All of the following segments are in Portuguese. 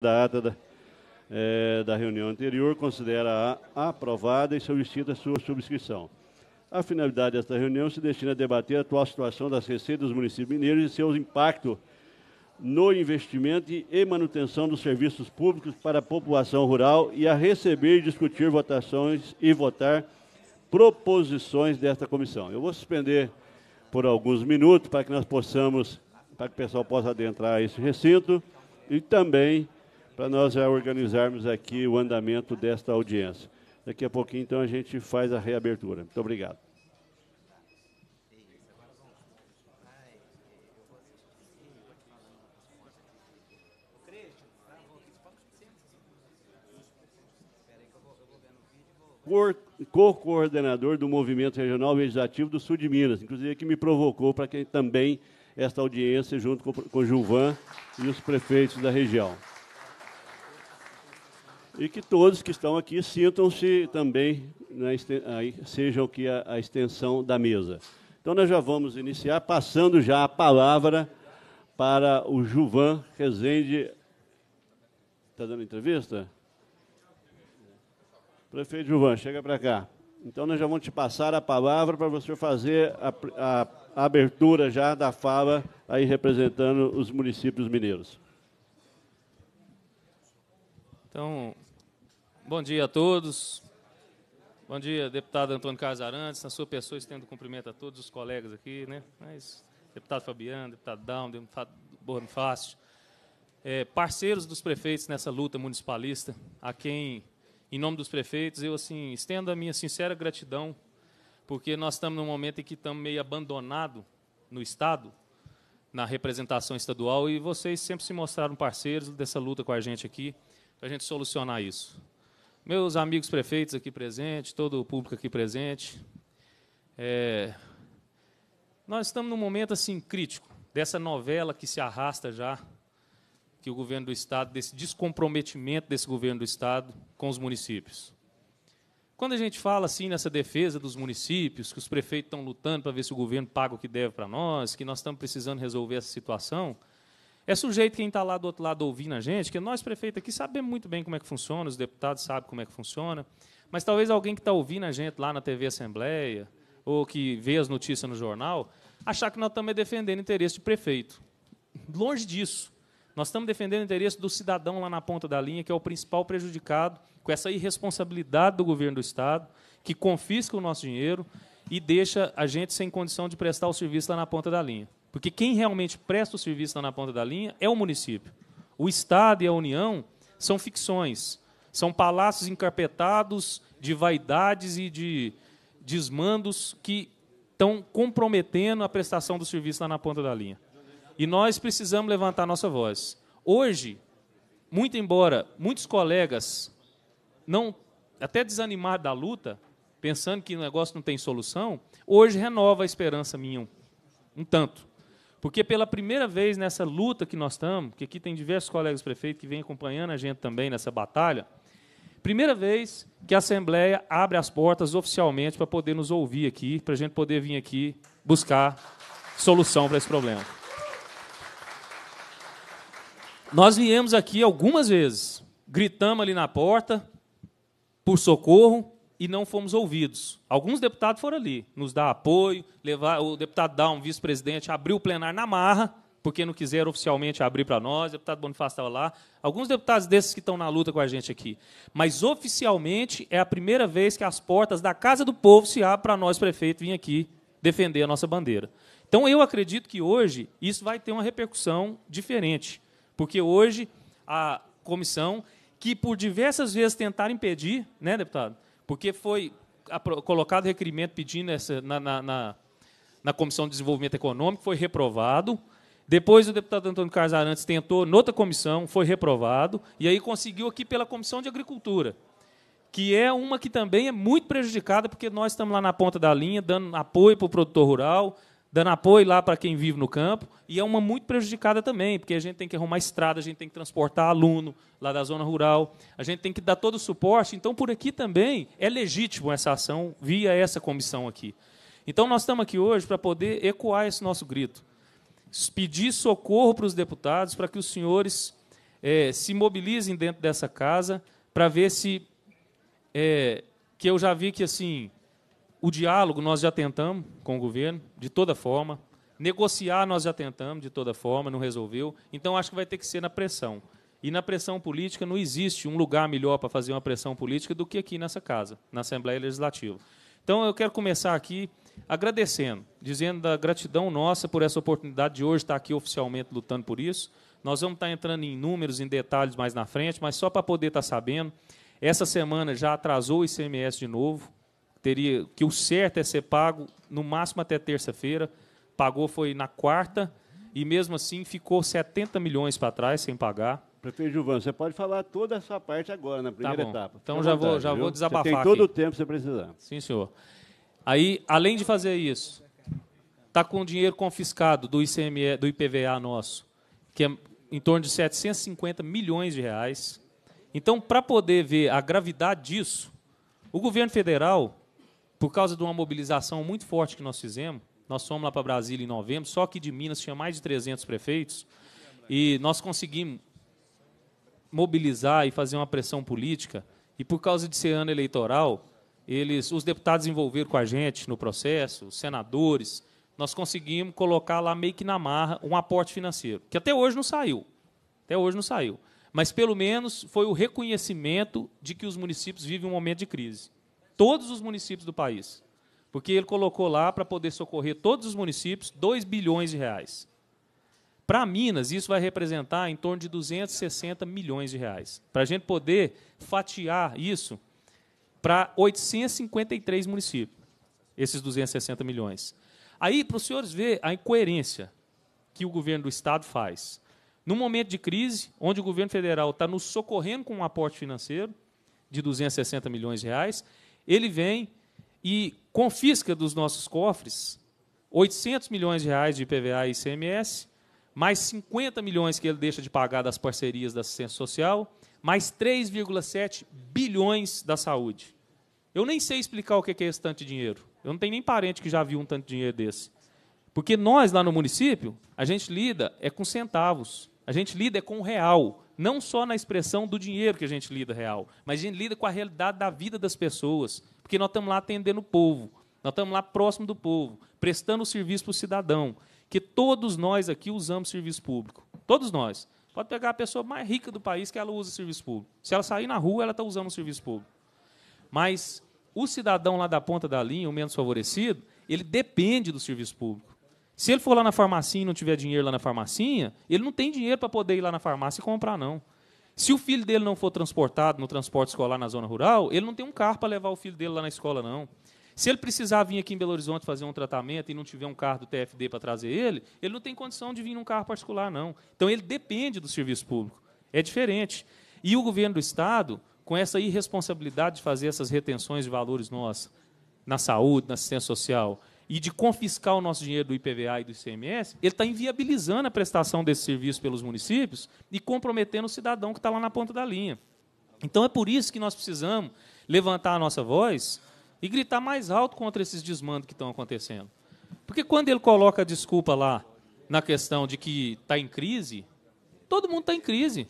da ata da, é, da, reunião anterior considera a aprovada e solicita sua subscrição. A finalidade desta reunião se destina a debater a atual situação das receitas dos municípios mineiros e seus impactos no investimento e manutenção dos serviços públicos para a população rural e a receber e discutir votações e votar proposições desta comissão. Eu vou suspender por alguns minutos para que nós possamos, para que o pessoal possa adentrar esse recinto e também para nós já organizarmos aqui o andamento desta audiência. Daqui a pouquinho, então, a gente faz a reabertura. Muito obrigado. co-coordenador do Movimento Regional Legislativo do Sul de Minas, inclusive que me provocou para que também esta audiência junto com, com o Gilvan e os prefeitos da região. E que todos que estão aqui sintam-se também, né, sejam que a, a extensão da mesa. Então, nós já vamos iniciar, passando já a palavra para o Juvan Rezende. Está dando entrevista? Prefeito Juvan, chega para cá. Então, nós já vamos te passar a palavra para você fazer a, a, a, abertura já da fala, aí representando os municípios mineiros. Então, Bom dia a todos. Bom dia, deputado Antônio Casarantes. Na sua pessoa, estendo cumprimento a todos os colegas aqui, né? Mas, deputado Fabiano, deputado Down, deputado Bonifácio. É, parceiros dos prefeitos nessa luta municipalista, a quem, em nome dos prefeitos, eu assim estendo a minha sincera gratidão, porque nós estamos num momento em que estamos meio abandonado no Estado, na representação estadual, e vocês sempre se mostraram parceiros dessa luta com a gente aqui, para a gente solucionar isso meus amigos prefeitos aqui presentes, todo o público aqui presente. É, nós estamos num momento assim crítico dessa novela que se arrasta já, que o governo do estado desse descomprometimento desse governo do estado com os municípios. Quando a gente fala assim nessa defesa dos municípios, que os prefeitos estão lutando para ver se o governo paga o que deve para nós, que nós estamos precisando resolver essa situação, é sujeito quem está lá do outro lado ouvindo a gente, que nós, prefeito, aqui sabemos muito bem como é que funciona, os deputados sabem como é que funciona, mas talvez alguém que está ouvindo a gente lá na TV Assembleia, ou que vê as notícias no jornal, achar que nós estamos defendendo o interesse de prefeito. Longe disso. Nós estamos defendendo o interesse do cidadão lá na ponta da linha, que é o principal prejudicado com essa irresponsabilidade do governo do Estado, que confisca o nosso dinheiro e deixa a gente sem condição de prestar o serviço lá na ponta da linha. Porque quem realmente presta o serviço lá na ponta da linha é o município. O Estado e a União são ficções, são palácios encarpetados de vaidades e de desmandos que estão comprometendo a prestação do serviço lá na ponta da linha. E nós precisamos levantar nossa voz. Hoje, muito embora muitos colegas não até desanimados da luta, pensando que o negócio não tem solução, hoje renova a esperança minha um tanto. Porque pela primeira vez nessa luta que nós estamos, que aqui tem diversos colegas prefeitos que vêm acompanhando a gente também nessa batalha, primeira vez que a Assembleia abre as portas oficialmente para poder nos ouvir aqui, para a gente poder vir aqui buscar solução para esse problema. Nós viemos aqui algumas vezes, gritamos ali na porta por socorro, e não fomos ouvidos. Alguns deputados foram ali, nos dar apoio, levar o deputado Down, um vice-presidente, abriu o plenário na marra, porque não quiseram oficialmente abrir para nós, o deputado Bonifácio estava lá. Alguns deputados desses que estão na luta com a gente aqui. Mas oficialmente é a primeira vez que as portas da Casa do Povo se abrem para nós, prefeito, vir aqui defender a nossa bandeira. Então eu acredito que hoje isso vai ter uma repercussão diferente, porque hoje a comissão que por diversas vezes tentaram impedir, né, deputado? Porque foi colocado requerimento pedindo essa, na, na, na, na Comissão de Desenvolvimento Econômico, foi reprovado. Depois o deputado Antônio Carlos Arantes tentou noutra comissão, foi reprovado, e aí conseguiu aqui pela Comissão de Agricultura, que é uma que também é muito prejudicada, porque nós estamos lá na ponta da linha, dando apoio para o produtor rural, dando apoio lá para quem vive no campo, e é uma muito prejudicada também, porque a gente tem que arrumar estrada, a gente tem que transportar aluno lá da zona rural, a gente tem que dar todo o suporte. Então, por aqui também é legítimo essa ação via essa comissão aqui. Então, nós estamos aqui hoje para poder ecoar esse nosso grito, pedir socorro para os deputados, para que os senhores é, se mobilizem dentro dessa casa, para ver se. É, que eu já vi que assim o diálogo nós já tentamos com o governo, de toda forma. Negociar nós já tentamos, de toda forma, não resolveu. Então acho que vai ter que ser na pressão. E na pressão política não existe um lugar melhor para fazer uma pressão política do que aqui nessa casa, na Assembleia Legislativa. Então eu quero começar aqui agradecendo, dizendo da gratidão nossa por essa oportunidade de hoje estar aqui oficialmente lutando por isso. Nós vamos estar entrando em números, em detalhes mais na frente, mas só para poder estar sabendo, essa semana já atrasou o ICMS de novo teria que o certo é ser pago no máximo até terça-feira. Pagou foi na quarta e mesmo assim ficou 70 milhões para trás sem pagar. Prefeito Gilvan, você pode falar toda sua parte agora, na primeira tá etapa. Então já, vontade, vou, já viu? vou desabafar. Você tem todo aqui. o tempo que você precisar. Sim, senhor. Aí, além de fazer isso, está com o dinheiro confiscado do ICME, do IPVA nosso, que é em torno de 750 milhões de reais. Então, para poder ver a gravidade disso, o governo federal por causa de uma mobilização muito forte que nós fizemos, nós fomos lá para Brasília em novembro, só que de Minas tinha mais de 300 prefeitos, e nós conseguimos mobilizar e fazer uma pressão política, e por causa de ser ano eleitoral, eles, os deputados envolveram com a gente no processo, os senadores, nós conseguimos colocar lá meio que na marra um aporte financeiro, que até hoje não saiu. Até hoje não saiu. Mas pelo menos foi o reconhecimento de que os municípios vivem um momento de crise todos os municípios do país. Porque ele colocou lá para poder socorrer todos os municípios 2 bilhões de reais. Para Minas, isso vai representar em torno de 260 milhões de reais. Para a gente poder fatiar isso para 853 municípios, esses 260 milhões. Aí, para os senhores ver a incoerência que o governo do Estado faz. Num momento de crise, onde o governo federal está nos socorrendo com um aporte financeiro de 260 milhões de reais, ele vem e confisca dos nossos cofres 800 milhões de reais de IPVA e ICMS, mais 50 milhões que ele deixa de pagar das parcerias da assistência social, mais 3,7 bilhões da saúde. Eu nem sei explicar o que é esse tanto de dinheiro. Eu não tenho nem parente que já viu um tanto de dinheiro desse. Porque nós, lá no município, a gente lida é com centavos. A gente lida é com real não só na expressão do dinheiro que a gente lida real, mas a gente lida com a realidade da vida das pessoas, porque nós estamos lá atendendo o povo, nós estamos lá próximo do povo, prestando o serviço para o cidadão, que todos nós aqui usamos serviço público, todos nós. Pode pegar a pessoa mais rica do país que ela usa serviço público. Se ela sair na rua, ela está usando o serviço público. Mas o cidadão lá da ponta da linha, o menos favorecido, ele depende do serviço público. Se ele for lá na farmácia e não tiver dinheiro lá na farmácia, ele não tem dinheiro para poder ir lá na farmácia e comprar, não. Se o filho dele não for transportado no transporte escolar na zona rural, ele não tem um carro para levar o filho dele lá na escola, não. Se ele precisar vir aqui em Belo Horizonte fazer um tratamento e não tiver um carro do TFD para trazer ele, ele não tem condição de vir num carro particular, não. Então ele depende do serviço público. É diferente. E o governo do Estado, com essa irresponsabilidade de fazer essas retenções de valores nossos na saúde, na assistência social, e de confiscar o nosso dinheiro do IPVA e do ICMS, ele está inviabilizando a prestação desse serviço pelos municípios e comprometendo o cidadão que está lá na ponta da linha. Então é por isso que nós precisamos levantar a nossa voz e gritar mais alto contra esses desmandos que estão acontecendo. Porque quando ele coloca a desculpa lá na questão de que está em crise, todo mundo está em crise.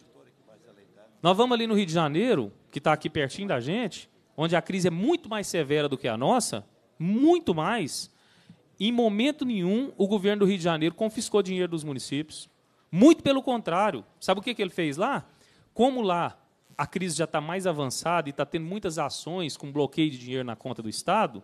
Nós vamos ali no Rio de Janeiro, que está aqui pertinho da gente, onde a crise é muito mais severa do que a nossa, muito mais. Em momento nenhum, o governo do Rio de Janeiro confiscou dinheiro dos municípios. Muito pelo contrário. Sabe o que, ele fez lá? Como lá a crise já está mais avançada e está tendo muitas ações com bloqueio de dinheiro na conta do Estado,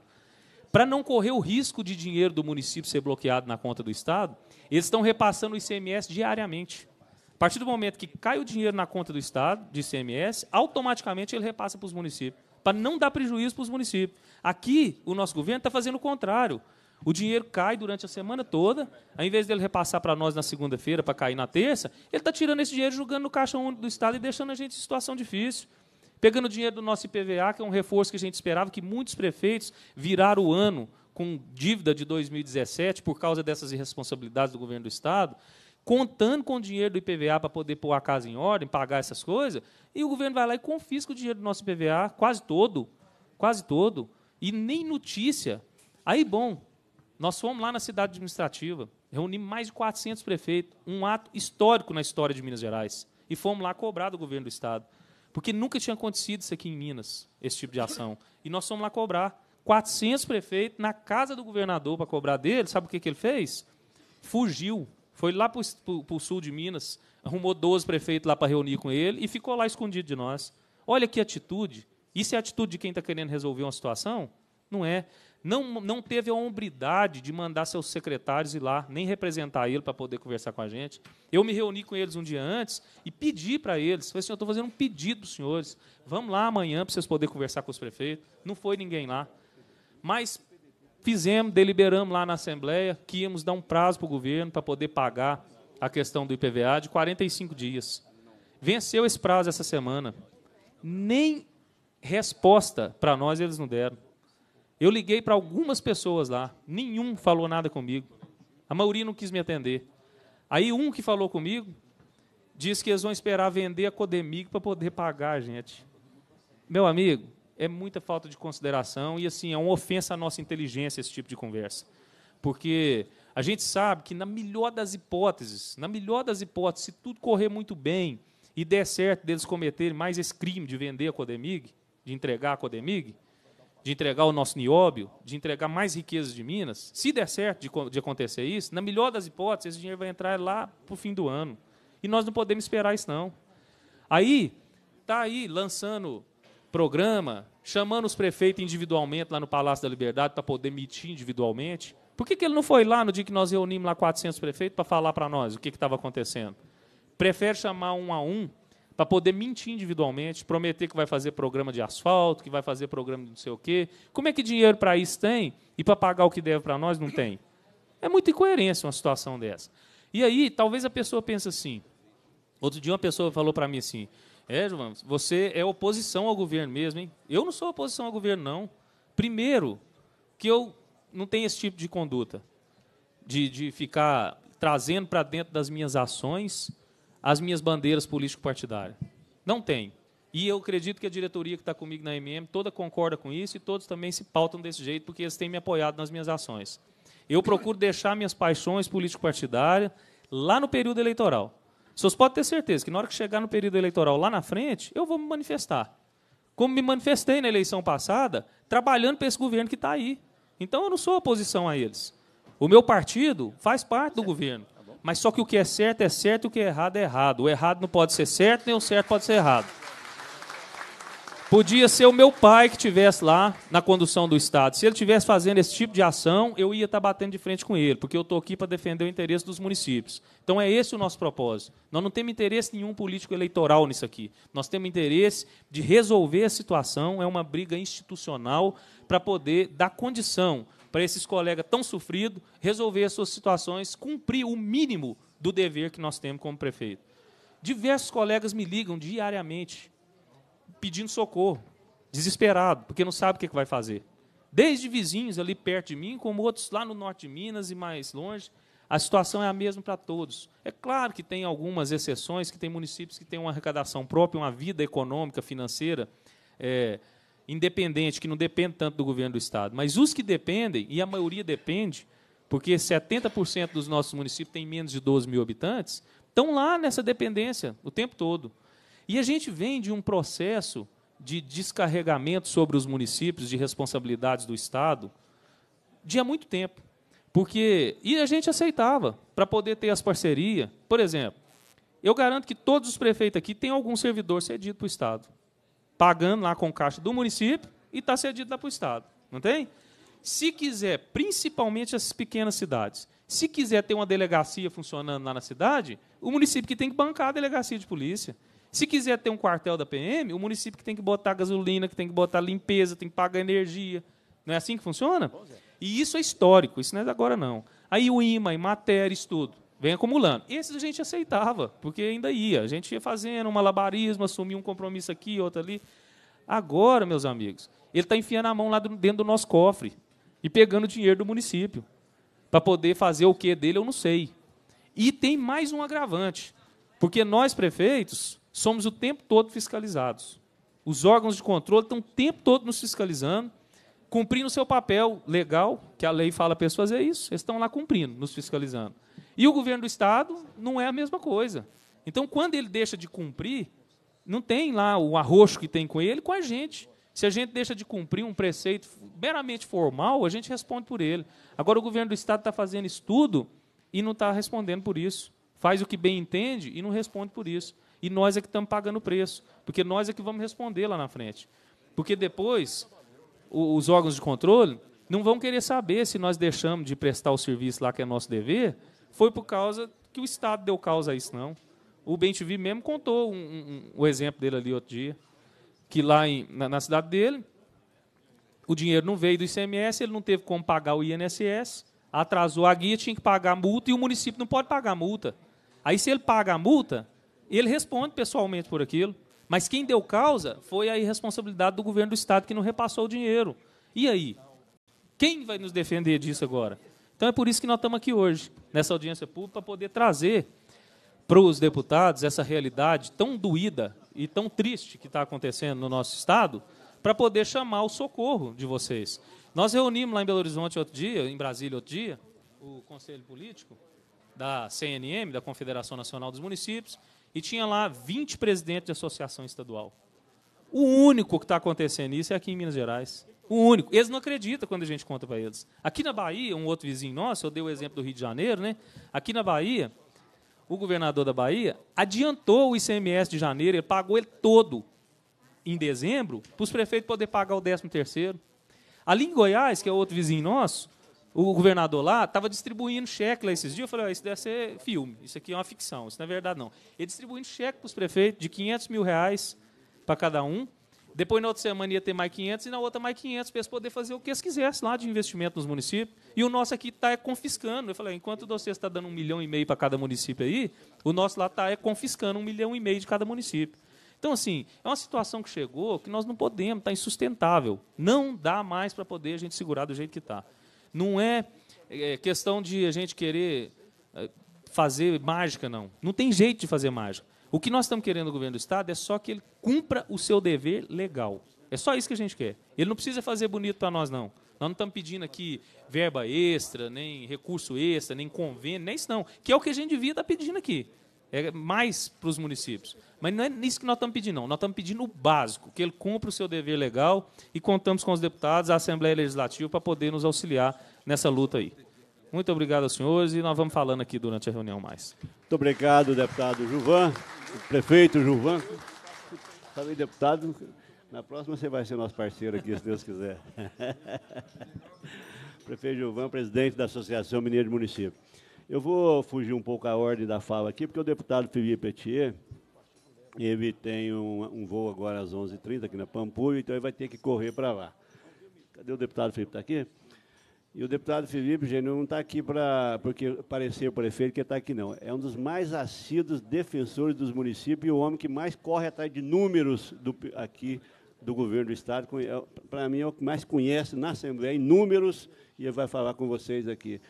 para não correr o risco de dinheiro do município ser bloqueado na conta do Estado, eles estão repassando o ICMS diariamente. A partir do momento que cai o dinheiro na conta do Estado, de ICMS, automaticamente ele repassa para os municípios, para não dar prejuízo para os municípios. Aqui, o nosso governo está fazendo o contrário. O dinheiro cai durante a semana toda, ao invés dele repassar para nós na segunda-feira para cair na terça, ele está tirando esse dinheiro, jogando no caixa único do Estado e deixando a gente em situação difícil. Pegando o dinheiro do nosso IPVA, que é um reforço que a gente esperava, que muitos prefeitos viraram o ano com dívida de 2017 por causa dessas irresponsabilidades do governo do Estado, contando com o dinheiro do IPVA para poder pôr a casa em ordem, pagar essas coisas, e o governo vai lá e confisca o dinheiro do nosso IPVA, quase todo, quase todo, e nem notícia. Aí, bom, nós fomos lá na cidade administrativa, reunimos mais de 400 prefeitos, um ato histórico na história de Minas Gerais. E fomos lá cobrar do governo do Estado. Porque nunca tinha acontecido isso aqui em Minas, esse tipo de ação. E nós fomos lá cobrar. 400 prefeitos na casa do governador para cobrar dele. Sabe o que, que ele fez? Fugiu. Foi lá para o sul de Minas, arrumou 12 prefeitos lá para reunir com ele e ficou lá escondido de nós. Olha que atitude. Isso é a atitude de quem está querendo resolver uma situação? Não é não, não teve a hombridade de mandar seus secretários ir lá, nem representar ele para poder conversar com a gente. Eu me reuni com eles um dia antes e pedi para eles, falei assim, eu estou fazendo um pedido para os senhores, vamos lá amanhã para vocês poderem conversar com os prefeitos. Não foi ninguém lá. Mas fizemos, deliberamos lá na Assembleia que íamos dar um prazo para o governo para poder pagar a questão do IPVA de 45 dias. Venceu esse prazo essa semana. Nem resposta para nós eles não deram. Eu liguei para algumas pessoas lá, nenhum falou nada comigo. A maioria não quis me atender. Aí um que falou comigo disse que eles vão esperar vender a Codemig para poder pagar a gente. Meu amigo, é muita falta de consideração e assim é uma ofensa à nossa inteligência esse tipo de conversa. Porque a gente sabe que na melhor das hipóteses, na melhor das hipóteses, se tudo correr muito bem e der certo deles cometerem mais esse crime de vender a Codemig, de entregar a Codemig, de entregar o nosso nióbio, de entregar mais riquezas de Minas, se der certo de, de acontecer isso, na melhor das hipóteses, esse dinheiro vai entrar lá para o fim do ano. E nós não podemos esperar isso, não. Aí, está aí lançando programa, chamando os prefeitos individualmente lá no Palácio da Liberdade para poder emitir individualmente. Por que, que ele não foi lá no dia que nós reunimos lá 400 prefeitos para falar para nós o que estava acontecendo? Prefere chamar um a um para poder mentir individualmente, prometer que vai fazer programa de asfalto, que vai fazer programa de não sei o quê. Como é que dinheiro para isso tem e para pagar o que deve para nós não tem? É muita incoerência uma situação dessa. E aí, talvez a pessoa pense assim. Outro dia uma pessoa falou para mim assim: "É, João, você é oposição ao governo mesmo, hein? Eu não sou oposição ao governo não. Primeiro, que eu não tenho esse tipo de conduta de, de ficar trazendo para dentro das minhas ações as minhas bandeiras político-partidárias. Não tem E eu acredito que a diretoria que está comigo na MM toda concorda com isso e todos também se pautam desse jeito, porque eles têm me apoiado nas minhas ações. Eu procuro deixar minhas paixões político-partidárias lá no período eleitoral. Vocês podem ter certeza que na hora que chegar no período eleitoral lá na frente, eu vou me manifestar. Como me manifestei na eleição passada, trabalhando para esse governo que está aí. Então eu não sou oposição a eles. O meu partido faz parte do governo. Mas só que o que é certo é certo, e o que é errado é errado. O errado não pode ser certo, nem o certo pode ser errado. Podia ser o meu pai que tivesse lá na condução do Estado. Se ele tivesse fazendo esse tipo de ação, eu ia estar tá batendo de frente com ele, porque eu estou aqui para defender o interesse dos municípios. Então é esse o nosso propósito. Nós não temos interesse nenhum político eleitoral nisso aqui. Nós temos interesse de resolver a situação, é uma briga institucional para poder dar condição para esses colegas tão sofridos resolver as suas situações, cumprir o mínimo do dever que nós temos como prefeito. Diversos colegas me ligam diariamente pedindo socorro, desesperado, porque não sabe o que, vai fazer. Desde vizinhos ali perto de mim, como outros lá no norte de Minas e mais longe, a situação é a mesma para todos. É claro que tem algumas exceções, que tem municípios que têm uma arrecadação própria, uma vida econômica, financeira é, independente, que não depende tanto do governo do Estado, mas os que dependem, e a maioria depende, porque 70% dos nossos municípios tem menos de 12 mil habitantes, estão lá nessa dependência o tempo todo. E a gente vem de um processo de descarregamento sobre os municípios de responsabilidades do Estado de há muito tempo. Porque e a gente aceitava para poder ter as parcerias. Por exemplo, eu garanto que todos os prefeitos aqui têm algum servidor cedido para o Estado pagando lá com caixa do município e está cedido lá para o Estado. Não tem? Se quiser, principalmente as pequenas cidades, se quiser ter uma delegacia funcionando lá na cidade, o município que tem que bancar a delegacia de polícia. Se quiser ter um quartel da PM, o município que tem que botar gasolina, que tem que botar limpeza, tem que pagar energia. Não é assim que funciona? É. E isso é histórico, isso não é agora não. Aí o IMA, matéria, estudo vem acumulando. Esses a gente aceitava, porque ainda ia. A gente ia fazendo um malabarismo, assumia um compromisso aqui, outro ali. Agora, meus amigos, ele está enfiando a mão lá dentro do nosso cofre e pegando o dinheiro do município para poder fazer o que dele, eu não sei. E tem mais um agravante, porque nós, prefeitos, somos o tempo todo fiscalizados. Os órgãos de controle estão o tempo todo nos fiscalizando, cumprindo o seu papel legal, que a lei fala para eles fazer isso, eles estão lá cumprindo, nos fiscalizando. E o governo do Estado não é a mesma coisa. Então, quando ele deixa de cumprir, não tem lá o arroxo que tem com ele, com a gente. Se a gente deixa de cumprir um preceito meramente formal, a gente responde por ele. Agora, o governo do Estado está fazendo estudo e não está respondendo por isso. Faz o que bem entende e não responde por isso. E nós é que estamos pagando o preço, porque nós é que vamos responder lá na frente. Porque depois, os órgãos de controle não vão querer saber se nós deixamos de prestar o serviço lá que é nosso dever foi por causa que o Estado deu causa a isso, não. O BenTV mesmo contou um, um, o exemplo dele ali outro dia, que lá em, na, na, cidade dele, o dinheiro não veio do ICMS, ele não teve como pagar o INSS, atrasou a guia, tinha que pagar a multa, e o município não pode pagar a multa. Aí, se ele paga a multa, ele responde pessoalmente por aquilo. Mas quem deu causa foi a irresponsabilidade do governo do Estado que não repassou o dinheiro. E aí? Quem vai nos defender disso agora? Então é por isso que nós estamos aqui hoje, nessa audiência pública, para poder trazer para os deputados essa realidade tão doída e tão triste que está acontecendo no nosso Estado, para poder chamar o socorro de vocês. Nós reunimos lá em Belo Horizonte outro dia, em Brasília outro dia, o Conselho Político da CNM, da Confederação Nacional dos Municípios, e tinha lá 20 presidentes de associação estadual. O único que está acontecendo isso é aqui em Minas Gerais. O único. Eles não acreditam quando a gente conta para eles. Aqui na Bahia, um outro vizinho nosso, eu dei o exemplo do Rio de Janeiro, né? Aqui na Bahia, o governador da Bahia adiantou o ICMS de janeiro, ele pagou ele todo em dezembro, para os prefeitos poderem pagar o 13 terceiro. Ali em Goiás, que é outro vizinho nosso, o governador lá estava distribuindo cheque lá esses dias. Eu falei, isso deve ser filme, isso aqui é uma ficção, isso não é verdade, não. Ele distribuindo cheque para os prefeitos de 500 mil reais para cada um. Depois, na outra semana, ia ter mais 500 e na outra mais 500 para eles poderem fazer o que eles quisessem lá de investimento nos municípios. E o nosso aqui está é confiscando. Eu falei, enquanto você está dando um milhão e meio para cada município aí, o nosso lá está é confiscando um milhão e meio de cada município. Então, assim, é uma situação que chegou que nós não podemos, está insustentável. Não dá mais para poder a gente segurar do jeito que está. Não é, é questão de a gente querer é, fazer mágica, não. Não tem jeito de fazer mágica. O que nós estamos querendo do governo do Estado é só que ele cumpra o seu dever legal. É só isso que a gente quer. Ele não precisa fazer bonito para nós, não. Nós não estamos pedindo aqui verba extra, nem recurso extra, nem convênio, nem isso não. Que é o que a gente devia estar tá pedindo aqui. É mais para os municípios. Mas não é isso que nós estamos pedindo, não. Nós estamos pedindo o básico, que ele cumpra o seu dever legal e contamos com os deputados, a Assembleia Legislativa, para poder nos auxiliar nessa luta aí. Muito obrigado aos senhores e nós vamos falando aqui durante a reunião mais. Muito obrigado, deputado Juvan, prefeito Juvan. Falei, deputado, na próxima você vai ser nosso parceiro aqui, se Deus quiser. prefeito Juvan, presidente da Associação Mineira de Município. Eu vou fugir um pouco a ordem da fala aqui, porque o deputado Felipe Petier, ele tem um, um, voo agora às 11h30 aqui na Pampulha, então ele vai ter que correr para lá. Cadê o deputado Felipe? Está aqui? E o deputado Felipe Gênio não está aqui para porque parecer o prefeito que está aqui, não. É um dos mais assíduos defensores dos municípios e o homem que mais corre atrás de números do, aqui do governo do Estado. É para mim, é o que mais conhece na Assembleia em números e ele vai falar com vocês aqui.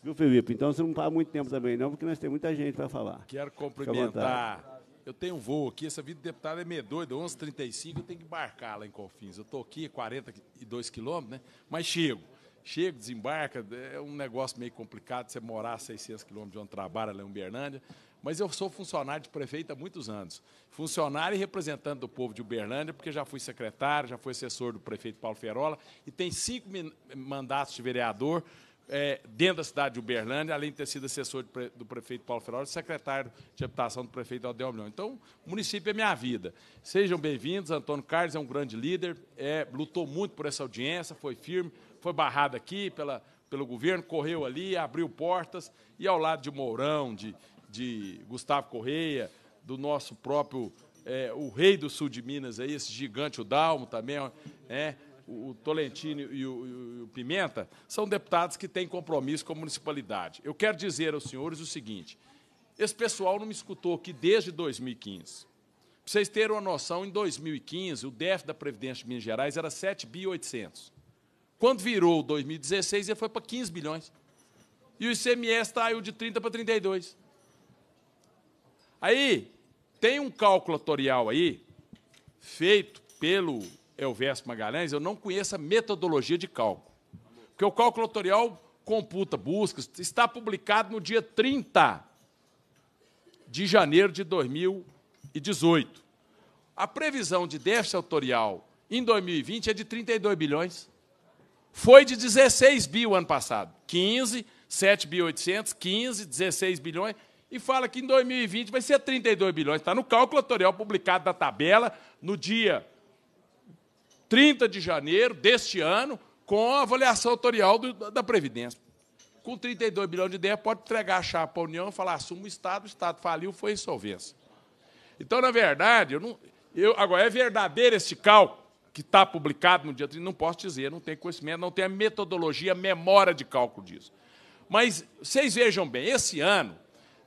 Viu, Felipe? Então, você não para tá muito tempo também, não, porque nós temos muita gente para falar. Quero cumprimentar. Eu tenho um voo aqui, essa vida de deputado é meio doida, 11h35, eu tenho que embarcar lá em Confins. Eu estou aqui, 42 quilômetros, né? mas chego chega, desembarca, é um negócio meio complicado você morar a 600 quilômetros de onde trabalha, lá em Uberlândia. Mas eu sou funcionário de prefeito há muitos anos. Funcionário e representante do povo de Uberlândia, porque já fui secretário, já fui assessor do prefeito Paulo Ferola, e tem cinco mandatos de vereador é, dentro da cidade de Uberlândia, além de ter sido assessor pre, do prefeito Paulo Ferola, secretário de habitação do prefeito Aldeão Milhão. Então, o município é minha vida. Sejam bem-vindos, Antônio Carlos é um grande líder, é, lutou muito por essa audiência, foi firme, foi barrado aqui pela, pelo governo, correu ali, abriu portas, e ao lado de Mourão, de, de Gustavo Correia, do nosso próprio, é, o rei do sul de Minas, aí, esse gigante, o Dalmo também, é, o Tolentino e o, o Pimenta, são deputados que têm compromisso com a municipalidade. Eu quero dizer aos senhores o seguinte, esse pessoal não me escutou aqui desde 2015. Para vocês terem uma noção, em 2015, o déficit da Previdência de Minas Gerais era 7.800. Quando virou 2016, ele foi para 15 bilhões. E o ICMS saiu tá de 30 para 32. Aí, tem um calculatorial aí, feito pelo Elvesto Magalhães, eu não conheço a metodologia de cálculo. Porque o calculatorial computa buscas, está publicado no dia 30 de janeiro de 2018. A previsão de déficit autorial em 2020 é de 32 bilhões foi de 16 bi o ano passado. 15, 7.800, 15, 16 bilhões. E fala que em 2020 vai ser 32 bilhões. Está no cálculo atorial publicado da tabela no dia 30 de janeiro deste ano, com a avaliação autorial do, da Previdência. Com 32 bilhões de ideia, pode entregar a chapa a União e falar: assuma o Estado, o Estado faliu, foi insolvência. Então, na verdade, eu não, eu, agora, é verdadeiro este cálculo? que está publicado no dia 30, não posso dizer, não tenho conhecimento, não tenho a metodologia, a memória de cálculo disso. Mas vocês vejam bem, esse ano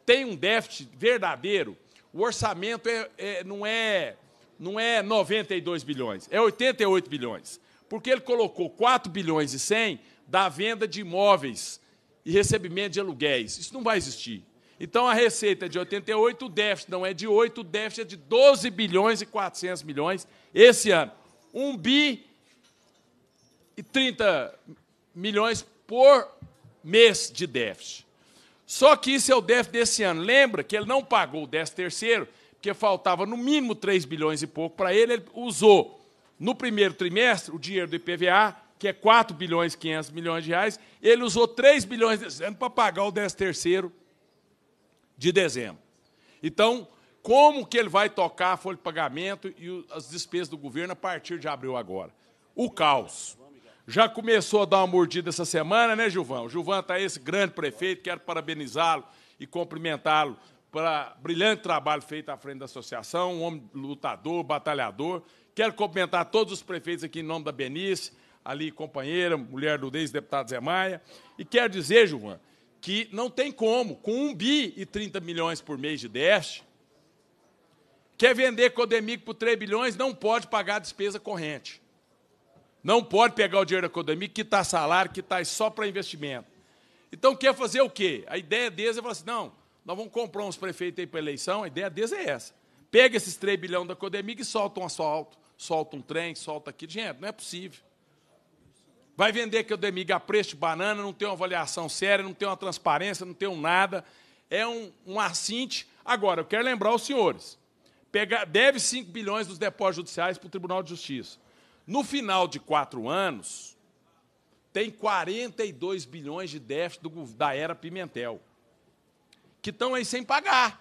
tem um déficit verdadeiro, o orçamento é, é, não, é, não é 92 bilhões, é 88 bilhões, porque ele colocou 4 bilhões e 100 da venda de imóveis e recebimento de aluguéis. Isso não vai existir. Então, a receita é de 88, o déficit não é de 8, o déficit é de 12 bilhões e 400 milhões esse ano. 1 bi e 30 milhões por mês de déficit. Só que isso é o déficit desse ano. Lembra que ele não pagou o 13 terceiro, porque faltava no mínimo 3 bilhões e pouco para ele, ele usou no primeiro trimestre o dinheiro do IPVA, que é 4 bilhões e 500 milhões de reais, ele usou 3 bilhões desse ano para pagar o 13 terceiro de dezembro. Então, como que ele vai tocar a folha de pagamento e as despesas do governo a partir de abril agora. O caos. Já começou a dar uma mordida essa semana, né, Gilvão? O Gilvão está esse grande prefeito, quero parabenizá-lo e cumprimentá-lo para brilhante trabalho feito à frente da associação, um homem lutador, batalhador. Quero cumprimentar todos os prefeitos aqui em nome da Benice, ali companheira, mulher do ex-deputado Zé Maia. E quero dizer, Gilvão, que não tem como, com 1 bi e 30 milhões por mês de déficit, Quer vender codemig por 3 bilhões? Não pode pagar a despesa corrente. Não pode pegar o dinheiro da Codemic, quitar salário, quitar só para investimento. Então, quer fazer o quê? A ideia deles é falar assim, não, nós vamos comprar uns prefeitos aí para eleição, a ideia deles é essa. Pega esses 3 bilhões da codemig e solta um asfalto, solta um trem, solta aqui. dinheiro. não é possível. Vai vender Codemic a preço de banana, não tem uma avaliação séria, não tem uma transparência, não tem um nada. É um, um assinte. Agora, eu quero lembrar os senhores, pega, deve 5 bilhões dos depósitos judiciais para o Tribunal de Justiça. No final de quatro anos, tem 42 bilhões de déficit do, da era Pimentel, que estão aí sem pagar.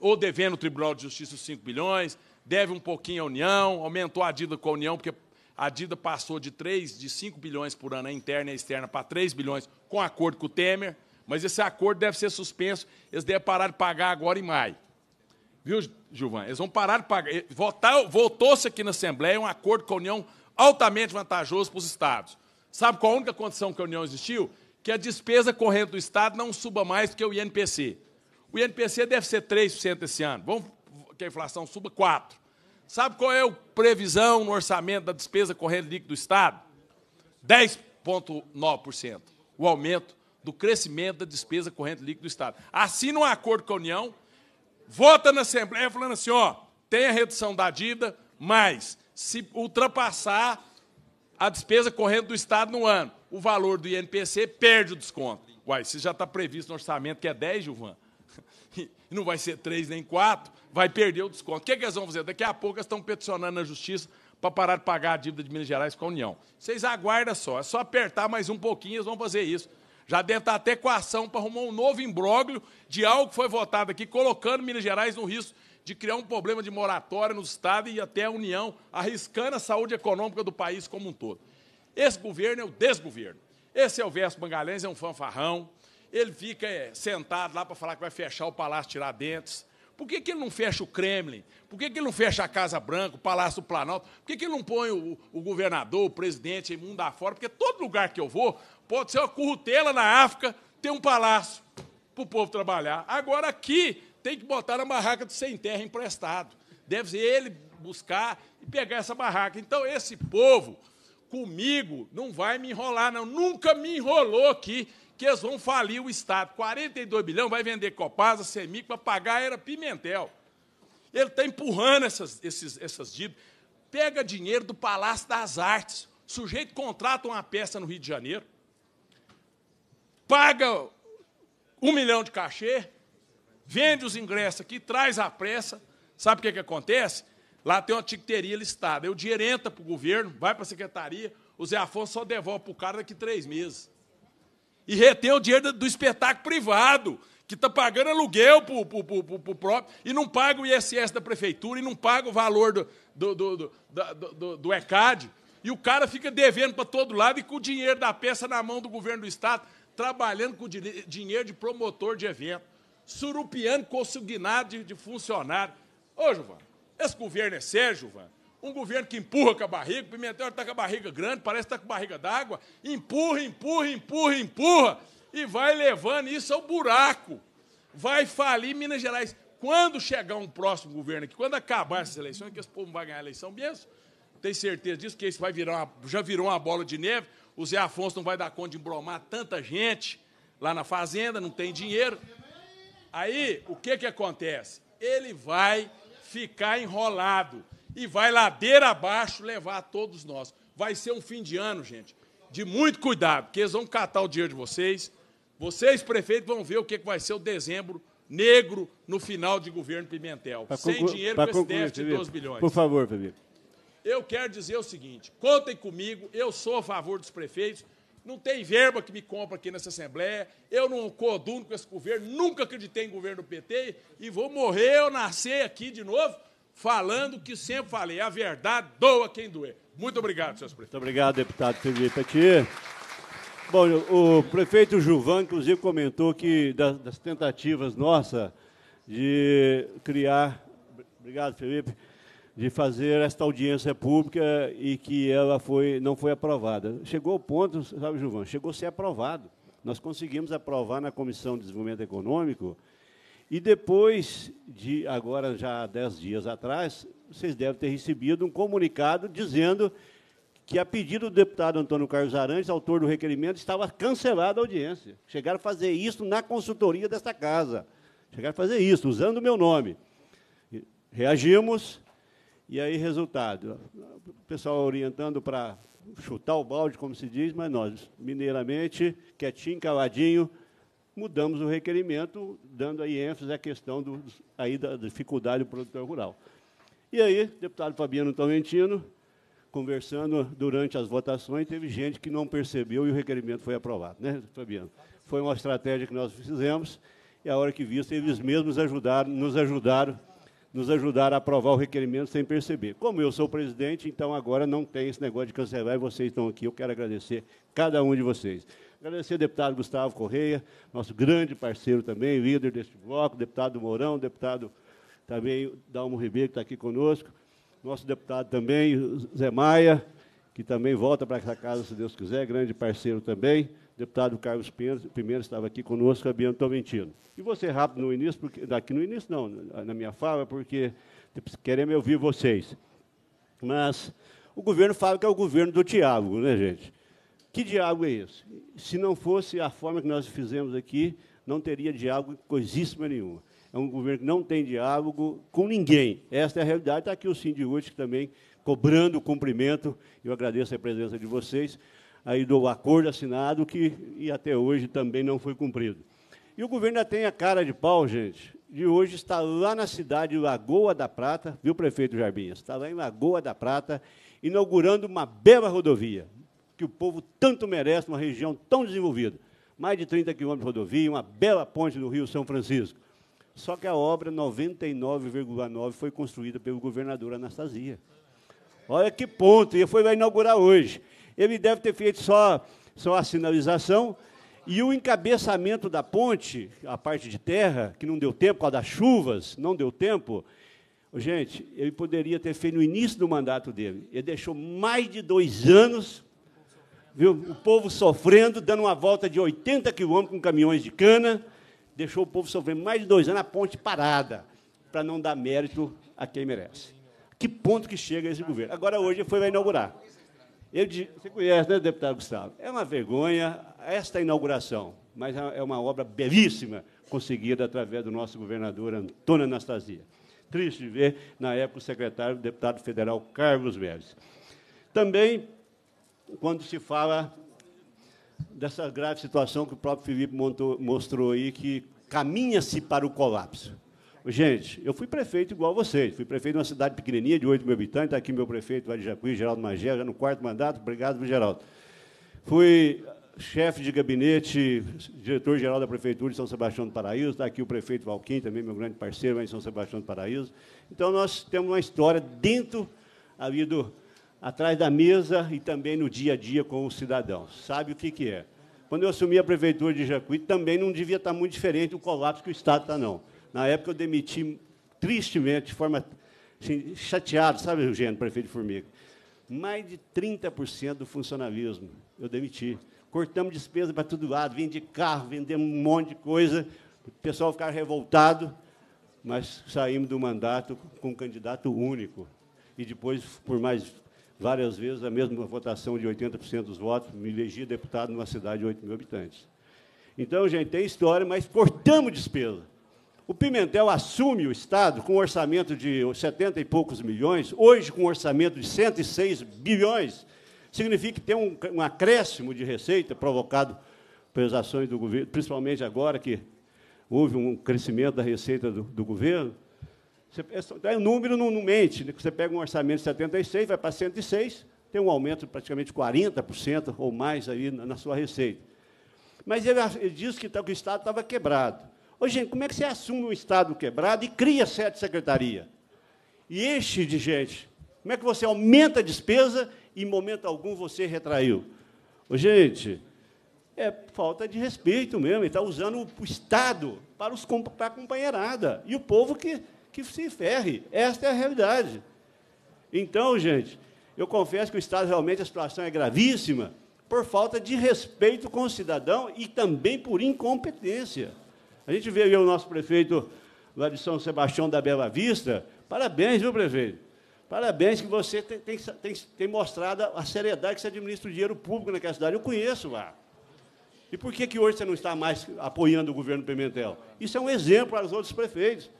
Ou devendo o Tribunal de Justiça os 5 bilhões, deve um pouquinho à União, aumentou a dívida com a União, porque a dívida passou de 3, de 5 bilhões por ano, a interna e a externa, para 3 bilhões, com acordo com o Temer, mas esse acordo deve ser suspenso, eles devem parar de pagar agora em maio. Viu, Gilvan? Eles vão parar de pagar. Votou-se aqui na Assembleia um acordo com a União altamente vantajoso para os estados. Sabe qual a única condição que a União existiu? Que a despesa corrente do Estado não suba mais do que o INPC. O INPC deve ser 3% esse ano. Vamos que a inflação suba 4%. Sabe qual é a previsão no orçamento da despesa corrente líquida do Estado? 10,9%. O aumento do crescimento da despesa corrente líquida do Estado. Assina um acordo com a União vota na Assembleia falando assim, ó, tem a redução da dívida, mas se ultrapassar a despesa corrente do Estado no ano, o valor do INPC perde o desconto. Uai, se já está previsto no orçamento que é 10, Gilvan, e não vai ser 3 nem 4, vai perder o desconto. O que, é que eles vão fazer? Daqui a pouco eles estão peticionando na Justiça para parar de pagar a dívida de Minas Gerais com a União. Vocês aguardam só, é só apertar mais um pouquinho, eles vão fazer isso. Já deve estar até com a ação para arrumar um novo imbróglio de algo que foi votado aqui, colocando Minas Gerais no risco de criar um problema de moratória no Estado e até a União, arriscando a saúde econômica do país como um todo. Esse governo é o desgoverno. Esse Elvésio Bangalhães é um fanfarrão, ele fica é, sentado lá para falar que vai fechar o Palácio Tiradentes. Por que, que ele não fecha o Kremlin? Por que, que ele não fecha a Casa Branca, o Palácio do Planalto? Por que, que ele não põe o, o governador, o presidente, em mundo afora? Porque todo lugar que eu vou, Pode ser uma currutela na África, ter um palácio para o povo trabalhar. Agora aqui tem que botar na barraca de sem terra emprestado. Deve ser ele buscar e pegar essa barraca. Então, esse povo, comigo, não vai me enrolar, não. Nunca me enrolou aqui que eles vão falir o Estado. 42 bilhões vai vender Copasa, Semico, para pagar era Pimentel. Ele está empurrando essas, esses, essas dívidas. Pega dinheiro do Palácio das Artes. O sujeito contrata uma peça no Rio de Janeiro paga um milhão de cachê, vende os ingressos aqui, traz a pressa. Sabe o que, que acontece? Lá tem uma ticteria listada. Aí o dinheiro entra para o governo, vai para a secretaria, o Zé Afonso só devolve para o cara daqui três meses. E retém o dinheiro do espetáculo privado, que está pagando aluguel para o próprio, e não paga o ISS da prefeitura, e não paga o valor do, do, do, do, do, do, do ECAD. E o cara fica devendo para todo lado e com o dinheiro da peça na mão do governo do Estado trabalhando com dinheiro de promotor de evento, surupiando consignado de, de funcionário. Ô, Giovana, esse governo é sério, Giovana? Um governo que empurra com a barriga, o Pimentel está com a barriga grande, parece que está com barriga d'água, empurra, empurra, empurra, empurra, e vai levando isso ao buraco. Vai falir Minas Gerais. Quando chegar um próximo governo aqui, quando acabar essas eleições, que esse povo vai ganhar a eleição mesmo, tem certeza disso, que isso vai virar uma, já virou uma bola de neve, o Zé Afonso não vai dar conta de embromar tanta gente lá na fazenda, não tem dinheiro. Aí, o que, que acontece? Ele vai ficar enrolado e vai ladeira abaixo levar todos nós. Vai ser um fim de ano, gente, de muito cuidado, porque eles vão catar o dinheiro de vocês. Vocês, prefeitos, vão ver o que, que vai ser o dezembro negro no final de governo Pimentel. Pra Sem dinheiro com esse déficit de 12 bilhões. Por favor, Felipe eu quero dizer o seguinte: contem comigo, eu sou a favor dos prefeitos, não tem verba que me compra aqui nessa Assembleia, eu não coaduno com esse governo, nunca acreditei em governo do PT e vou morrer ou nascer aqui de novo falando o que sempre falei: a verdade doa quem doer. Muito obrigado, senhores prefeitos. Muito obrigado, deputado Felipe Atier. Bom, o prefeito Juvan, inclusive, comentou que das, das tentativas nossas de criar. Obrigado, Felipe de fazer esta audiência pública e que ela foi, não foi aprovada. Chegou o ponto, sabe, João chegou a ser aprovado. Nós conseguimos aprovar na Comissão de Desenvolvimento Econômico e depois de, agora já há dez dias atrás, vocês devem ter recebido um comunicado dizendo que, a pedido do deputado Antônio Carlos Arantes, autor do requerimento, estava cancelada a audiência. Chegaram a fazer isso na consultoria desta casa. Chegaram a fazer isso, usando o meu nome. Reagimos, e aí, resultado, o pessoal orientando para chutar o balde, como se diz, mas nós, mineiramente, quietinho, caladinho, mudamos o requerimento, dando aí ênfase à questão do, aí da dificuldade do produtor rural. E aí, deputado Fabiano Tolentino, conversando durante as votações, teve gente que não percebeu e o requerimento foi aprovado, né, Fabiano? Foi uma estratégia que nós fizemos e a hora que visto, eles mesmos ajudaram, nos ajudaram nos ajudar a aprovar o requerimento sem perceber. Como eu sou presidente, então agora não tem esse negócio de cancelar e vocês estão aqui. Eu quero agradecer cada um de vocês. Agradecer ao deputado Gustavo Correia, nosso grande parceiro também, líder deste bloco, deputado Mourão, deputado também Dalmo Ribeiro, que está aqui conosco, nosso deputado também, Zé Maia, que também volta para essa casa, se Deus quiser, grande parceiro também deputado Carlos Primeiro estava aqui conosco, Fabiano Tolentino. E você rápido no início, porque, daqui no início não, na minha fala, porque queremos ouvir vocês. Mas o governo fala que é o governo do diálogo, né, gente? Que diálogo é esse? Se não fosse a forma que nós fizemos aqui, não teria diálogo coisíssima nenhuma. É um governo que não tem diálogo com ninguém. Esta é a realidade. Está aqui o Sim de hoje, que também cobrando o cumprimento. Eu agradeço a presença de vocês aí do acordo assinado que e até hoje também não foi cumprido. E o governo ainda tem a cara de pau, gente, de hoje está lá na cidade Lagoa da Prata, viu, prefeito Jarbinhas? Está lá em Lagoa da Prata, inaugurando uma bela rodovia, que o povo tanto merece, uma região tão desenvolvida. Mais de 30 quilômetros de rodovia, uma bela ponte do Rio São Francisco. Só que a obra 99,9 foi construída pelo governador Anastasia. Olha que ponto, e foi vai inaugurar hoje ele deve ter feito só, só a sinalização. E o encabeçamento da ponte, a parte de terra, que não deu tempo por causa das chuvas, não deu tempo. Gente, ele poderia ter feito no início do mandato dele. Ele deixou mais de dois anos, viu? O povo sofrendo, dando uma volta de 80 quilômetros com caminhões de cana, deixou o povo sofrendo mais de dois anos a ponte parada, para não dar mérito a quem merece. Que ponto que chega esse governo? Agora hoje foi vai inaugurar. Eu, você conhece, né, deputado Gustavo? É uma vergonha esta inauguração, mas é, é uma obra belíssima conseguida através do nosso governador Antônio Anastasia. Triste de ver, na época, o secretário, o deputado federal Carlos Veres. Também, quando se fala dessa grave situação que o próprio Felipe montou, mostrou aí, que caminha-se para o colapso. Gente, eu fui prefeito igual vocês. Fui prefeito de uma cidade pequenininha, de 8 mil habitantes. Está aqui meu prefeito, vai de Jacuí, Geraldo Magé, já no quarto mandato. Obrigado, Geraldo. Fui chefe de gabinete, diretor-geral da Prefeitura de São Sebastião do Paraíso, está aqui o prefeito Valquim, também meu grande parceiro em São Sebastião do Paraíso. Então, nós temos uma história dentro, havido atrás da mesa e também no dia a dia com o cidadão. Sabe o que, que é. Quando eu assumi a Prefeitura de Jacuí, também não devia estar muito diferente do colapso que o Estado está, não. Na época eu demiti tristemente, de forma assim, chateado, sabe, Eugênio, prefeito de Formiga? Mais de 30% do funcionalismo eu demiti. Cortamos despesa para todo lado, vendi carro, vendemos um monte de coisa, o pessoal ficava revoltado, mas saímos do mandato com um candidato único. E depois, por mais várias vezes, a mesma votação de 80% dos votos, me elegi deputado numa cidade de 8 mil habitantes. Então, gente, tem história, mas cortamos despesa. O Pimentel assume o Estado com um orçamento de 70 e poucos milhões, hoje com um orçamento de 106 bilhões. Significa que tem um, um acréscimo de receita provocado pelas ações do governo, principalmente agora que houve um crescimento da receita do, do governo. Você, é é, o número não, não mente. Né? Você pega um orçamento de 76, vai para 106, tem um aumento de praticamente 40% ou mais aí na, na sua receita. Mas ele, ele diz que, tá, que o Estado estava quebrado. Ô, gente, como é que você assume um Estado quebrado e cria sete secretarias? E enche de gente. Como é que você aumenta a despesa e, em momento algum, você retraiu? Ô, gente, é falta de respeito mesmo. Ele está usando o Estado para, os, para a companheirada. E o povo que, que se ferre. Esta é a realidade. Então, gente, eu confesso que o Estado realmente a situação é gravíssima por falta de respeito com o cidadão e também por incompetência. A gente vê aí o nosso prefeito lá de São Sebastião da Bela Vista. Parabéns, viu, prefeito? Parabéns que você tem, tem, tem, tem mostrado a seriedade que você administra o dinheiro público naquela cidade. Eu conheço lá. E por que, que hoje você não está mais apoiando o governo Pimentel? Isso é um exemplo para os outros prefeitos,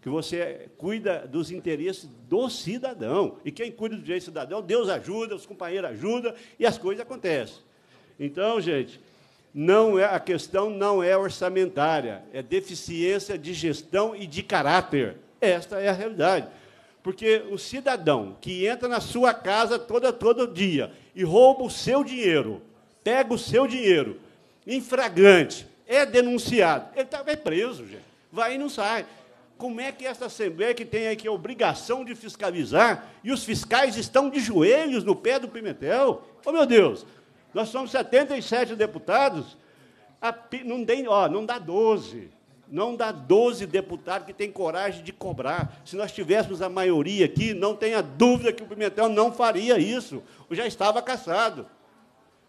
que você cuida dos interesses do cidadão. E quem cuida dos direitos do cidadão, Deus ajuda, os companheiros ajudam e as coisas acontecem. Então, gente, não é, a questão não é orçamentária, é deficiência de gestão e de caráter. Esta é a realidade. Porque o cidadão que entra na sua casa toda, todo dia e rouba o seu dinheiro, pega o seu dinheiro, infragante, é denunciado, ele está é preso, gente. Vai e não sai. Como é que essa Assembleia, que tem aqui a obrigação de fiscalizar, e os fiscais estão de joelhos no pé do Pimentel? Oh, meu Deus! Nós somos 77 deputados, a, não, tem, ó, não dá 12. Não dá 12 deputados que têm coragem de cobrar. Se nós tivéssemos a maioria aqui, não tenha dúvida que o Pimentel não faria isso. Já estava caçado.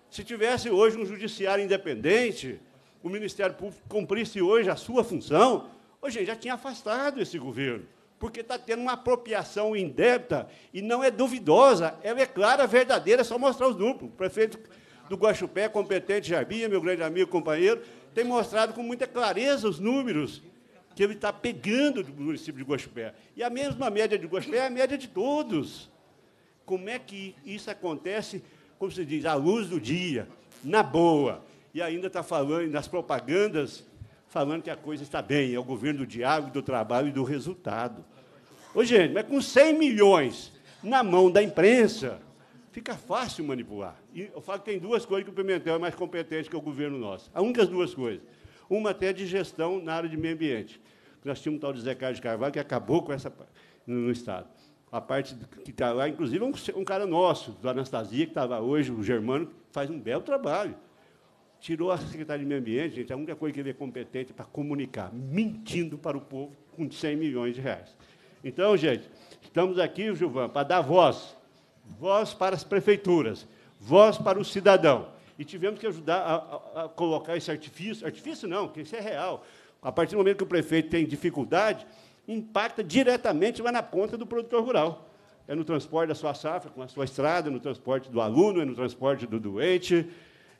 Se tivesse hoje um judiciário independente, o Ministério Público cumprisse hoje a sua função, hoje já tinha afastado esse governo porque está tendo uma apropriação indébita e não é duvidosa, ela é clara, verdadeira, é só mostrar os números. O prefeito do Guaxupé, competente Jarbinha, meu grande amigo, companheiro, tem mostrado com muita clareza os números que ele está pegando do município de Guaxupé. E a mesma média de Guaxupé é a média de todos. Como é que isso acontece, como se diz, à luz do dia, na boa? E ainda está falando nas propagandas, falando que a coisa está bem, é o governo do diálogo, do trabalho e do resultado. Ô, gente, mas com 100 milhões na mão da imprensa, fica fácil manipular. E eu falo que tem duas coisas que o Pimentel é mais competente que o governo nosso. A única duas coisas. Uma até de gestão na área de meio ambiente. Nós tínhamos um tal de Zé Carlos de Carvalho que acabou com essa no, Estado. A parte que está lá, inclusive, é um, um cara nosso, do Anastasia, que estava tá hoje, o Germano, faz um belo trabalho. Tirou a Secretaria de Meio Ambiente, gente, a única coisa que ele é competente é para comunicar, mentindo para o povo com 100 milhões de reais. Então, gente, estamos aqui, Gilvan, para dar voz voz para as prefeituras, voz para o cidadão. E tivemos que ajudar a, a, a colocar esse artifício, artifício não, que isso é real. A partir do momento que o prefeito tem dificuldade, impacta diretamente lá na ponta do produtor rural. É no transporte da sua safra, com a sua estrada, é no transporte do aluno, é no transporte do doente,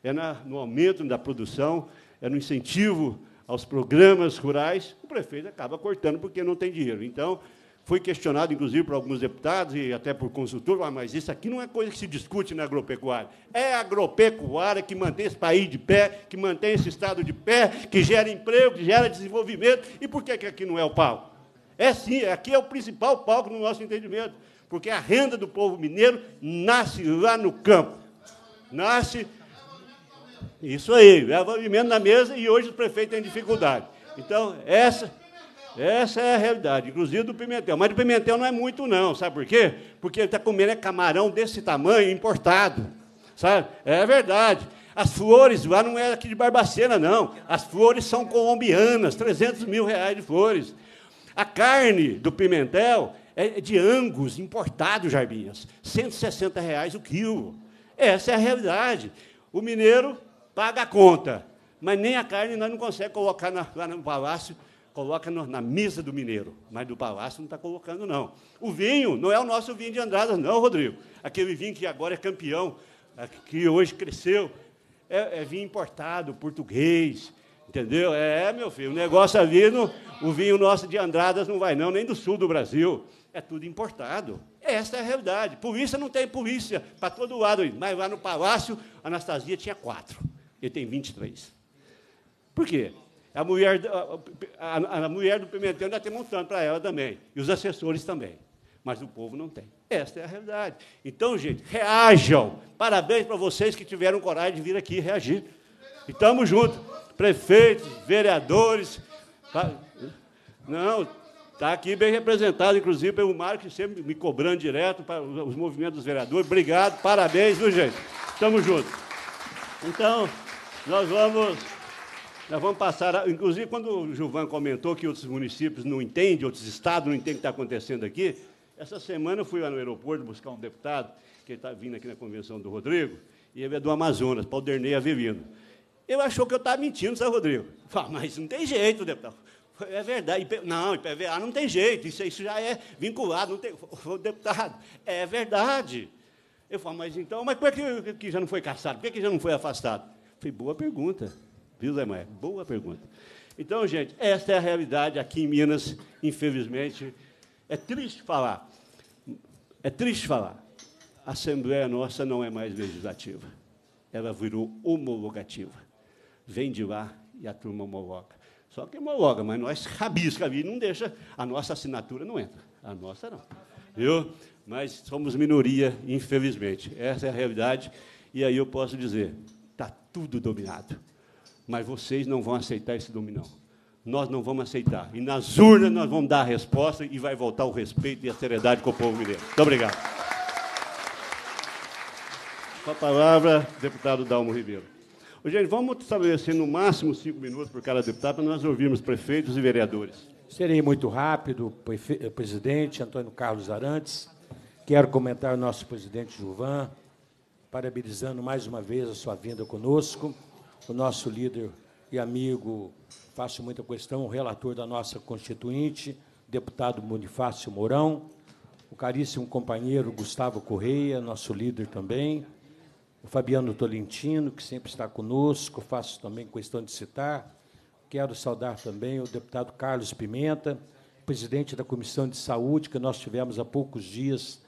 é na, no aumento da produção, é no incentivo aos programas rurais. O prefeito acaba cortando porque não tem dinheiro. Então, foi questionado, inclusive, por alguns deputados e até por consultores, ah, mas isso aqui não é coisa que se discute na agropecuária. É a agropecuária que mantém esse país de pé, que mantém esse Estado de pé, que gera emprego, que gera desenvolvimento. E por que, que aqui não é o palco? É sim, aqui é o principal palco no nosso entendimento, porque a renda do povo mineiro nasce lá no campo. Nasce. Isso aí, é movimento na mesa e hoje o prefeito têm dificuldade. Então, essa. Essa é a realidade, inclusive do pimentel. Mas do pimentel não é muito, não. Sabe por quê? Porque ele está comendo é camarão desse tamanho, importado. Sabe? É verdade. As flores lá não é aqui de Barbacena, não. As flores são colombianas, 300 mil reais de flores. A carne do pimentel é de angus, importado, Jarbinhas, 160 reais o quilo. Essa é a realidade. O mineiro paga a conta, mas nem a carne nós não conseguimos colocar na, lá no palácio coloca-nos na mesa do mineiro, mas do palácio não está colocando, não. O vinho não é o nosso vinho de Andradas, não, Rodrigo. Aquele vinho que agora é campeão, é, que hoje cresceu, é, é vinho importado, português, entendeu? É, é, meu filho, o negócio ali, no, o vinho nosso de Andradas não vai não, nem do sul do Brasil, é tudo importado. Essa é a realidade. Polícia não tem polícia para todo lado, mas lá no palácio, Anastasia tinha quatro, ele tem 23. Por quê? A mulher, a, a, a mulher do Pimentel ainda tem montando para ela também, e os assessores também. Mas o povo não tem. Esta é a realidade. Então, gente, reajam. Parabéns para vocês que tiveram coragem de vir aqui reagir. E estamos juntos. Prefeitos, vereadores. Não, Está aqui bem representado, inclusive, pelo Marco, sempre me cobrando direto para os movimentos dos vereadores. Obrigado, parabéns, viu, gente? estamos juntos Então, nós vamos. Nós vamos passar, a, inclusive, quando o Gilvan comentou que outros municípios não entendem, outros estados não entendem o que está acontecendo aqui, essa semana eu fui lá no aeroporto buscar um deputado, que está vindo aqui na convenção do Rodrigo, e ele é do Amazonas, Paulderney Avelino. Ele achou que eu estava mentindo, sabe, Rodrigo? Fala, ah, mas não tem jeito, deputado. É verdade. IP... Não, IPVA não tem jeito, isso, isso já é vinculado. Não tem... O deputado, é verdade. Eu falo, mas então, mas por que, que já não foi caçado? Por que, que já não foi afastado? Foi boa pergunta. Viu, Zé Maia? Boa pergunta. Então, gente, esta é a realidade aqui em Minas, infelizmente. É triste falar. É triste falar. A Assembleia nossa não é mais legislativa. Ela virou homologativa. Vem de lá e a turma homologa. Só que homologa, mas nós rabisca ali, não deixa. A nossa assinatura não entra. A nossa não. Viu? Mas somos minoria, infelizmente. Essa é a realidade. E aí eu posso dizer, está tudo dominado mas vocês não vão aceitar esse dominão. Nós não vamos aceitar. E nas urnas nós vamos dar a resposta e vai voltar o respeito e a seriedade com o povo mineiro. Muito obrigado. Com a palavra, deputado Dalmo Ribeiro. Ô, gente, vamos estabelecer no máximo cinco minutos por cada deputado para nós ouvirmos prefeitos e vereadores. Serei muito rápido, eh, presidente Antônio Carlos Arantes. Quero comentar o nosso presidente Juvan, parabenizando mais uma vez a sua vinda conosco o nosso líder e amigo, faço muita questão, o relator da nossa Constituinte, deputado Bonifácio Mourão, o caríssimo companheiro Gustavo Correia, nosso líder também, o Fabiano Tolentino, que sempre está conosco, faço também questão de citar. Quero saudar também o deputado Carlos Pimenta, presidente da Comissão de Saúde, que nós tivemos há poucos dias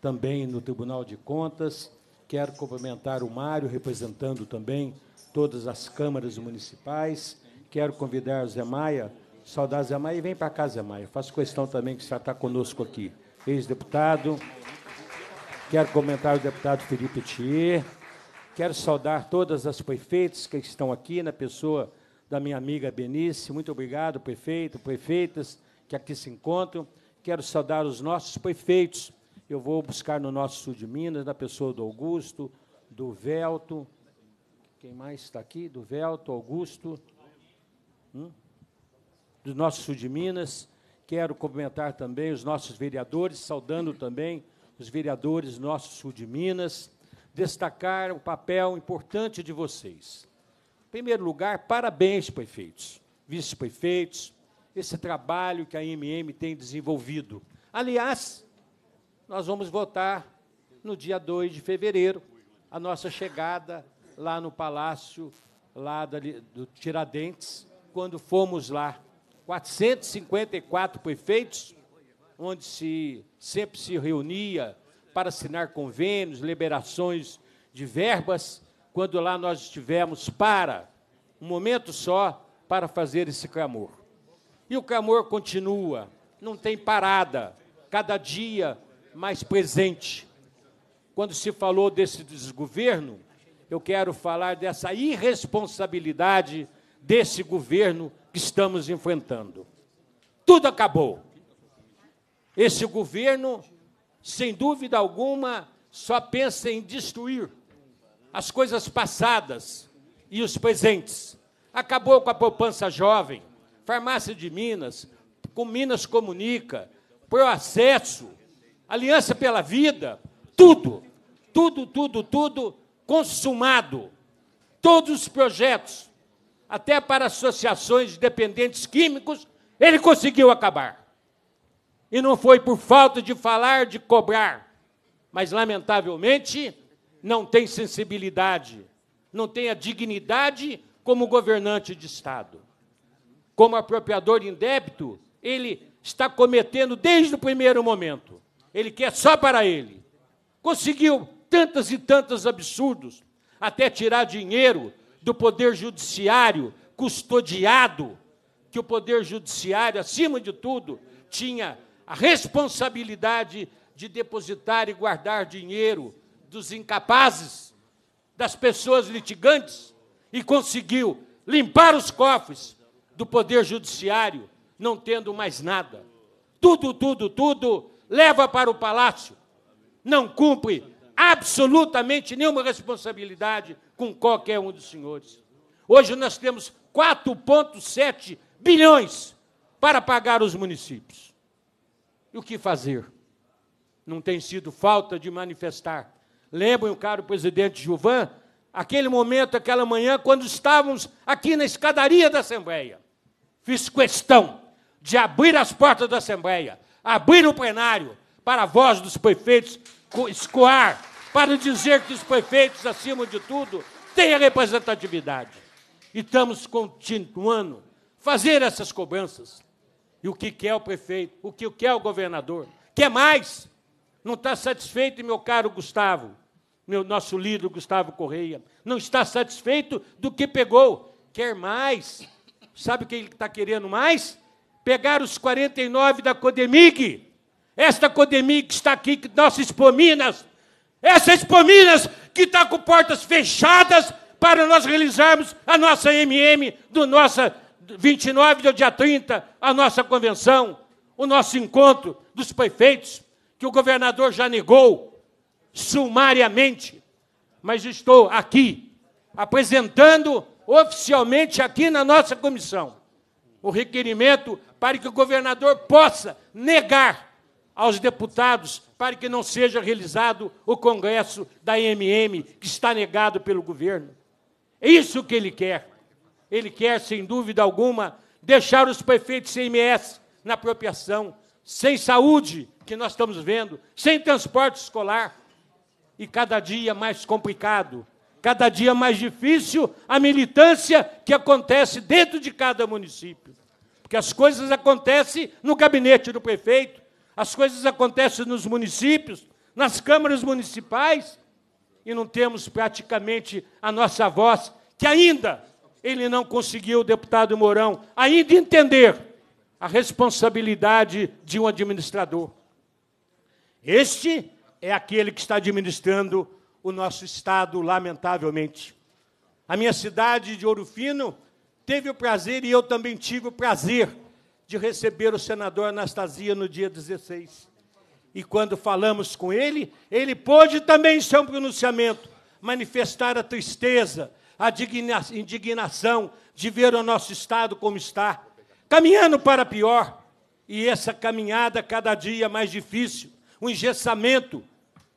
também no Tribunal de Contas. Quero cumprimentar o Mário, representando também todas as câmaras municipais. Quero convidar o Zé Maia, saudar Zé Maia, e vem para cá, Zé Maia. Faço questão também que você está conosco aqui. Ex-deputado, quero comentar o deputado Felipe Thier, quero saudar todas as prefeitas que estão aqui, na pessoa da minha amiga Benice. Muito obrigado, prefeito, prefeitas que aqui se encontram. Quero saudar os nossos prefeitos. Eu vou buscar no nosso sul de Minas, na pessoa do Augusto, do Velto, quem mais está aqui? Do Velto, Augusto. Hum? Do nosso sul de Minas. Quero cumprimentar também os nossos vereadores, saudando também os vereadores do nosso sul de Minas. Destacar o papel importante de vocês. Em primeiro lugar, parabéns, prefeitos, vice-prefeitos, esse trabalho que a IMM tem desenvolvido. Aliás, nós vamos votar no dia 2 de fevereiro a nossa chegada lá no palácio lá do Tiradentes, quando fomos lá. 454 prefeitos, onde se sempre se reunia para assinar convênios, liberações de verbas, quando lá nós estivemos para um momento só para fazer esse clamor. E o clamor continua, não tem parada, cada dia mais presente. Quando se falou desse desgoverno, eu quero falar dessa irresponsabilidade desse governo que estamos enfrentando. Tudo acabou. Esse governo, sem dúvida alguma, só pensa em destruir as coisas passadas e os presentes. Acabou com a poupança jovem, farmácia de Minas, com Minas Comunica, acesso, Aliança pela Vida, tudo, tudo, tudo, tudo consumado todos os projetos, até para associações de dependentes químicos, ele conseguiu acabar. E não foi por falta de falar, de cobrar, mas lamentavelmente não tem sensibilidade, não tem a dignidade como governante de Estado. Como apropriador débito, ele está cometendo desde o primeiro momento. Ele quer só para ele. Conseguiu tantas e tantos absurdos, até tirar dinheiro do poder judiciário custodiado, que o poder judiciário, acima de tudo, tinha a responsabilidade de depositar e guardar dinheiro dos incapazes, das pessoas litigantes, e conseguiu limpar os cofres do poder judiciário, não tendo mais nada. Tudo, tudo, tudo leva para o palácio. Não cumpre absolutamente nenhuma responsabilidade com qualquer um dos senhores. Hoje nós temos 4,7 bilhões para pagar os municípios. E o que fazer? Não tem sido falta de manifestar. o caro presidente Gilvan, aquele momento, aquela manhã, quando estávamos aqui na escadaria da Assembleia. Fiz questão de abrir as portas da Assembleia, abrir o plenário para a voz dos prefeitos escoar para dizer que os prefeitos, acima de tudo, têm a representatividade. E estamos continuando fazer essas cobranças. E o que quer o prefeito? O que quer o governador? Quer mais? Não está satisfeito, meu caro Gustavo, meu nosso líder Gustavo Correia. Não está satisfeito do que pegou. Quer mais? Sabe o que ele está querendo mais? Pegar os 49 da Codemig esta pandemia que está aqui, que nossas expominas, essas expominas que está com portas fechadas para nós realizarmos a nossa MM do nosso 29 do dia 30, a nossa convenção, o nosso encontro dos prefeitos, que o governador já negou sumariamente, mas estou aqui apresentando oficialmente aqui na nossa comissão o requerimento para que o governador possa negar aos deputados para que não seja realizado o congresso da MM, que está negado pelo governo. É isso que ele quer. Ele quer, sem dúvida alguma, deixar os prefeitos CMS na apropriação, sem saúde, que nós estamos vendo, sem transporte escolar. E cada dia mais complicado, cada dia mais difícil a militância que acontece dentro de cada município. Porque as coisas acontecem no gabinete do prefeito, as coisas acontecem nos municípios, nas câmaras municipais, e não temos praticamente a nossa voz, que ainda ele não conseguiu, o deputado Mourão, ainda entender a responsabilidade de um administrador. Este é aquele que está administrando o nosso Estado, lamentavelmente. A minha cidade de Ouro Fino teve o prazer, e eu também tive o prazer, de receber o senador Anastasia no dia 16. E quando falamos com ele, ele pôde também, em seu pronunciamento, manifestar a tristeza, a indignação de ver o nosso Estado como está, caminhando para pior. E essa caminhada cada dia mais difícil, o engessamento,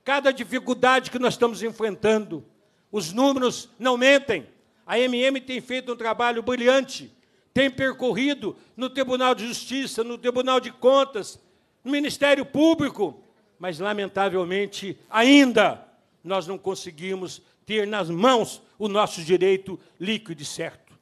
cada dificuldade que nós estamos enfrentando. Os números não mentem. A MM tem feito um trabalho brilhante tem percorrido no Tribunal de Justiça, no Tribunal de Contas, no Ministério Público, mas lamentavelmente ainda nós não conseguimos ter nas mãos o nosso direito líquido e certo.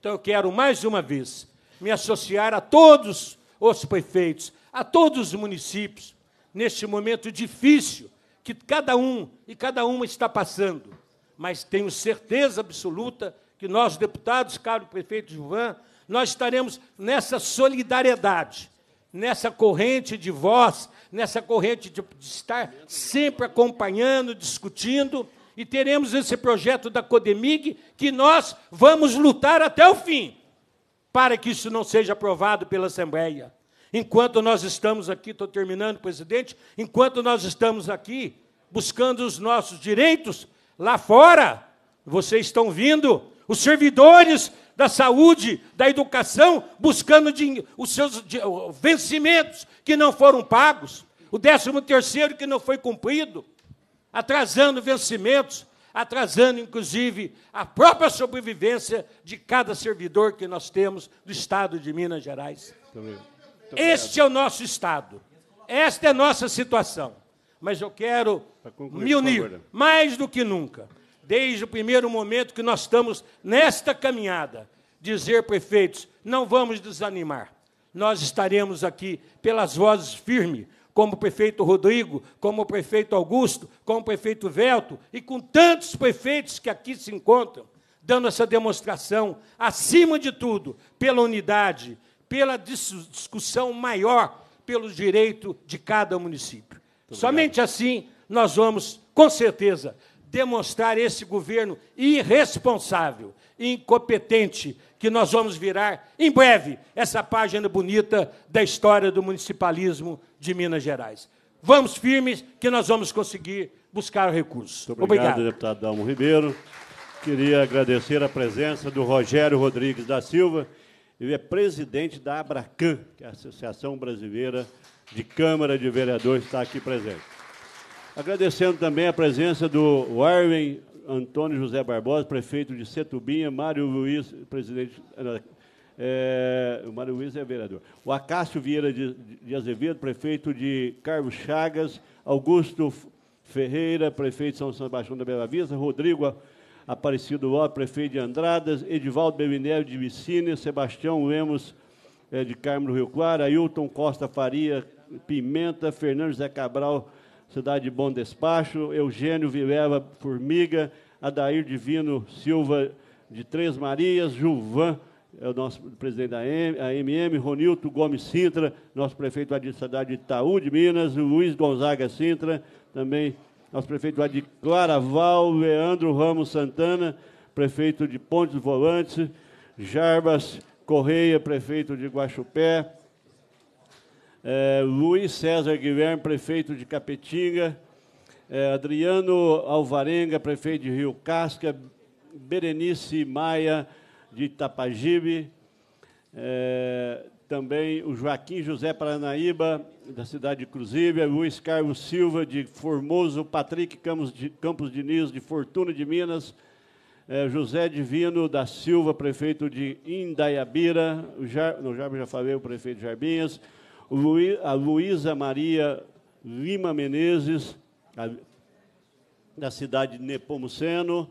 Então eu quero mais uma vez me associar a todos os prefeitos, a todos os municípios, neste momento difícil que cada um e cada uma está passando, mas tenho certeza absoluta que nós, deputados, caro prefeito Gilvan, nós estaremos nessa solidariedade, nessa corrente de voz, nessa corrente de, de estar sempre acompanhando, discutindo, e teremos esse projeto da Codemig que nós vamos lutar até o fim para que isso não seja aprovado pela Assembleia. Enquanto nós estamos aqui, estou terminando, presidente, enquanto nós estamos aqui buscando os nossos direitos lá fora, vocês estão vindo os servidores da saúde, da educação, buscando os seus vencimentos que não foram pagos, o décimo terceiro que não foi cumprido, atrasando vencimentos, atrasando inclusive a própria sobrevivência de cada servidor que nós temos do Estado de Minas Gerais. Este é o nosso Estado, esta é a nossa situação. Mas eu quero me unir né? mais do que nunca desde o primeiro momento que nós estamos nesta caminhada, dizer, prefeitos, não vamos desanimar. Nós estaremos aqui pelas vozes firmes, como o prefeito Rodrigo, como o prefeito Augusto, como o prefeito Velto e com tantos prefeitos que aqui se encontram, dando essa demonstração, acima de tudo, pela unidade, pela discussão maior pelos direitos de cada município. Somente assim nós vamos, com certeza, demonstrar esse governo irresponsável e incompetente que nós vamos virar em breve essa página bonita da história do municipalismo de Minas Gerais. Vamos firmes que nós vamos conseguir buscar recursos. Muito obrigado, obrigado. deputado Dalmo Ribeiro. Queria agradecer a presença do Rogério Rodrigues da Silva, ele é presidente da Abracan, que é a Associação Brasileira de Câmara de Vereadores, está aqui presente. Agradecendo também a presença do Arwen Antônio José Barbosa, prefeito de Setubinha, Mário Luiz, presidente. Eh, é, o Mário Luiz é vereador. O Acácio Vieira de, de Azevedo, prefeito de Carlos Chagas, Augusto Ferreira, prefeito de São Sebastião da Bela Vista, Rodrigo Aparecido Ló, prefeito de Andradas, Edivaldo Bevinel de Vicine, Sebastião Lemos é, de Carmo do Rio Claro, Ailton Costa Faria Pimenta, Fernando Zé Cabral Cidade de Bom Despacho, Eugênio Vilela Formiga, Adair Divino Silva de Três Marias, Juvan, é o nosso presidente da AMM, Ronilto Gomes Sintra, nosso prefeito da cidade de Itaú de Minas, Luiz Gonzaga Sintra, também nosso prefeito lá de Claraval, Leandro Ramos Santana, prefeito de Pontes Volantes, Jarbas Correia, prefeito de Guaxupé, é, Luiz César Guilherme, prefeito de Capetinga, é, Adriano Alvarenga, prefeito de Rio Casca, Berenice Maia, de Itapagibe, é, também o Joaquim José Paranaíba, da cidade de Cruzíbia, Luiz Carlos Silva, de Formoso, Patrick Campos, de, Campos Diniz, de Fortuna de Minas, é, José Divino da Silva, prefeito de Indaiabira, o Jar, não, já, já falei, o prefeito Jarbinhas, a Luísa Maria Lima Menezes, da cidade de Nepomuceno,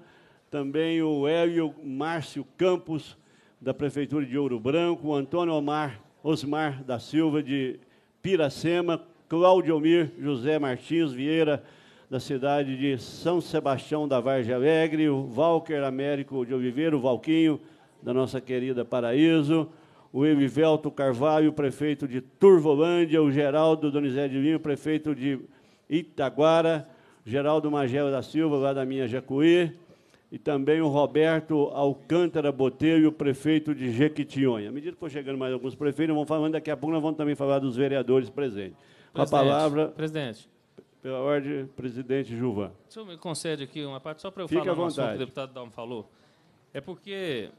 também o Hélio Márcio Campos, da Prefeitura de Ouro Branco, o Antônio Omar, Osmar da Silva, de Piracema, Cláudio Almir José Martins Vieira, da cidade de São Sebastião da Vargem Alegre, o Walker Américo de Oliveira, o Valquinho, da nossa querida Paraíso, o Erivelto Carvalho, prefeito de Turvolândia, o Geraldo Donizete Lima, prefeito de Itaguara, Geraldo Magelo da Silva, lá da minha Jacuí, e também o Roberto Alcântara Botelho, prefeito de Jequitinhonha. À medida que for chegando mais alguns prefeitos, vamos falando, daqui a pouco nós vamos também falar dos vereadores presentes. a palavra... Presidente. Pela ordem, presidente Juvan. O senhor me concede aqui uma parte, só para eu Fique falar o assunto que o deputado Dalmo falou. É porque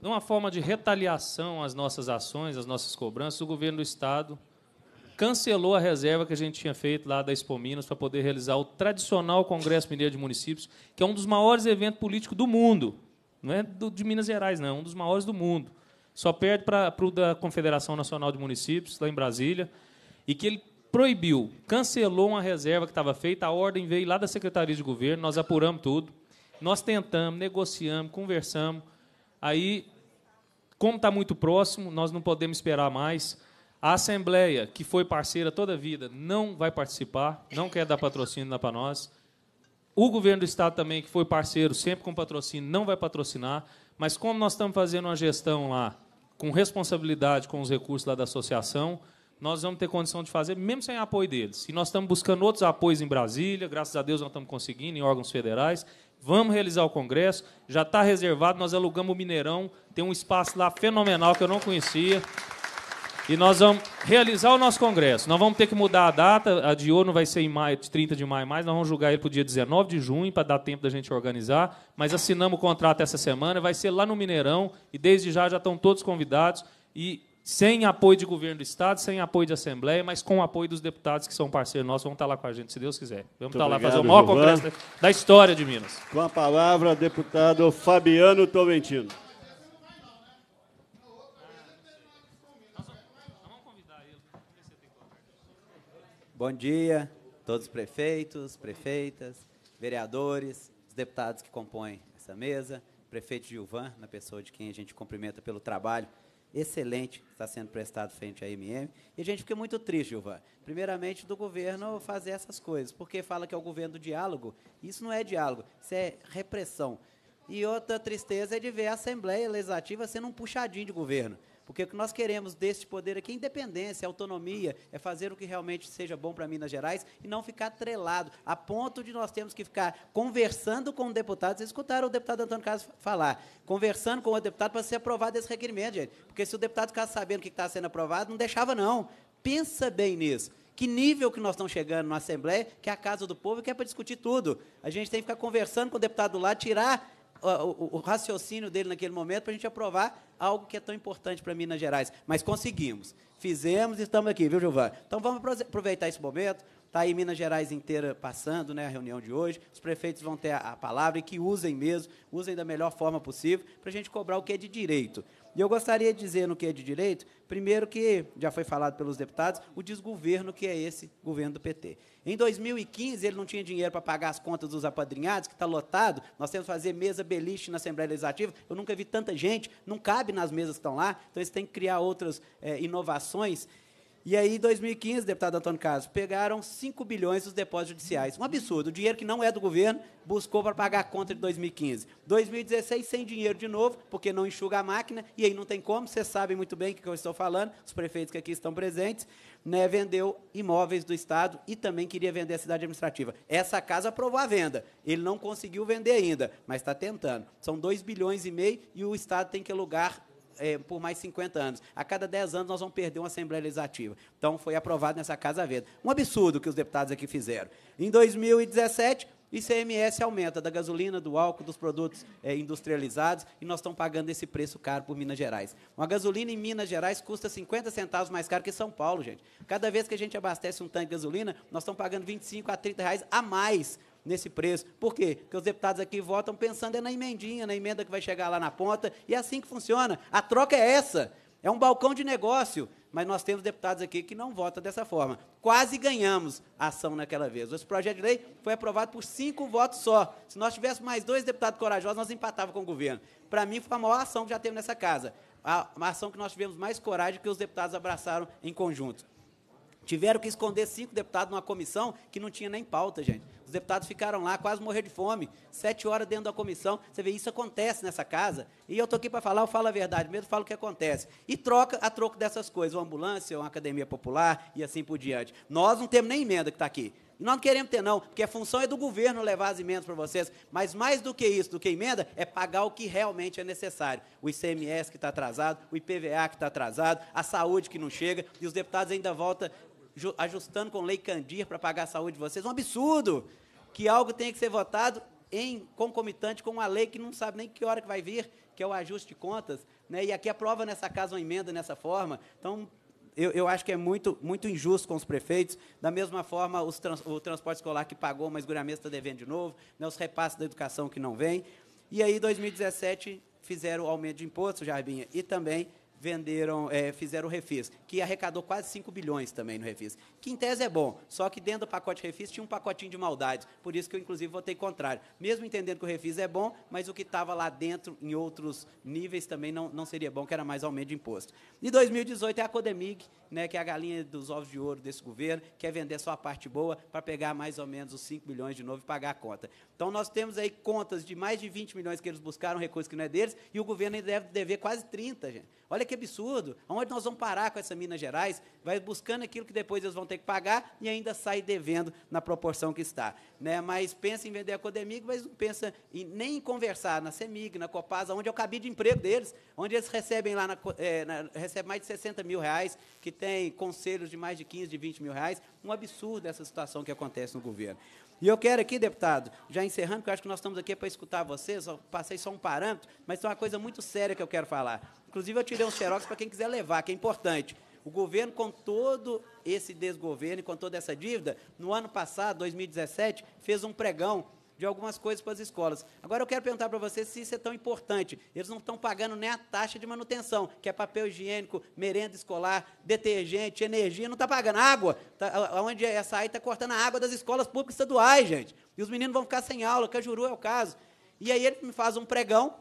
numa forma de retaliação às nossas ações, às nossas cobranças, o governo do Estado cancelou a reserva que a gente tinha feito lá da Expo Minas para poder realizar o tradicional Congresso Mineiro de Municípios, que é um dos maiores eventos políticos do mundo. Não é do, de Minas Gerais, não, é um dos maiores do mundo. Só perde para o da Confederação Nacional de Municípios, lá em Brasília, e que ele proibiu, cancelou uma reserva que estava feita, a ordem veio lá da Secretaria de Governo, nós apuramos tudo, nós tentamos, negociamos, conversamos, Aí, como está muito próximo, nós não podemos esperar mais. A Assembleia, que foi parceira toda a vida, não vai participar, não quer dar patrocínio para nós. O governo do Estado também, que foi parceiro, sempre com patrocínio, não vai patrocinar. Mas como nós estamos fazendo uma gestão lá com responsabilidade com os recursos lá da associação, nós vamos ter condição de fazer, mesmo sem apoio deles. E nós estamos buscando outros apoios em Brasília, graças a Deus nós estamos conseguindo, em órgãos federais vamos realizar o congresso, já está reservado, nós alugamos o Mineirão, tem um espaço lá fenomenal que eu não conhecia. E nós vamos realizar o nosso congresso. Nós vamos ter que mudar a data, adiou, não vai ser em maio, 30 de maio mais, nós vamos julgar ele para o dia 19 de junho, para dar tempo da gente organizar, mas assinamos o contrato essa semana, vai ser lá no Mineirão, e desde já já estão todos convidados, e sem apoio de governo do Estado, sem apoio de Assembleia, mas com o apoio dos deputados que são parceiros nossos, vão estar lá com a gente, se Deus quiser. Vamos Muito estar obrigado, lá fazer o maior Giovana. congresso da história de Minas. Com a palavra, deputado Fabiano Tolentino. Bom dia a todos os prefeitos, prefeitas, vereadores, os deputados que compõem essa mesa, prefeito Gilvan, na pessoa de quem a gente cumprimenta pelo trabalho excelente que está sendo prestado frente à MM. E a gente fica muito triste, Gilvan. Primeiramente, do governo fazer essas coisas, porque fala que é o governo do diálogo. Isso não é diálogo, isso é repressão. E outra tristeza é de ver a Assembleia Legislativa sendo um puxadinho de governo. Porque o que nós queremos deste poder aqui é independência, é autonomia, é fazer o que realmente seja bom para Minas Gerais e não ficar trelado, a ponto de nós temos que ficar conversando com o deputado. Vocês escutaram o deputado Antônio Carlos falar, conversando com o deputado para ser aprovado esse requerimento, gente. Porque se o deputado ficasse sabendo o que está sendo aprovado, não deixava, não. Pensa bem nisso. Que nível que nós estamos chegando na Assembleia, que é a casa do povo, que é para discutir tudo. A gente tem que ficar conversando com o deputado lá, tirar o, o, raciocínio dele naquele momento para a gente aprovar algo que é tão importante para Minas Gerais. Mas conseguimos, fizemos e estamos aqui, viu, Giovanni? Então vamos aproveitar esse momento. Está aí Minas Gerais inteira passando né, a reunião de hoje. Os prefeitos vão ter a, a palavra e que usem mesmo, usem da melhor forma possível para a gente cobrar o que é de direito. E eu gostaria de dizer, no que é de direito, primeiro que, já foi falado pelos deputados, o desgoverno que é esse governo do PT. Em 2015, ele não tinha dinheiro para pagar as contas dos apadrinhados, que está lotado, nós temos que fazer mesa beliche na Assembleia Legislativa, eu nunca vi tanta gente, não cabe nas mesas que estão lá, então eles têm que criar outras é, inovações. E aí, em 2015, deputado Antônio Carlos, pegaram 5 bilhões dos depósitos judiciais. Um absurdo. O dinheiro que não é do governo buscou para pagar a conta de 2015. 2016, sem dinheiro de novo, porque não enxuga a máquina, e aí não tem como, vocês sabem muito bem o que eu estou falando, os prefeitos que aqui estão presentes, né, vendeu imóveis do Estado e também queria vender a cidade administrativa. Essa casa aprovou a venda. Ele não conseguiu vender ainda, mas está tentando. São 2 bilhões e meio e o Estado tem que alugar é, por mais 50 anos. A cada 10 anos nós vamos perder uma Assembleia Legislativa. Então foi aprovado nessa Casa Verde. Um absurdo que os deputados aqui fizeram. Em 2017, ICMS aumenta da gasolina, do álcool, dos produtos é, industrializados e nós estamos pagando esse preço caro por Minas Gerais. Uma gasolina em Minas Gerais custa 50 centavos mais caro que São Paulo, gente. Cada vez que a gente abastece um tanque de gasolina, nós estamos pagando 25 a 30 reais a mais nesse preço. Por quê? Porque os deputados aqui votam pensando é na emendinha, na emenda que vai chegar lá na ponta, e é assim que funciona. A troca é essa. É um balcão de negócio, mas nós temos deputados aqui que não votam dessa forma. Quase ganhamos a ação naquela vez. Esse projeto de lei foi aprovado por cinco votos só. Se nós tivéssemos mais dois deputados corajosos, nós empatávamos com o governo. Para mim, foi a maior ação que já teve nessa casa. A ação que nós tivemos mais coragem que os deputados abraçaram em conjunto. Tiveram que esconder cinco deputados numa comissão que não tinha nem pauta, gente. Os deputados ficaram lá, quase morrer de fome, sete horas dentro da comissão. Você vê, isso acontece nessa casa. E eu estou aqui para falar, eu falo a verdade mesmo, falo o que acontece. E troca a troco dessas coisas, uma ambulância, uma academia popular e assim por diante. Nós não temos nem emenda que está aqui. Nós não queremos ter, não, porque a função é do governo levar as emendas para vocês. Mas mais do que isso, do que emenda, é pagar o que realmente é necessário. O ICMS que está atrasado, o IPVA que está atrasado, a saúde que não chega, e os deputados ainda voltam ajustando com lei Candir para pagar a saúde de vocês. Um absurdo que algo tenha que ser votado em concomitante com uma lei que não sabe nem que hora que vai vir, que é o ajuste de contas. Né? E aqui aprova nessa casa uma emenda nessa forma. Então, eu, eu, acho que é muito, muito injusto com os prefeitos. Da mesma forma, trans, o transporte escolar que pagou, mas Guramês está devendo de novo, né, os repasses da educação que não vem E aí, 2017, fizeram o aumento de imposto, Jarbinha, e também venderam, é, fizeram o Refis, que arrecadou quase 5 bilhões também no Refis que em tese é bom, só que dentro do pacote refis tinha um pacotinho de maldades. Por isso que eu, inclusive, votei contrário. Mesmo entendendo que o refis é bom, mas o que estava lá dentro, em outros níveis, também não, não seria bom, que era mais aumento de imposto. E 2018 é a Codemig, né, que é a galinha dos ovos de ouro desse governo, quer vender só a parte boa para pegar mais ou menos os 5 milhões de novo e pagar a conta. Então, nós temos aí contas de mais de 20 milhões que eles buscaram, recursos que não é deles, e o governo ainda deve dever quase 30, gente. Olha que absurdo. Onde nós vamos parar com essa Minas Gerais? Vai buscando aquilo que depois eles vão ter ter que pagar e ainda sai devendo na proporção que está. Né? Mas pensa em vender a Codemig, mas não pensa em, nem em conversar na CEMIG, na Copasa, onde é o cabide de emprego deles, onde eles recebem lá na, é, na, recebem mais de 60 mil reais, que tem conselhos de mais de 15, de 20 mil reais. Um absurdo essa situação que acontece no governo. E eu quero aqui, deputado, já encerrando, porque eu acho que nós estamos aqui para escutar vocês, passei só um parâmetro, mas tem uma coisa muito séria que eu quero falar. Inclusive, eu tirei um xerox para quem quiser levar, que é importante. O governo, com todo esse desgoverno e com toda essa dívida, no ano passado, 2017, fez um pregão de algumas coisas para as escolas. Agora eu quero perguntar para vocês se isso é tão importante. Eles não estão pagando nem a taxa de manutenção, que é papel higiênico, merenda escolar, detergente, energia, não está pagando água. Tá, onde é essa aí está cortando a água das escolas públicas estaduais, gente. E os meninos vão ficar sem aula, Cajuru é o caso. E aí ele me faz um pregão,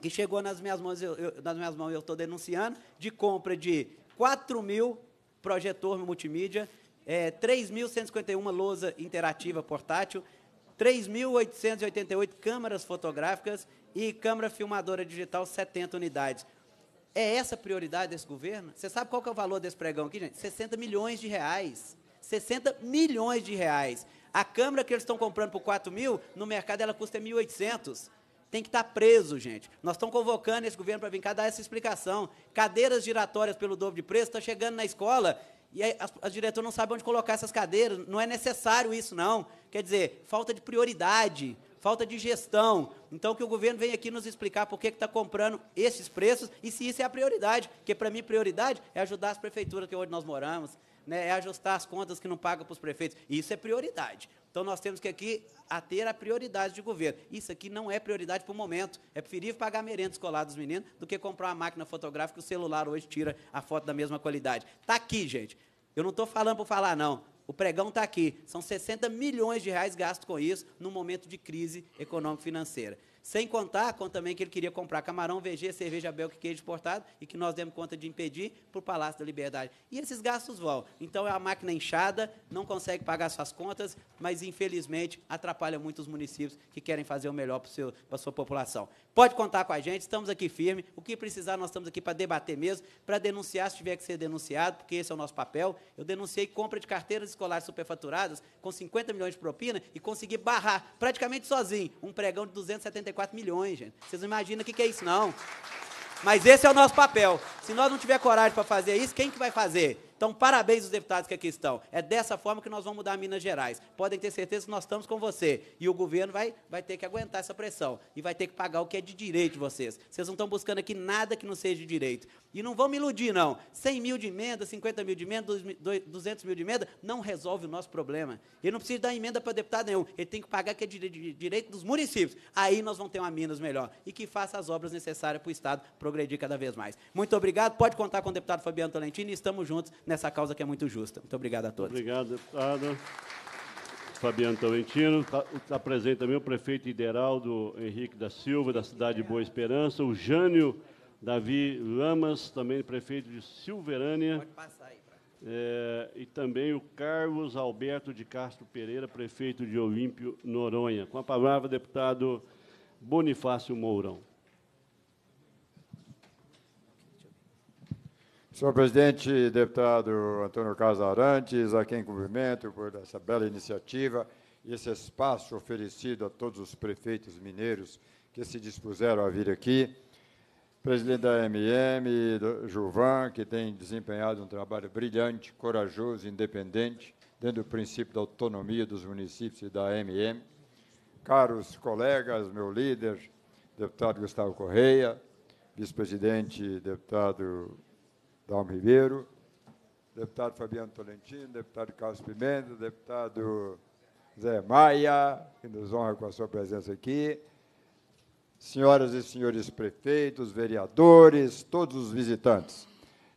que chegou nas minhas mãos, eu, eu nas minhas mãos eu estou denunciando, de compra de 4 mil projetor multimídia, é, 3.151 lousa interativa portátil, 3.888 câmeras fotográficas e câmera filmadora digital 70 unidades. É essa a prioridade desse governo? Você sabe qual que é o valor desse pregão aqui, gente? 60 milhões de reais. 60 milhões de reais. A câmera que eles estão comprando por 4 mil, no mercado ela custa 1.800 tem que estar preso, gente. Nós estamos convocando esse governo para vir cá dar essa explicação. Cadeiras giratórias pelo dobro de preço está chegando na escola e as, diretoras não sabem onde colocar essas cadeiras. Não é necessário isso, não. Quer dizer, falta de prioridade, falta de gestão. Então, que o governo venha aqui nos explicar por que está comprando esses preços e se isso é a prioridade. Porque, para mim, prioridade é ajudar as prefeituras que hoje é nós moramos, né, é ajustar as contas que não pagam para os prefeitos. Isso é prioridade. Então, nós temos que aqui ter a prioridade de governo. Isso aqui não é prioridade para o momento. É preferível pagar merenda escolar dos meninos do que comprar uma máquina fotográfica. O celular hoje tira a foto da mesma qualidade. Está aqui, gente. Eu não estou falando por falar, não. O pregão está aqui. São 60 milhões de reais gastos com isso num momento de crise econômico-financeira. Sem contar com também que ele queria comprar camarão, VG, cerveja belga, queijo exportado, e que nós demos conta de impedir para o Palácio da Liberdade. E esses gastos vão. Então, é a máquina inchada, não consegue pagar suas contas, mas, infelizmente, atrapalha muitos municípios que querem fazer o melhor para a sua população. Pode contar com a gente, estamos aqui firme. O que precisar, nós estamos aqui para debater mesmo, para denunciar se tiver que ser denunciado, porque esse é o nosso papel. Eu denunciei compra de carteiras escolares superfaturadas com 50 milhões de propina e consegui barrar praticamente sozinho um pregão de 274 milhões, gente. Vocês não imaginam o que, que é isso, não. Mas esse é o nosso papel. Se nós não tiver coragem para fazer isso, quem que vai fazer? Então, parabéns aos deputados que aqui estão. É dessa forma que nós vamos mudar Minas Gerais. Podem ter certeza que nós estamos com você. E o governo vai, vai ter que aguentar essa pressão e vai ter que pagar o que é de direito de vocês. Vocês não estão buscando aqui nada que não seja de direito. E não vão me iludir, não. 100 mil de emenda, 50 mil de emenda, 200 mil de emenda, não resolve o nosso problema. Ele não precisa dar emenda para deputado nenhum. Ele tem que pagar o que é de direito dos municípios. Aí nós vamos ter uma Minas melhor. E que faça as obras necessárias para o Estado progredir cada vez mais. Muito obrigado. Pode contar com o deputado Fabiano Tolentino e estamos juntos nessa causa que é muito justa. Muito obrigado a todos. Obrigado, deputado. Fabiano Tolentino, está presente também o prefeito Ideraldo Henrique da Silva, da cidade de Boa Esperança, o Jânio Davi Lamas, também prefeito de Silverânia. É, e também o Carlos Alberto de Castro Pereira, prefeito de Olímpio, Noronha. Com a palavra, deputado Bonifácio Mourão. Senhor presidente, deputado Antônio Carlos Arantes, a quem cumprimento por essa bela iniciativa e esse espaço oferecido a todos os prefeitos mineiros que se dispuseram a vir aqui. Presidente da MM, Juvan, que tem desempenhado um trabalho brilhante, corajoso, independente, dentro do princípio da autonomia dos municípios e da MM. Caros colegas, meu líder, deputado Gustavo Correia, vice-presidente, deputado Dalmo Ribeiro, deputado Fabiano Tolentino, deputado Carlos Pimenta, deputado Zé Maia, que nos honra com a sua presença aqui, senhoras e senhores prefeitos, vereadores, todos os visitantes.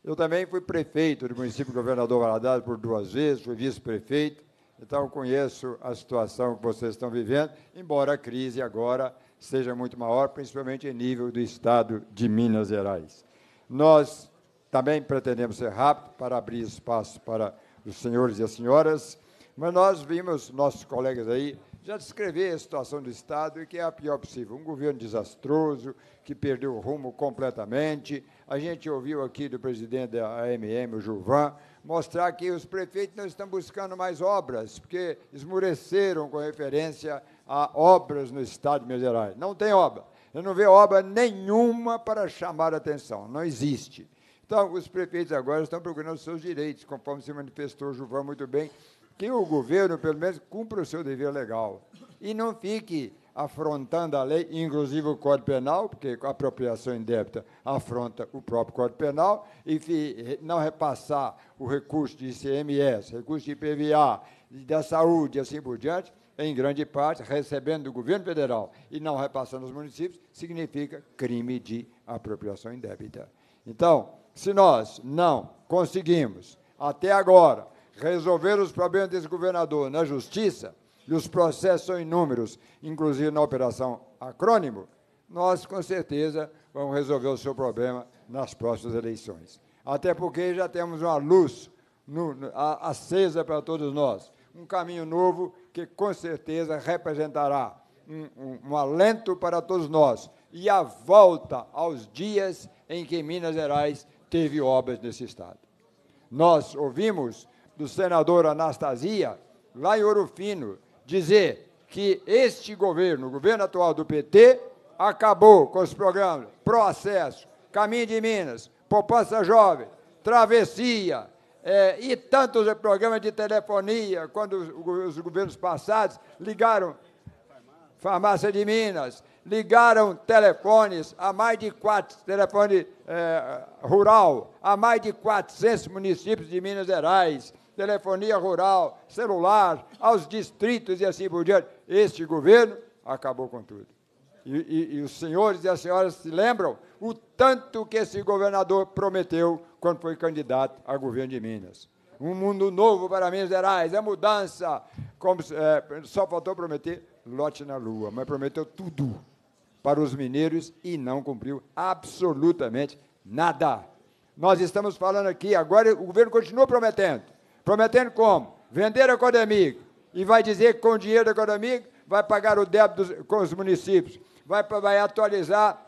Eu também fui prefeito do município Governador Valadares por duas vezes, fui vice-prefeito, então conheço a situação que vocês estão vivendo, embora a crise agora seja muito maior, principalmente em nível do estado de Minas Gerais. Nós também pretendemos ser rápido para abrir espaço para os senhores e as senhoras, mas nós vimos nossos colegas aí já descrever a situação do Estado e que é a pior possível. Um governo desastroso, que perdeu o rumo completamente. A gente ouviu aqui do presidente da AMM, o Juvan, mostrar que os prefeitos não estão buscando mais obras, porque esmoreceram com referência a obras no Estado de Minas Gerais. Não tem obra. Eu não vejo obra nenhuma para chamar a atenção. Não existe. Então, os prefeitos agora estão procurando seus direitos, conforme se manifestou o Juvan muito bem, que o governo, pelo menos, cumpra o seu dever legal e não fique afrontando a lei, inclusive o Código Penal, porque a apropriação indébita afronta o próprio Código Penal, e não repassar o recurso de ICMS, recurso de IPVA, da saúde e assim por diante, em grande parte recebendo do governo federal e não repassando aos municípios, significa crime de apropriação indébita. Então, se nós não conseguimos, até agora, resolver os problemas desse governador na justiça, e os processos são inúmeros, inclusive na operação acrônimo, nós, com certeza, vamos resolver o seu problema nas próximas eleições. Até porque já temos uma luz no, no, a, acesa para todos nós, um caminho novo que, com certeza, representará um, um, um alento para todos nós e a volta aos dias em que Minas Gerais teve obras nesse estado. Nós ouvimos do senador Anastasia, lá em Orofino, dizer que este governo, o governo atual do PT, acabou com os programas Processo, Caminho de Minas, Poupança Jovem, Travessia é, e tantos programas de telefonia, quando os governos passados ligaram Farmácia de Minas, ligaram telefones a mais de quatro, telefone é, rural, a mais de 400 municípios de Minas Gerais, telefonia rural, celular, aos distritos e assim por diante. Este governo acabou com tudo. E, e, e os senhores e as senhoras se lembram o tanto que esse governador prometeu quando foi candidato a governo de Minas. Um mundo novo para Minas Gerais, é mudança. Como, é, só faltou prometer lote na lua, mas prometeu tudo para os mineiros e não cumpriu absolutamente nada. Nós estamos falando aqui, agora o governo continua prometendo. Prometendo como? Vender a Codemig. E vai dizer que com o dinheiro da Codemig vai pagar o débito dos, com os municípios, vai, vai atualizar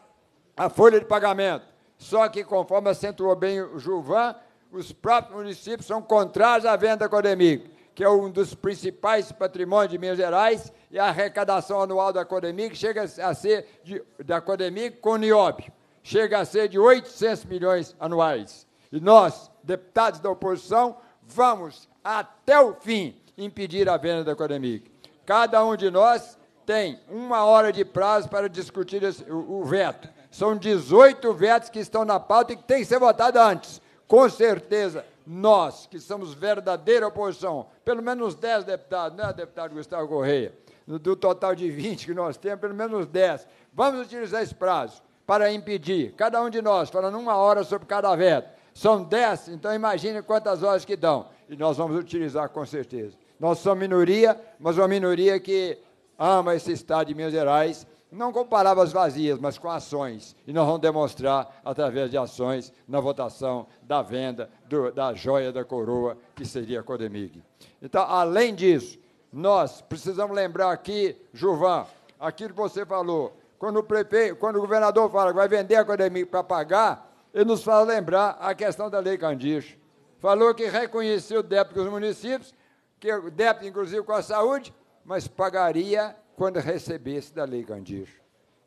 a folha de pagamento. Só que, conforme acentuou bem o Juvan, os próprios municípios são contrários à venda da Codemig que é um dos principais patrimônios de Minas Gerais, e é a arrecadação anual da Codemig chega a ser de, da Codemig com o Niob, chega a ser de 800 milhões anuais. E nós, deputados da oposição, vamos até o fim impedir a venda da Codemig. Cada um de nós tem uma hora de prazo para discutir esse, o, o veto. São 18 vetos que estão na pauta e que têm que ser votados antes. Com certeza, nós, que somos verdadeira oposição, pelo menos 10 deputados, não é deputado Gustavo Correia? Do total de 20 que nós temos, pelo menos 10. Vamos utilizar esse prazo para impedir, cada um de nós, falando uma hora sobre cada veto. São 10, então imagine quantas horas que dão. E nós vamos utilizar com certeza. Nós somos minoria, mas uma minoria que ama esse Estado de Minas Gerais não com palavras vazias, mas com ações. E nós vamos demonstrar através de ações na votação da venda do, da joia da coroa, que seria a Codemig. Então, além disso, nós precisamos lembrar aqui, Juvan, aquilo que você falou. Quando o, prefeito, quando o governador fala que vai vender a Codemig para pagar, ele nos faz lembrar a questão da Lei Candicho. Falou que reconheceu o débito dos municípios, que o débito, inclusive, com a saúde, mas pagaria quando recebesse da lei Gandir.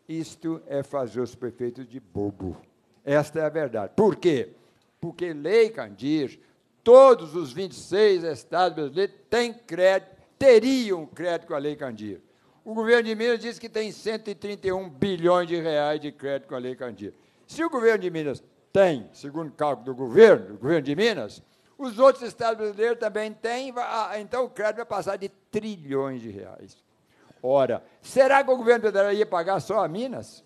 Isto é fazer os prefeitos de bobo. Esta é a verdade. Por quê? Porque lei Candir, todos os 26 estados brasileiros têm crédito, teriam crédito com a lei Candir. O governo de Minas diz que tem 131 bilhões de reais de crédito com a lei Candir. Se o governo de Minas tem, segundo o cálculo do governo, o governo de Minas, os outros estados brasileiros também têm, ah, então o crédito vai passar de trilhões de reais. Ora, será que o governo federal ia pagar só a Minas?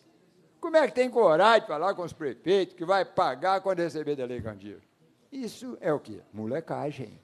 Como é que tem coragem de falar com os prefeitos que vai pagar quando receber da Lei Candir? Isso é o quê? Molecagem.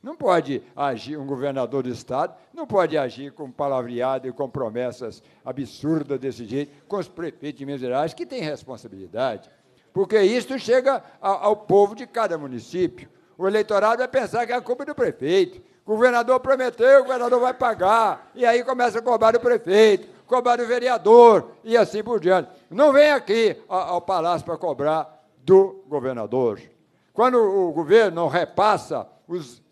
Não pode agir um governador do Estado, não pode agir com palavreado e com promessas absurdas desse jeito, com os prefeitos de Minas Gerais, que têm responsabilidade. Porque isso chega ao, ao povo de cada município. O eleitorado vai pensar que é a culpa do prefeito. O governador prometeu, o governador vai pagar. E aí começa a cobrar do prefeito, cobrar do vereador e assim por diante. Não vem aqui ao palácio para cobrar do governador. Quando o governo não repassa os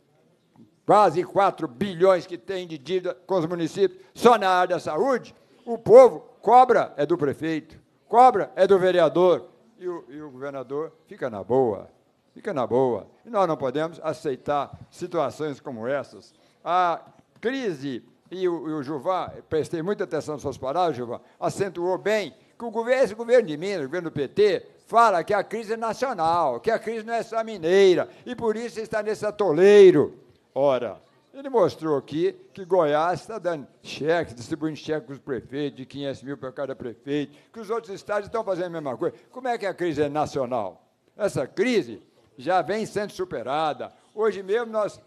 quase 4 bilhões que tem de dívida com os municípios só na área da saúde, o povo cobra é do prefeito, cobra é do vereador e o, e o governador fica na boa fica na boa. E nós não podemos aceitar situações como essas. A crise, e o, e o Juvá, prestei muita atenção nas suas palavras, Juvá, acentuou bem que o governo, esse governo de Minas, o governo do PT, fala que a crise é nacional, que a crise não é só mineira, e por isso está nesse atoleiro. Ora, ele mostrou aqui que Goiás está dando cheques, distribuindo cheques para os prefeitos, de 500 mil para cada prefeito, que os outros estados estão fazendo a mesma coisa. Como é que a crise é nacional? Essa crise já vem sendo superada. Hoje mesmo nós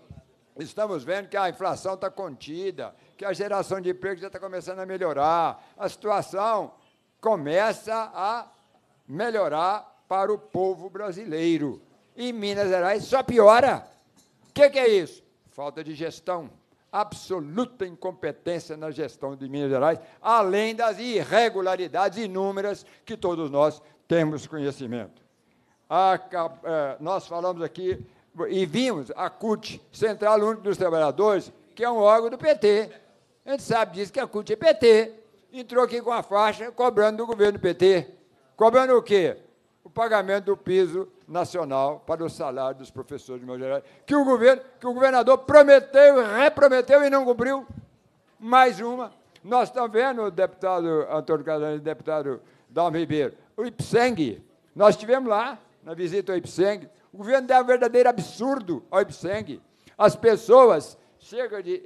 estamos vendo que a inflação está contida, que a geração de emprego já está começando a melhorar, a situação começa a melhorar para o povo brasileiro. Em Minas Gerais só piora. O que, que é isso? Falta de gestão absoluta incompetência na gestão de Minas Gerais, além das irregularidades inúmeras que todos nós temos conhecimento a, a, é, nós falamos aqui e vimos a CUT, Central Única dos Trabalhadores, que é um órgão do PT. A gente sabe disso que a CUT é PT. Entrou aqui com a faixa cobrando do governo PT. Cobrando o quê? O pagamento do piso nacional para o salário dos professores de Minas Gerais, que o governo, que o governador prometeu, reprometeu e não cumpriu. Mais uma. Nós estamos vendo o deputado Antônio Casanes, deputado Dalmo Ribeiro, o IPSENG. Nós estivemos lá, na visita ao Ipseng. O governo deu um verdadeiro absurdo ao Ipseng. As pessoas chegam, de,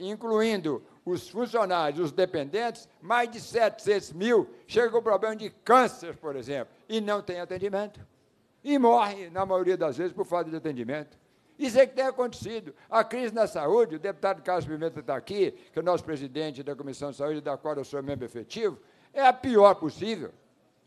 incluindo os funcionários, os dependentes, mais de 700 mil chegam com problema de câncer, por exemplo, e não tem atendimento. E morre, na maioria das vezes, por falta de atendimento. Isso é que tem acontecido. A crise na saúde, o deputado Carlos Pimenta está aqui, que é o nosso presidente da Comissão de Saúde, da qual eu sou membro efetivo, é a pior possível.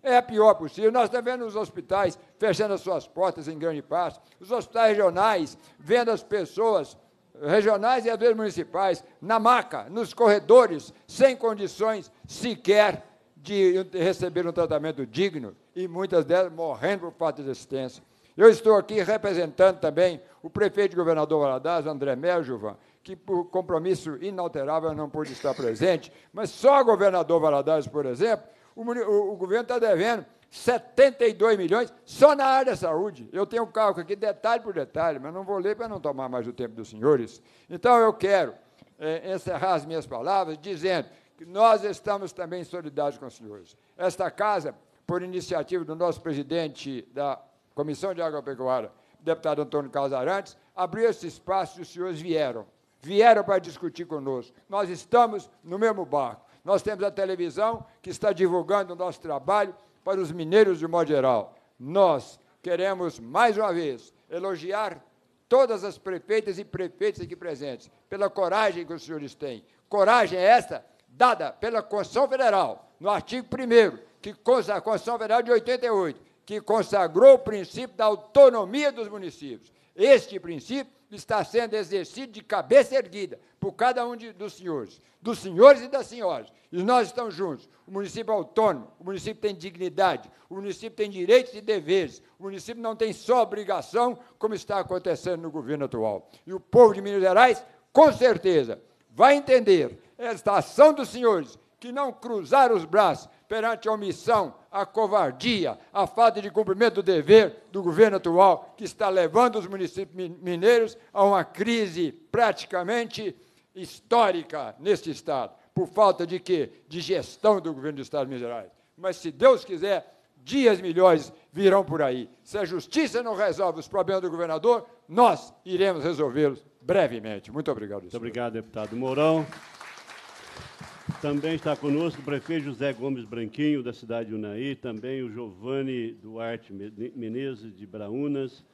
É a pior possível. Nós estamos vendo os hospitais fechando as suas portas em grande parte, os hospitais regionais vendo as pessoas regionais e às vezes municipais na maca, nos corredores, sem condições sequer de receber um tratamento digno e muitas delas morrendo por falta de assistência. Eu estou aqui representando também o prefeito e governador Valadares, André Meljuvan, que por compromisso inalterável não pôde estar presente, mas só o governador Valadares, por exemplo, o, o, o governo está devendo 72 milhões só na área da saúde. Eu tenho um cálculo aqui, detalhe por detalhe, mas não vou ler para não tomar mais o tempo dos senhores. Então, eu quero é, encerrar as minhas palavras dizendo que nós estamos também solidários com os senhores. Esta casa, por iniciativa do nosso presidente da Comissão de Agropecuária, deputado Antônio Casarantes, abriu esse espaço e os senhores vieram. Vieram para discutir conosco. Nós estamos no mesmo barco. Nós temos a televisão que está divulgando o nosso trabalho para os mineiros de modo geral. Nós queremos, mais uma vez, elogiar todas as prefeitas e prefeitos aqui presentes pela coragem que os senhores têm. Coragem é esta dada pela Constituição Federal, no artigo 1 que consta a Constituição Federal de 88, que consagrou o princípio da autonomia dos municípios. Este princípio está sendo exercido de cabeça erguida por cada um de, dos senhores, dos senhores e das senhoras. E nós estamos juntos. O município é autônomo, o município tem dignidade, o município tem direitos e deveres, o município não tem só obrigação, como está acontecendo no governo atual. E o povo de Minas Gerais, com certeza, vai entender esta ação dos senhores que não cruzaram os braços perante a omissão, a covardia, a falta de cumprimento do dever do governo atual, que está levando os municípios mineiros a uma crise praticamente histórica neste Estado. Por falta de quê? De gestão do governo do Estado de Minas Gerais. Mas, se Deus quiser, dias melhores virão por aí. Se a justiça não resolve os problemas do governador, nós iremos resolvê-los brevemente. Muito obrigado. Senhor. Muito obrigado, deputado Mourão. Também está conosco o prefeito José Gomes Branquinho, da cidade de Unai, também o Giovanni Duarte Menezes, de Braunas,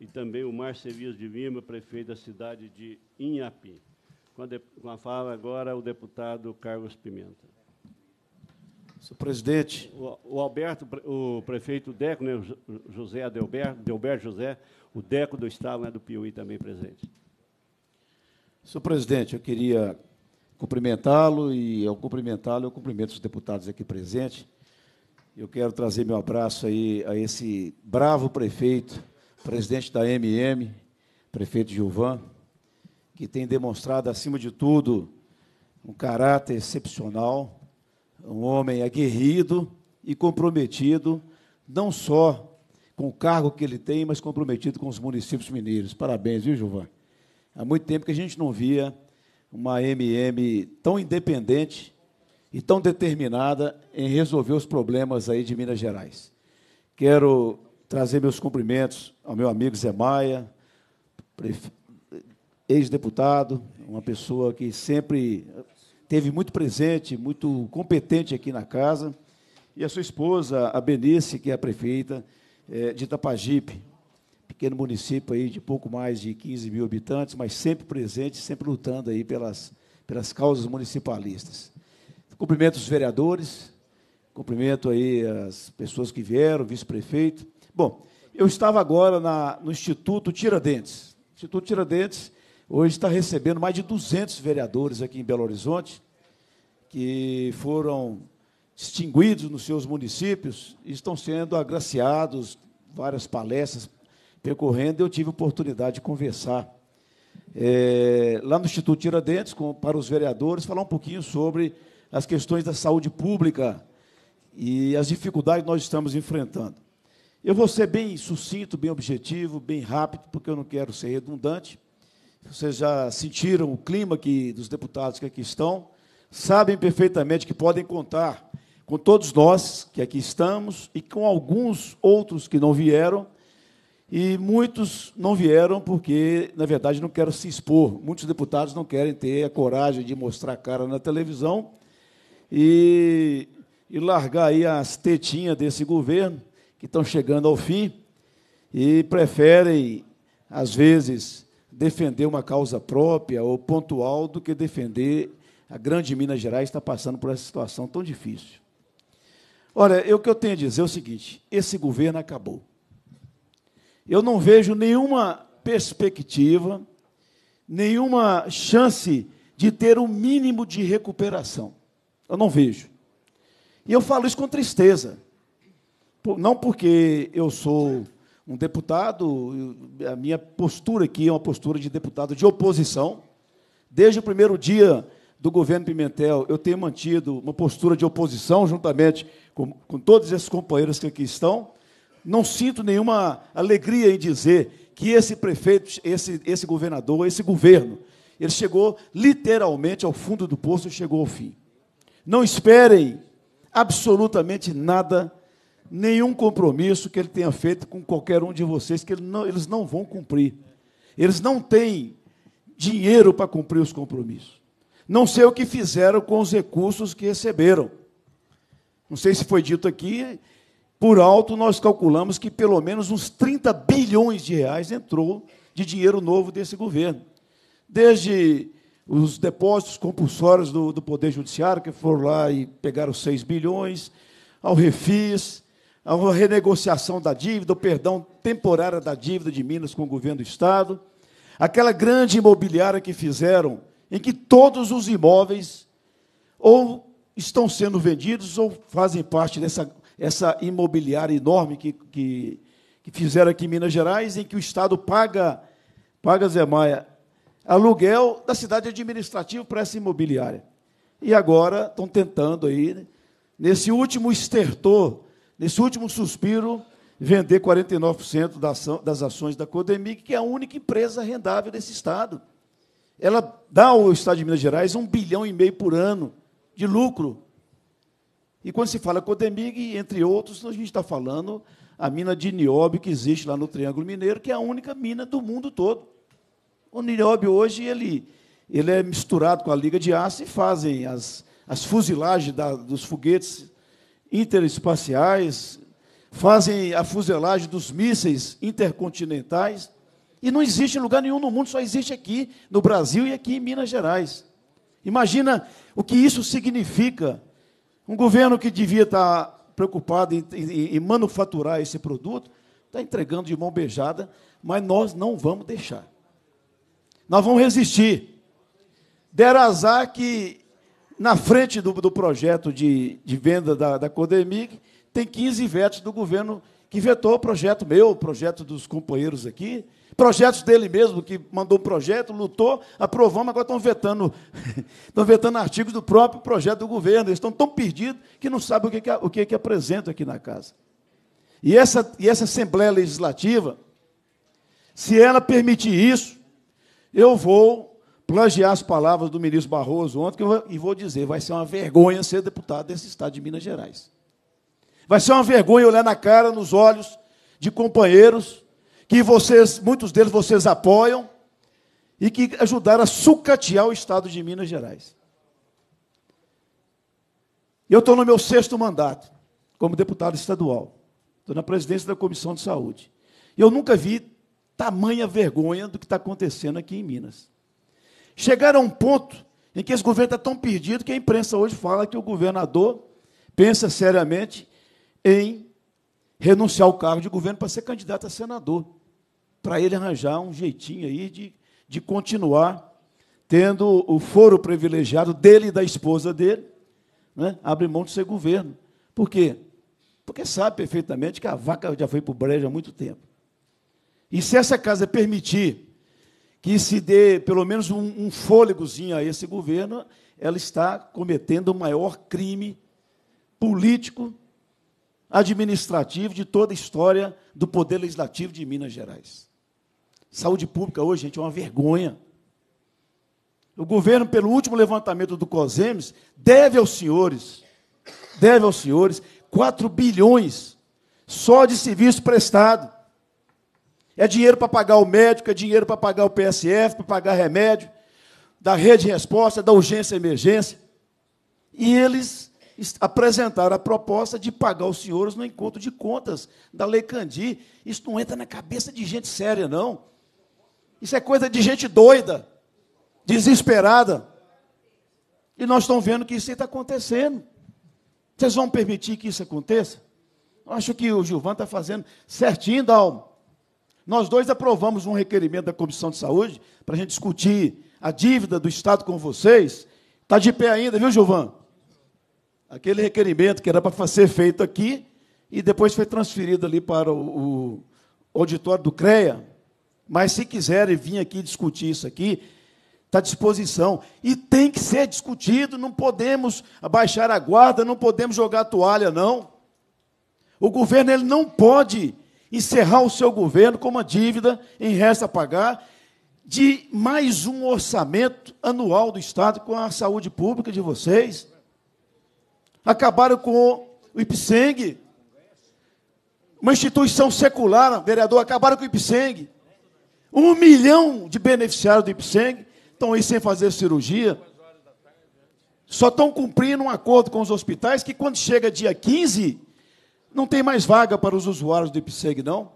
e também o Márcio Servias de Lima, prefeito da cidade de Inhapim. Com a, de, com a fala agora, o deputado Carlos Pimenta. Senhor presidente. O, o, Alberto, o prefeito Deco, né, José Adelberto, Adelberto José, o Deco do Estado né, do Piuí também presente. Senhor presidente, eu queria cumprimentá-lo e, ao cumprimentá-lo, eu cumprimento os deputados aqui presentes. Eu quero trazer meu abraço aí a esse bravo prefeito, presidente da MM, prefeito Gilvan, que tem demonstrado, acima de tudo, um caráter excepcional, um homem aguerrido e comprometido, não só com o cargo que ele tem, mas comprometido com os municípios mineiros. Parabéns, viu, Gilvan? Há muito tempo que a gente não via uma MM tão independente e tão determinada em resolver os problemas aí de Minas Gerais. Quero trazer meus cumprimentos ao meu amigo Zé Maia, ex-deputado, uma pessoa que sempre teve muito presente, muito competente aqui na casa, e a sua esposa, a Benice, que é a prefeita eh, de Itapajipe, pequeno município aí de pouco mais de 15 mil habitantes, mas sempre presente, sempre lutando aí pelas, pelas causas municipalistas. Cumprimento os vereadores, cumprimento aí as pessoas que vieram, o vice-prefeito. Bom, eu estava agora na, no Instituto Tiradentes. O Instituto Tiradentes hoje está recebendo mais de 200 vereadores aqui em Belo Horizonte, que foram distinguidos nos seus municípios e estão sendo agraciados, várias palestras percorrendo, eu tive oportunidade de conversar é, lá no Instituto Tiradentes com, para os vereadores, falar um pouquinho sobre as questões da saúde pública e as dificuldades que nós estamos enfrentando. Eu vou ser bem sucinto, bem objetivo, bem rápido, porque eu não quero ser redundante. Vocês já sentiram o clima que, dos deputados que aqui estão, sabem perfeitamente que podem contar com todos nós que aqui estamos e com alguns outros que não vieram e muitos não vieram porque, na verdade, não querem se expor. Muitos deputados não querem ter a coragem de mostrar a cara na televisão e, e largar aí as tetinhas desse governo, que estão chegando ao fim, e preferem, às vezes, defender uma causa própria ou pontual do que defender a grande Minas Gerais está passando por essa situação tão difícil. Olha, eu, o que eu tenho a dizer é o seguinte: esse governo acabou eu não vejo nenhuma perspectiva, nenhuma chance de ter o um mínimo de recuperação. Eu não vejo. E eu falo isso com tristeza. Não porque eu sou um deputado, a minha postura aqui é uma postura de deputado de oposição. Desde o primeiro dia do governo Pimentel, eu tenho mantido uma postura de oposição, juntamente com, com todos esses companheiros que aqui estão, não sinto nenhuma alegria em dizer que esse prefeito, esse, esse governador, esse governo, ele chegou literalmente ao fundo do poço e chegou ao fim. Não esperem absolutamente nada, nenhum compromisso que ele tenha feito com qualquer um de vocês, que ele não, eles não vão cumprir. Eles não têm dinheiro para cumprir os compromissos. Não sei o que fizeram com os recursos que receberam. Não sei se foi dito aqui, por alto, nós calculamos que pelo menos uns 30 bilhões de reais entrou de dinheiro novo desse governo. Desde os depósitos compulsórios do, do Poder Judiciário, que foram lá e pegaram 6 bilhões, ao refis, a uma renegociação da dívida, o perdão temporário da dívida de Minas com o governo do Estado, aquela grande imobiliária que fizeram, em que todos os imóveis ou estão sendo vendidos ou fazem parte dessa essa imobiliária enorme que, que, que fizeram aqui em Minas Gerais, em que o Estado paga, paga Zé Maia, aluguel da cidade administrativa para essa imobiliária. E agora estão tentando aí, né, nesse último estertor, nesse último suspiro, vender 49% das ações da Codemig que é a única empresa rendável desse Estado. Ela dá ao Estado de Minas Gerais um bilhão e meio por ano de lucro e quando se fala Codemig, entre outros, a gente está falando a mina de nióbio que existe lá no Triângulo Mineiro, que é a única mina do mundo todo. O nióbio hoje ele, ele é misturado com a liga de aço e fazem as, as fuzilagens da, dos foguetes interespaciais, fazem a fuselagem dos mísseis intercontinentais. E não existe em lugar nenhum no mundo, só existe aqui no Brasil e aqui em Minas Gerais. Imagina o que isso significa um governo que devia estar preocupado em, em, em manufaturar esse produto está entregando de mão beijada, mas nós não vamos deixar. Nós vamos resistir. Dera azar que, na frente do, do projeto de, de, venda da, da Codemig, tem 15 vetos do governo que vetou o projeto meu, o projeto dos companheiros aqui, Projetos dele mesmo, que mandou um projeto, lutou, aprovamos, agora estão vetando, estão vetando artigos do próprio projeto do governo. Eles estão tão perdidos que não sabem o que, é o que, é que apresentam aqui na casa. E essa, e essa Assembleia Legislativa, se ela permitir isso, eu vou plagiar as palavras do ministro Barroso ontem e vou dizer: vai ser uma vergonha ser deputado desse estado de Minas Gerais. Vai ser uma vergonha olhar na cara, nos olhos de companheiros que vocês, muitos deles vocês apoiam e que ajudaram a sucatear o estado de Minas Gerais. Eu estou no meu sexto mandato como deputado estadual. Estou na presidência da Comissão de Saúde. E eu nunca vi tamanha vergonha do que está acontecendo aqui em Minas. Chegaram a um ponto em que esse governo está tão perdido que a imprensa hoje fala que o governador pensa seriamente em renunciar ao cargo de governo para ser candidato a senador, para ele arranjar um jeitinho aí de, de continuar tendo o foro privilegiado dele e da esposa dele, né? abre mão de ser governo. Por quê? Porque sabe perfeitamente que a vaca já foi para o brejo há muito tempo. E se essa casa permitir que se dê pelo menos um, um fôlegozinho a esse governo, ela está cometendo o maior crime político administrativo de toda a história do Poder Legislativo de Minas Gerais. Saúde pública hoje, gente, é uma vergonha. O governo, pelo último levantamento do COSEMES, deve aos senhores, deve aos senhores, 4 bilhões só de serviço prestado. É dinheiro para pagar o médico, é dinheiro para pagar o PSF, para pagar remédio, da rede de resposta, da urgência e emergência. E eles apresentaram a proposta de pagar os senhores no encontro de contas da Lei Candi. Isso não entra na cabeça de gente séria, não. Isso é coisa de gente doida, desesperada. E nós estamos vendo que isso está acontecendo. Vocês vão permitir que isso aconteça? Eu acho que o Gilvan está fazendo certinho, Dalmo. Nós dois aprovamos um requerimento da Comissão de Saúde para a gente discutir a dívida do Estado com vocês. Está de pé ainda, viu, Gilvan? aquele requerimento que era para ser feito aqui e depois foi transferido ali para o, o auditório do CREA. Mas se quiserem vir aqui discutir isso aqui, está à disposição. E tem que ser discutido, não podemos abaixar a guarda, não podemos jogar a toalha, não. O governo ele não pode encerrar o seu governo com uma dívida em resta a pagar de mais um orçamento anual do Estado com a saúde pública de vocês. Acabaram com o Ipseng. Uma instituição secular, vereador, acabaram com o Ipseng. Um milhão de beneficiários do Ipseng estão aí sem fazer cirurgia. Só estão cumprindo um acordo com os hospitais que quando chega dia 15, não tem mais vaga para os usuários do Ipseng, não.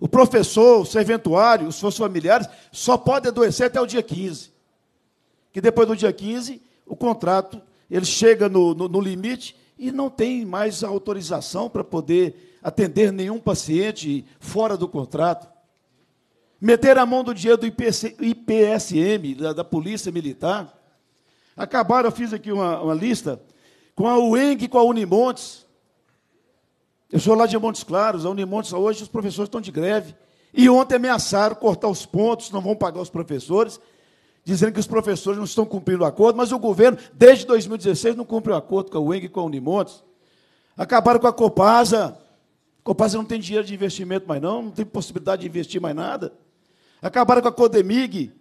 O professor, o serventuário, os seus familiares só podem adoecer até o dia 15. Que depois do dia 15, o contrato ele chega no, no, no limite e não tem mais autorização para poder atender nenhum paciente fora do contrato. Meter a mão do dinheiro do IPC, IPSM, da, da, Polícia Militar. Acabaram, eu fiz aqui uma, uma lista, com a UENG e com a Unimontes. Eu sou lá de Montes Claros, a Unimontes hoje os professores estão de greve. E ontem ameaçaram cortar os pontos, não vão pagar os professores dizendo que os professores não estão cumprindo o acordo, mas o governo, desde 2016, não cumpre o acordo com a UENG e com a Unimontes. Acabaram com a Copasa. A Copasa não tem dinheiro de investimento mais, não, não tem possibilidade de investir mais nada. Acabaram com a Codemig.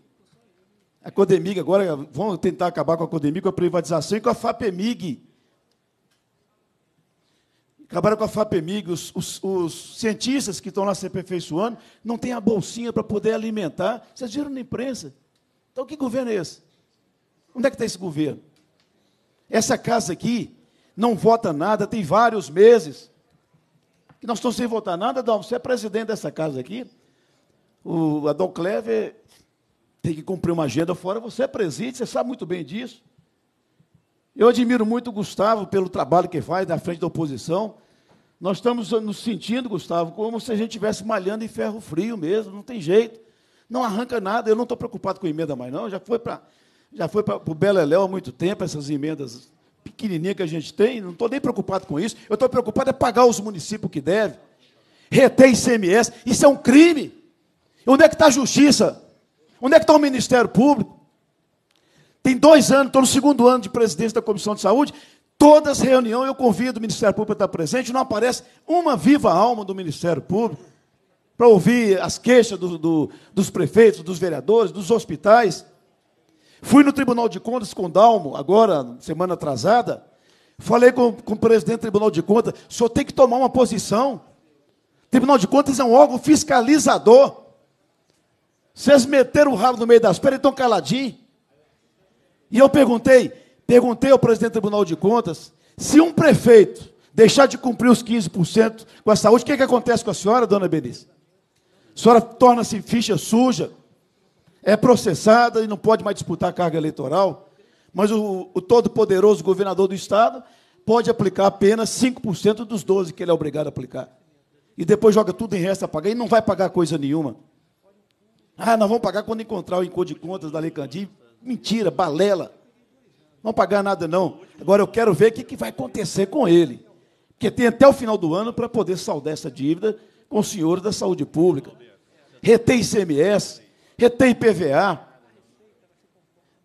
A Codemig, agora vão tentar acabar com a Codemig, com a privatização e com a FAPEMIG. Acabaram com a FAPEMIG. Os, os, os cientistas que estão lá se aperfeiçoando não têm a bolsinha para poder alimentar. Vocês viram na imprensa. Então, que governo é esse? Onde é que está esse governo? Essa casa aqui não vota nada, tem vários meses que nós estamos sem votar nada. Adão, você é presidente dessa casa aqui. O Adão Clever tem que cumprir uma agenda fora. Você é presidente? você sabe muito bem disso. Eu admiro muito o Gustavo pelo trabalho que faz na frente da oposição. Nós estamos nos sentindo, Gustavo, como se a gente estivesse malhando em ferro frio mesmo, não tem jeito. Não arranca nada, eu não estou preocupado com emenda mais, não. Já foi para já foi para o Beleléu há muito tempo, essas emendas pequenininhas que a gente tem, não estou nem preocupado com isso. Eu estou preocupado é pagar os municípios que devem, reter ICMS, isso é um crime. Onde é que está a justiça? Onde é que está o Ministério Público? Tem dois anos, estou no segundo ano de presidência da Comissão de Saúde, todas as reuniões eu convido o Ministério Público a estar presente, não aparece uma viva alma do Ministério Público para ouvir as queixas do, do, dos prefeitos, dos vereadores, dos hospitais. Fui no Tribunal de Contas com Dalmo, agora, semana atrasada. Falei com, com o presidente do Tribunal de Contas: o senhor tem que tomar uma posição. O Tribunal de Contas é um órgão fiscalizador. Vocês meteram o rabo no meio das pernas e estão caladinhos. E eu perguntei, perguntei ao presidente do Tribunal de Contas, se um prefeito deixar de cumprir os 15% com a saúde, o que, é que acontece com a senhora, dona Benícia? A senhora torna-se ficha suja, é processada e não pode mais disputar carga eleitoral, mas o, o todo-poderoso governador do Estado pode aplicar apenas 5% dos 12 que ele é obrigado a aplicar. E depois joga tudo em resto a pagar e não vai pagar coisa nenhuma. Ah, nós vamos pagar quando encontrar o encontro de contas da Lei Candir. Mentira, balela. Não vamos pagar nada, não. Agora eu quero ver o que vai acontecer com ele. Porque tem até o final do ano para poder saldar essa dívida com os senhores da saúde pública. Retém ICMS, retém PVA,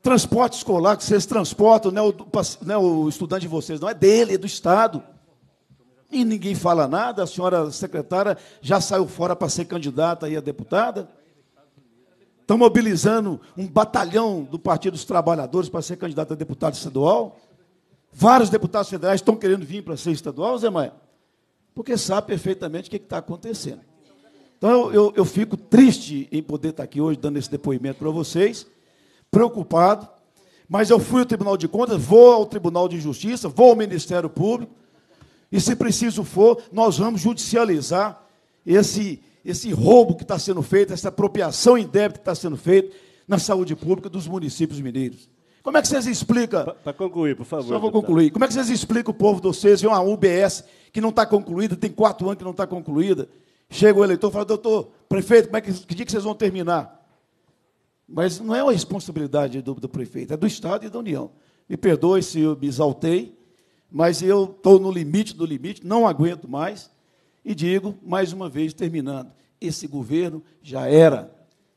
transporte escolar que vocês transportam, não é, o, não é né, o estudante de vocês, não é dele, é do Estado. E ninguém fala nada, a senhora secretária já saiu fora para ser candidata aí a deputada. Estão tá mobilizando um batalhão do Partido dos Trabalhadores para ser candidato a deputado estadual. Vários deputados federais estão querendo vir para ser estadual, Zé Maia porque sabe perfeitamente o que é está acontecendo. Então, eu, eu fico triste em poder estar tá aqui hoje dando esse depoimento para vocês, preocupado, mas eu fui ao Tribunal de Contas, vou ao Tribunal de Justiça, vou ao Ministério Público, e se preciso for, nós vamos judicializar esse, esse roubo que está sendo feito, essa apropriação indébita que está sendo feita na saúde pública dos municípios mineiros. Como é que vocês explicam? Para concluir, por favor. Só vou deputado. concluir. Como é que vocês explicam o povo de vocês? uma UBS que não está concluída, tem quatro anos que não está concluída. Chega o eleitor e fala, doutor, prefeito, como é que, que dia que vocês vão terminar? Mas não é uma responsabilidade do, do prefeito, é do Estado e da União. Me perdoe se eu me exaltei, mas eu estou no limite do limite, não aguento mais. E digo, mais uma vez, terminando, esse governo já era,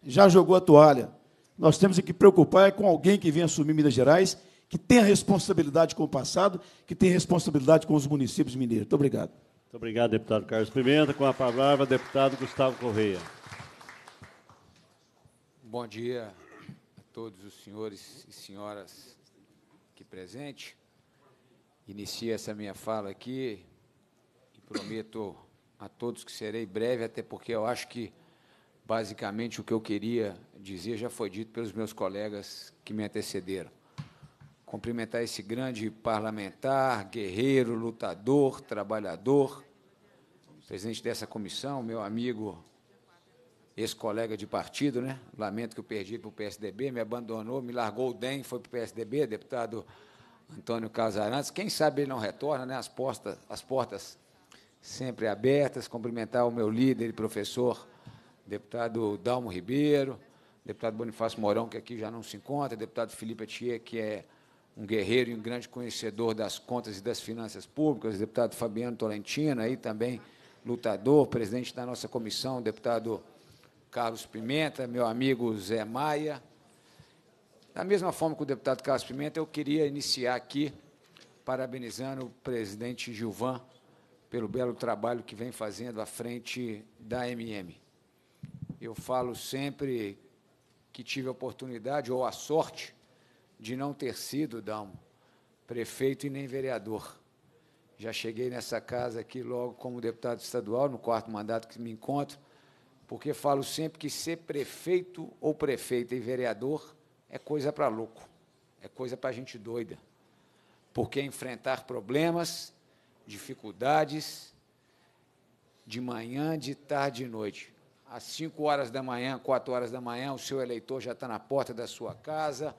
já jogou a toalha nós temos que preocupar é com alguém que vem assumir Minas Gerais, que tem a responsabilidade com o passado, que tem responsabilidade com os municípios mineiros. Muito obrigado. Muito obrigado, deputado Carlos Pimenta. Com a palavra, deputado Gustavo Correia. Bom dia a todos os senhores e senhoras aqui presentes. Inicio essa minha fala aqui e prometo a todos que serei breve, até porque eu acho que basicamente o que eu queria dizia já foi dito pelos meus colegas que me antecederam. Cumprimentar esse grande parlamentar, guerreiro, lutador, trabalhador, presidente dessa comissão, meu amigo, ex-colega de partido, né? Lamento que eu perdi para o PSDB, me abandonou, me largou o DEM, foi para o PSDB, deputado Antônio Casarantes. Quem sabe ele não retorna, né? As portas, as portas sempre abertas. Cumprimentar o meu líder e professor, deputado Dalmo Ribeiro, deputado Bonifácio Mourão, que aqui já não se encontra, deputado Felipe Atier, que é um guerreiro e um grande conhecedor das contas e das finanças públicas, deputado Fabiano Tolentino, aí também lutador, presidente da nossa comissão, deputado Carlos Pimenta, meu amigo Zé Maia. Da mesma forma que o deputado Carlos Pimenta, eu queria iniciar aqui parabenizando o presidente Gilvan pelo belo trabalho que vem fazendo à frente da MM. Eu falo sempre que tive a oportunidade ou a sorte de não ter sido, Dalmo, prefeito e nem vereador. Já cheguei nessa casa aqui logo como deputado estadual, no quarto mandato que me encontro, porque falo sempre que ser prefeito ou prefeita e vereador é coisa para louco, é coisa para gente doida. Porque enfrentar problemas, dificuldades, de manhã, de tarde e noite às 5 horas da manhã, 4 horas da manhã, o seu eleitor já está na porta da sua casa,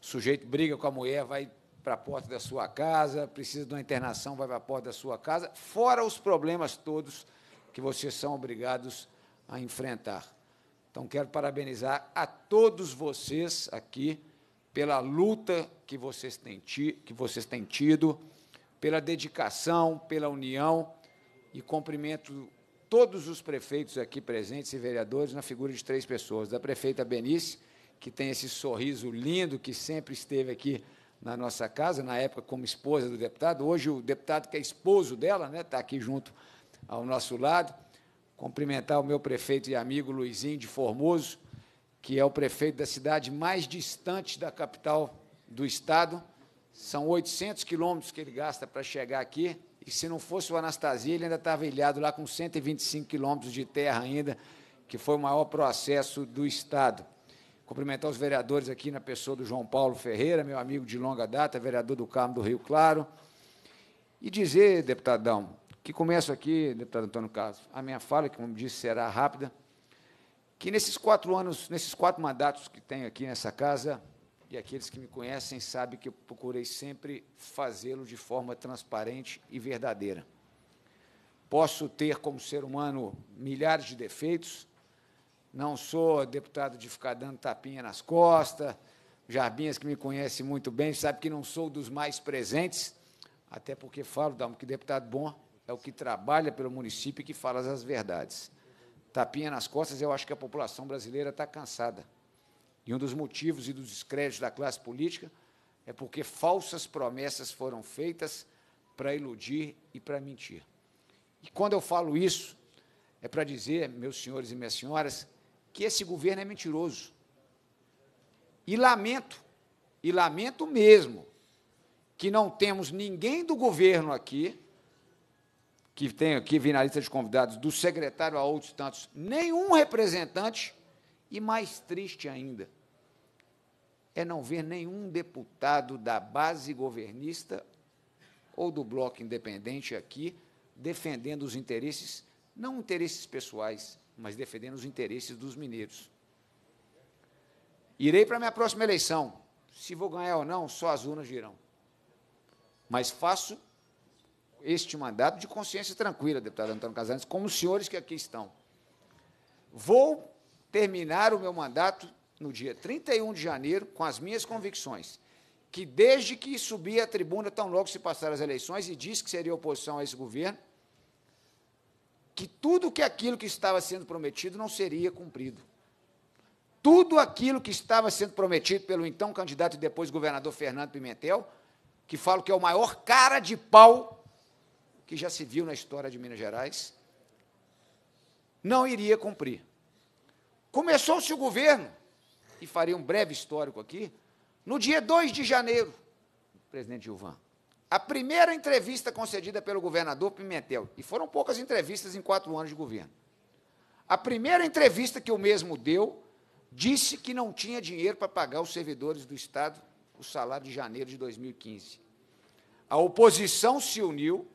o sujeito briga com a mulher, vai para a porta da sua casa, precisa de uma internação, vai para a porta da sua casa, fora os problemas todos que vocês são obrigados a enfrentar. Então, quero parabenizar a todos vocês aqui pela luta que vocês têm, que vocês têm tido, pela dedicação, pela união, e cumprimento todos os prefeitos aqui presentes e vereadores na figura de três pessoas. Da prefeita Benice, que tem esse sorriso lindo que sempre esteve aqui na nossa casa, na época como esposa do deputado. Hoje o deputado que é esposo dela né, está aqui junto ao nosso lado. Cumprimentar o meu prefeito e amigo Luizinho de Formoso, que é o prefeito da cidade mais distante da capital do Estado. São 800 quilômetros que ele gasta para chegar aqui que se não fosse o Anastasia, ele ainda estava ilhado lá com 125 quilômetros de terra ainda, que foi o maior processo do Estado. Cumprimentar os vereadores aqui na pessoa do João Paulo Ferreira, meu amigo de longa data, vereador do Carmo do Rio Claro. E dizer, deputadão, que começo aqui, deputado Antônio Carlos, a minha fala, que, como disse, será rápida, que nesses quatro anos, nesses quatro mandatos que tenho aqui nessa casa, e aqueles que me conhecem sabem que eu procurei sempre fazê-lo de forma transparente e verdadeira. Posso ter, como ser humano, milhares de defeitos, não sou deputado de ficar dando tapinha nas costas, Jarbinhas, que me conhece muito bem, sabe que não sou dos mais presentes, até porque falo, Dalmo, que deputado bom é o que trabalha pelo município e que fala as verdades. Tapinha nas costas, eu acho que a população brasileira está cansada. E um dos motivos e dos descréditos da classe política é porque falsas promessas foram feitas para iludir e para mentir. E quando eu falo isso, é para dizer, meus senhores e minhas senhoras, que esse governo é mentiroso. E lamento, e lamento mesmo, que não temos ninguém do governo aqui, que tem aqui, vi na lista de convidados, do secretário a outros tantos, nenhum representante e mais triste ainda é não ver nenhum deputado da base governista ou do bloco independente aqui defendendo os interesses, não interesses pessoais, mas defendendo os interesses dos mineiros. Irei para a minha próxima eleição. Se vou ganhar ou não, só as urnas dirão. Mas faço este mandato de consciência tranquila, deputado Antônio Casares, como os senhores que aqui estão. Vou terminar o meu mandato no dia 31 de janeiro com as minhas convicções, que desde que subi à tribuna, tão logo se passaram as eleições e disse que seria oposição a esse governo, que tudo que aquilo que estava sendo prometido não seria cumprido. Tudo aquilo que estava sendo prometido pelo então candidato e depois governador Fernando Pimentel, que falo que é o maior cara de pau que já se viu na história de Minas Gerais, não iria cumprir. Começou-se o governo, e farei um breve histórico aqui, no dia 2 de janeiro, presidente Gilvan. A primeira entrevista concedida pelo governador Pimentel, e foram poucas entrevistas em quatro anos de governo. A primeira entrevista que o mesmo deu, disse que não tinha dinheiro para pagar os servidores do Estado o salário de janeiro de 2015. A oposição se uniu,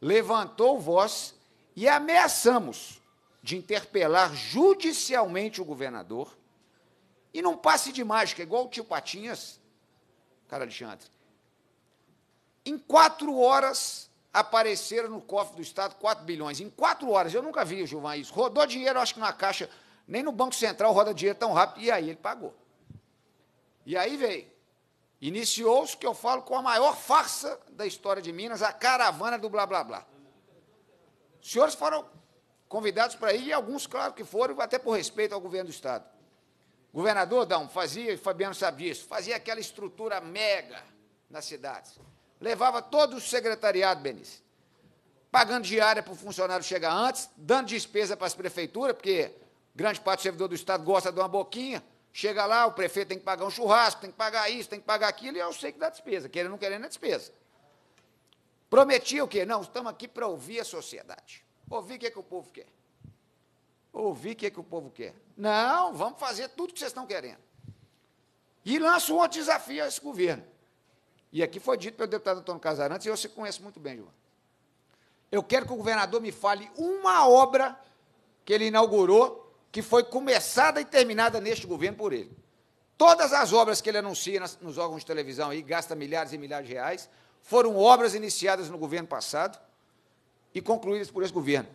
levantou voz e ameaçamos de interpelar judicialmente o governador e não passe de mágica, igual o tio Patinhas, cara Alexandre. Em quatro horas apareceram no cofre do Estado 4 bilhões. Em quatro horas, eu nunca vi, Gilvan, isso. Rodou dinheiro, acho que na caixa, nem no Banco Central roda dinheiro tão rápido. E aí ele pagou. E aí veio. Iniciou-se o que eu falo com a maior farsa da história de Minas, a caravana do blá blá blá. Os senhores foram convidados para ir, e alguns, claro, que foram, até por respeito ao governo do Estado. governador, Dão, fazia, e Fabiano sabe disso, fazia aquela estrutura mega nas cidades. Levava todo o secretariado, Benício, pagando diária para o funcionário chegar antes, dando despesa para as prefeituras, porque grande parte do servidor do Estado gosta de uma boquinha, chega lá, o prefeito tem que pagar um churrasco, tem que pagar isso, tem que pagar aquilo, e eu sei que dá despesa, querendo ou não querendo é despesa. Prometia o quê? Não, estamos aqui para ouvir a sociedade ouvir o que, é que o povo quer. Ouvir o que, é que o povo quer. Não, vamos fazer tudo o que vocês estão querendo. E lança um outro desafio a esse governo. E aqui foi dito pelo deputado Antônio Casarantes, e você conhece muito bem, João. Eu quero que o governador me fale uma obra que ele inaugurou, que foi começada e terminada neste governo por ele. Todas as obras que ele anuncia nos órgãos de televisão aí, gasta milhares e milhares de reais, foram obras iniciadas no governo passado, e concluídas por esse governo.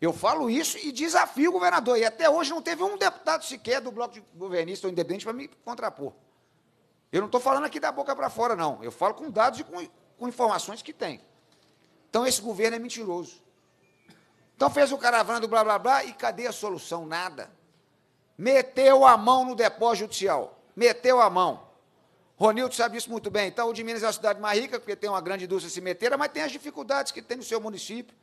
Eu falo isso e desafio o governador. E até hoje não teve um deputado sequer do bloco de governista ou independente para me contrapor. Eu não estou falando aqui da boca para fora, não. Eu falo com dados e com, com informações que tem. Então, esse governo é mentiroso. Então, fez o caravana do blá, blá, blá, e cadê a solução? Nada. Meteu a mão no depósito judicial. Meteu a mão. Ronildo sabe isso muito bem. Então, o de Minas é a cidade mais rica, porque tem uma grande indústria cimenteira, mas tem as dificuldades que tem no seu município.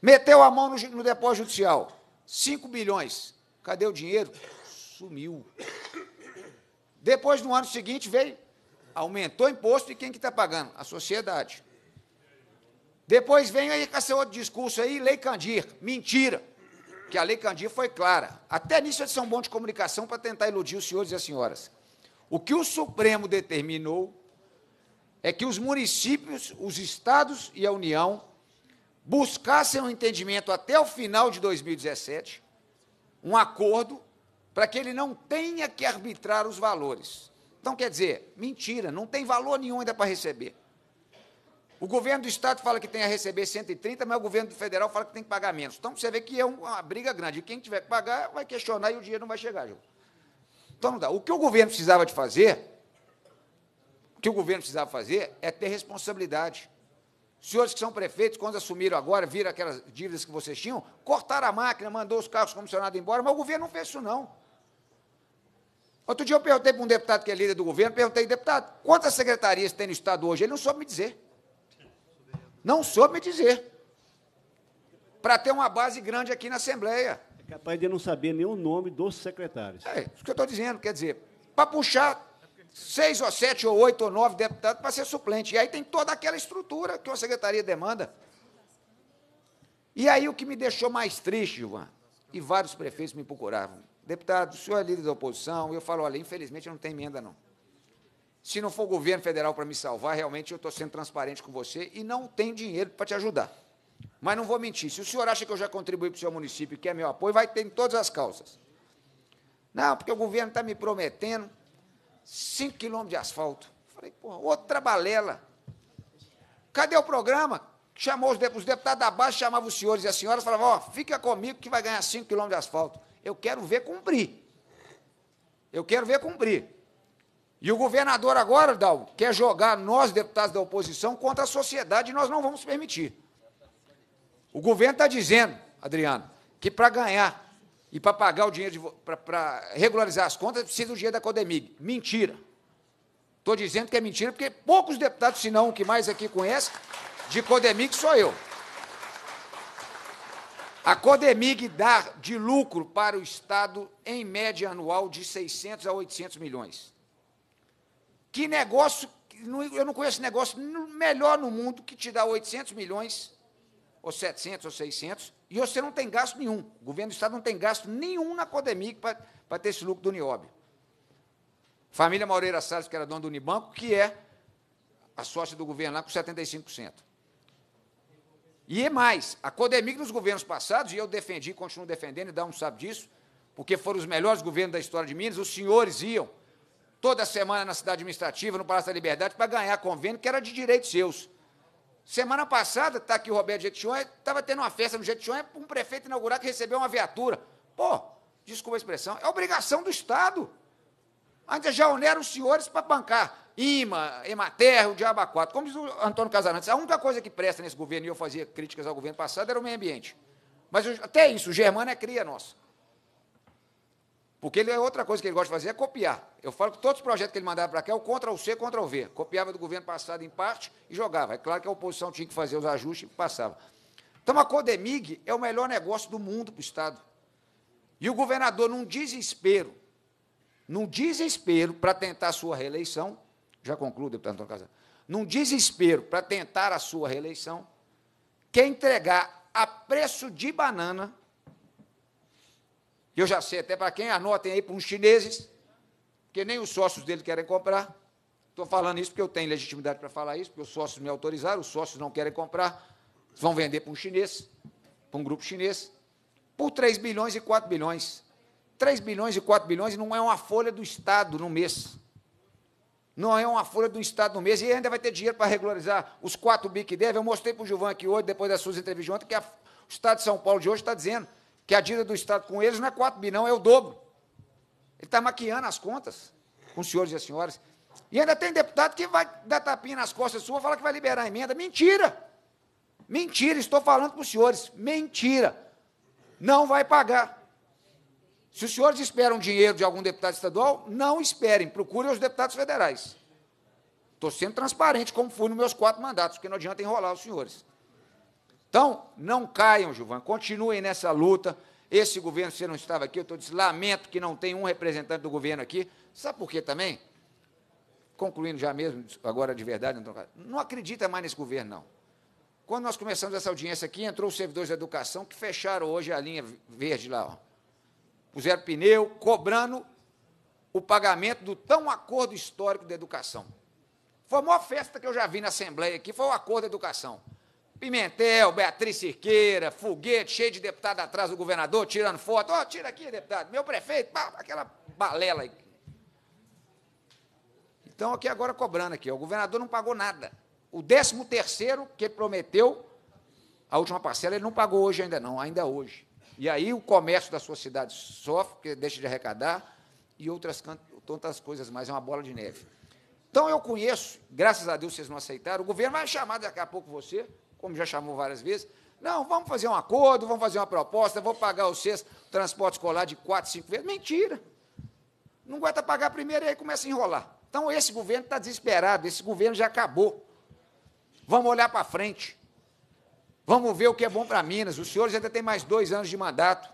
Meteu a mão no, no depósito judicial. 5 bilhões. Cadê o dinheiro? Sumiu. Depois, no ano seguinte, veio, aumentou o imposto, e quem que está pagando? A sociedade. Depois vem aí com esse outro discurso aí, Lei Candir. Mentira. Que a Lei Candir foi clara. Até nisso eles são bons de comunicação para tentar iludir os senhores e as senhoras. O que o Supremo determinou é que os municípios, os estados e a União buscassem um entendimento até o final de 2017, um acordo, para que ele não tenha que arbitrar os valores. Então, quer dizer, mentira, não tem valor nenhum ainda para receber. O governo do Estado fala que tem a receber 130, mas o governo federal fala que tem que pagar menos. Então, você vê que é uma briga grande. E quem tiver que pagar vai questionar e o dinheiro não vai chegar, Ju. Então não dá. O que o governo precisava de fazer, o que o governo precisava fazer é ter responsabilidade. Os senhores que são prefeitos, quando assumiram agora, viram aquelas dívidas que vocês tinham, cortaram a máquina, mandou os carros comissionados embora, mas o governo não fez isso, não. Outro dia eu perguntei para um deputado que é líder do governo, perguntei, deputado, quantas secretarias tem no Estado hoje? Ele não soube me dizer. Não soube me dizer. Para ter uma base grande aqui na Assembleia. Capaz de não saber nem o nome dos secretários. É, isso que eu estou dizendo, quer dizer, para puxar seis ou sete ou oito ou nove deputados para ser suplente. E aí tem toda aquela estrutura que uma secretaria demanda. E aí o que me deixou mais triste, Gilvan, e vários prefeitos me procuravam, deputado, o senhor é líder da oposição, e eu falo, olha, infelizmente eu não tenho emenda, não. Se não for o governo federal para me salvar, realmente eu estou sendo transparente com você e não tem dinheiro para te ajudar. Mas não vou mentir. Se o senhor acha que eu já contribuí para o seu município e quer é meu apoio, vai ter em todas as causas. Não, porque o governo está me prometendo 5 quilômetros de asfalto. Falei, porra, outra balela. Cadê o programa? Chamou os, deputados, os deputados da base, chamavam os senhores e as senhoras, falavam, ó, oh, fica comigo que vai ganhar 5 quilômetros de asfalto. Eu quero ver cumprir. Eu quero ver cumprir. E o governador agora, Dal, quer jogar nós, deputados da oposição, contra a sociedade e nós não vamos permitir. O governo está dizendo, Adriano, que para ganhar e para pagar o dinheiro, para regularizar as contas, precisa do dinheiro da Codemig. Mentira. Estou dizendo que é mentira, porque poucos deputados, se não o que mais aqui conhece, de Codemig sou eu. A Codemig dá de lucro para o Estado, em média anual, de 600 a 800 milhões. Que negócio, eu não conheço negócio melhor no mundo que te dá 800 milhões ou 700, ou 600, e você não tem gasto nenhum. O governo do Estado não tem gasto nenhum na Codemic para ter esse lucro do Niobe. Família Moreira Salles, que era dona do Unibanco, que é a sócia do governo lá com 75%. E é mais, a Codemic nos governos passados, e eu defendi, continuo defendendo, e dá um sabe disso, porque foram os melhores governos da história de Minas, os senhores iam toda semana na cidade administrativa, no Palácio da Liberdade, para ganhar convênio que era de direitos seus. Semana passada, está aqui o Roberto Jequitinhonha, estava tendo uma festa no Jequitinhonha para um prefeito inaugurar que recebeu uma viatura. Pô, desculpa a expressão, é obrigação do Estado. Ainda já onera os senhores para bancar IMA, EMATER, o Diabo 4. Como diz o Antônio Casarantes, a única coisa que presta nesse governo, e eu fazia críticas ao governo passado, era o meio ambiente. Mas eu, até isso, o Germano é cria nossa. Porque ele é outra coisa que ele gosta de fazer, é copiar. Eu falo que todos os projetos que ele mandava para cá é o C, C, o V. Copiava do governo passado em parte e jogava. É claro que a oposição tinha que fazer os ajustes e passava. Então a Codemig é o melhor negócio do mundo para o Estado. E o governador, num desespero, num desespero para tentar a sua reeleição, já concluo, deputado Antônio Casal, num desespero para tentar a sua reeleição, quer entregar a preço de banana eu já sei até para quem, anotem aí para uns chineses, porque nem os sócios dele querem comprar. Estou falando isso porque eu tenho legitimidade para falar isso, porque os sócios me autorizaram, os sócios não querem comprar, vão vender para um chinês, para um grupo chinês, por 3 bilhões e 4 bilhões. 3 bilhões e 4 bilhões não é uma folha do Estado no mês. Não é uma folha do Estado no mês, e ainda vai ter dinheiro para regularizar os 4 bi que deve. Eu mostrei para o Gilvan aqui hoje, depois das suas entrevistas ontem, que a, o Estado de São Paulo de hoje está dizendo que a dívida do Estado com eles não é 4 bilhão, é o dobro. Ele está maquiando as contas com os senhores e as senhoras. E ainda tem deputado que vai dar tapinha nas costas sua, falar que vai liberar a emenda. Mentira! Mentira, estou falando com os senhores. Mentira! Não vai pagar. Se os senhores esperam dinheiro de algum deputado estadual, não esperem, procurem os deputados federais. Estou sendo transparente, como fui nos meus quatro mandatos, porque não adianta enrolar os senhores. Então, não caiam, Gilvan, continuem nessa luta. Esse governo, você não estava aqui, eu estou dizendo, lamento que não tem um representante do governo aqui. Sabe por quê também? Concluindo já mesmo, agora de verdade, não acredita mais nesse governo, não. Quando nós começamos essa audiência aqui, entrou os servidores da educação que fecharam hoje a linha verde lá. Ó. Puseram pneu, cobrando o pagamento do tão acordo histórico da educação. Foi a maior festa que eu já vi na Assembleia aqui, foi o acordo da educação. Pimentel, Beatriz Cirqueira, foguete, cheio de deputado atrás do governador, tirando foto. Ó, oh, tira aqui, deputado, meu prefeito, aquela balela aí. Então, aqui agora cobrando aqui, o governador não pagou nada. O 13 terceiro que ele prometeu, a última parcela, ele não pagou hoje ainda não, ainda hoje. E aí o comércio da sua cidade sofre, porque deixa de arrecadar, e outras tantas coisas mais, é uma bola de neve. Então, eu conheço, graças a Deus vocês não aceitaram, o governo vai chamar daqui a pouco você, como já chamou várias vezes, não, vamos fazer um acordo, vamos fazer uma proposta, vou pagar vocês transporte escolar de quatro, cinco vezes. Mentira! Não aguenta pagar primeiro e aí começa a enrolar. Então, esse governo está desesperado, esse governo já acabou. Vamos olhar para frente. Vamos ver o que é bom para Minas. Os senhores ainda têm mais dois anos de mandato.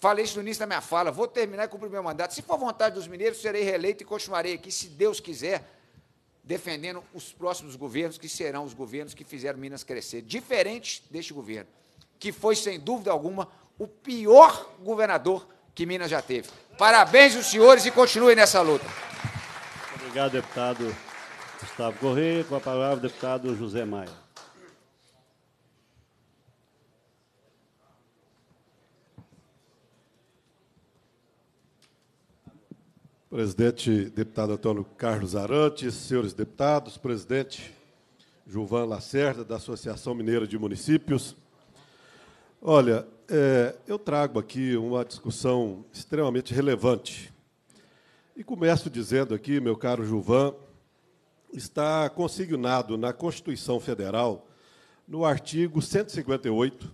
Falei isso no início da minha fala. Vou terminar e cumprir meu mandato. Se for vontade dos mineiros, serei reeleito e continuarei aqui, se Deus quiser, defendendo os próximos governos, que serão os governos que fizeram Minas crescer, diferente deste governo, que foi, sem dúvida alguma, o pior governador que Minas já teve. Parabéns os senhores e continuem nessa luta. obrigado, deputado Gustavo Corrêa. Com a palavra, o deputado José Maia. Presidente, deputado Antônio Carlos Arantes, senhores deputados, presidente Gilvan Lacerda, da Associação Mineira de Municípios. Olha, é, eu trago aqui uma discussão extremamente relevante. E começo dizendo aqui, meu caro Gilvan, está consignado na Constituição Federal, no artigo 158,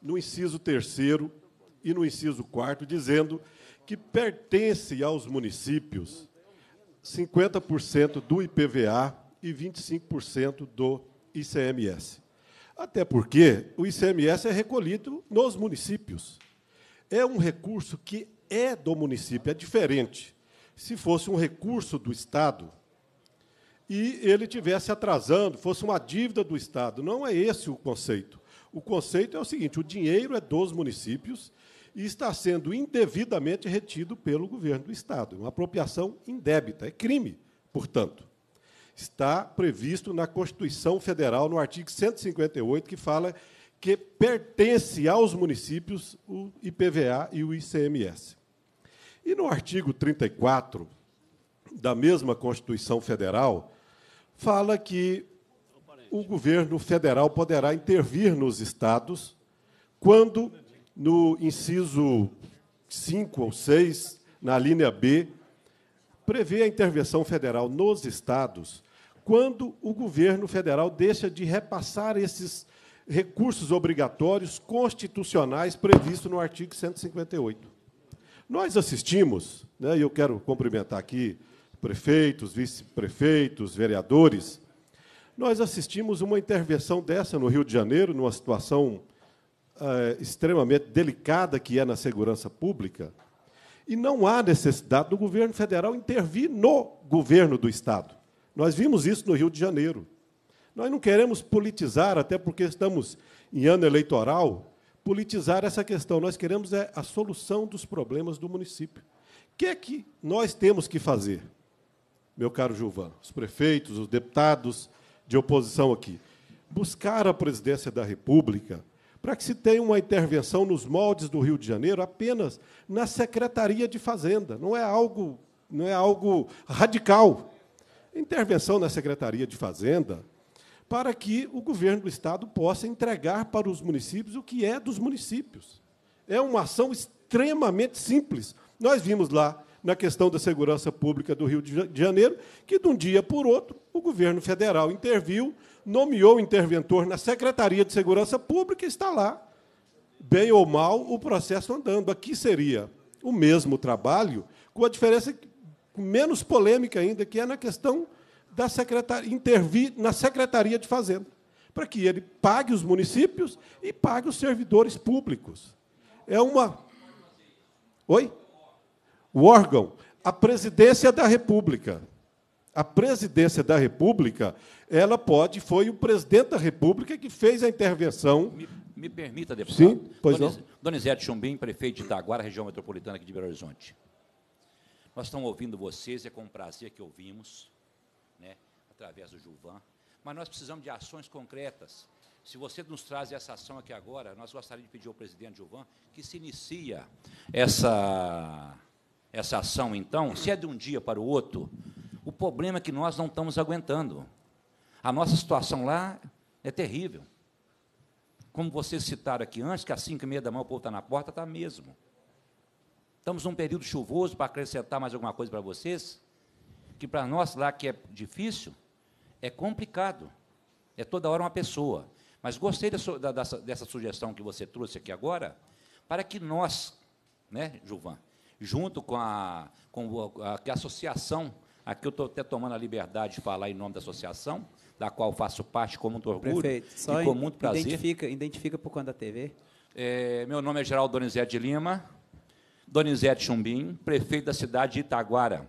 no inciso 3 e no inciso 4, dizendo que pertence aos municípios 50% do IPVA e 25% do ICMS. Até porque o ICMS é recolhido nos municípios. É um recurso que é do município, é diferente. Se fosse um recurso do Estado e ele tivesse atrasando, fosse uma dívida do Estado, não é esse o conceito. O conceito é o seguinte: o dinheiro é dos municípios e está sendo indevidamente retido pelo governo do Estado. É uma apropriação indébita, é crime, portanto. Está previsto na Constituição Federal, no artigo 158, que fala que pertence aos municípios o IPVA e o ICMS. E no artigo 34 da mesma Constituição Federal, fala que o governo federal poderá intervir nos estados quando no inciso 5 ou 6, na linha B, prevê a intervenção federal nos estados quando o governo federal deixa de repassar esses recursos obrigatórios constitucionais previstos no artigo 158. Nós assistimos, né, e eu quero cumprimentar aqui prefeitos, vice-prefeitos, vereadores, nós assistimos uma intervenção dessa no Rio de Janeiro, numa situação é, extremamente delicada que é na segurança pública, e não há necessidade do governo federal intervir no governo do Estado. Nós vimos isso no Rio de Janeiro. Nós não queremos politizar, até porque estamos em ano eleitoral, politizar essa questão. Nós queremos é a solução dos problemas do município. O que é que nós temos que fazer, meu caro Gilvan, os prefeitos, os deputados de oposição aqui? Buscar a presidência da República para que se tenha uma intervenção nos moldes do Rio de Janeiro apenas na Secretaria de Fazenda. Não é algo, não é algo radical. Intervenção na Secretaria de Fazenda para que o governo do estado possa entregar para os municípios o que é dos municípios. É uma ação extremamente simples. Nós vimos lá na questão da segurança pública do Rio de Janeiro que de um dia por outro o governo federal interviu nomeou o interventor na Secretaria de Segurança Pública e está lá, bem ou mal, o processo andando. Aqui seria o mesmo trabalho, com a diferença menos polêmica ainda, que é na questão da secretaria, intervir na Secretaria de Fazenda, para que ele pague os municípios e pague os servidores públicos. É uma. Oi? O órgão, a presidência da República a presidência da República, ela pode, foi o presidente da República que fez a intervenção. Me, me permita, deputado. Sim, pois Doniz, não. Donizete Chumbim, prefeito de Itaguara, região metropolitana aqui de Belo Horizonte. Nós estamos ouvindo vocês, é com prazer que ouvimos, né, através do Juvan, mas nós precisamos de ações concretas. Se você nos traz essa ação aqui agora, nós gostaríamos de pedir ao presidente Gilvan que se inicia essa, essa ação, então, se é de um dia para o outro, o problema é que nós não estamos aguentando. A nossa situação lá é terrível. Como vocês citaram aqui antes, que às cinco e meia da manhã o povo está na porta, está mesmo. Estamos num período chuvoso, para acrescentar mais alguma coisa para vocês, que para nós lá que é difícil, é complicado. É toda hora uma pessoa. Mas gostei dessa, dessa sugestão que você trouxe aqui agora, para que nós, né, Gilvan, junto com a, com a, a, a associação Aqui eu estou até tomando a liberdade de falar em nome da associação, da qual faço parte com muito orgulho Prefeito, só e com muito prazer. Identifica, identifica por quando da TV. É, meu nome é Geraldo Donizete de Lima, Donizete Chumbim, prefeito da cidade de Itaguara,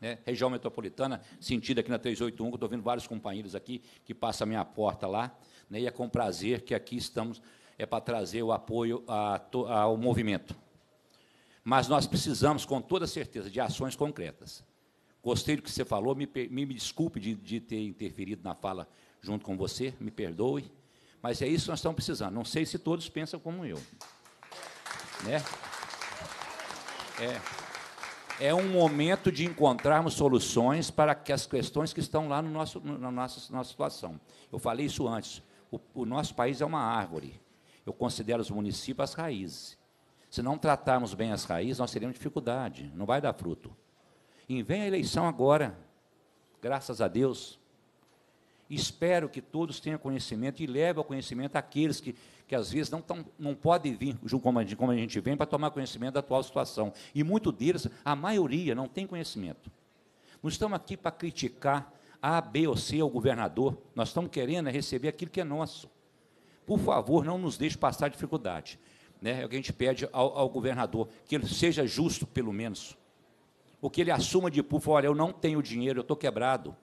né, região metropolitana, sentido aqui na 381, estou vendo vários companheiros aqui que passam a minha porta lá, né, e é com prazer que aqui estamos, é para trazer o apoio a, ao movimento. Mas nós precisamos, com toda certeza, de ações concretas. Gostei do que você falou, me, me, me desculpe de, de ter interferido na fala junto com você, me perdoe, mas é isso que nós estamos precisando. Não sei se todos pensam como eu. Né? É, é um momento de encontrarmos soluções para que as questões que estão lá no nosso, na nossa, nossa situação. Eu falei isso antes. O, o nosso país é uma árvore. Eu considero os municípios as raízes. Se não tratarmos bem as raízes, nós teremos dificuldade, não vai dar fruto. E vem a eleição agora, graças a Deus. Espero que todos tenham conhecimento e leve ao conhecimento aqueles que, que às vezes não, tão, não podem vir, como a, gente, como a gente vem, para tomar conhecimento da atual situação. E muitos deles, a maioria, não tem conhecimento. Não estamos aqui para criticar A, B ou C ao governador. Nós estamos querendo é receber aquilo que é nosso. Por favor, não nos deixe passar dificuldade. Né? É o que a gente pede ao, ao governador, que ele seja justo, pelo menos. Porque que ele assuma de público, olha, eu não tenho dinheiro, eu estou quebrado,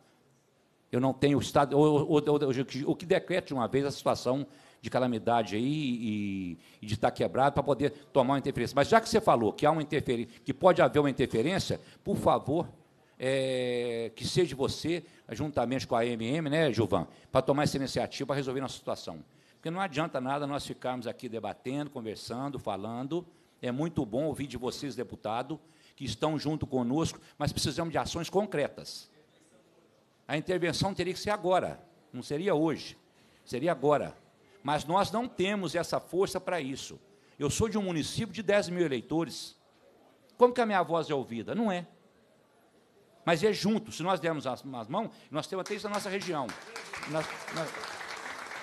eu não tenho Estado, o que decrete uma vez é a situação de calamidade aí e, e de estar tá quebrado para poder tomar uma interferência. Mas já que você falou que há uma interferência, que pode haver uma interferência, por favor, é, que seja você, juntamente com a AMM, né, Gilvan, para tomar essa iniciativa para resolver nossa situação. Porque não adianta nada nós ficarmos aqui debatendo, conversando, falando. É muito bom ouvir de vocês, deputado, que estão junto conosco, mas precisamos de ações concretas. A intervenção teria que ser agora, não seria hoje, seria agora. Mas nós não temos essa força para isso. Eu sou de um município de 10 mil eleitores. Como que a minha voz é ouvida? Não é. Mas é junto. Se nós dermos as, mãos, nós temos até isso na nossa região. Nós,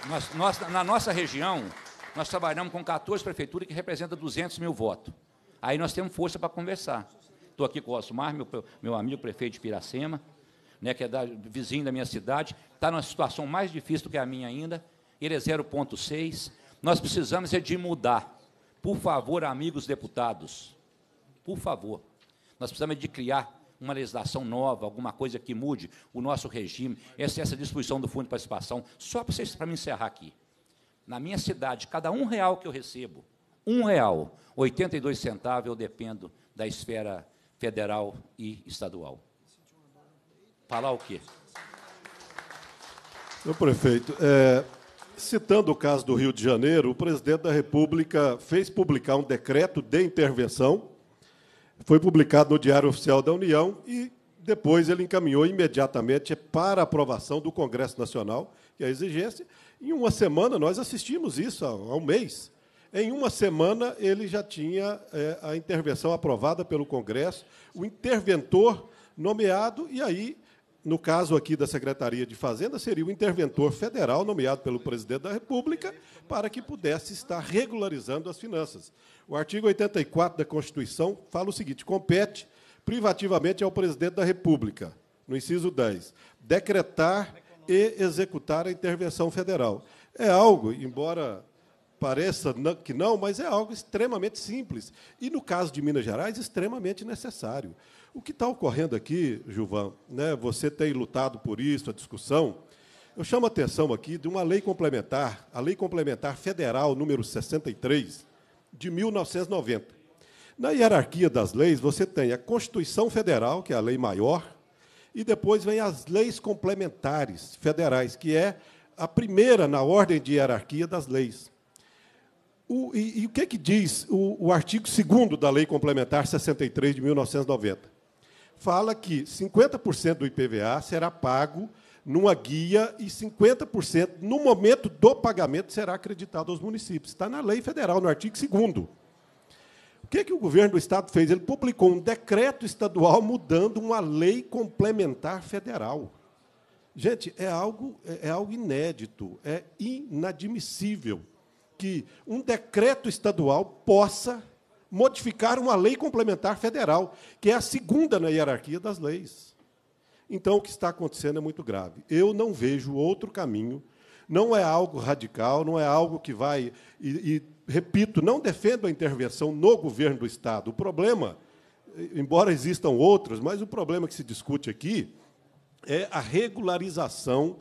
nós, nós, na nossa região, nós trabalhamos com 14 prefeituras que representam 200 mil votos. Aí nós temos força para conversar. Estou aqui com o Osmar, meu, meu amigo prefeito de Piracema, né, que é da, vizinho da minha cidade. Está numa situação mais difícil do que a minha ainda. Ele é 0,6. Nós precisamos é de mudar. Por favor, amigos deputados, por favor. Nós precisamos de criar uma legislação nova, alguma coisa que mude o nosso regime, essa, essa disposição do Fundo de Participação, só para me encerrar aqui. Na minha cidade, cada um real que eu recebo, um real, 82 centavos eu dependo da esfera federal e estadual. Falar o quê? Senhor prefeito, é, citando o caso do Rio de Janeiro, o presidente da República fez publicar um decreto de intervenção, foi publicado no Diário Oficial da União e depois ele encaminhou imediatamente para aprovação do Congresso Nacional, que é a exigência. Em uma semana nós assistimos isso, há um mês. Em uma semana, ele já tinha é, a intervenção aprovada pelo Congresso, o interventor nomeado, e aí, no caso aqui da Secretaria de Fazenda, seria o interventor federal nomeado pelo presidente da República para que pudesse estar regularizando as finanças. O artigo 84 da Constituição fala o seguinte: compete privativamente ao presidente da República, no inciso 10, decretar e executar a intervenção federal. É algo, embora pareça que não, mas é algo extremamente simples. E, no caso de Minas Gerais, extremamente necessário. O que está ocorrendo aqui, Gilvan, né, você tem lutado por isso, a discussão, eu chamo a atenção aqui de uma lei complementar, a Lei Complementar Federal número 63, de 1990. Na hierarquia das leis, você tem a Constituição Federal, que é a lei maior, e depois vem as leis complementares federais, que é a primeira na ordem de hierarquia das leis. O, e, e, o que, é que diz o, o artigo 2 da Lei Complementar 63 de 1990? Fala que 50% do IPVA será pago numa guia e 50% no momento do pagamento será acreditado aos municípios. Está na lei federal, no artigo 2 O que, é que o governo do estado fez? Ele publicou um decreto estadual mudando uma lei complementar federal. Gente, é algo, é, é algo inédito, é inadmissível que um decreto estadual possa modificar uma lei complementar federal, que é a segunda na hierarquia das leis. Então, o que está acontecendo é muito grave. Eu não vejo outro caminho. Não é algo radical, não é algo que vai. E, e repito, não defendo a intervenção no governo do Estado. O problema, embora existam outros, mas o problema que se discute aqui é a regularização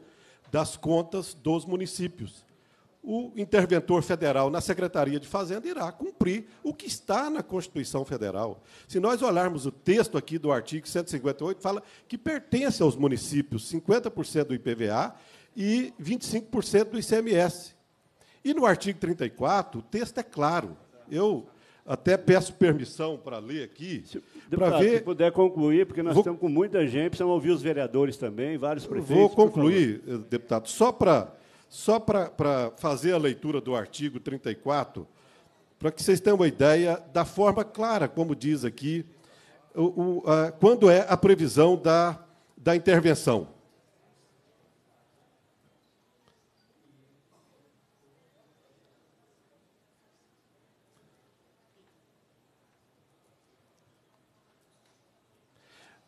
das contas dos municípios o interventor federal na Secretaria de Fazenda irá cumprir o que está na Constituição Federal. Se nós olharmos o texto aqui do artigo 158, fala que pertence aos municípios 50% do IPVA e 25% do ICMS. E no artigo 34, o texto é claro. Eu até peço permissão para ler aqui. Deputado, ver... se puder concluir, porque nós Vou... estamos com muita gente, precisamos ouvir os vereadores também, vários prefeitos. Vou concluir, eh, deputado, só para só para fazer a leitura do artigo 34, para que vocês tenham uma ideia da forma clara, como diz aqui, o, o, a, quando é a previsão da, da intervenção.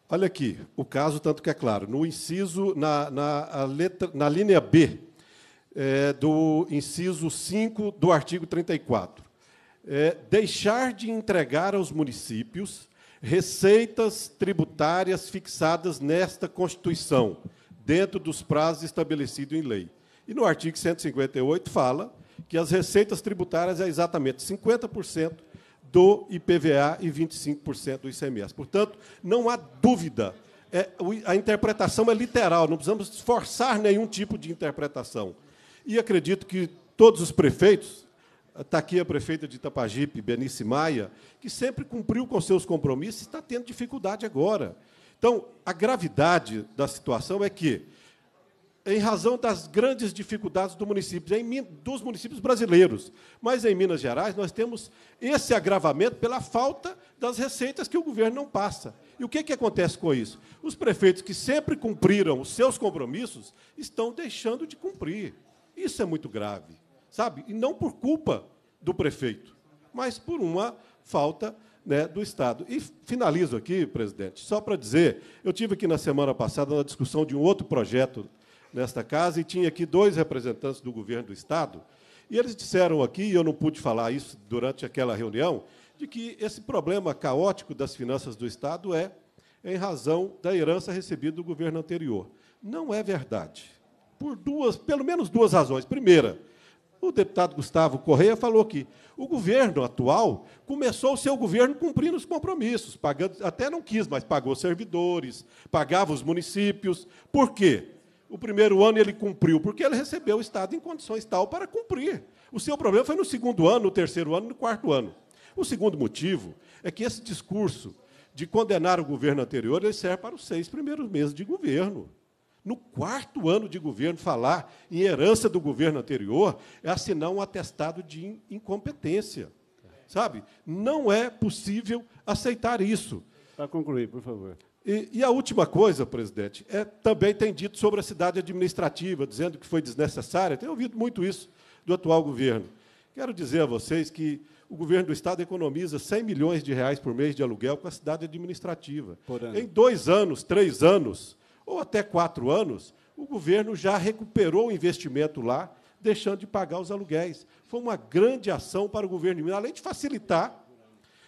Olha aqui, o caso, tanto que é claro, no inciso, na, na, letra, na linha B é, do inciso 5 do artigo 34. É, deixar de entregar aos municípios receitas tributárias fixadas nesta Constituição, dentro dos prazos estabelecidos em lei. E no artigo 158 fala que as receitas tributárias é exatamente 50% do IPVA e 25% do ICMS. Portanto, não há dúvida. É, a interpretação é literal, não precisamos esforçar nenhum tipo de interpretação. E acredito que todos os prefeitos, está aqui a prefeita de Itapajipe, Benice Maia, que sempre cumpriu com seus compromissos está tendo dificuldade agora. Então, a gravidade da situação é que, em razão das grandes dificuldades do município, dos municípios brasileiros, mas em Minas Gerais nós temos esse agravamento pela falta das receitas que o governo não passa. E o que, que acontece com isso? Os prefeitos que sempre cumpriram os seus compromissos estão deixando de cumprir. Isso é muito grave, sabe? E não por culpa do prefeito, mas por uma falta né, do Estado. E finalizo aqui, presidente, só para dizer: eu tive aqui na semana passada na discussão de um outro projeto nesta casa e tinha aqui dois representantes do governo do Estado. E eles disseram aqui, e eu não pude falar isso durante aquela reunião, de que esse problema caótico das finanças do Estado é em razão da herança recebida do governo anterior. Não é verdade por duas, pelo menos duas razões. Primeira, o deputado Gustavo Correia falou que o governo atual começou o seu governo cumprindo os compromissos, pagando, até não quis, mas pagou servidores, pagava os municípios. Por quê? O primeiro ano ele cumpriu, porque ele recebeu o Estado em condições tal para cumprir. O seu problema foi no segundo ano, no terceiro ano, no quarto ano. O segundo motivo é que esse discurso de condenar o governo anterior ele serve para os seis primeiros meses de governo. No quarto ano de governo, falar em herança do governo anterior é assinar um atestado de incompetência. Sabe? Não é possível aceitar isso. Para concluir, por favor. E, e, a última coisa, presidente, é também tem dito sobre a cidade administrativa, dizendo que foi desnecessária. Tenho ouvido muito isso do atual governo. Quero dizer a vocês que o governo do Estado economiza 100 milhões de reais por mês de aluguel com a cidade administrativa. Em dois anos, três anos, ou até quatro anos, o governo já recuperou o investimento lá, deixando de pagar os aluguéis. Foi uma grande ação para o governo de Minas, além de facilitar.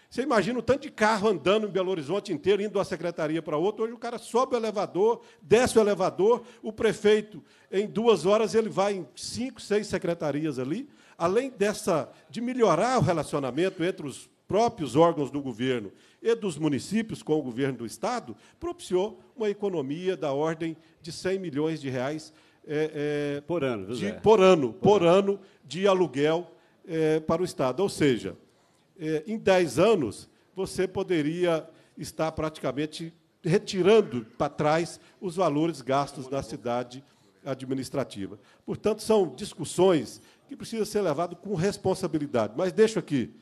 Você imagina o tanto de carro andando em Belo Horizonte inteiro, indo de uma secretaria para outra. Hoje o cara sobe o elevador, desce o elevador, o prefeito, em duas horas, ele vai em cinco, seis secretarias ali. Além dessa, de melhorar o relacionamento entre os próprios órgãos do governo e dos municípios com o governo do Estado, propiciou uma economia da ordem de 100 milhões de reais é, é, por ano, de, por ano, por, por ano. ano. de aluguel é, para o Estado. Ou seja, é, em 10 anos, você poderia estar praticamente retirando para trás os valores gastos na cidade administrativa. Portanto, são discussões que precisam ser levadas com responsabilidade. Mas deixo aqui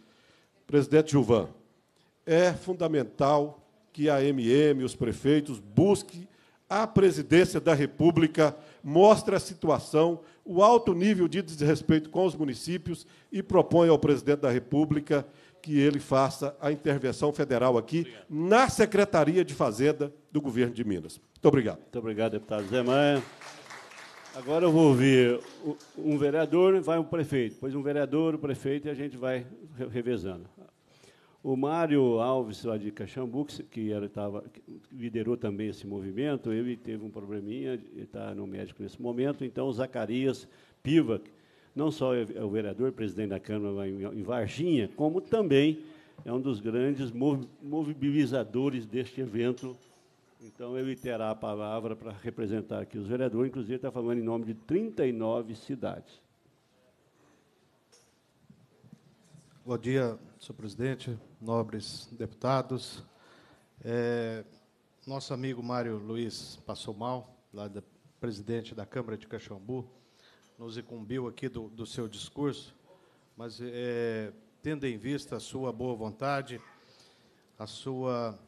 Presidente Gilvan, é fundamental que a MM, os prefeitos, busquem a presidência da República, mostre a situação, o alto nível de desrespeito com os municípios e propõe ao presidente da República que ele faça a intervenção federal aqui obrigado. na Secretaria de Fazenda do governo de Minas. Muito obrigado. Muito obrigado, deputado Zé Maia. Agora eu vou ouvir um vereador, e vai um prefeito, depois um vereador, o um prefeito, e a gente vai revezando. O Mário Alves, lá de Caxambu, que era, tava, liderou também esse movimento, ele teve um probleminha, está no médico nesse momento, então o Zacarias Piva, não só é, é o vereador, presidente da Câmara lá em Varginha, como também é um dos grandes mobilizadores deste evento. Então, ele terá a palavra para representar aqui os vereadores, inclusive está falando em nome de 39 cidades. Bom dia, senhor presidente, nobres deputados. É, nosso amigo Mário Luiz passou mal, lá da, presidente da Câmara de Caxambu, nos incumbiu aqui do, do seu discurso, mas, é, tendo em vista a sua boa vontade, a sua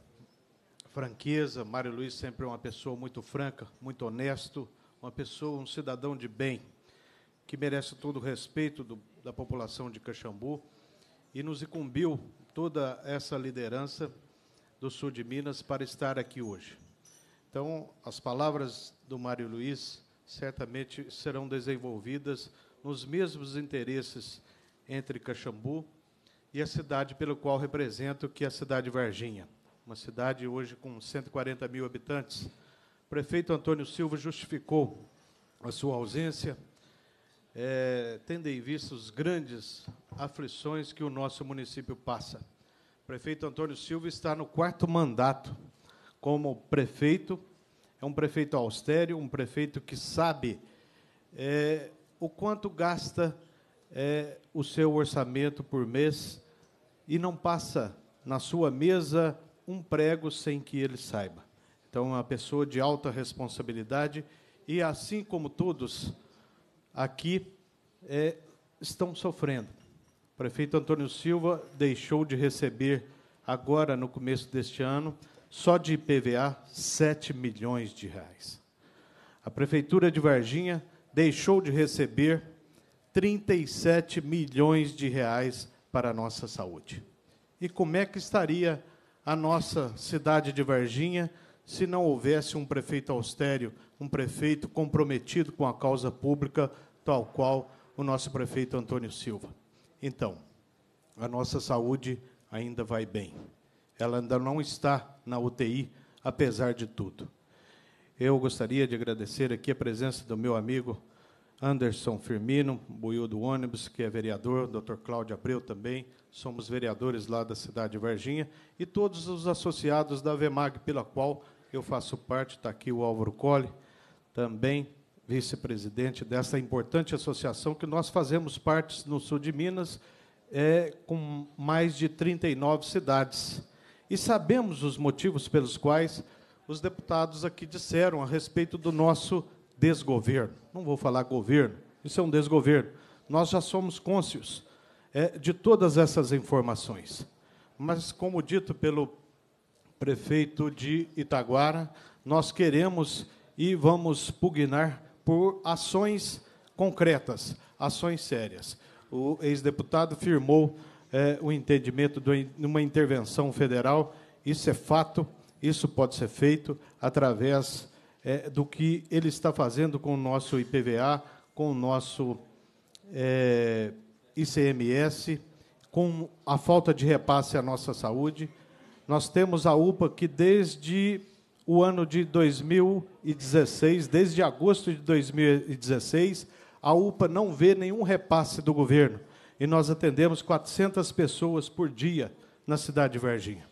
franqueza, Mário Luiz sempre é uma pessoa muito franca, muito honesto, uma pessoa, um cidadão de bem, que merece todo o respeito do, da população de Caxambu e nos incumbiu toda essa liderança do sul de Minas para estar aqui hoje. Então, as palavras do Mário Luiz certamente serão desenvolvidas nos mesmos interesses entre Caxambu e a cidade pelo qual represento, que é a cidade de Varginha, uma cidade hoje com 140 mil habitantes. O prefeito Antônio Silva justificou a sua ausência é, tendo em vista as grandes aflições que o nosso município passa. O prefeito Antônio Silva está no quarto mandato como prefeito. É um prefeito austério, um prefeito que sabe é, o quanto gasta é, o seu orçamento por mês e não passa na sua mesa um prego sem que ele saiba. Então, é uma pessoa de alta responsabilidade e, assim como todos, aqui é, estão sofrendo. O prefeito Antônio Silva deixou de receber, agora no começo deste ano, só de IPVA, 7 milhões de reais. A Prefeitura de Varginha deixou de receber 37 milhões de reais para a nossa saúde. E como é que estaria a nossa cidade de Varginha se não houvesse um prefeito austério, um prefeito comprometido com a causa pública, tal qual o nosso prefeito Antônio Silva. Então, a nossa saúde ainda vai bem. Ela ainda não está na UTI, apesar de tudo. Eu gostaria de agradecer aqui a presença do meu amigo Anderson Firmino, buiu do ônibus, que é vereador, Dr. Cláudio Abreu também, somos vereadores lá da cidade de Varginha, e todos os associados da VEMAG, pela qual eu faço parte, está aqui o Álvaro Colli, também vice-presidente dessa importante associação que nós fazemos parte no sul de Minas, é, com mais de 39 cidades. E sabemos os motivos pelos quais os deputados aqui disseram a respeito do nosso desgoverno. Não vou falar governo, isso é um desgoverno. Nós já somos cônscios é, de todas essas informações. Mas, como dito pelo prefeito de Itaguara, nós queremos e vamos pugnar por ações concretas, ações sérias. O ex-deputado firmou é, o entendimento de uma intervenção federal, isso é fato, isso pode ser feito através é, do que ele está fazendo com o nosso IPVA, com o nosso é, ICMS, com a falta de repasse à nossa saúde. Nós temos a UPA que desde o ano de 2016, desde agosto de 2016, a UPA não vê nenhum repasse do governo. E nós atendemos 400 pessoas por dia na cidade de Varginha.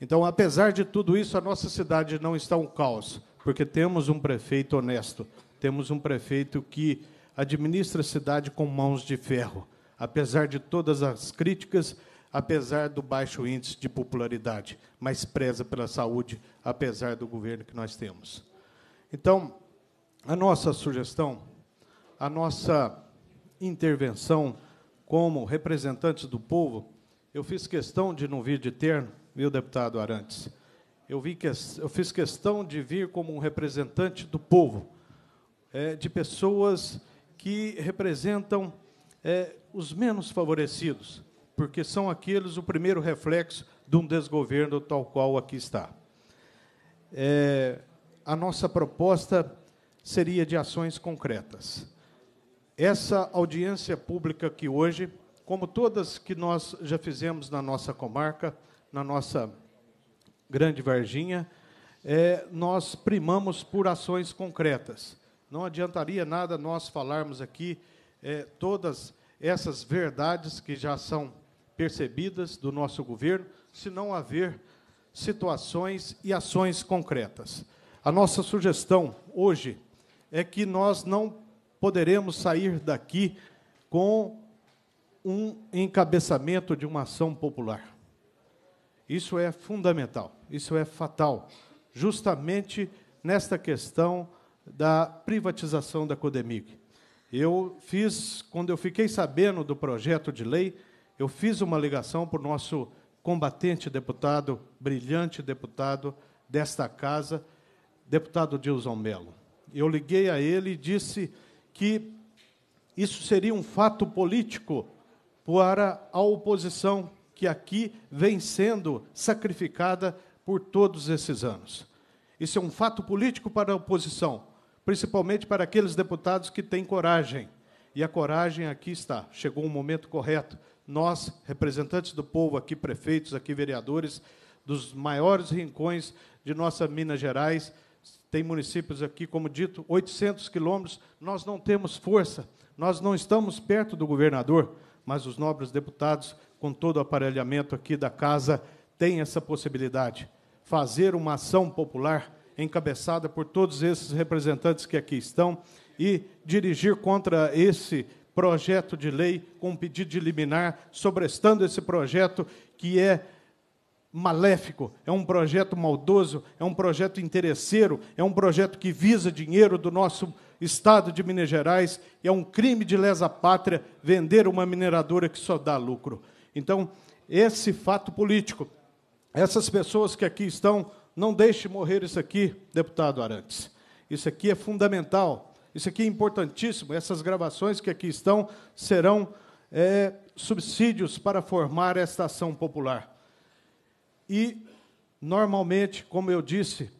Então, apesar de tudo isso, a nossa cidade não está um caos, porque temos um prefeito honesto, temos um prefeito que administra a cidade com mãos de ferro. Apesar de todas as críticas, apesar do baixo índice de popularidade, mas preza pela saúde, apesar do governo que nós temos. Então, a nossa sugestão, a nossa intervenção como representantes do povo, eu fiz questão de não vir de terno, viu, deputado Arantes? Eu, vi que, eu fiz questão de vir como um representante do povo, é, de pessoas que representam é, os menos favorecidos, porque são aqueles o primeiro reflexo de um desgoverno tal qual aqui está. É, a nossa proposta seria de ações concretas. Essa audiência pública que hoje, como todas que nós já fizemos na nossa comarca, na nossa Grande Varginha, é, nós primamos por ações concretas. Não adiantaria nada nós falarmos aqui é, todas essas verdades que já são percebidas do nosso governo, se não haver situações e ações concretas. A nossa sugestão hoje é que nós não poderemos sair daqui com um encabeçamento de uma ação popular. Isso é fundamental, isso é fatal, justamente nesta questão da privatização da Codemig. Eu fiz, quando eu fiquei sabendo do projeto de lei, eu fiz uma ligação para o nosso combatente deputado, brilhante deputado desta casa, deputado Dilson Melo. Eu liguei a ele e disse que isso seria um fato político para a oposição que aqui vem sendo sacrificada por todos esses anos. Isso é um fato político para a oposição, principalmente para aqueles deputados que têm coragem. E a coragem aqui está, chegou o momento correto nós, representantes do povo aqui, prefeitos, aqui, vereadores, dos maiores rincões de nossa Minas Gerais, tem municípios aqui, como dito, 800 quilômetros, nós não temos força, nós não estamos perto do governador, mas os nobres deputados, com todo o aparelhamento aqui da casa, têm essa possibilidade. Fazer uma ação popular encabeçada por todos esses representantes que aqui estão e dirigir contra esse projeto de lei com pedido de liminar, sobrestando esse projeto que é maléfico, é um projeto maldoso, é um projeto interesseiro, é um projeto que visa dinheiro do nosso estado de Minas Gerais, é um crime de lesa pátria vender uma mineradora que só dá lucro. Então, esse fato político, essas pessoas que aqui estão, não deixe morrer isso aqui, deputado Arantes. Isso aqui é fundamental isso aqui é importantíssimo. Essas gravações que aqui estão serão é, subsídios para formar esta ação popular. E, normalmente, como eu disse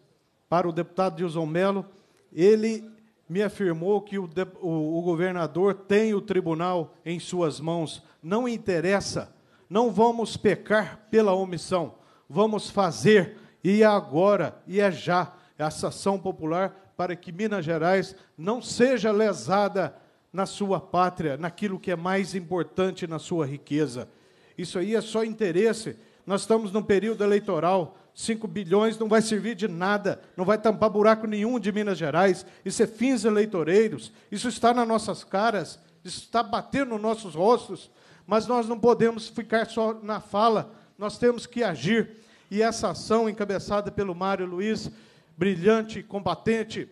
para o deputado Dilson Melo, ele me afirmou que o, o, o governador tem o tribunal em suas mãos. Não interessa, não vamos pecar pela omissão, vamos fazer, e é agora, e é já. Essa ação popular para que Minas Gerais não seja lesada na sua pátria, naquilo que é mais importante na sua riqueza. Isso aí é só interesse. Nós estamos num período eleitoral. 5 bilhões não vai servir de nada, não vai tampar buraco nenhum de Minas Gerais. Isso é fins eleitoreiros, isso está nas nossas caras, isso está batendo nos nossos rostos, mas nós não podemos ficar só na fala, nós temos que agir. E essa ação encabeçada pelo Mário Luiz brilhante combatente,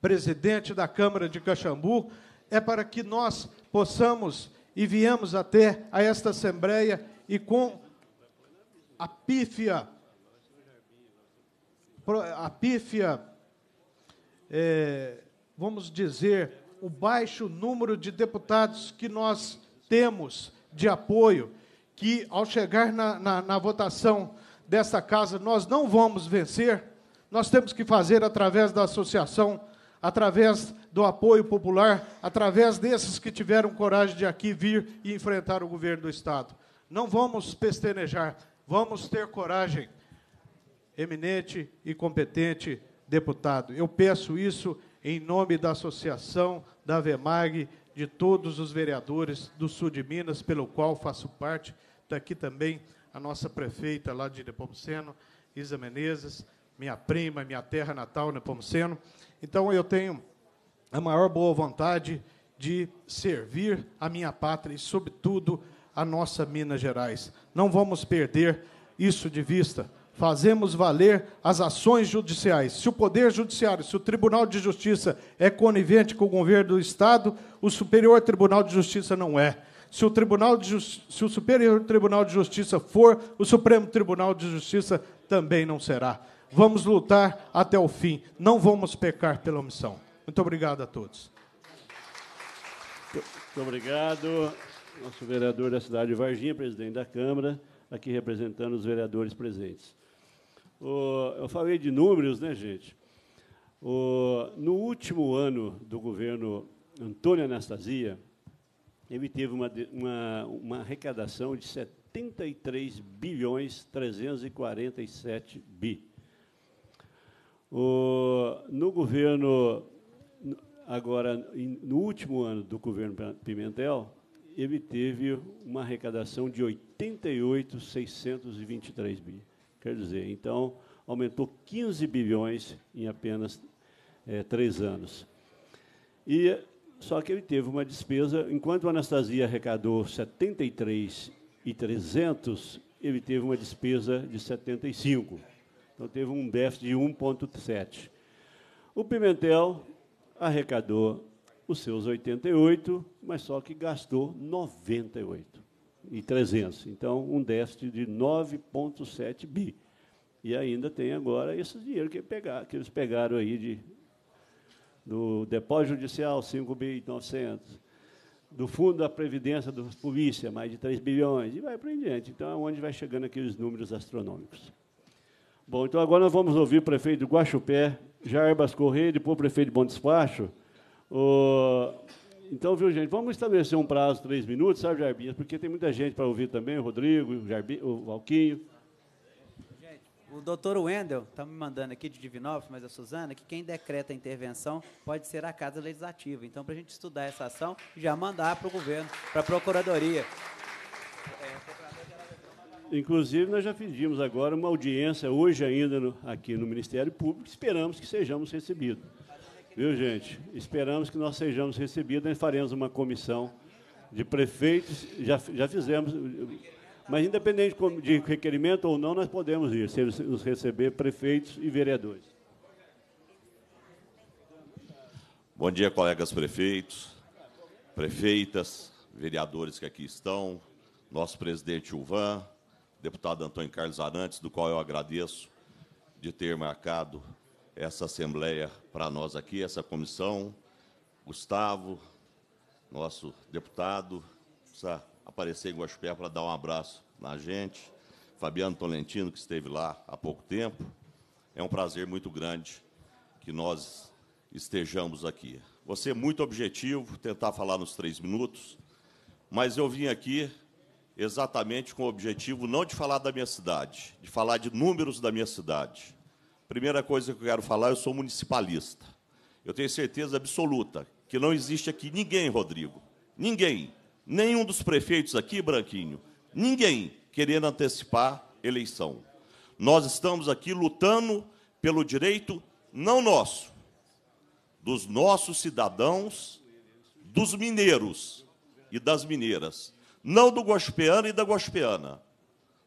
presidente da Câmara de Caxambu, é para que nós possamos e viemos até a esta Assembleia e com a pífia, a pífia, é, vamos dizer, o baixo número de deputados que nós temos de apoio, que ao chegar na, na, na votação desta casa nós não vamos vencer, nós temos que fazer através da associação, através do apoio popular, através desses que tiveram coragem de aqui vir e enfrentar o governo do Estado. Não vamos pestenejar, vamos ter coragem. Eminente e competente deputado, eu peço isso em nome da associação, da VEMAG, de todos os vereadores do sul de Minas, pelo qual faço parte. Daqui também a nossa prefeita lá de Nepomuceno, Isa Menezes, minha prima, minha terra natal, Nepomuceno. Então eu tenho a maior boa vontade de servir a minha pátria e, sobretudo, a nossa Minas Gerais. Não vamos perder isso de vista. Fazemos valer as ações judiciais. Se o Poder Judiciário, se o Tribunal de Justiça é conivente com o governo do Estado, o Superior Tribunal de Justiça não é. Se o, Tribunal de Justi se o Superior Tribunal de Justiça for, o Supremo Tribunal de Justiça também não será. Vamos lutar até o fim. Não vamos pecar pela omissão. Muito obrigado a todos. Muito obrigado. Nosso vereador da cidade de Varginha, presidente da Câmara, aqui representando os vereadores presentes. eu falei de números, né, gente? no último ano do governo Antônio Anastasia, ele teve uma, uma, uma arrecadação de 73 bilhões 347 bi. O, no governo, agora, no último ano do governo Pimentel, ele teve uma arrecadação de 88,623 bi. Quer dizer, então, aumentou 15 bilhões em apenas é, três anos. E só que ele teve uma despesa, enquanto a Anastasia arrecadou 73.300, ele teve uma despesa de 75. Então teve um déficit de 1,7. O Pimentel arrecadou os seus 88, mas só que gastou 98 e 300. Então, um déficit de 9,7 bi. E ainda tem agora esse dinheiro que, pegar, que eles pegaram aí de, do depósito judicial, 5 bi 900 do Fundo da Previdência da Polícia, mais de 3 bilhões, e vai para em diante. Então, é onde vai chegando aqueles números astronômicos. Bom, então agora nós vamos ouvir o prefeito de Guaxupé, Jarbas Correia, depois o prefeito de Bom Despacho. Uh, então, viu, gente, vamos estabelecer um prazo de três minutos, sabe, Jarbinhas? Porque tem muita gente para ouvir também, o Rodrigo, o, Jarbi, o Valquinho. Gente, o doutor Wendel está me mandando aqui de Divinópolis, mas a Suzana, que quem decreta a intervenção pode ser a Casa Legislativa. Então, para a gente estudar essa ação, já mandar para o governo, para a Procuradoria. Inclusive, nós já pedimos agora uma audiência, hoje ainda, no, aqui no Ministério Público, esperamos que sejamos recebidos. Viu, gente? Esperamos que nós sejamos recebidos, e faremos uma comissão de prefeitos, já, já fizemos, mas independente de requerimento ou não, nós podemos ir, se eles nos receber prefeitos e vereadores. Bom dia, colegas prefeitos, prefeitas, vereadores que aqui estão, nosso presidente Uvan, deputado Antônio Carlos Arantes, do qual eu agradeço de ter marcado essa assembleia para nós aqui, essa comissão. Gustavo, nosso deputado, precisa aparecer em Guaxupé para dar um abraço na gente. Fabiano Tolentino, que esteve lá há pouco tempo. É um prazer muito grande que nós estejamos aqui. Você é muito objetivo, tentar falar nos três minutos, mas eu vim aqui exatamente com o objetivo não de falar da minha cidade, de falar de números da minha cidade. Primeira coisa que eu quero falar, eu sou municipalista. Eu tenho certeza absoluta que não existe aqui ninguém, Rodrigo, ninguém, nenhum dos prefeitos aqui, Branquinho, ninguém querendo antecipar eleição. Nós estamos aqui lutando pelo direito não nosso, dos nossos cidadãos, dos mineiros e das mineiras não do gospeano e da gospeana.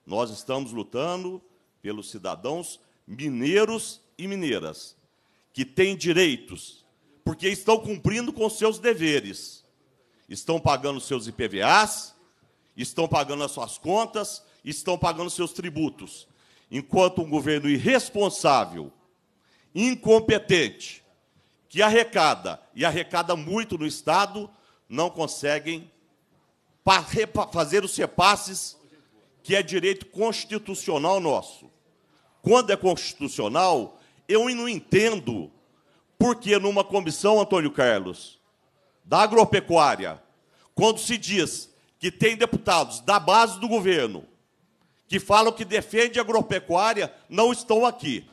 Nós estamos lutando pelos cidadãos mineiros e mineiras, que têm direitos, porque estão cumprindo com seus deveres. Estão pagando seus IPVAs, estão pagando as suas contas, estão pagando seus tributos. Enquanto um governo irresponsável, incompetente, que arrecada, e arrecada muito no Estado, não conseguem fazer os repasses, que é direito constitucional nosso. Quando é constitucional, eu não entendo porque numa comissão, Antônio Carlos, da agropecuária, quando se diz que tem deputados da base do governo que falam que defende a agropecuária, não estão aqui.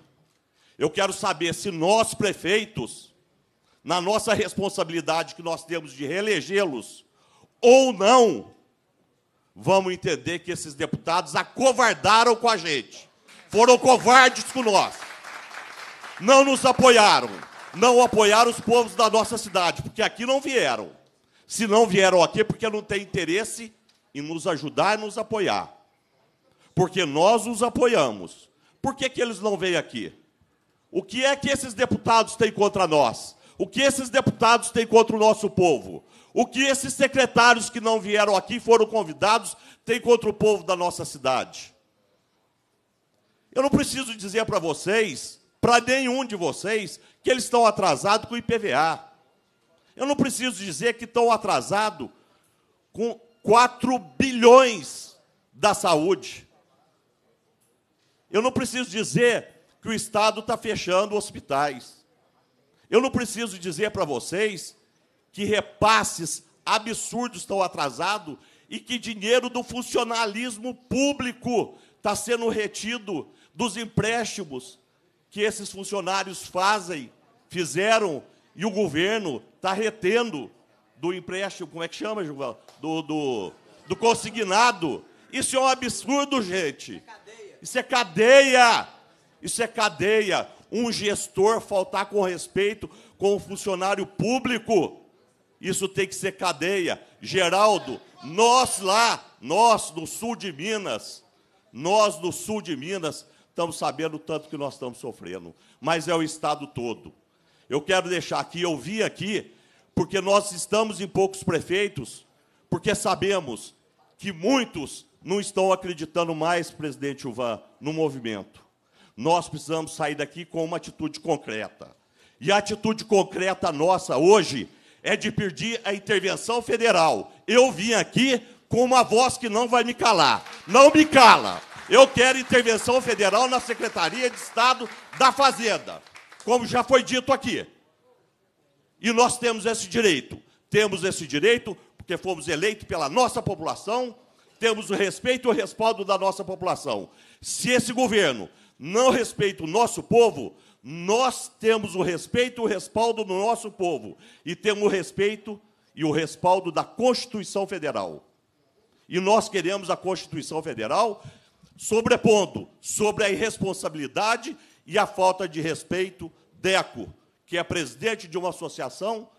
Eu quero saber se nós, prefeitos, na nossa responsabilidade que nós temos de reelegê-los, ou não, vamos entender que esses deputados acovardaram com a gente. Foram covardes com nós. Não nos apoiaram. Não apoiaram os povos da nossa cidade, porque aqui não vieram. Se não vieram aqui, é porque não tem interesse em nos ajudar e nos apoiar. Porque nós os apoiamos. Por que, que eles não vêm aqui? O que é que esses deputados têm contra nós? O que esses deputados têm contra o nosso povo? O que esses secretários que não vieram aqui, foram convidados, têm contra o povo da nossa cidade? Eu não preciso dizer para vocês, para nenhum de vocês, que eles estão atrasados com o IPVA. Eu não preciso dizer que estão atrasados com 4 bilhões da saúde. Eu não preciso dizer que o Estado está fechando hospitais. Eu não preciso dizer para vocês que repasses absurdos estão atrasados e que dinheiro do funcionalismo público está sendo retido dos empréstimos que esses funcionários fazem, fizeram, e o governo está retendo do empréstimo, como é que chama, Juval? Do, do, do consignado. Isso é um absurdo, gente. Isso é cadeia. Isso é cadeia. Um gestor faltar com respeito com o um funcionário público isso tem que ser cadeia. Geraldo, nós lá, nós do sul de Minas, nós do sul de Minas, estamos sabendo o tanto que nós estamos sofrendo, mas é o estado todo. Eu quero deixar aqui, eu vim aqui, porque nós estamos em poucos prefeitos, porque sabemos que muitos não estão acreditando mais, presidente Uvan, no movimento. Nós precisamos sair daqui com uma atitude concreta. E a atitude concreta nossa hoje é de pedir a intervenção federal. Eu vim aqui com uma voz que não vai me calar. Não me cala. Eu quero intervenção federal na Secretaria de Estado da Fazenda, como já foi dito aqui. E nós temos esse direito. Temos esse direito porque fomos eleitos pela nossa população, temos o respeito e o respaldo da nossa população. Se esse governo não respeita o nosso povo, nós temos o respeito e o respaldo do nosso povo. E temos o respeito e o respaldo da Constituição Federal. E nós queremos a Constituição Federal sobrepondo sobre a irresponsabilidade e a falta de respeito Deco, que é presidente de uma associação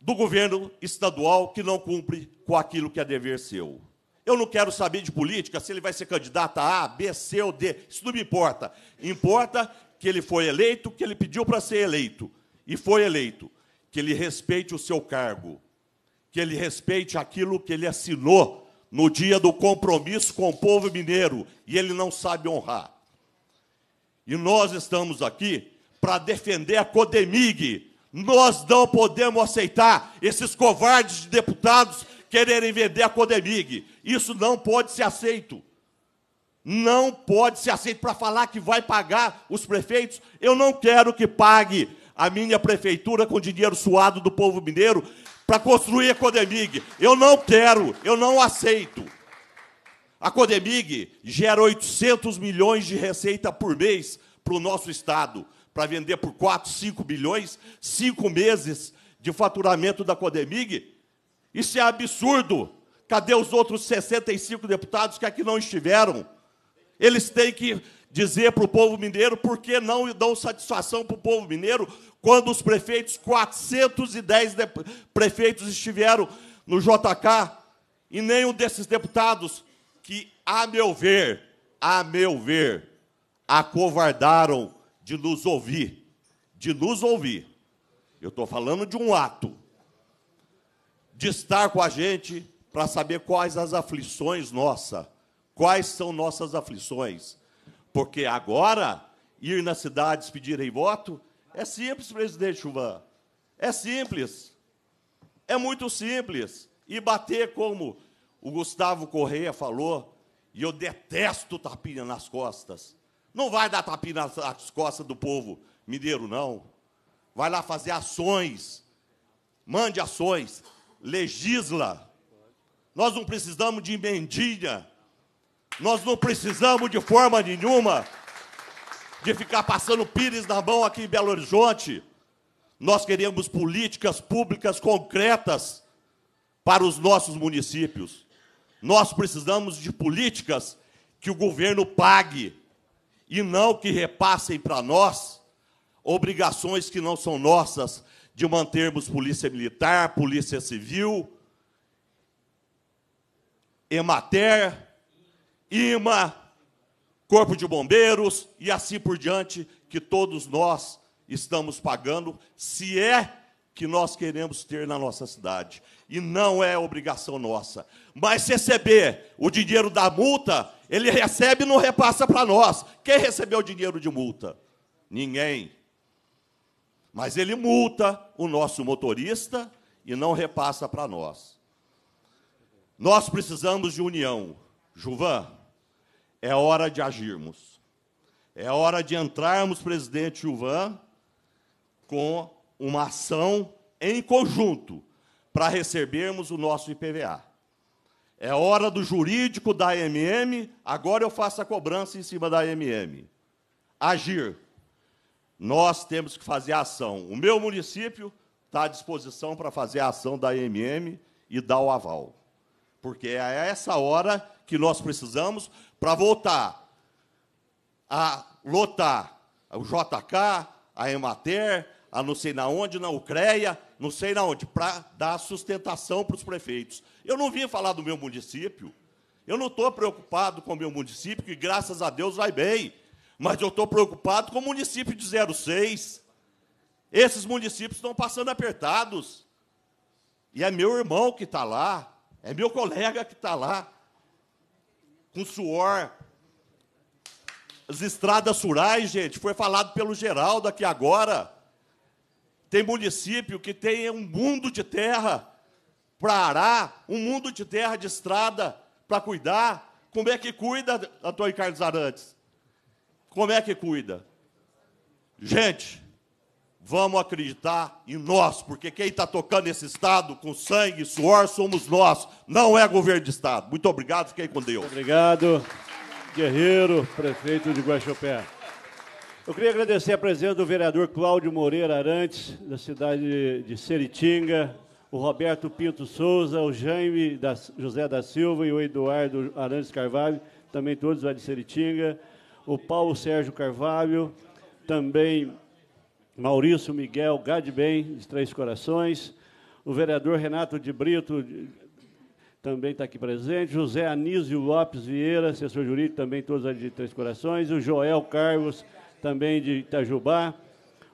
do governo estadual que não cumpre com aquilo que é dever seu. Eu não quero saber de política, se ele vai ser candidato a A, B, C ou D. Isso não me importa. Importa que ele foi eleito, que ele pediu para ser eleito e foi eleito. Que ele respeite o seu cargo, que ele respeite aquilo que ele assinou no dia do compromisso com o povo mineiro e ele não sabe honrar. E nós estamos aqui para defender a Codemig. Nós não podemos aceitar esses covardes de deputados quererem vender a Codemig. Isso não pode ser aceito. Não pode ser aceito para falar que vai pagar os prefeitos. Eu não quero que pague a minha prefeitura com dinheiro suado do povo mineiro para construir a Codemig. Eu não quero, eu não aceito. A Codemig gera 800 milhões de receita por mês para o nosso Estado, para vender por 4, 5 bilhões, cinco meses de faturamento da Codemig isso é absurdo. Cadê os outros 65 deputados que aqui não estiveram? Eles têm que dizer para o povo mineiro por que não dão satisfação para o povo mineiro quando os prefeitos, 410 de, prefeitos estiveram no JK e nenhum desses deputados que, a meu ver, a meu ver, acovardaram de nos ouvir, de nos ouvir. Eu estou falando de um ato de estar com a gente para saber quais as aflições nossa, quais são nossas aflições. Porque agora ir nas cidades pedirem voto é simples, presidente Chuvan. É simples. É muito simples. E bater como o Gustavo Correia falou, e eu detesto tapinha nas costas. Não vai dar tapinha nas costas do povo mineiro, não. Vai lá fazer ações. Mande ações legisla. Nós não precisamos de mendiga, Nós não precisamos de forma nenhuma de ficar passando pires na mão aqui em Belo Horizonte. Nós queremos políticas públicas concretas para os nossos municípios. Nós precisamos de políticas que o governo pague e não que repassem para nós obrigações que não são nossas de mantermos polícia militar, polícia civil, Emater, IMA, Corpo de Bombeiros e assim por diante, que todos nós estamos pagando, se é que nós queremos ter na nossa cidade. E não é obrigação nossa. Mas receber o dinheiro da multa, ele recebe e não repassa para nós. Quem recebeu o dinheiro de multa? Ninguém. Mas ele multa o nosso motorista e não repassa para nós. Nós precisamos de união. Juvan, é hora de agirmos. É hora de entrarmos, presidente Juvan, com uma ação em conjunto para recebermos o nosso IPVA. É hora do jurídico da AMM, agora eu faço a cobrança em cima da AMM. Agir nós temos que fazer ação. O meu município está à disposição para fazer a ação da IMM e dar o aval. Porque é essa hora que nós precisamos para voltar a lotar o JK, a Emater, a não sei na onde, na Ucreia, não sei na onde, para dar sustentação para os prefeitos. Eu não vim falar do meu município. Eu não estou preocupado com o meu município, que graças a Deus vai bem. Mas eu estou preocupado com o município de 06. Esses municípios estão passando apertados. E é meu irmão que está lá, é meu colega que está lá, com suor. As estradas rurais, gente, foi falado pelo Geraldo aqui agora. Tem município que tem um mundo de terra para arar, um mundo de terra de estrada para cuidar. Como é que cuida, Antônio Carlos Arantes? Como é que cuida? Gente, vamos acreditar em nós, porque quem está tocando esse Estado com sangue e suor somos nós, não é governo de Estado. Muito obrigado, fiquem com Deus. obrigado, Guerreiro, prefeito de Guaxupé. Eu queria agradecer a presença do vereador Cláudio Moreira Arantes, da cidade de Seritinga, o Roberto Pinto Souza, o Jaime da, José da Silva e o Eduardo Arantes Carvalho, também todos lá de Seritinga o Paulo Sérgio Carvalho, também Maurício Miguel Gadbem, de Três Corações, o vereador Renato de Brito, também está aqui presente, José Anísio Lopes Vieira, assessor jurídico, também todos de Três Corações, o Joel Carlos, também de Itajubá,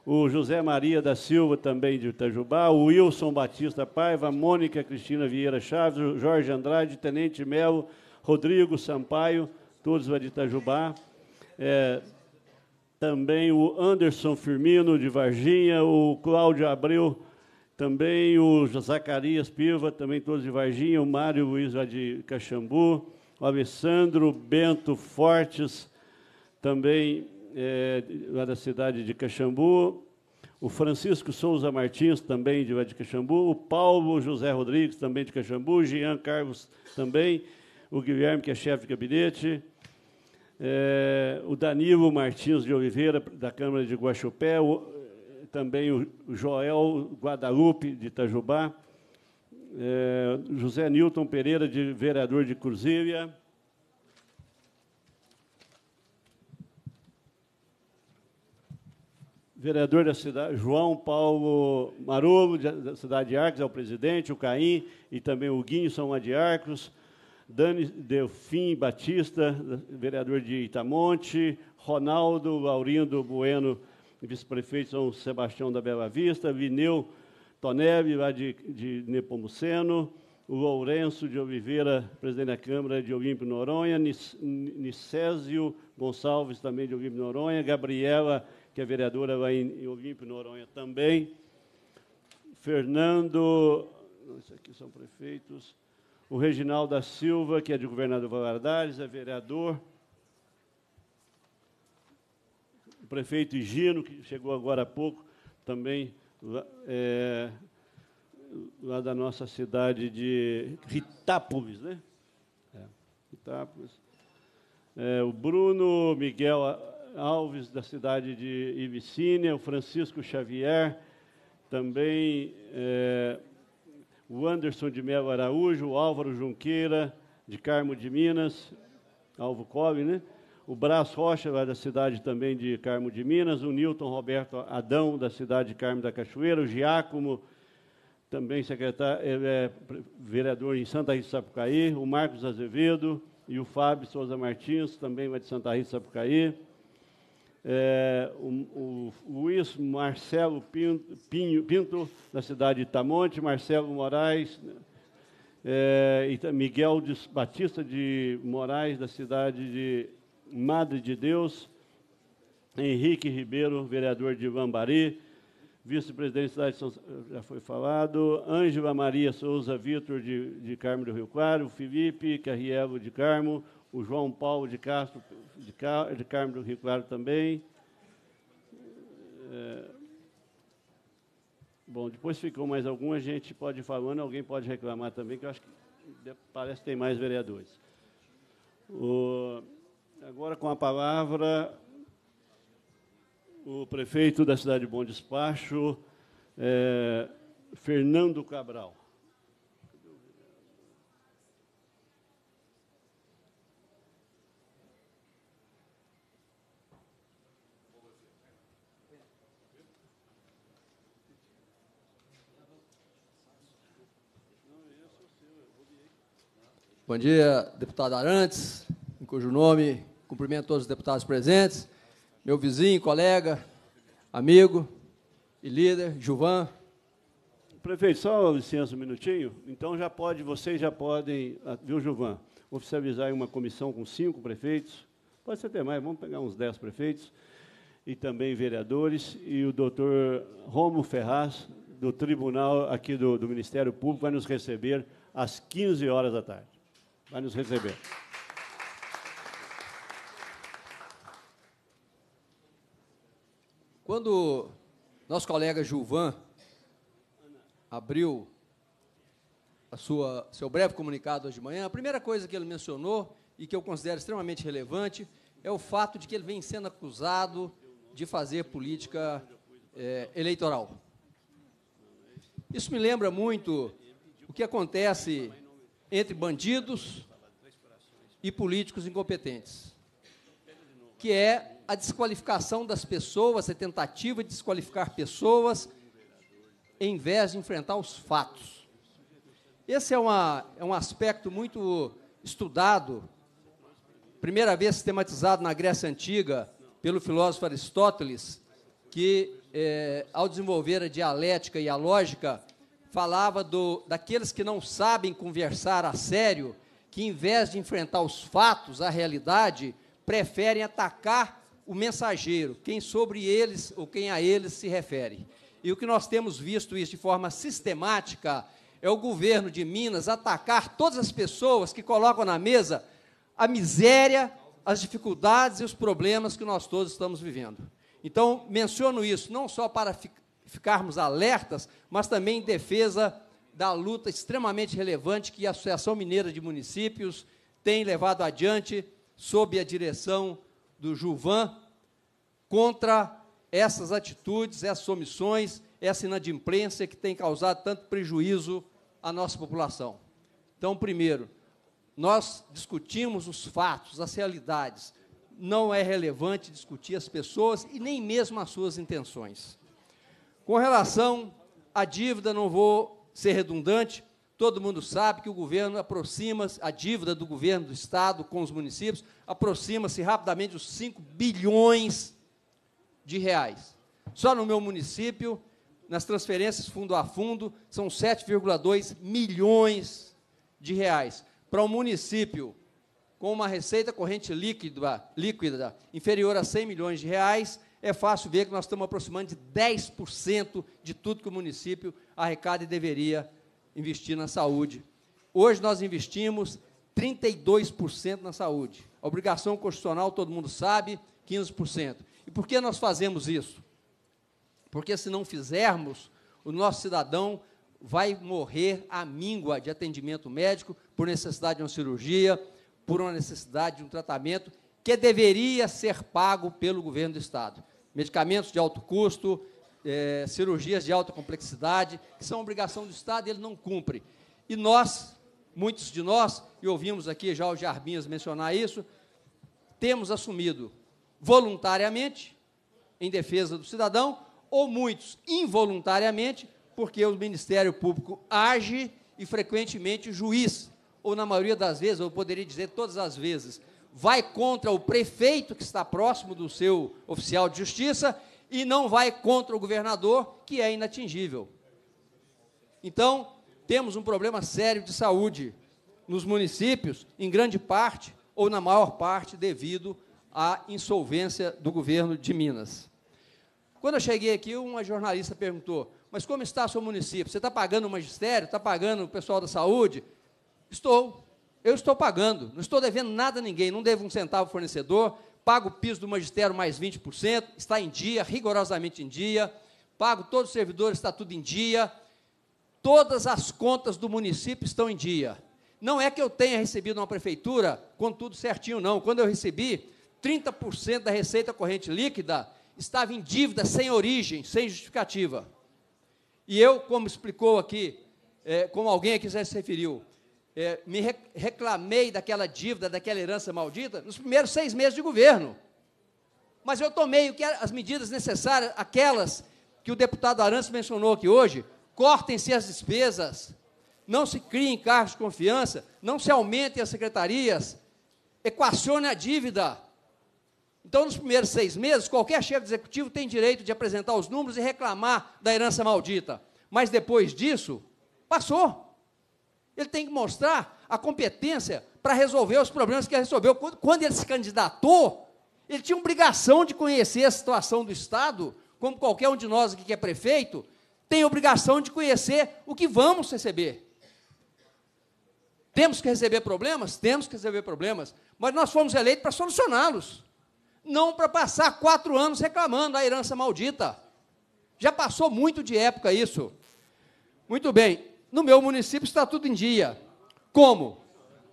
o José Maria da Silva, também de Itajubá, o Wilson Batista Paiva, Mônica Cristina Vieira Chaves, o Jorge Andrade, Tenente Melo, Rodrigo Sampaio, todos de Itajubá é, também o Anderson Firmino de Varginha, o Cláudio Abreu, também o Zacarias Piva, também todos de Varginha, o Mário Luiz de Caxambu, o Alessandro Bento Fortes, também é, lá da cidade de Caxambu, o Francisco Souza Martins, também de, de Caxambu, o Paulo José Rodrigues, também de Caxambu, o Jean Carlos, também, o Guilherme, que é chefe de gabinete, é, o Danilo Martins de Oliveira, da Câmara de Guaxupé, o, é, também o Joel Guadalupe, de Itajubá, é, José Newton Pereira, de vereador de Cruzília, vereador da cidade, João Paulo Marolo, da cidade de Arcos, é o presidente, o Caim, e também o Guinho são de Arcos, Dani Delfim Batista, vereador de Itamonte, Ronaldo Laurindo Bueno, vice-prefeito São Sebastião da Bela Vista, Vineu Toneve, lá de, de Nepomuceno, o Lourenço de Oliveira, presidente da Câmara de Olímpio Noronha, Nicésio Gonçalves, também de Olímpio Noronha, Gabriela, que é vereadora lá em, em Olímpio Noronha também, Fernando, isso aqui são prefeitos, o Reginaldo da Silva, que é de governador Valadares, é vereador, o prefeito Higino, que chegou agora há pouco, também é, lá da nossa cidade de Ritápolis, né? É, Ritápolis. É, o Bruno Miguel Alves, da cidade de Ibicínia, o Francisco Xavier, também é, o Anderson de Melo Araújo, o Álvaro Junqueira, de Carmo de Minas, Alvo Cove, né? O Brás Rocha, lá da cidade também de Carmo de Minas, o Nilton Roberto Adão, da cidade de Carmo da Cachoeira, o Giacomo, também secretário, é, vereador em Santa Rita de Sapucaí, o Marcos Azevedo e o Fábio Souza Martins, também lá de Santa Rita de Sapucaí é, o, o, Luiz Marcelo Pinto, Pinho, Pinto, da cidade de Itamonte, Marcelo Moraes, né? é, e Miguel de, Batista de Moraes, da cidade de Madre de Deus, Henrique Ribeiro, vereador de Vambari, vice-presidente da cidade, de já foi falado, Ângela Maria Souza Vitor de, de Carmo do Rio Claro, Felipe Carrielo de Carmo, o João Paulo de Castro, de, Car de Carmo do Rio Claro também. É, bom, depois ficou mais algum a gente pode ir falando, alguém pode reclamar também, que eu acho que parece que tem mais vereadores. O, agora com a palavra o prefeito da cidade de Bom Despacho, é, Fernando Cabral. Bom dia, deputado Arantes, em cujo nome cumprimento todos os deputados presentes, meu vizinho, colega, amigo e líder, Gilvan. Prefeito, só licença um minutinho. Então já pode, vocês já podem, ah, viu, Gilvan, oficializar uma comissão com cinco prefeitos, pode ser até mais, vamos pegar uns dez prefeitos, e também vereadores, e o doutor Romo Ferraz, do Tribunal aqui do, do Ministério Público, vai nos receber às 15 horas da tarde vai nos receber. Quando nosso colega Gilvan abriu a sua, seu breve comunicado hoje de manhã, a primeira coisa que ele mencionou e que eu considero extremamente relevante é o fato de que ele vem sendo acusado de fazer política é, eleitoral. Isso me lembra muito o que acontece entre bandidos e políticos incompetentes, que é a desqualificação das pessoas, a tentativa de desqualificar pessoas em vez de enfrentar os fatos. Esse é, uma, é um aspecto muito estudado, primeira vez sistematizado na Grécia Antiga pelo filósofo Aristóteles, que, é, ao desenvolver a dialética e a lógica, falava do, daqueles que não sabem conversar a sério, que em vez de enfrentar os fatos, a realidade, preferem atacar o mensageiro, quem sobre eles ou quem a eles se refere. E o que nós temos visto isso de forma sistemática é o governo de Minas atacar todas as pessoas que colocam na mesa a miséria, as dificuldades e os problemas que nós todos estamos vivendo. Então, menciono isso não só para ficarmos alertas, mas também em defesa da luta extremamente relevante que a Associação Mineira de Municípios tem levado adiante sob a direção do Juvan contra essas atitudes, essas omissões, essa inadimplência que tem causado tanto prejuízo à nossa população. Então, primeiro, nós discutimos os fatos, as realidades. Não é relevante discutir as pessoas e nem mesmo as suas intenções. Com relação à dívida, não vou ser redundante, todo mundo sabe que o governo aproxima a dívida do governo do Estado com os municípios, aproxima-se rapidamente dos 5 bilhões de reais. Só no meu município, nas transferências fundo a fundo, são 7,2 milhões de reais. Para um município com uma receita corrente líquida, líquida inferior a 100 milhões de reais, é fácil ver que nós estamos aproximando de 10% de tudo que o município arrecada e deveria investir na saúde. Hoje nós investimos 32% na saúde. A obrigação constitucional, todo mundo sabe, 15%. E por que nós fazemos isso? Porque se não fizermos, o nosso cidadão vai morrer à míngua de atendimento médico por necessidade de uma cirurgia, por uma necessidade de um tratamento que deveria ser pago pelo governo do Estado medicamentos de alto custo, é, cirurgias de alta complexidade, que são obrigação do Estado, ele não cumpre. E nós, muitos de nós, e ouvimos aqui já o Jarbinhas mencionar isso, temos assumido voluntariamente, em defesa do cidadão, ou muitos involuntariamente, porque o Ministério Público age e frequentemente o juiz, ou na maioria das vezes, eu poderia dizer todas as vezes, vai contra o prefeito que está próximo do seu oficial de justiça e não vai contra o governador, que é inatingível. Então, temos um problema sério de saúde nos municípios, em grande parte ou na maior parte devido à insolvência do governo de Minas. Quando eu cheguei aqui, uma jornalista perguntou: Mas como está o seu município? Você está pagando o magistério? Está pagando o pessoal da saúde? Estou eu estou pagando, não estou devendo nada a ninguém, não devo um centavo ao fornecedor, pago o piso do magistério mais 20%, está em dia, rigorosamente em dia, pago todos os servidores, está tudo em dia, todas as contas do município estão em dia. Não é que eu tenha recebido uma prefeitura com tudo certinho, não. Quando eu recebi, 30% da receita corrente líquida estava em dívida sem origem, sem justificativa. E eu, como explicou aqui, é, como alguém aqui já se referiu, é, me reclamei daquela dívida, daquela herança maldita, nos primeiros seis meses de governo. Mas eu tomei as medidas necessárias, aquelas que o deputado Arantes mencionou aqui hoje, cortem-se as despesas, não se criem cargos de confiança, não se aumentem as secretarias, equacione a dívida. Então, nos primeiros seis meses, qualquer chefe executivo tem direito de apresentar os números e reclamar da herança maldita. Mas depois disso, passou. Ele tem que mostrar a competência para resolver os problemas que ele resolveu. Quando, ele se candidatou, ele tinha obrigação de conhecer a situação do Estado, como qualquer um de nós aqui que é prefeito, tem obrigação de conhecer o que vamos receber. Temos que receber problemas? Temos que receber problemas. Mas nós fomos eleitos para solucioná-los. Não para passar quatro anos reclamando a herança maldita. Já passou muito de época isso. Muito bem. No meu município está tudo em dia. Como?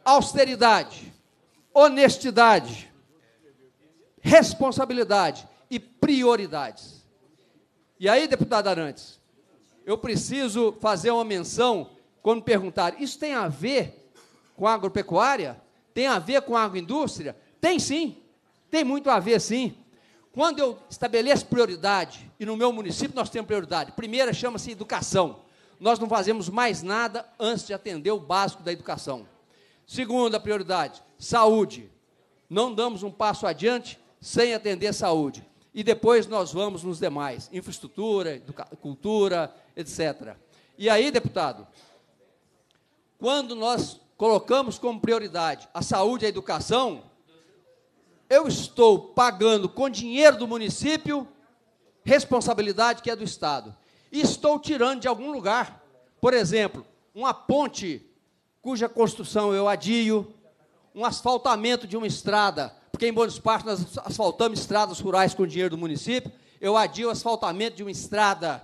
Austeridade, honestidade, responsabilidade e prioridades. E aí, deputado Arantes, eu preciso fazer uma menção quando perguntar: isso tem a ver com agropecuária? Tem a ver com agroindústria? Tem sim, tem muito a ver sim. Quando eu estabeleço prioridade, e no meu município nós temos prioridade, primeira chama-se educação nós não fazemos mais nada antes de atender o básico da educação. Segunda prioridade, saúde. Não damos um passo adiante sem atender saúde. E depois nós vamos nos demais, infraestrutura, cultura, etc. E aí, deputado, quando nós colocamos como prioridade a saúde e a educação, eu estou pagando com dinheiro do município responsabilidade que é do Estado e estou tirando de algum lugar. Por exemplo, uma ponte cuja construção eu adio, um asfaltamento de uma estrada, porque em Buenos Partes nós asfaltamos estradas rurais com dinheiro do município, eu adio o asfaltamento de uma estrada,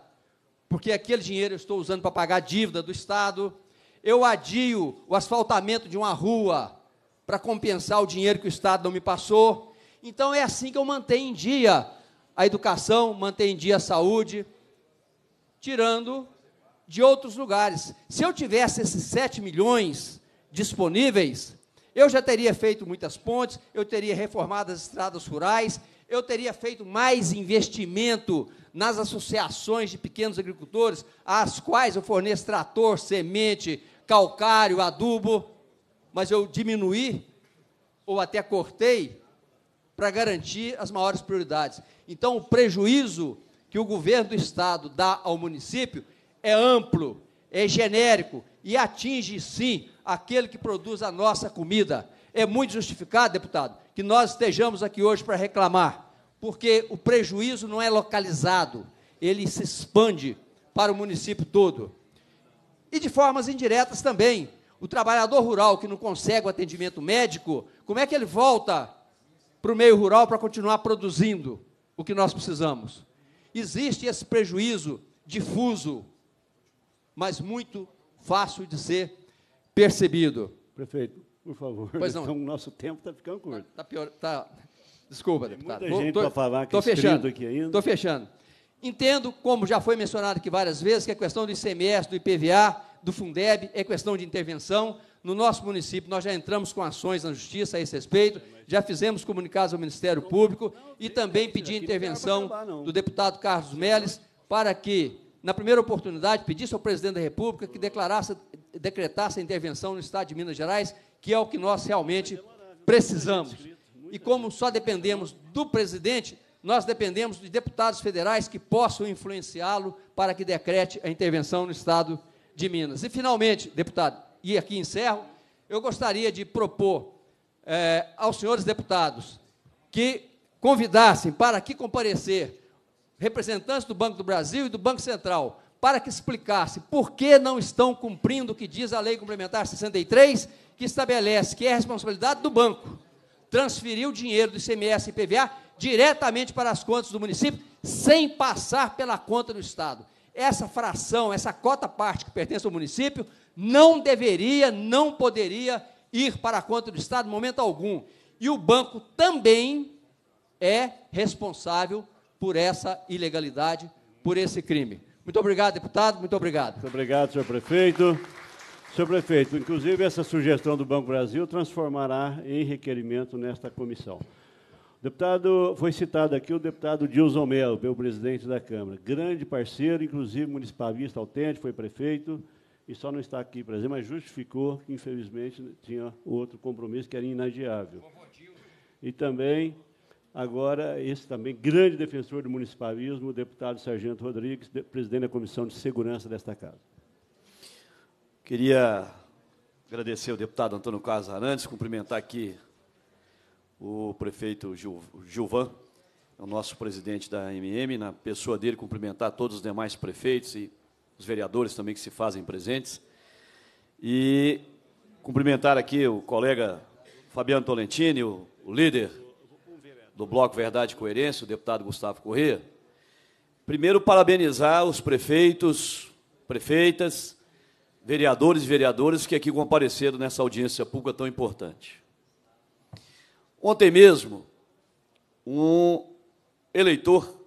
porque aquele dinheiro eu estou usando para pagar a dívida do Estado. Eu adio o asfaltamento de uma rua para compensar o dinheiro que o Estado não me passou. Então é assim que eu mantenho em dia a educação, mantenho em dia a saúde, tirando de outros lugares. Se eu tivesse esses 7 milhões disponíveis, eu já teria feito muitas pontes, eu teria reformado as estradas rurais, eu teria feito mais investimento nas associações de pequenos agricultores, às quais eu forneço trator, semente, calcário, adubo, mas eu diminuí ou até cortei para garantir as maiores prioridades. Então, o prejuízo que o governo do estado dá ao município é amplo, é genérico e atinge sim aquele que produz a nossa comida. É muito justificado, deputado, que nós estejamos aqui hoje para reclamar, porque o prejuízo não é localizado, ele se expande para o município todo. E de formas indiretas também. O trabalhador rural que não consegue o atendimento médico, como é que ele volta para o meio rural para continuar produzindo o que nós precisamos? Existe esse prejuízo difuso, mas muito fácil de ser percebido. Prefeito, por favor. Pois não. Então, o nosso tempo está ficando curto. Está tá pior. Tá... Desculpa, Tem deputado. Muita gente para falar que fechando aqui ainda. Estou fechando. Entendo, como já foi mencionado aqui várias vezes, que a é questão do ICMS, do IPVA, do Fundeb é questão de intervenção. No nosso município, nós já entramos com ações na justiça a esse respeito já fizemos comunicados ao Ministério Público e também pedi a intervenção do deputado Carlos Melles para que, na primeira oportunidade, pedisse ao presidente da República que declarasse, decretasse a intervenção no Estado de Minas Gerais, que é o que nós realmente precisamos. E como só dependemos do presidente, nós dependemos de deputados federais que possam influenciá-lo para que decrete a intervenção no Estado de Minas. E, finalmente, deputado, e aqui encerro, eu gostaria de propor é, aos senhores deputados que convidassem para aqui comparecer representantes do Banco do Brasil e do Banco Central para que explicasse por que não estão cumprindo o que diz a Lei Complementar 63, que estabelece que é responsabilidade do banco transferir o dinheiro do ICMS e PVA diretamente para as contas do município, sem passar pela conta do Estado. Essa fração, essa cota parte que pertence ao município, não deveria, não poderia ir para a conta do Estado em momento algum. E o banco também é responsável por essa ilegalidade, por esse crime. Muito obrigado, deputado. Muito obrigado. Muito obrigado, senhor prefeito. Senhor prefeito, inclusive essa sugestão do Banco Brasil transformará em requerimento nesta comissão. deputado foi citado aqui o deputado Dilson Melo, meu presidente da Câmara, grande parceiro, inclusive municipalista autêntico, foi prefeito e só não está aqui presente, mas justificou que, infelizmente, tinha outro compromisso que era inadiável. E também, agora, esse também grande defensor do municipalismo, o deputado Sargento Rodrigues, presidente da Comissão de Segurança desta Casa. Queria agradecer ao deputado Antônio Carlos Arantes, cumprimentar aqui o prefeito Gilvan, é o nosso presidente da MM, na pessoa dele, cumprimentar todos os demais prefeitos e os vereadores também que se fazem presentes. E cumprimentar aqui o colega Fabiano Tolentini, o líder do Bloco Verdade e Coerência, o deputado Gustavo Corrêa. Primeiro, parabenizar os prefeitos, prefeitas, vereadores e vereadoras que aqui compareceram nessa audiência pública tão importante. Ontem mesmo, um eleitor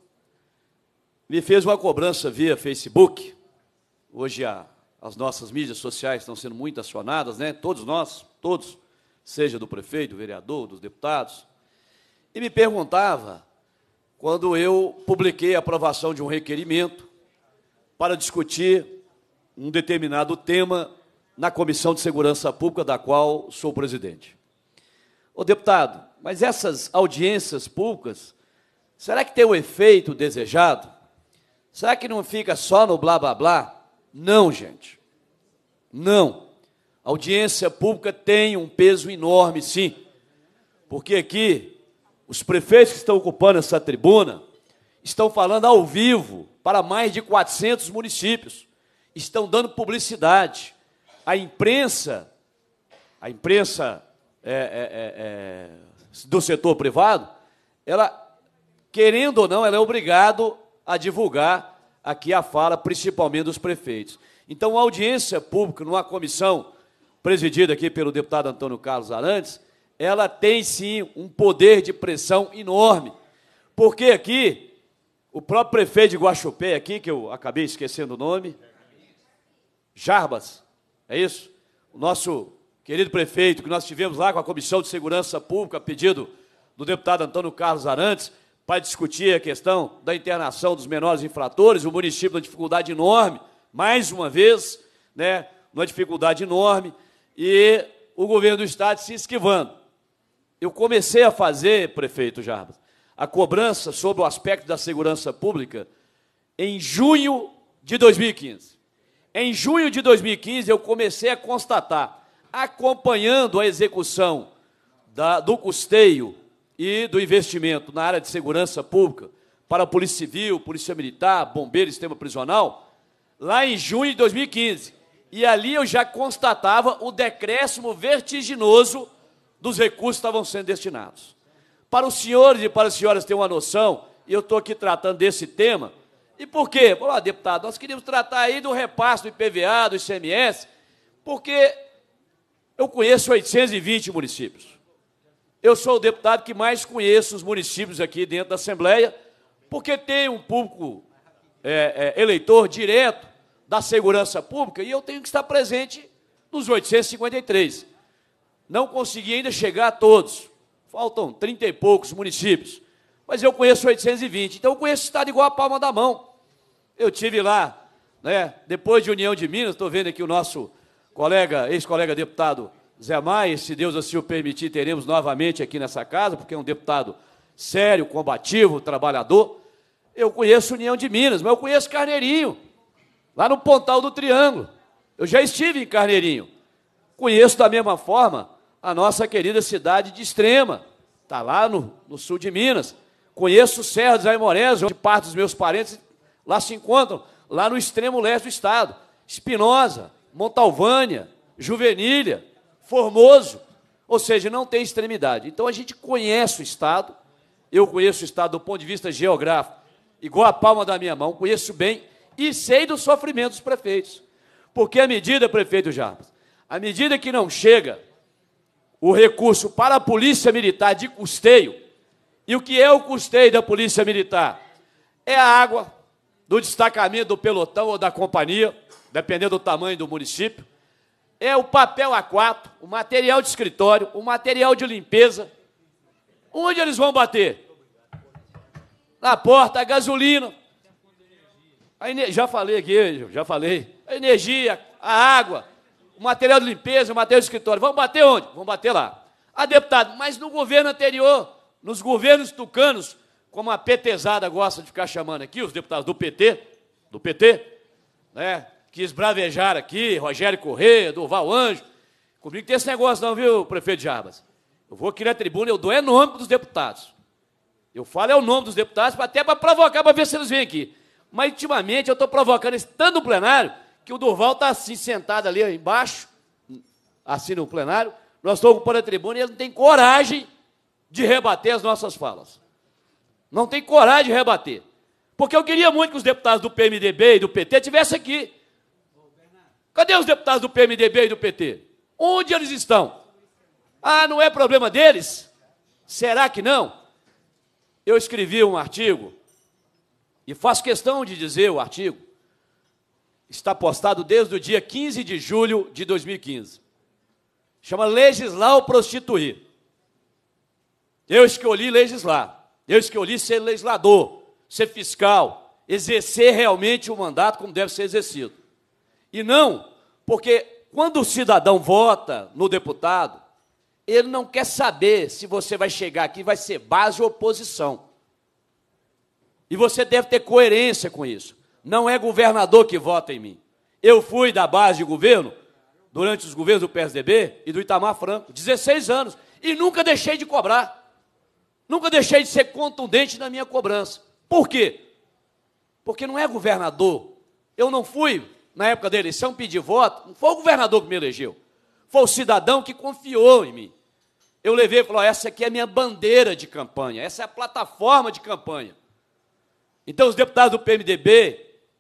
me fez uma cobrança via Facebook Hoje a, as nossas mídias sociais estão sendo muito acionadas, né? Todos nós, todos, seja do prefeito, do vereador, dos deputados. E me perguntava, quando eu publiquei a aprovação de um requerimento para discutir um determinado tema na Comissão de Segurança Pública, da qual sou presidente. Ô deputado, mas essas audiências públicas, será que tem o efeito desejado? Será que não fica só no blá blá blá? Não, gente. Não. A audiência pública tem um peso enorme, sim. Porque aqui, os prefeitos que estão ocupando essa tribuna estão falando ao vivo para mais de 400 municípios. Estão dando publicidade. A imprensa, a imprensa é, é, é, é, do setor privado, ela, querendo ou não, ela é obrigada a divulgar aqui a fala principalmente dos prefeitos. Então, a audiência pública numa comissão presidida aqui pelo deputado Antônio Carlos Arantes, ela tem sim um poder de pressão enorme. Porque aqui, o próprio prefeito de Guaxupé, aqui, que eu acabei esquecendo o nome, Jarbas, é isso? O nosso querido prefeito, que nós tivemos lá com a Comissão de Segurança Pública, a pedido do deputado Antônio Carlos Arantes, para discutir a questão da internação dos menores infratores, o município uma dificuldade enorme, mais uma vez, né, uma dificuldade enorme, e o governo do estado se esquivando. Eu comecei a fazer, prefeito Jarbas, a cobrança sobre o aspecto da segurança pública em junho de 2015. Em junho de 2015, eu comecei a constatar, acompanhando a execução da, do custeio e do investimento na área de segurança pública para a Polícia Civil, Polícia Militar, bombeiro, Sistema Prisional, lá em junho de 2015. E ali eu já constatava o decréscimo vertiginoso dos recursos que estavam sendo destinados. Para os senhores e para as senhoras terem uma noção, eu estou aqui tratando desse tema. E por quê? Vamos lá, deputado, nós queríamos tratar aí do repasse do IPVA, do ICMS, porque eu conheço 820 municípios. Eu sou o deputado que mais conheço os municípios aqui dentro da Assembleia, porque tem um público é, é, eleitor direto da segurança pública e eu tenho que estar presente nos 853. Não consegui ainda chegar a todos. Faltam 30 e poucos municípios. Mas eu conheço 820. Então eu conheço o estado igual a palma da mão. Eu tive lá, né, depois de União de Minas, estou vendo aqui o nosso colega, ex-colega deputado Zé Maia, se Deus assim o permitir, teremos novamente aqui nessa casa, porque é um deputado sério, combativo, trabalhador. Eu conheço União de Minas, mas eu conheço Carneirinho, lá no Pontal do Triângulo. Eu já estive em Carneirinho. Conheço da mesma forma a nossa querida cidade de Extrema, está lá no, no, sul de Minas. Conheço Serra dos Aimorés, onde parte dos meus parentes lá se encontram, lá no extremo leste do estado. Espinosa, Montalvânia, Juvenília, formoso, ou seja, não tem extremidade. Então a gente conhece o Estado, eu conheço o Estado do ponto de vista geográfico, igual a palma da minha mão, conheço bem e sei do sofrimento dos prefeitos. Porque à medida, prefeito Jarbas, à medida que não chega o recurso para a Polícia Militar de custeio, e o que é o custeio da Polícia Militar? É a água do destacamento do pelotão ou da companhia, dependendo do tamanho do município é o papel A4, o material de escritório, o material de limpeza. Onde eles vão bater? Na porta, a gasolina. A Já falei aqui, já falei. A energia, a água, o material de limpeza, o material de escritório. Vão bater onde? Vão bater lá. Ah, deputado, mas no governo anterior, nos governos tucanos, como a PTzada gosta de ficar chamando aqui, os deputados do PT, do PT, né? que esbravejaram aqui, Rogério Corrêa, Durval Anjo. Comigo tem esse negócio não, viu, prefeito de Eu vou aqui na tribuna, eu dou é nome dos deputados. Eu falo é o nome dos deputados, até para provocar, para ver se eles vêm aqui. Mas, ultimamente, eu estou provocando, estando no plenário, que o Durval está assim, sentado ali embaixo, assim no plenário, nós estamos ocupando a tribuna e ele não tem coragem de rebater as nossas falas. Não tem coragem de rebater. Porque eu queria muito que os deputados do PMDB e do PT tivessem aqui. Cadê os deputados do PMDB e do PT? Onde eles estão? Ah, não é problema deles? Será que não? Eu escrevi um artigo, e faço questão de dizer o artigo, está postado desde o dia 15 de julho de 2015. Chama Legislar ou Prostituir. Eu escolhi legislar, eu escolhi ser legislador, ser fiscal, exercer realmente o mandato como deve ser exercido. E não porque quando o cidadão vota no deputado, ele não quer saber se você vai chegar aqui vai ser base ou oposição. E você deve ter coerência com isso. Não é governador que vota em mim. Eu fui da base de governo durante os governos do PSDB e do Itamar Franco, 16 anos, e nunca deixei de cobrar. Nunca deixei de ser contundente na minha cobrança. Por quê? Porque não é governador. Eu não fui na época da eleição, é pedir voto, não foi o governador que me elegeu, foi o cidadão que confiou em mim. Eu levei e falei: essa aqui é a minha bandeira de campanha, essa é a plataforma de campanha. Então, os deputados do PMDB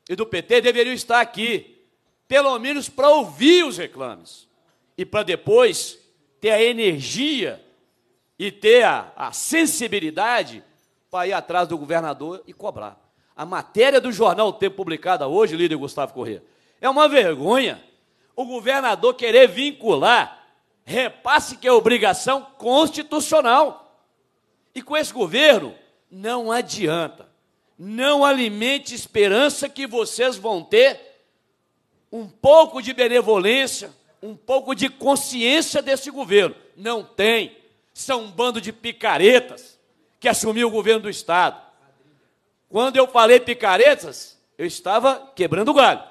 e do PT deveriam estar aqui, pelo menos para ouvir os reclames e para depois ter a energia e ter a, a sensibilidade para ir atrás do governador e cobrar. A matéria do jornal o Tempo publicada hoje, líder Gustavo Corrêa, é uma vergonha o governador querer vincular repasse que é obrigação constitucional. E com esse governo, não adianta. Não alimente esperança que vocês vão ter um pouco de benevolência, um pouco de consciência desse governo. Não tem. São um bando de picaretas que assumiu o governo do Estado. Quando eu falei picaretas, eu estava quebrando o galho.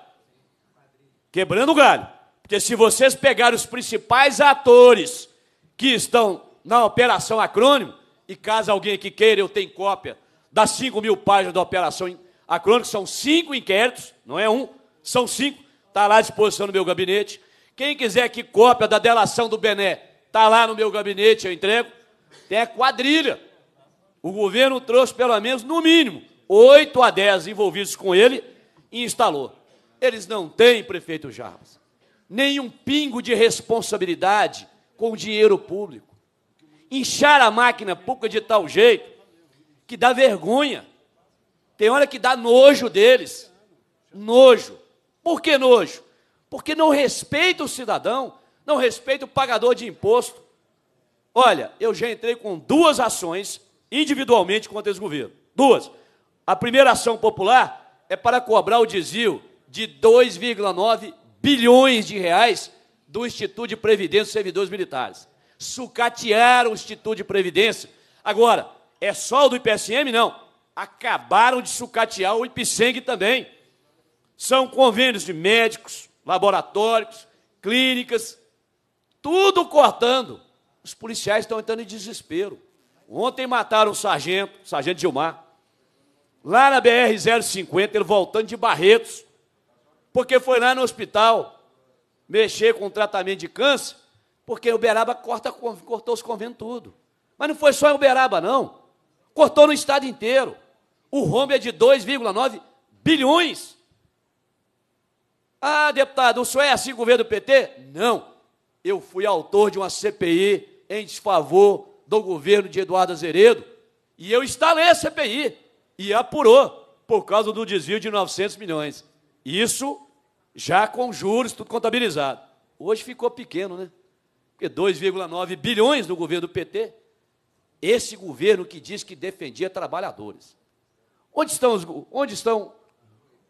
Quebrando o galho. Porque se vocês pegarem os principais atores que estão na Operação Acrônimo, e caso alguém aqui queira, eu tenho cópia das 5 mil páginas da Operação Acrônimo, são cinco inquéritos, não é um, são cinco, está lá à disposição no meu gabinete. Quem quiser que cópia da delação do Bené, está lá no meu gabinete, eu entrego. Tem a quadrilha. O governo trouxe pelo menos, no mínimo, 8 a 10 envolvidos com ele e instalou. Eles não têm, prefeito Jarbas, nenhum pingo de responsabilidade com o dinheiro público. Inchar a máquina pública de tal jeito que dá vergonha. Tem hora que dá nojo deles. Nojo. Por que nojo? Porque não respeita o cidadão, não respeita o pagador de imposto. Olha, eu já entrei com duas ações individualmente contra esse governo. Duas. A primeira ação popular é para cobrar o desvio de 2,9 bilhões de reais do Instituto de Previdência e Servidores Militares. Sucatearam o Instituto de Previdência. Agora, é só o do IPSM? Não. Acabaram de sucatear o IPSENG também. São convênios de médicos, laboratórios, clínicas, tudo cortando. Os policiais estão entrando em desespero. Ontem mataram um sargento, sargento Gilmar. Lá na BR-050, ele voltando de Barretos, porque foi lá no hospital mexer com o tratamento de câncer, porque Uberaba corta, cortou os convênios tudo. Mas não foi só em Uberaba, não. Cortou no estado inteiro. O rombo é de 2,9 bilhões. Ah, deputado, o senhor é assim governo do PT? Não. Eu fui autor de uma CPI em desfavor do governo de Eduardo Azeredo. E eu instalei a CPI e apurou por causa do desvio de 900 milhões. Isso já com juros, tudo contabilizado. Hoje ficou pequeno, né? Porque 2,9 bilhões do governo do PT, esse governo que diz que defendia trabalhadores. Onde estão os, onde estão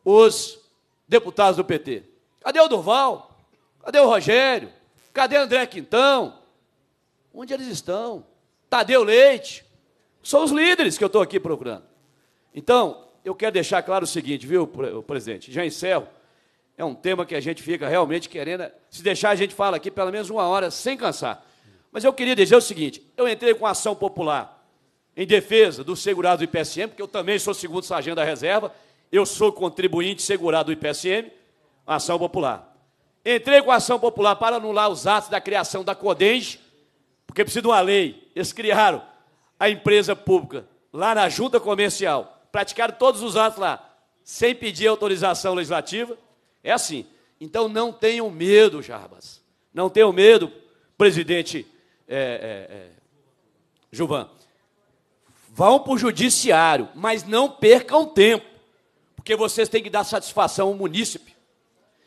os deputados do PT? Cadê o Durval? Cadê o Rogério? Cadê André Quintão? Onde eles estão? Tadeu Leite? São os líderes que eu estou aqui procurando. Então, eu quero deixar claro o seguinte, viu, presidente? Já encerro é um tema que a gente fica realmente querendo. É, se deixar, a gente fala aqui pelo menos uma hora sem cansar. Mas eu queria dizer o seguinte: eu entrei com ação popular em defesa do segurado do IPSM, porque eu também sou segundo sargento da reserva, eu sou contribuinte segurado do IPSM, ação popular. Entrei com a ação popular para anular os atos da criação da CODENGE, porque precisa de uma lei. Eles criaram a empresa pública lá na junta comercial, praticaram todos os atos lá, sem pedir autorização legislativa. É assim. Então não tenham medo, Jarbas. Não tenham medo, presidente é, é, é, Juvan. Vão para o judiciário, mas não percam tempo, porque vocês têm que dar satisfação ao munícipe.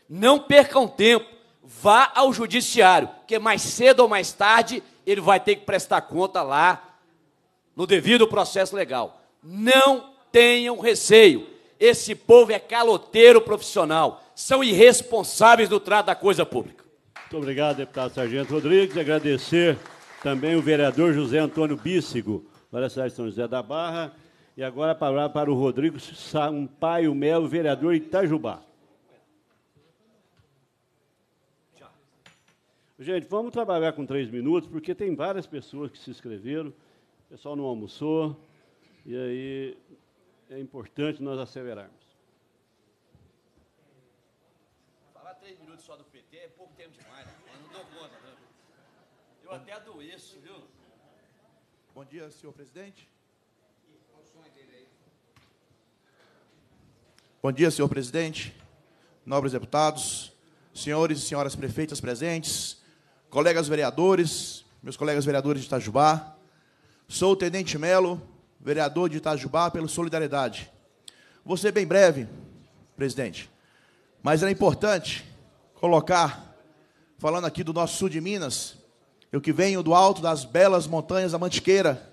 Não percam tempo, vá ao judiciário, porque mais cedo ou mais tarde ele vai ter que prestar conta lá no devido processo legal. Não tenham receio. Esse povo é caloteiro profissional são irresponsáveis no trato da coisa pública. Muito obrigado, deputado Sargento Rodrigues. Agradecer também o vereador José Antônio Bícigo, para a cidade de São José da Barra. E agora a palavra para o Rodrigo Sampaio Melo, vereador Itajubá. Gente, vamos trabalhar com três minutos, porque tem várias pessoas que se inscreveram, o pessoal não almoçou, e aí é importante nós acelerarmos. Eu até adoeço, viu? Bom dia, senhor presidente. Bom dia, senhor presidente, nobres deputados, senhores e senhoras prefeitas presentes, colegas vereadores, meus colegas vereadores de Itajubá. Sou o Tenente Melo, vereador de Itajubá pelo Solidariedade. Vou ser bem breve, presidente, mas é importante colocar, falando aqui do nosso sul de Minas, eu que venho do alto das belas montanhas da Mantiqueira,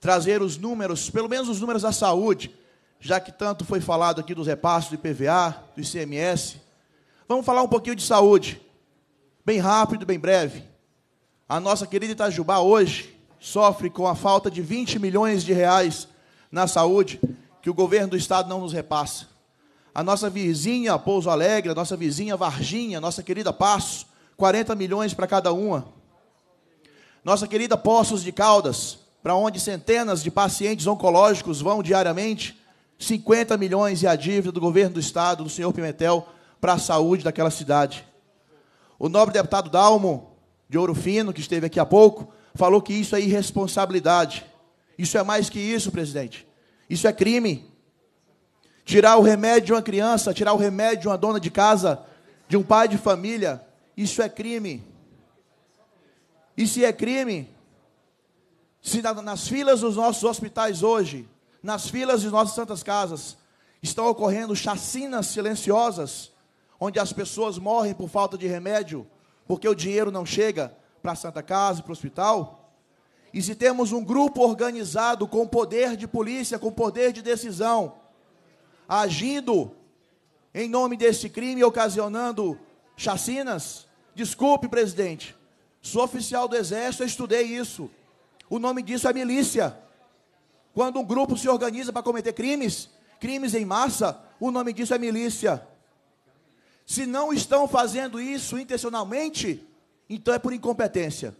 trazer os números, pelo menos os números da saúde, já que tanto foi falado aqui dos repassos do IPVA, do ICMS. Vamos falar um pouquinho de saúde, bem rápido, bem breve. A nossa querida Itajubá hoje sofre com a falta de 20 milhões de reais na saúde que o governo do estado não nos repassa. A nossa vizinha Pouso Alegre, a nossa vizinha Varginha, a nossa querida Passo, 40 milhões para cada uma. Nossa querida Poços de Caldas, para onde centenas de pacientes oncológicos vão diariamente, 50 milhões e a dívida do governo do estado, do senhor Pimentel, para a saúde daquela cidade. O nobre deputado Dalmo, de Ouro Fino, que esteve aqui há pouco, falou que isso é irresponsabilidade. Isso é mais que isso, presidente. Isso é crime. Tirar o remédio de uma criança, tirar o remédio de uma dona de casa, de um pai de família, isso é crime. E se é crime, se nas filas dos nossos hospitais hoje, nas filas de nossas santas casas, estão ocorrendo chacinas silenciosas, onde as pessoas morrem por falta de remédio, porque o dinheiro não chega para a Santa Casa, para o hospital. E se temos um grupo organizado com poder de polícia, com poder de decisão, agindo em nome desse crime, ocasionando chacinas, desculpe, presidente, Sou oficial do exército, eu estudei isso. O nome disso é milícia. Quando um grupo se organiza para cometer crimes, crimes em massa, o nome disso é milícia. Se não estão fazendo isso intencionalmente, então é por incompetência.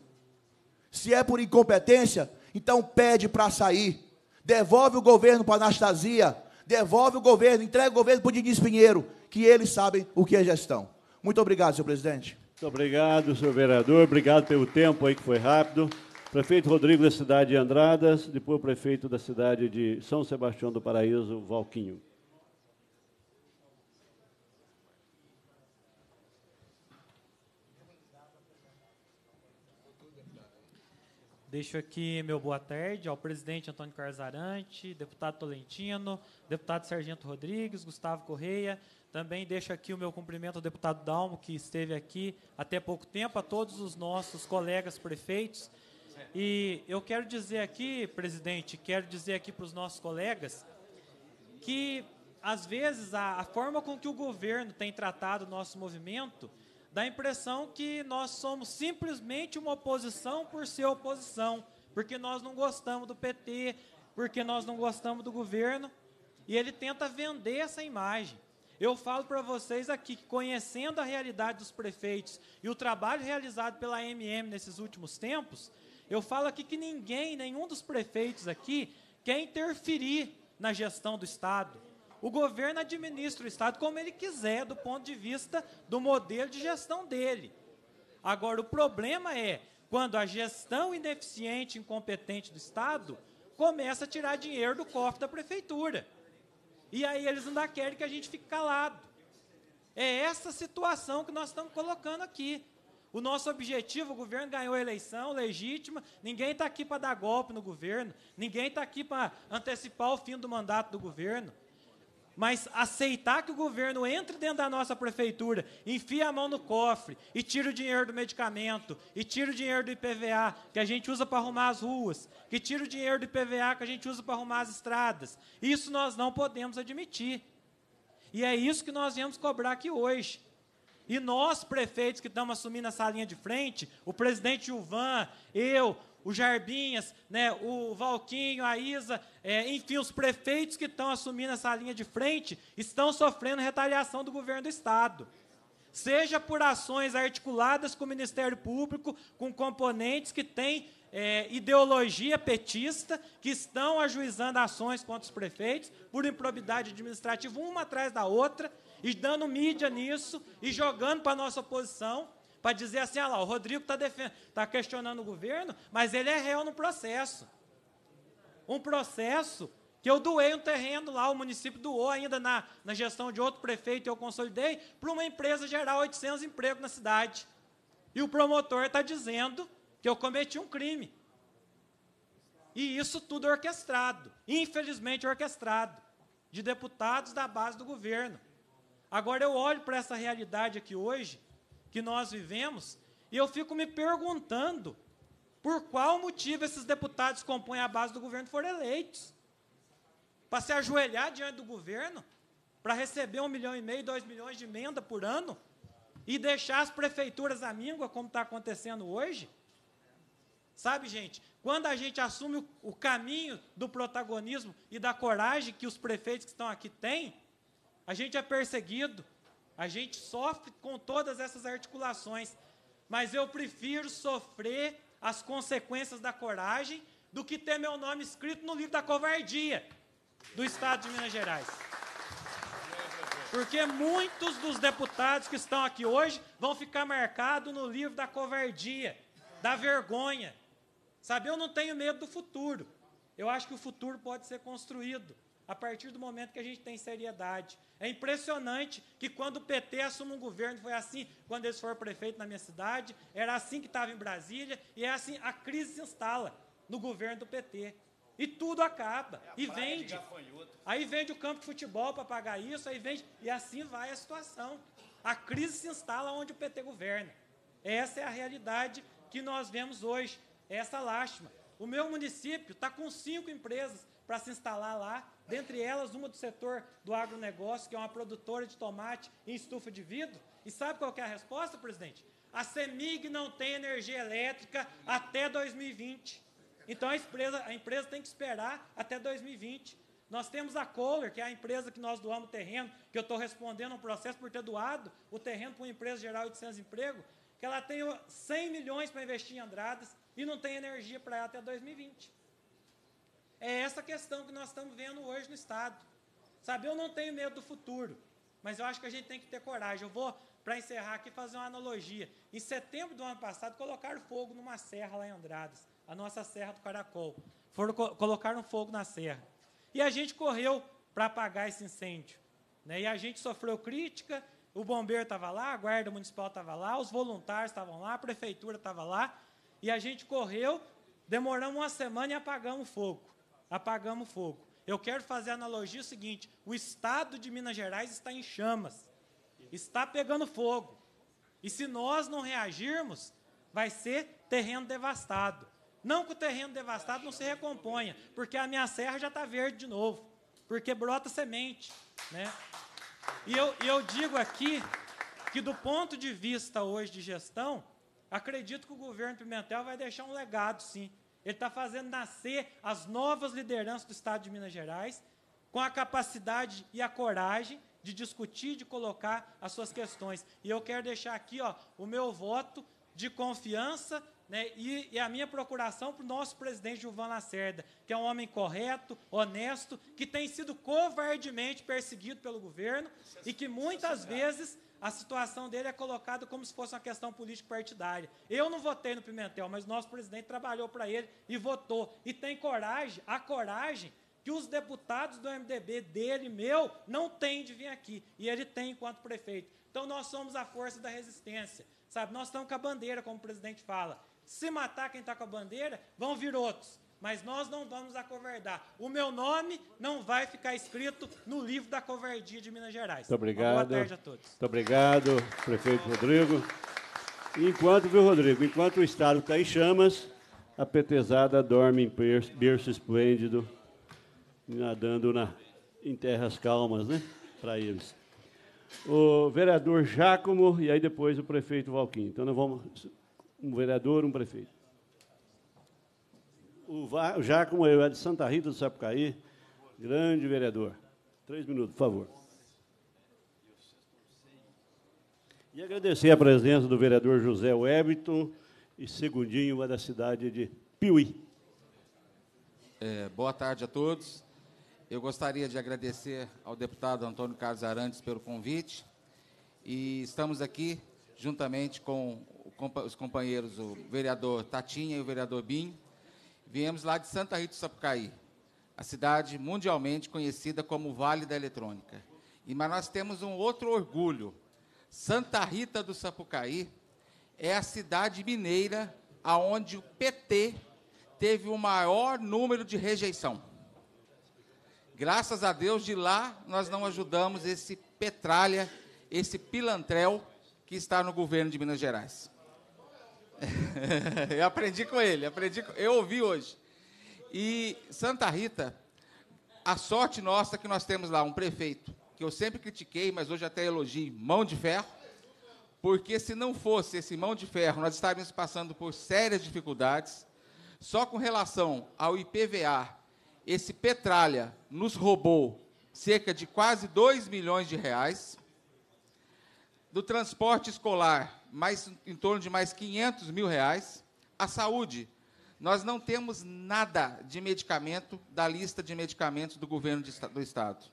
Se é por incompetência, então pede para sair. Devolve o governo para Anastasia. Devolve o governo, entrega o governo para o Diniz Pinheiro, que eles sabem o que é gestão. Muito obrigado, senhor presidente. Muito obrigado, senhor vereador. Obrigado pelo tempo aí que foi rápido. Prefeito Rodrigo da cidade de Andradas, depois o prefeito da cidade de São Sebastião do Paraíso, Valquinho. Deixo aqui meu boa tarde ao presidente Antônio Carzarante, deputado Tolentino, deputado Sargento Rodrigues, Gustavo Correia, também deixo aqui o meu cumprimento ao deputado Dalmo, que esteve aqui até pouco tempo, a todos os nossos colegas prefeitos. E eu quero dizer aqui, presidente, quero dizer aqui para os nossos colegas que, às vezes, a, a forma com que o governo tem tratado o nosso movimento dá a impressão que nós somos simplesmente uma oposição por ser oposição, porque nós não gostamos do PT, porque nós não gostamos do governo, e ele tenta vender essa imagem. Eu falo para vocês aqui que, conhecendo a realidade dos prefeitos e o trabalho realizado pela MM nesses últimos tempos, eu falo aqui que ninguém, nenhum dos prefeitos aqui, quer interferir na gestão do Estado. O governo administra o Estado como ele quiser, do ponto de vista do modelo de gestão dele. Agora, o problema é quando a gestão ineficiente, incompetente do Estado começa a tirar dinheiro do cofre da prefeitura. E aí eles ainda querem que a gente fique calado. É essa situação que nós estamos colocando aqui. O nosso objetivo, o governo ganhou a eleição legítima, ninguém está aqui para dar golpe no governo, ninguém está aqui para antecipar o fim do mandato do governo mas aceitar que o governo entre dentro da nossa prefeitura, enfie a mão no cofre e tire o dinheiro do medicamento, e tire o dinheiro do IPVA que a gente usa para arrumar as ruas, que tire o dinheiro do IPVA que a gente usa para arrumar as estradas. Isso nós não podemos admitir. E é isso que nós viemos cobrar aqui hoje. E nós, prefeitos que estamos assumindo essa linha de frente, o presidente Gilvan, eu, o Jarbinhas, né, o Valquinho, a Isa, é, enfim, os prefeitos que estão assumindo essa linha de frente estão sofrendo retaliação do governo do Estado. Seja por ações articuladas com o Ministério Público, com componentes que têm é, ideologia petista, que estão ajuizando ações contra os prefeitos por improbidade administrativa, uma atrás da outra, e dando mídia nisso, e jogando para a nossa oposição, para dizer assim: olha ah lá, o Rodrigo está tá questionando o governo, mas ele é réu no processo. Um processo que eu doei um terreno lá, o município doou ainda na, na gestão de outro prefeito, eu consolidei, para uma empresa gerar 800 empregos na cidade. E o promotor está dizendo que eu cometi um crime. E isso tudo orquestrado, infelizmente orquestrado, de deputados da base do governo. Agora eu olho para essa realidade aqui hoje que nós vivemos, e eu fico me perguntando por qual motivo esses deputados que compõem a base do governo foram eleitos. Para se ajoelhar diante do governo, para receber um milhão e meio, dois milhões de emenda por ano, e deixar as prefeituras à míngua, como está acontecendo hoje? Sabe, gente, quando a gente assume o, o, caminho do protagonismo e da coragem que os prefeitos que estão aqui têm, a gente é perseguido, a gente sofre com todas essas articulações, mas eu prefiro sofrer as consequências da coragem do que ter meu nome escrito no livro da covardia do Estado de Minas Gerais. Porque muitos dos deputados que estão aqui hoje vão ficar marcados no livro da covardia, da vergonha. Sabe, eu não tenho medo do futuro. Eu acho que o futuro pode ser construído a partir do momento que a gente tem seriedade. É impressionante que quando o PT assume um governo, foi assim, quando eles foram prefeito na minha cidade, era assim que estava em Brasília, e é assim, a crise se instala no governo do PT. E tudo acaba. É e vende. Aí vende o campo de futebol para pagar isso, aí vende. E assim vai a situação. A crise se instala onde o PT governa. Essa é a realidade que nós vemos hoje. Essa lástima. O meu município está com cinco empresas para se instalar lá Dentre elas, uma do setor do agronegócio, que é uma produtora de tomate em estufa de vidro. E sabe qual é a resposta, presidente? A CEMIG não tem energia elétrica até 2020. Então a empresa, a empresa tem que esperar até 2020. Nós temos a Kohler, que é a empresa que nós doamos o terreno, que eu estou respondendo um processo por ter doado o terreno para uma empresa geral 800 emprego, que ela tem 100 milhões para investir em Andradas e não tem energia para ela até 2020. É essa questão que nós estamos vendo hoje no Estado. Sabe, eu não tenho medo do futuro, mas eu acho que a gente tem que ter coragem. Eu vou, para encerrar aqui, fazer uma analogia. Em setembro do ano passado, colocaram fogo numa serra lá em Andradas, a nossa Serra do Caracol. Foram, colocaram fogo na serra. E a gente correu para apagar esse incêndio. Né? E a gente sofreu crítica, o bombeiro estava lá, a guarda municipal estava lá, os voluntários estavam lá, a prefeitura estava lá, e a gente correu, demoramos uma semana e apagamos o fogo apagamos o fogo. Eu quero fazer a analogia seguinte: o estado de Minas Gerais está em chamas, está pegando fogo. E se nós não reagirmos, vai ser terreno devastado. Não que o terreno devastado não se recomponha, porque a minha serra já está verde de novo, porque brota semente. Né? E eu, eu digo aqui que, do ponto de vista hoje de gestão, acredito que o governo Pimentel vai deixar um legado, sim, ele está fazendo nascer as novas lideranças do Estado de Minas Gerais com a capacidade e a coragem de discutir, de colocar as suas questões. E eu quero deixar aqui ó, o meu voto de confiança né, e, e, a minha procuração para o nosso presidente Gilvan Lacerda, que é um homem correto, honesto, que tem sido covardemente perseguido pelo governo é e que é muitas vezes a situação dele é colocada como se fosse uma questão político-partidária. Eu não votei no Pimentel, mas nosso presidente trabalhou para ele e votou. E tem coragem, a coragem que os deputados do MDB dele, meu, não tem de vir aqui. E ele tem enquanto prefeito. Então nós somos a força da resistência. Sabe? Nós estamos com a bandeira, como o presidente fala. Se matar quem está com a bandeira, vão vir outros mas nós não vamos acovardar. O meu nome não vai ficar escrito no livro da covardia de Minas Gerais. Muito obrigado. Uma boa tarde a todos. Muito obrigado, prefeito Rodrigo. Enquanto, viu, Rodrigo, enquanto o Estado está em chamas, a petezada dorme em berço esplêndido, nadando na, em terras calmas, né, para eles. O vereador Jacomo e aí depois o prefeito Valquim. Então, nós vamos... Um vereador, um prefeito o eu é de Santa Rita do Sapucaí, grande vereador. Três minutos, por favor. E agradecer a presença do vereador José Webton e Segundinho, da cidade de Piuí. É, boa tarde a todos. Eu gostaria de agradecer ao deputado Antônio Carlos Arantes pelo convite. E estamos aqui juntamente com os companheiros, o vereador Tatinha e o vereador Binho, Viemos lá de Santa Rita do Sapucaí, a cidade mundialmente conhecida como Vale da Eletrônica. E, mas nós temos um outro orgulho. Santa Rita do Sapucaí é a cidade mineira aonde o PT teve o maior número de rejeição. Graças a Deus, de lá nós não ajudamos esse petralha, esse pilantrel que está no governo de Minas Gerais eu aprendi com ele, aprendi, com... eu ouvi hoje. E Santa Rita, a sorte nossa é que nós temos lá um prefeito, que eu sempre critiquei, mas hoje até elogio, mão de ferro, porque se não fosse esse mão de ferro, nós estaríamos passando por sérias dificuldades. Só com relação ao IPVA, esse Petralha nos roubou cerca de quase 2 milhões de reais. Do transporte escolar, mais, em torno de mais 500 mil reais. A saúde, nós não temos nada de medicamento da lista de medicamentos do governo de, do Estado.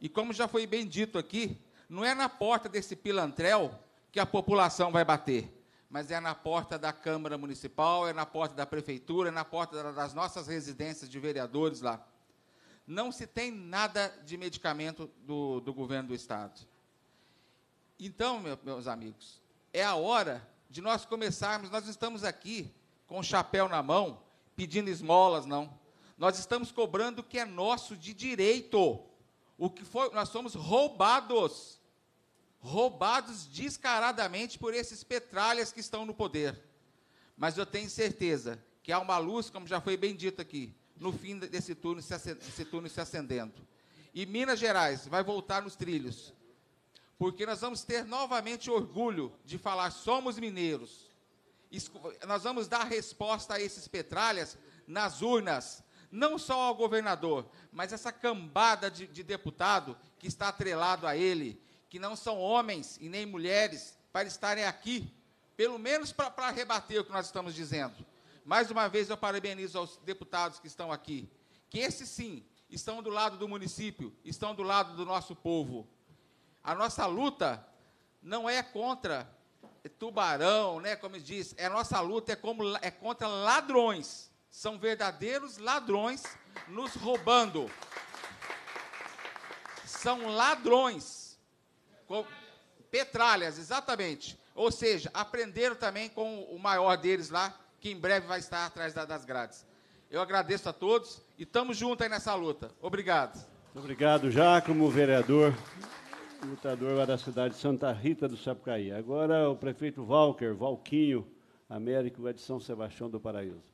E como já foi bem dito aqui, não é na porta desse pilantrel que a população vai bater, mas é na porta da Câmara Municipal, é na porta da Prefeitura, é na porta das nossas residências de vereadores lá. Não se tem nada de medicamento do, do governo do Estado. Então, meus amigos, é a hora de nós começarmos. Nós estamos aqui com o chapéu na mão, pedindo esmolas, não. Nós estamos cobrando o que é nosso de direito. O que foi, nós somos roubados. Roubados descaradamente por esses petralhas que estão no poder. Mas eu tenho certeza que há uma luz, como já foi bem dito aqui, no fim desse túnel se, acendendo. E Minas Gerais vai voltar nos trilhos porque nós vamos ter novamente orgulho de falar somos mineiros. Nós vamos dar resposta a esses petralhas nas urnas, não só ao governador, mas essa cambada de, de deputado que está atrelado a ele, que não são homens e nem mulheres para estarem aqui, pelo menos para rebater o que nós estamos dizendo. Mais uma vez eu parabenizo aos deputados que estão aqui, que esses sim estão do lado do município, estão do lado do nosso povo. A nossa luta não é contra tubarão, né, como diz, é a nossa luta é, como, é contra ladrões. São verdadeiros ladrões nos roubando. São ladrões. Com, petralhas, exatamente. Ou seja, aprenderam também com o maior deles lá, que em breve vai estar atrás das grades. Eu agradeço a todos e estamos juntos aí nessa luta. Obrigado. Obrigado, Jacomo, vereador lutador lá da cidade de Santa Rita do Sapucaí. Agora o prefeito Walker, Valquinho, Américo, é de São Sebastião do Paraíso.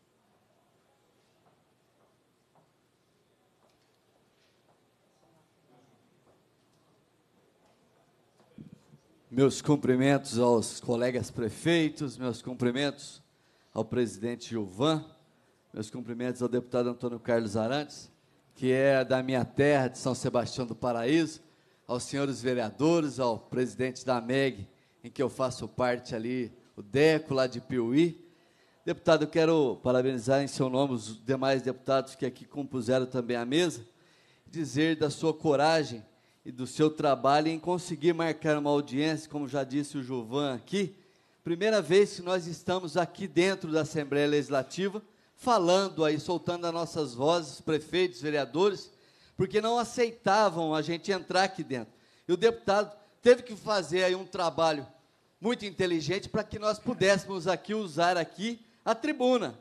Meus cumprimentos aos colegas prefeitos, meus cumprimentos ao presidente Gilvan, meus cumprimentos ao deputado Antônio Carlos Arantes, que é da minha terra, de São Sebastião do Paraíso, aos senhores vereadores, ao presidente da MEG, em que eu faço parte ali, o Deco, lá de Piuí. Deputado, eu quero parabenizar em seu nome os demais deputados que aqui compuseram também a mesa, dizer da sua coragem e do seu trabalho em conseguir marcar uma audiência, como já disse o Jovan aqui, primeira vez que nós estamos aqui dentro da Assembleia Legislativa, falando aí, soltando as nossas vozes, prefeitos, vereadores, porque não aceitavam a gente entrar aqui dentro. E o deputado teve que fazer aí um trabalho muito inteligente para que nós pudéssemos aqui usar aqui a tribuna,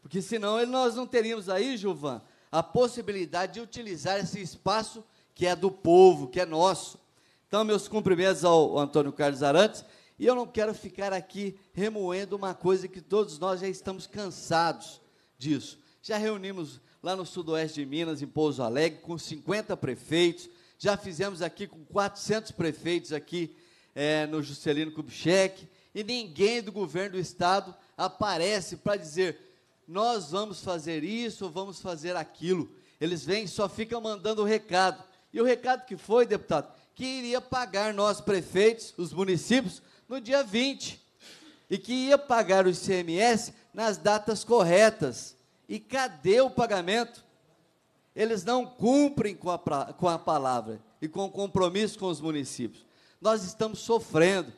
porque senão nós não teríamos aí, Gilvan, a possibilidade de utilizar esse espaço que é do povo, que é nosso. Então, meus cumprimentos ao Antônio Carlos Arantes, e eu não quero ficar aqui remoendo uma coisa que todos nós já estamos cansados disso. Já reunimos lá no sudoeste de Minas, em Pouso Alegre, com 50 prefeitos. Já fizemos aqui com 400 prefeitos aqui é, no Juscelino Kubitschek. E ninguém do governo do estado aparece para dizer: nós vamos fazer isso, vamos fazer aquilo. Eles vêm e só ficam mandando o recado. E o recado que foi, deputado, que iria pagar nós prefeitos, os municípios, no dia 20. E que ia pagar o ICMS nas datas corretas. E cadê o pagamento? Eles não cumprem com a, com a palavra e com o compromisso com os municípios. Nós estamos sofrendo.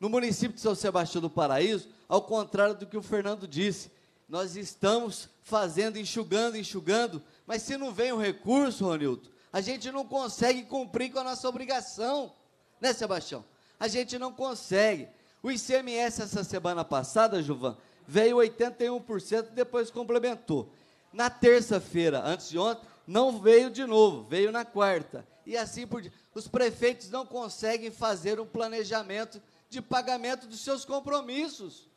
No município de São Sebastião do Paraíso, ao contrário do que o Fernando disse, nós estamos fazendo, enxugando, enxugando, mas se não vem o recurso, Ronildo, a gente não consegue cumprir com a nossa obrigação, né, Sebastião? A gente não consegue. O ICMS essa semana passada, Juvan, veio 81%, depois complementou. Na terça-feira, antes de ontem, não veio de novo, veio na quarta. E assim por diante. Os prefeitos não conseguem fazer um planejamento de pagamento dos seus compromissos.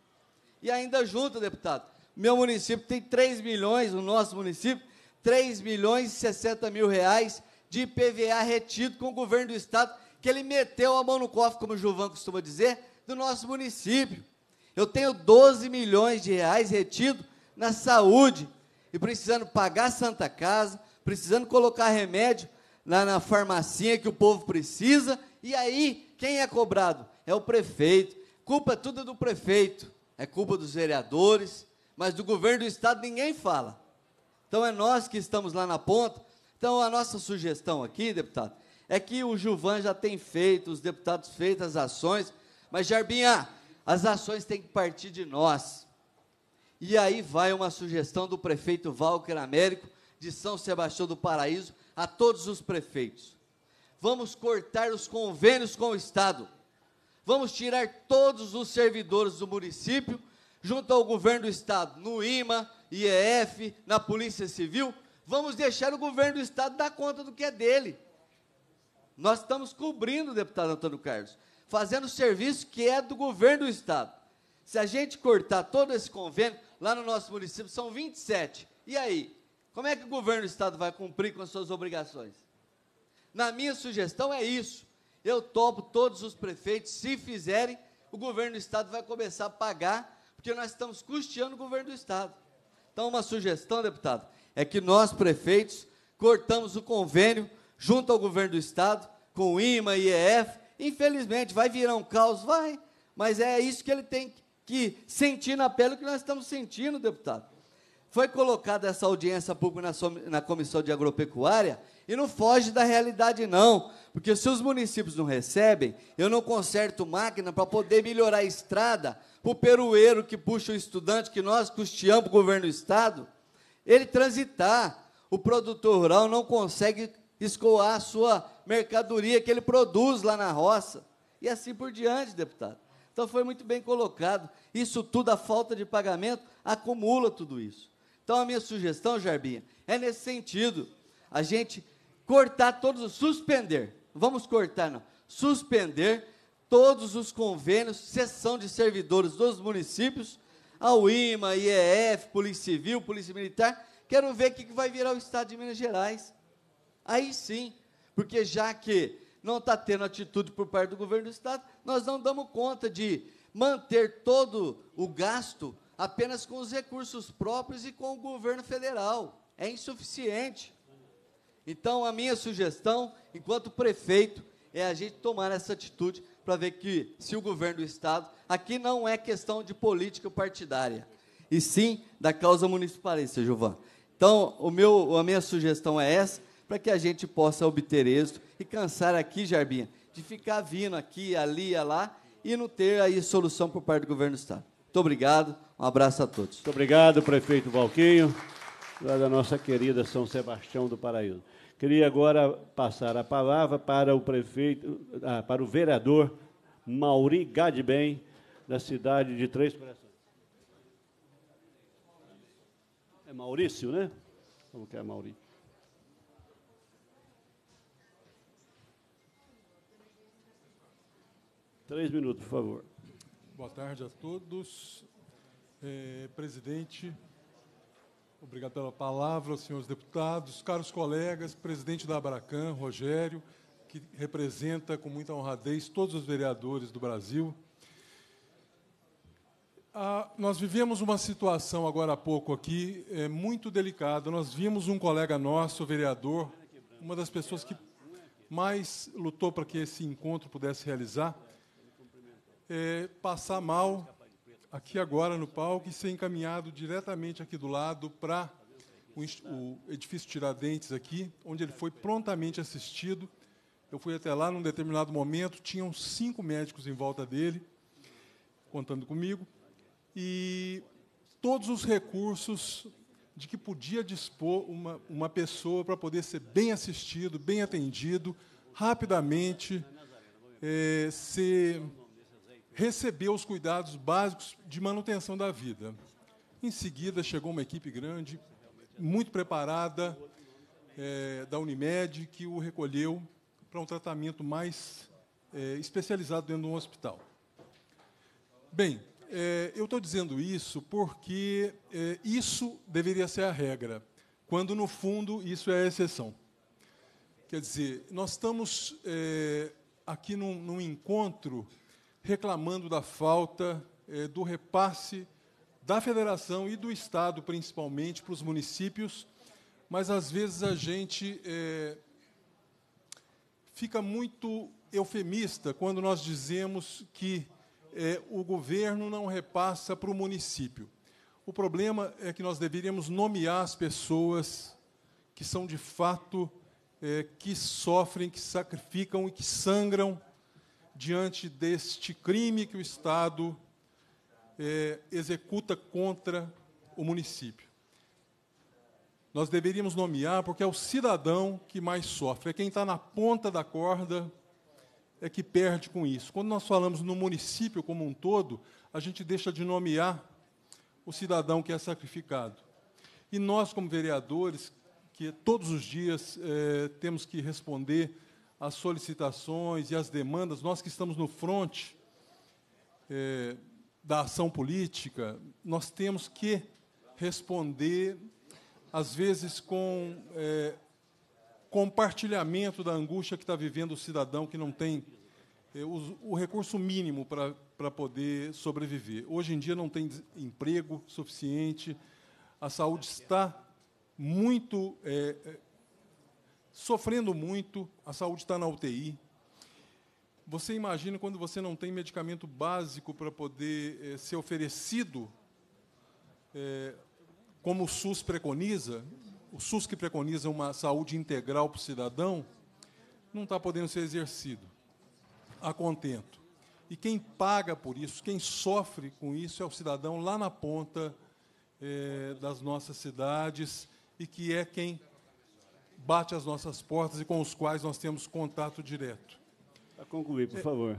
E ainda junto, deputado, meu município tem 3 milhões, o nosso município, 3 milhões e 60 mil reais de IPVA retido com o governo do Estado, que ele meteu a mão no cofre, como o Gilvan costuma dizer, do nosso município. Eu tenho 12 milhões de reais retido na saúde e precisando pagar a Santa Casa, precisando colocar remédio na, na farmacinha que o povo precisa. E aí, quem é cobrado? É o prefeito. Culpa é tudo do prefeito, é culpa dos vereadores, mas do governo do estado ninguém fala. Então é nós que estamos lá na ponta. Então a nossa sugestão aqui, deputado, é que o Juvan já tem feito, os deputados feitas as ações, mas Jarbinha, as ações têm que partir de nós. E aí vai uma sugestão do prefeito Valquer Américo, de São Sebastião do Paraíso, a todos os prefeitos. Vamos cortar os convênios com o Estado. Vamos tirar todos os servidores do município, junto ao governo do Estado, no IMA, IEF, na Polícia Civil. Vamos deixar o governo do Estado dar conta do que é dele. Nós estamos cobrindo, deputado Antônio Carlos fazendo serviço que é do governo do Estado. Se a gente cortar todo esse convênio, lá no nosso município são 27. E aí? Como é que o governo do Estado vai cumprir com as suas obrigações? Na minha sugestão é isso. Eu topo todos os prefeitos, se fizerem, o governo do Estado vai começar a pagar, porque nós estamos custeando o governo do Estado. Então, uma sugestão, deputado, é que nós, prefeitos, cortamos o convênio junto ao governo do Estado, com o IMA, IEF, Infelizmente, vai virar um caos? Vai. Mas é isso que ele tem que sentir na pele o que nós estamos sentindo, deputado. Foi colocada essa audiência pública na, na Comissão de Agropecuária e não foge da realidade, não. Porque se os municípios não recebem, eu não conserto máquina para poder melhorar a estrada para o perueiro que puxa o estudante, que nós custeamos para o governo do Estado, ele transitar. O produtor rural não consegue escoar a sua mercadoria que ele produz lá na roça. E assim por diante, deputado. Então foi muito bem colocado. Isso tudo, a falta de pagamento, acumula tudo isso. Então a minha sugestão, Jarbinha, é nesse sentido. A gente cortar todos, os suspender. Vamos cortar, não. Suspender todos os convênios, sessão de servidores dos municípios, ao IMA, IEF, Polícia Civil, Polícia Militar. Quero ver o que vai virar o Estado de Minas Gerais. Aí sim, porque já que não está tendo atitude por parte do governo do Estado, nós não damos conta de manter todo o gasto apenas com os recursos próprios e com o governo federal. É insuficiente. Então, a minha sugestão, enquanto prefeito, é a gente tomar essa atitude para ver que, se o governo do Estado, aqui não é questão de política partidária, e sim da causa municipalista, Gilvan. Então, o meu, a minha sugestão é essa, para que a gente possa obter êxito e cansar aqui, Jarbinha, de ficar vindo aqui, ali, lá, e não ter aí solução por parte do governo do Estado. Muito obrigado, um abraço a todos. Muito obrigado, prefeito Valquinho, da nossa querida São Sebastião do Paraíso. Queria agora passar a palavra para o prefeito, ah, para o vereador Mauri Gadbem, da cidade de Três Corações. É Maurício, né? Como que é Maurício? Três minutos, por favor. Boa tarde a todos. É, presidente, obrigado pela palavra, senhores deputados, caros colegas, presidente da Abracan, Rogério, que representa com muita honradez todos os vereadores do Brasil. Ah, nós vivemos uma situação agora há pouco aqui é, muito delicada. Nós vimos um colega nosso, vereador, uma das pessoas que mais lutou para que esse encontro pudesse realizar, é, passar mal aqui agora no palco e ser encaminhado diretamente aqui do lado para o, o edifício Tiradentes aqui, onde ele foi prontamente assistido. Eu fui até lá num determinado momento, tinham cinco médicos em volta dele, contando comigo, e todos os recursos de que podia dispor uma, uma pessoa para poder ser bem assistido, bem atendido, rapidamente, é, ser recebeu os cuidados básicos de manutenção da vida. Em seguida, chegou uma equipe grande, muito preparada, é, da Unimed, que o recolheu para um tratamento mais é, especializado dentro de um hospital. Bem, é, eu estou dizendo isso porque é, isso deveria ser a regra, quando, no fundo, isso é a exceção. Quer dizer, nós estamos é, aqui num, num encontro reclamando da falta eh, do repasse da federação e do Estado, principalmente, para os municípios, mas às vezes a gente eh, fica muito eufemista quando nós dizemos que eh, o governo não repassa para o município. O problema é que nós deveríamos nomear as pessoas que são de fato que sofrem, que sacrificam e que sangram diante deste crime que o Estado é, executa contra o município. Nós deveríamos nomear, porque é o cidadão que mais sofre, é quem está na ponta da corda é que perde com isso. Quando nós falamos no município como um todo, a gente deixa de nomear o cidadão que é sacrificado. E nós, como vereadores, que todos os dias é, temos que responder as solicitações e as demandas, nós que estamos no fronte é, da ação política, nós temos que responder, às vezes, com é, compartilhamento da angústia que está vivendo o cidadão que não tem é, o, o recurso mínimo para, para poder sobreviver. Hoje em dia não tem emprego suficiente, a saúde está muito é, é sofrendo muito, a saúde está na UTI. Você imagina quando você não tem medicamento básico para poder é, ser oferecido, é, como o SUS preconiza, o SUS que preconiza uma saúde integral para o cidadão, não está podendo ser exercido a contento. E quem paga por isso, quem sofre com isso, é o cidadão lá na ponta é, das nossas cidades e que é quem bate às nossas portas e com os quais nós temos contato direto. Para concluir, por favor.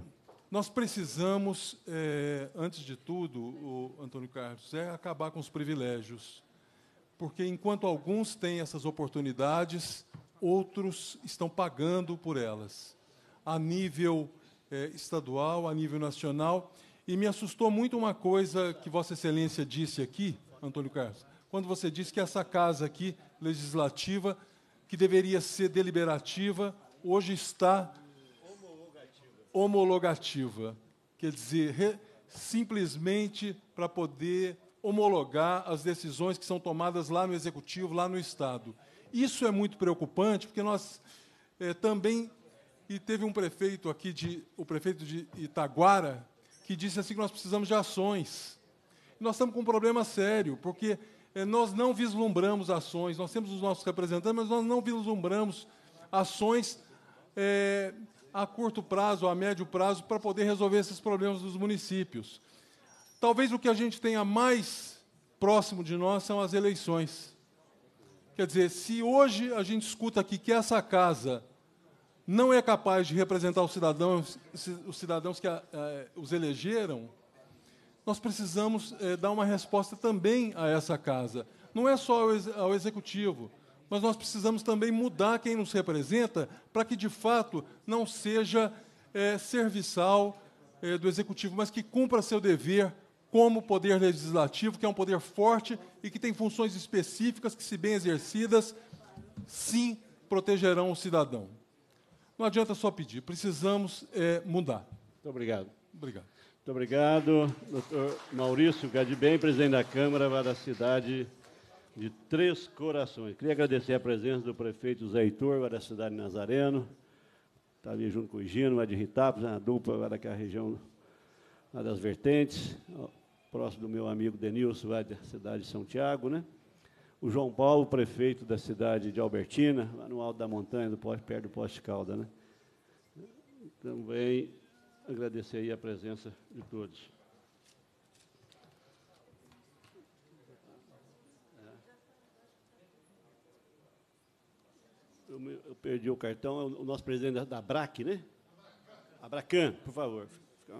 Nós precisamos, é, antes de tudo, o Antônio Carlos, é acabar com os privilégios. Porque enquanto alguns têm essas oportunidades, outros estão pagando por elas, a nível é, estadual, a nível nacional. E me assustou muito uma coisa que Vossa Excelência disse aqui, Antônio Carlos, quando você disse que essa casa aqui, legislativa, que deveria ser deliberativa, hoje está homologativa. Quer dizer, simplesmente para poder homologar as decisões que são tomadas lá no executivo, lá no Estado. Isso é muito preocupante, porque nós é, também. E teve um prefeito aqui, de, o prefeito de Itaguara, que disse assim que nós precisamos de ações. Nós estamos com um problema sério, porque é, nós não vislumbramos ações, nós temos os nossos representantes, mas nós não vislumbramos ações é, a curto prazo, a médio prazo, para poder resolver esses problemas dos municípios. Talvez o que a gente tenha mais próximo de nós são as eleições. Quer dizer, se hoje a gente escuta aqui que essa casa não é capaz de representar os cidadãos, os cidadãos que a, a, os elegeram, nós precisamos é, dar uma resposta também a essa casa. Não é só ao, ex ao executivo, mas nós precisamos também mudar quem nos representa para que, de fato, não seja é, serviçal é, do executivo, mas que cumpra seu dever como poder legislativo, que é um poder forte e que tem funções específicas que, se bem exercidas, sim protegerão o cidadão. Não adianta só pedir, precisamos é, mudar. Muito obrigado. Obrigado. Muito obrigado. Doutor Maurício Gadibem, presidente da Câmara da cidade de Três Corações. Queria agradecer a presença do prefeito Zé Heitor, da cidade de Nazareno. Está ali junto com o Gino, de Ritapos, na dupla, daquela região lá das vertentes. Próximo do meu amigo Denilson, lá da cidade de São Tiago, né? O João Paulo, prefeito da cidade de Albertina, lá no alto da montanha, do, perto do Poste Calda, né? Também agradecer aí a presença de todos. É. Eu, me, eu perdi o cartão, é o nosso presidente da, da BRAC, né? Abracan, por favor. Fica,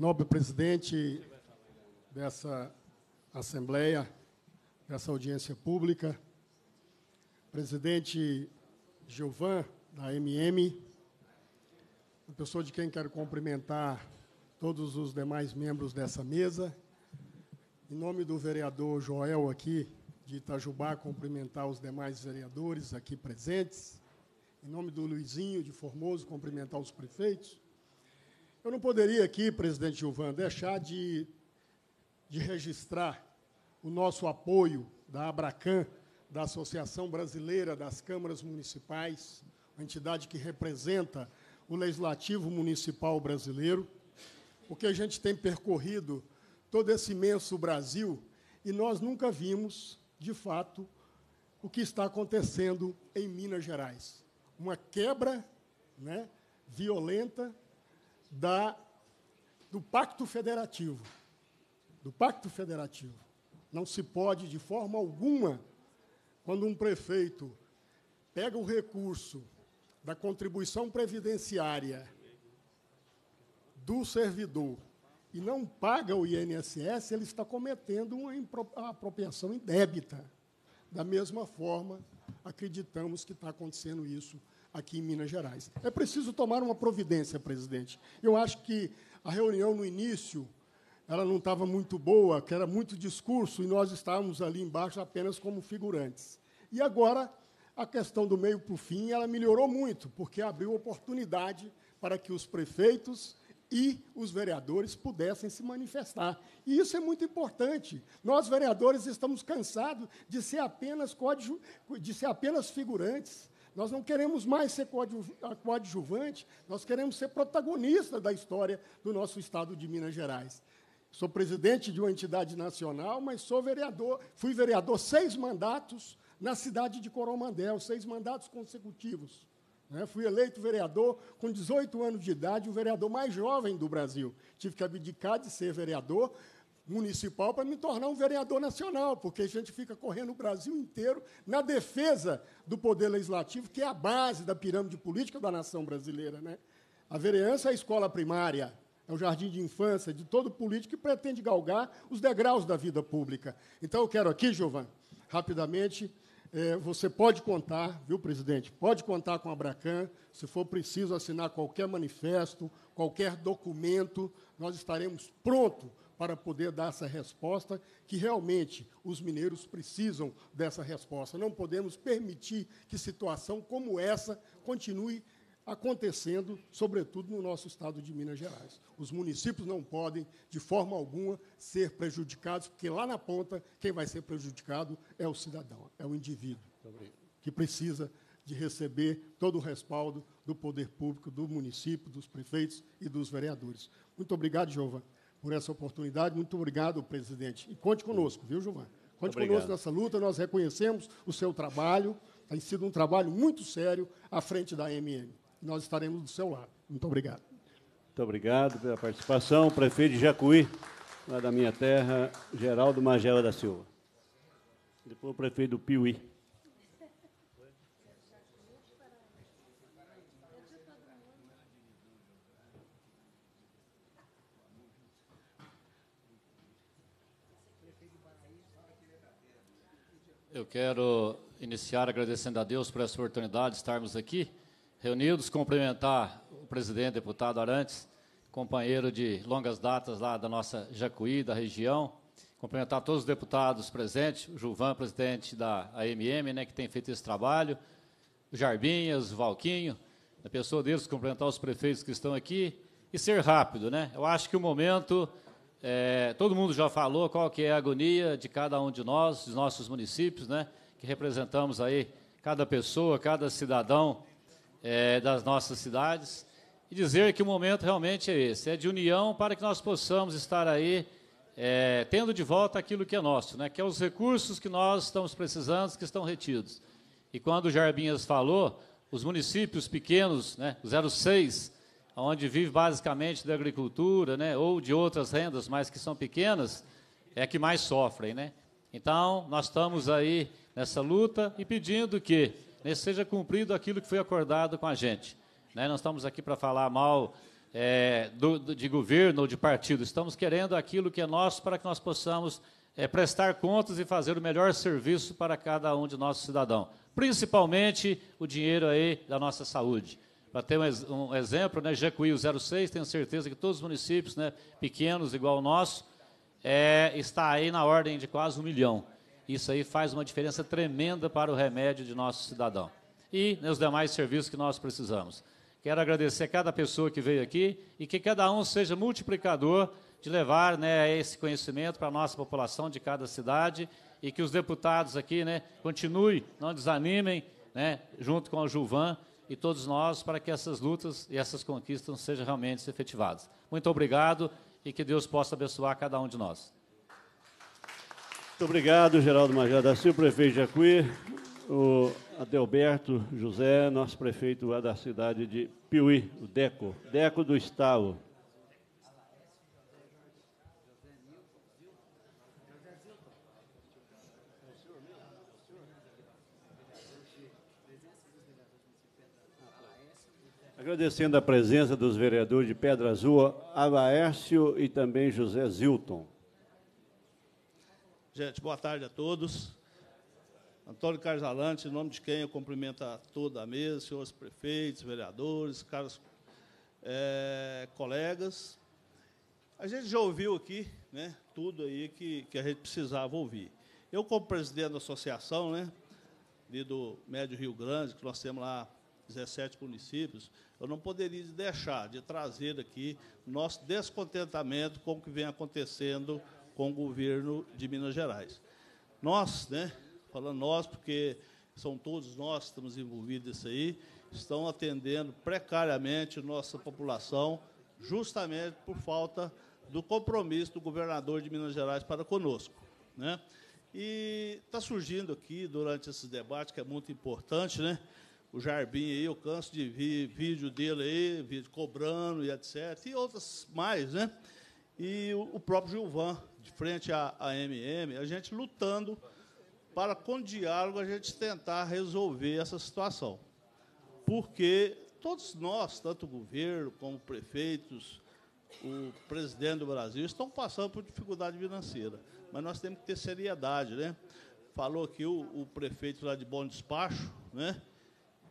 nobre presidente dessa Assembleia, dessa audiência pública, presidente Gilvan, da MM, a pessoa de quem quero cumprimentar todos os demais membros dessa mesa. Em nome do vereador Joel aqui de Itajubá, cumprimentar os demais vereadores aqui presentes. Em nome do Luizinho de Formoso, cumprimentar os prefeitos. Eu não poderia aqui, presidente Gilvan, deixar de, de registrar o nosso apoio da Abracan, da Associação Brasileira das Câmaras Municipais, entidade que representa o Legislativo Municipal Brasileiro, porque a gente tem percorrido todo esse imenso Brasil e nós nunca vimos, de fato, o que está acontecendo em Minas Gerais. Uma quebra né, violenta da, do Pacto Federativo. Do Pacto Federativo. Não se pode, de forma alguma, quando um prefeito pega o recurso da contribuição previdenciária do servidor e não paga o INSS, ele está cometendo uma apropriação indébita. Da mesma forma, acreditamos que está acontecendo isso aqui em Minas Gerais. É preciso tomar uma providência, presidente. Eu acho que a reunião no início ela não estava muito boa, que era muito discurso e nós estávamos ali embaixo apenas como figurantes. E agora a questão do meio para o fim ela melhorou muito, porque abriu oportunidade para que os prefeitos e os vereadores pudessem se manifestar. E isso é muito importante. Nós, vereadores, estamos cansados de ser apenas, de ser apenas figurantes. Nós não queremos mais ser ah, coadjuvante, nós queremos ser protagonista da história do nosso Estado de Minas Gerais. Sou presidente de uma entidade nacional, mas sou vereador, fui vereador seis mandatos na cidade de Coromandel, seis mandatos consecutivos. Né? Fui eleito vereador com 18 anos de idade, o vereador mais jovem do Brasil. Tive que abdicar de ser vereador municipal para me tornar um vereador nacional, porque a gente fica correndo o Brasil inteiro na defesa do poder legislativo, que é a base da pirâmide política da nação brasileira. Né? A vereança é a escola primária, é o jardim de infância de todo político que pretende galgar os degraus da vida pública. Então, eu quero aqui, Giovanni, rapidamente, é, você pode contar, viu, presidente? Pode contar com a Bracan Se for preciso assinar qualquer manifesto, qualquer documento, nós estaremos prontos para poder dar essa resposta, que realmente os mineiros precisam dessa resposta. Não podemos permitir que situação como essa continue acontecendo, sobretudo no nosso estado de Minas Gerais. Os municípios não podem, de forma alguma, ser prejudicados, porque lá na ponta, quem vai ser prejudicado é o cidadão, é o indivíduo, que precisa de receber todo o respaldo do poder público, do município, dos prefeitos e dos vereadores. Muito obrigado, Giovanni por essa oportunidade. Muito obrigado, presidente. E conte conosco, viu, Gilmar? Conte obrigado. conosco nessa luta. Nós reconhecemos o seu trabalho. Tem sido um trabalho muito sério à frente da MM. Nós estaremos do seu lado. Muito obrigado. Muito obrigado pela participação. Prefeito de Jacuí, lá da minha terra, Geraldo Magela da Silva. Depois o prefeito do Piuí. quero iniciar agradecendo a Deus por essa oportunidade de estarmos aqui reunidos, cumprimentar o presidente, deputado Arantes, companheiro de longas datas lá da nossa Jacuí, da região, cumprimentar todos os deputados presentes, o Gilvan, presidente da AMM, né, que tem feito esse trabalho, o Jarbinhas, o Valquinho, a pessoa deles, cumprimentar os prefeitos que estão aqui e ser rápido, né? Eu acho que o momento é, todo mundo já falou qual que é a agonia de cada um de nós, dos nossos municípios, né, que representamos aí cada pessoa, cada cidadão é, das nossas cidades, e dizer que o momento realmente é esse, é de união para que nós possamos estar aí é, tendo de volta aquilo que é nosso, né, que é os recursos que nós estamos precisando, que estão retidos. E quando o Jarbinhas falou, os municípios pequenos, né, 06, onde vive basicamente da agricultura, né, ou de outras rendas, mas que são pequenas, é que mais sofrem, né? Então, nós estamos aí nessa luta e pedindo que né, seja cumprido aquilo que foi acordado com a gente. Né? Não estamos aqui para falar mal é, do, do, de governo ou de partido, estamos querendo aquilo que é nosso para que nós possamos é, prestar contas e fazer o melhor serviço para cada um de nossos cidadãos, principalmente o dinheiro aí da nossa saúde. Para ter um, exemplo, né, Jacuí, 06, tenho certeza que todos os municípios né, pequenos, igual o nosso, é, está aí na ordem de quase um milhão. Isso aí faz uma diferença tremenda para o remédio de nosso cidadão. E nos demais serviços que nós precisamos. Quero agradecer a cada pessoa que veio aqui e que cada um seja multiplicador de levar né, esse conhecimento para a nossa população de cada cidade e que os deputados aqui né, continuem, não desanimem, né, junto com o Julvan, e todos nós para que essas lutas e essas conquistas sejam realmente efetivadas. Muito obrigado e que Deus possa abençoar cada um de nós. Muito obrigado, Geraldo Major da Silva, prefeito Jacuí, o Adelberto José, nosso prefeito da cidade de Piuí, o DECO, DECO do Estado. Agradecendo a presença dos vereadores de Pedra Azul, Alaércio e também José Zilton. Gente, boa tarde a todos. Antônio Carlos Alante, em nome de quem eu cumprimento a toda a mesa, senhores prefeitos, vereadores, caros é, colegas. A gente já ouviu aqui né, tudo aí que, que a gente precisava ouvir. Eu, como presidente da associação, né, do Médio Rio Grande, que nós temos lá 17 municípios, eu não poderia deixar de trazer aqui nosso descontentamento com o que vem acontecendo com o governo de Minas Gerais. Nós, né, falando nós, porque são todos nós que estamos envolvidos nisso aí, estão atendendo precariamente nossa população, justamente por falta do compromisso do governador de Minas Gerais para conosco. Né? E está surgindo aqui, durante esse debate, que é muito importante, né? o Jarbim aí, eu canso de ver vídeo dele aí, vídeo cobrando e etc. E outras mais, né? E o, próprio Gilvan, de frente à, MM, a gente lutando para, com diálogo, a gente tentar resolver essa situação. Porque todos nós, tanto o governo como prefeitos, o presidente do Brasil, estão passando por dificuldade financeira. Mas nós temos que ter seriedade, né? Falou aqui o, o prefeito lá de Bom Despacho, né?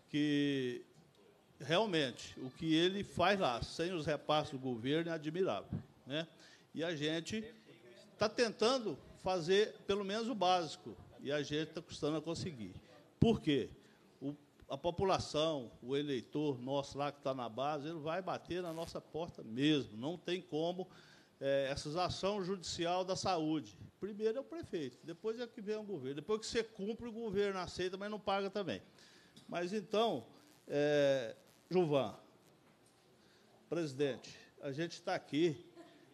que realmente o que ele faz lá, sem os repassos do governo, é admirável. Né? E a gente está tentando fazer pelo menos o básico, e a gente está custando a conseguir. Por quê? O, a população, o eleitor nosso lá que está na base, ele vai bater na nossa porta mesmo. Não tem como é, essas ações judicial da saúde. Primeiro é o prefeito, depois é que vem o governo. Depois que você cumpre, o governo aceita, mas não paga também. Mas então, é, Juvan, presidente, a gente está aqui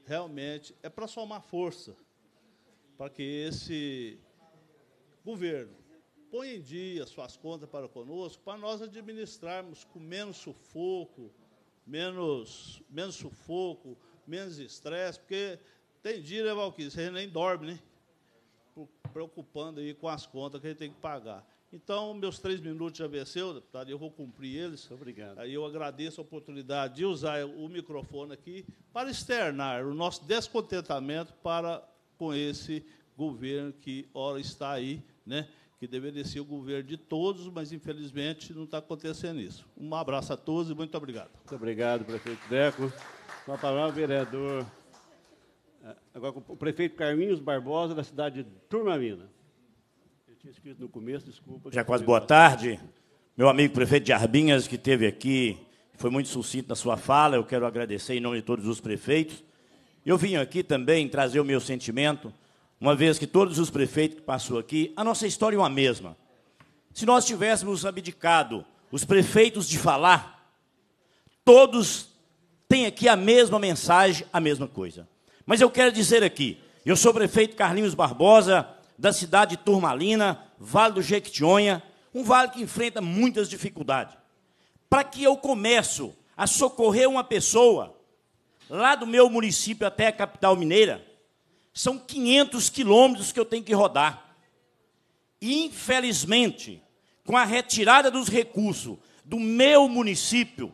realmente é para somar força para que esse governo põe em dia suas contas para conosco, para nós administrarmos com menos sufoco, menos, menos sufoco, menos estresse, porque tem dia, né, Valquíria, você nem dorme, né? Preocupando aí com as contas que a gente tem que pagar. Então, meus três minutos já venceu, deputado, eu vou cumprir eles. Obrigado. Aí eu agradeço a oportunidade de usar o microfone aqui para externar o nosso descontentamento para com esse governo que ora está aí, né? que deveria ser o governo de todos, mas infelizmente não está acontecendo isso. Um abraço a todos e muito obrigado. Muito obrigado, prefeito Deco. Com a palavra, o vereador. Eh, agora, o prefeito Carminhos Barbosa, da cidade de Turma tinha escrito no começo, desculpa. Já quase boa tarde. Meu amigo prefeito de Arbinhas, que esteve aqui, foi muito sucinto na sua fala, eu quero agradecer em nome de todos os prefeitos. Eu vim aqui também trazer o meu sentimento, uma vez que todos os prefeitos que passou aqui, a nossa história é uma mesma. Se nós tivéssemos abdicado os prefeitos de falar, todos têm aqui a mesma mensagem, a mesma coisa. Mas eu quero dizer aqui, eu sou o prefeito Carlinhos Barbosa, da cidade de Turmalina, Vale do Jequitinhonha, um vale que enfrenta muitas dificuldades. Para que eu começo a socorrer uma pessoa lá do meu município até a capital mineira, são 500 quilômetros que eu tenho que rodar. Infelizmente, com a retirada dos recursos do meu município,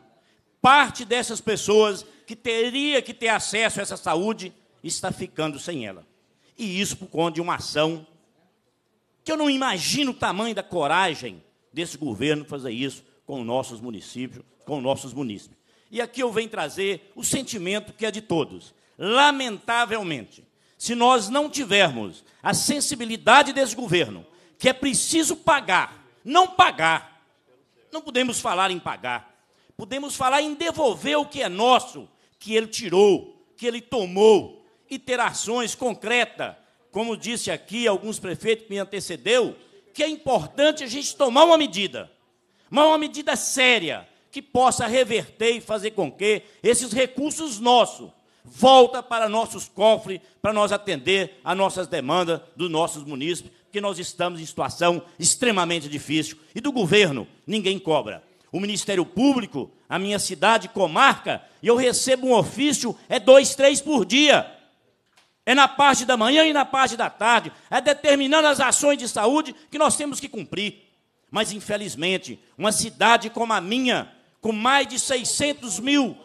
parte dessas pessoas que teria que ter acesso a essa saúde está ficando sem ela. E isso por conta de uma ação que eu não imagino o tamanho da coragem desse governo fazer isso com nossos municípios, com nossos munícipes. E aqui eu venho trazer o sentimento que é de todos. Lamentavelmente, se nós não tivermos a sensibilidade desse governo, que é preciso pagar, não pagar, não podemos falar em pagar, podemos falar em devolver o que é nosso, que ele tirou, que ele tomou, e ter ações concretas como disse aqui alguns prefeitos que me antecedeu, que é importante a gente tomar uma medida, mas uma medida séria, que possa reverter e fazer com que esses recursos nossos volta para nossos cofres, para nós atender às nossas demandas dos nossos munícipes, porque nós estamos em situação extremamente difícil. E do governo, ninguém cobra. O Ministério Público, a minha cidade, comarca, e eu recebo um ofício, é dois, três por dia. É na parte da manhã e na parte da tarde, é determinando as ações de saúde que nós temos que cumprir. Mas, infelizmente, uma cidade como a minha, com mais de 600 mil,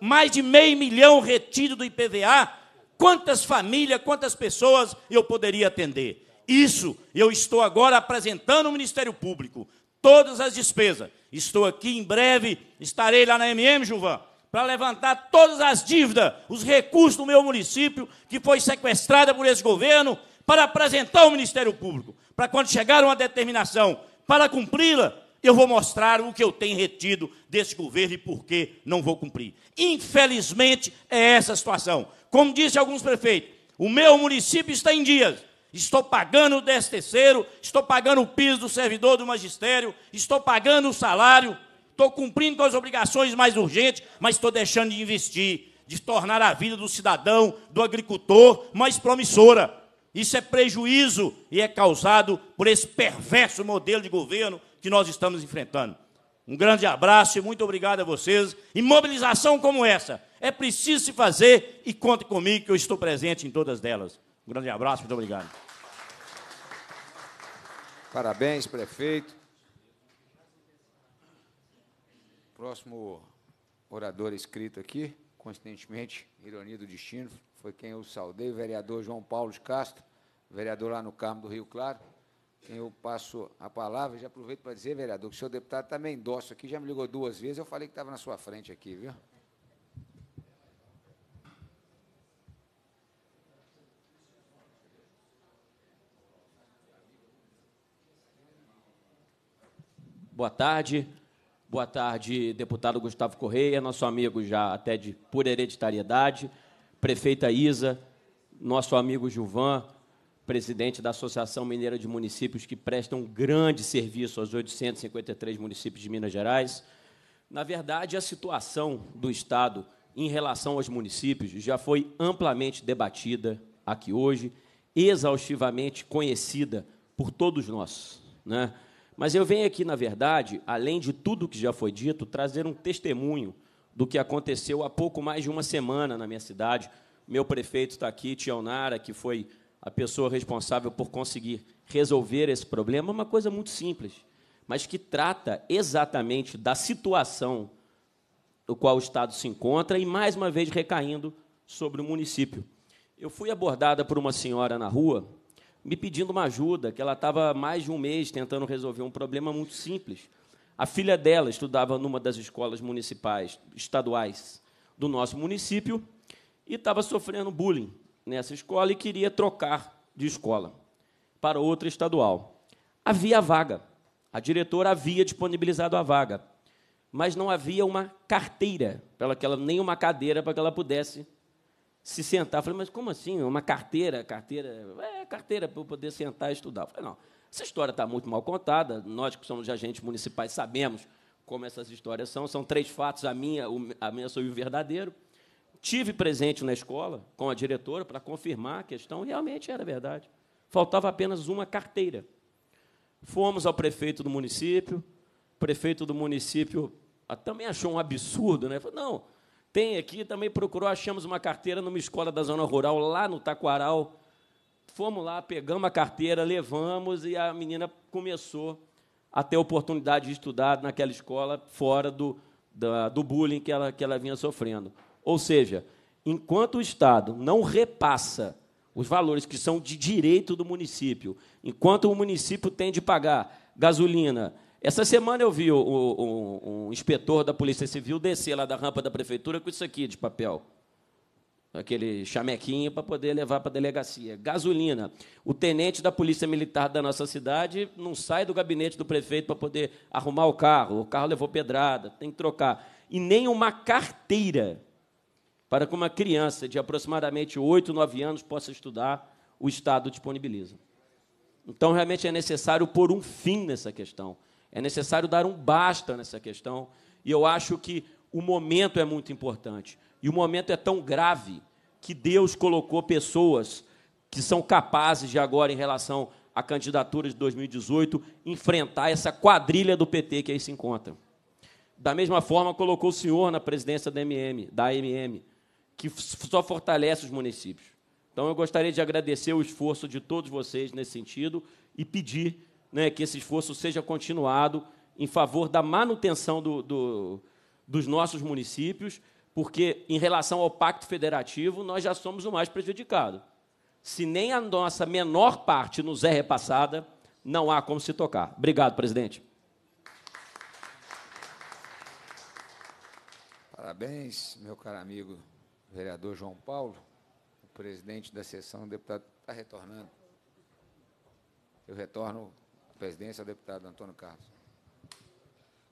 mais de meio milhão retido do IPVA, quantas famílias, quantas pessoas eu poderia atender? Isso eu estou agora apresentando ao Ministério Público, todas as despesas. Estou aqui em breve, estarei lá na MM, Juvan, para levantar todas as dívidas, os recursos do meu município, que foi sequestrada por esse governo, para apresentar ao Ministério Público, para quando chegar uma determinação para cumpri-la, eu vou mostrar o que eu tenho retido desse governo e por que não vou cumprir. Infelizmente, é essa a situação. Como disse alguns prefeitos, o meu município está em dias. Estou pagando o 13 terceiro, estou pagando o piso do servidor do magistério, estou pagando o salário, estou cumprindo com as obrigações mais urgentes, mas estou deixando de investir, de tornar a vida do cidadão, do agricultor mais promissora. Isso é prejuízo e é causado por esse perverso modelo de governo que nós estamos enfrentando. Um grande abraço e muito obrigado a vocês. E mobilização como essa é preciso se fazer e conte comigo que eu estou presente em todas delas. Um grande abraço, muito obrigado. Parabéns, prefeito. Próximo orador escrito aqui, coincidentemente, ironia do destino, foi quem eu saudei, o vereador João Paulo de Castro, vereador lá no Carmo do Rio Claro, quem eu passo a palavra. Já aproveito para dizer, vereador, que o senhor deputado também tá endossa aqui, já me ligou duas vezes, eu falei que estava na sua frente aqui, viu? Boa tarde. Boa tarde, deputado Gustavo Correia, nosso amigo já até de pura hereditariedade, prefeita Isa, nosso amigo Gilvan, presidente da Associação Mineira de Municípios, que presta um grande serviço aos 853 municípios de Minas Gerais. Na verdade, a situação do Estado em relação aos municípios já foi amplamente debatida aqui hoje, exaustivamente conhecida por todos nós. Né? Mas eu venho aqui, na verdade, além de tudo que já foi dito, trazer um testemunho do que aconteceu há pouco mais de uma semana na minha cidade. Meu prefeito está aqui, Tião Nara, que foi a pessoa responsável por conseguir resolver esse problema. É uma coisa muito simples, mas que trata exatamente da situação no qual o Estado se encontra e, mais uma vez, recaindo sobre o município. Eu fui abordada por uma senhora na rua me pedindo uma ajuda, que ela estava mais de um mês tentando resolver um problema muito simples. A filha dela estudava numa das escolas municipais, estaduais do nosso município, e estava sofrendo bullying nessa escola e queria trocar de escola para outra estadual. Havia vaga, a diretora havia disponibilizado a vaga, mas não havia uma carteira, para que ela, nem uma cadeira para que ela pudesse se sentar. Eu falei, mas como assim? Uma carteira, carteira, é carteira para eu poder sentar e estudar. Eu falei, não, essa história está muito mal contada. Nós que somos agentes municipais sabemos como essas histórias são. São três fatos, a minha, a minha sou o verdadeiro. Tive presente na escola com a diretora para confirmar a questão, realmente era verdade. Faltava apenas uma carteira. Fomos ao prefeito do município, o prefeito do município ah, também achou um absurdo, né? Falou, não, tem aqui, também procurou, achamos uma carteira numa escola da zona rural, lá no Taquaral. Fomos lá, pegamos a carteira, levamos e a menina começou a ter oportunidade de estudar naquela escola fora do, da, do bullying que ela, que ela vinha sofrendo. Ou seja, enquanto o Estado não repassa os valores que são de direito do município, enquanto o município tem de pagar gasolina, essa semana eu vi o, o, um inspetor da Polícia Civil descer lá da rampa da prefeitura com isso aqui de papel. Aquele chamequinho para poder levar para a delegacia. Gasolina. O tenente da Polícia Militar da nossa cidade não sai do gabinete do prefeito para poder arrumar o carro. O carro levou pedrada, tem que trocar. E nem uma carteira para que uma criança de aproximadamente 8, 9 anos possa estudar, o Estado disponibiliza. Então, realmente é necessário pôr um fim nessa questão. É necessário dar um basta nessa questão. E eu acho que o momento é muito importante. E o momento é tão grave que Deus colocou pessoas que são capazes de agora, em relação à candidatura de 2018, enfrentar essa quadrilha do PT que aí se encontra. Da mesma forma, colocou o senhor na presidência da MM, da MM, que só fortalece os municípios. Então, eu gostaria de agradecer o esforço de todos vocês nesse sentido e pedir né, que esse esforço seja continuado em favor da manutenção do, do, dos nossos municípios, porque, em relação ao Pacto Federativo, nós já somos o mais prejudicado. Se nem a nossa menor parte nos é repassada, não há como se tocar. Obrigado, presidente. Parabéns, meu caro amigo vereador João Paulo, o presidente da sessão, o deputado está retornando. Eu retorno Presidência, deputado Antônio Carlos.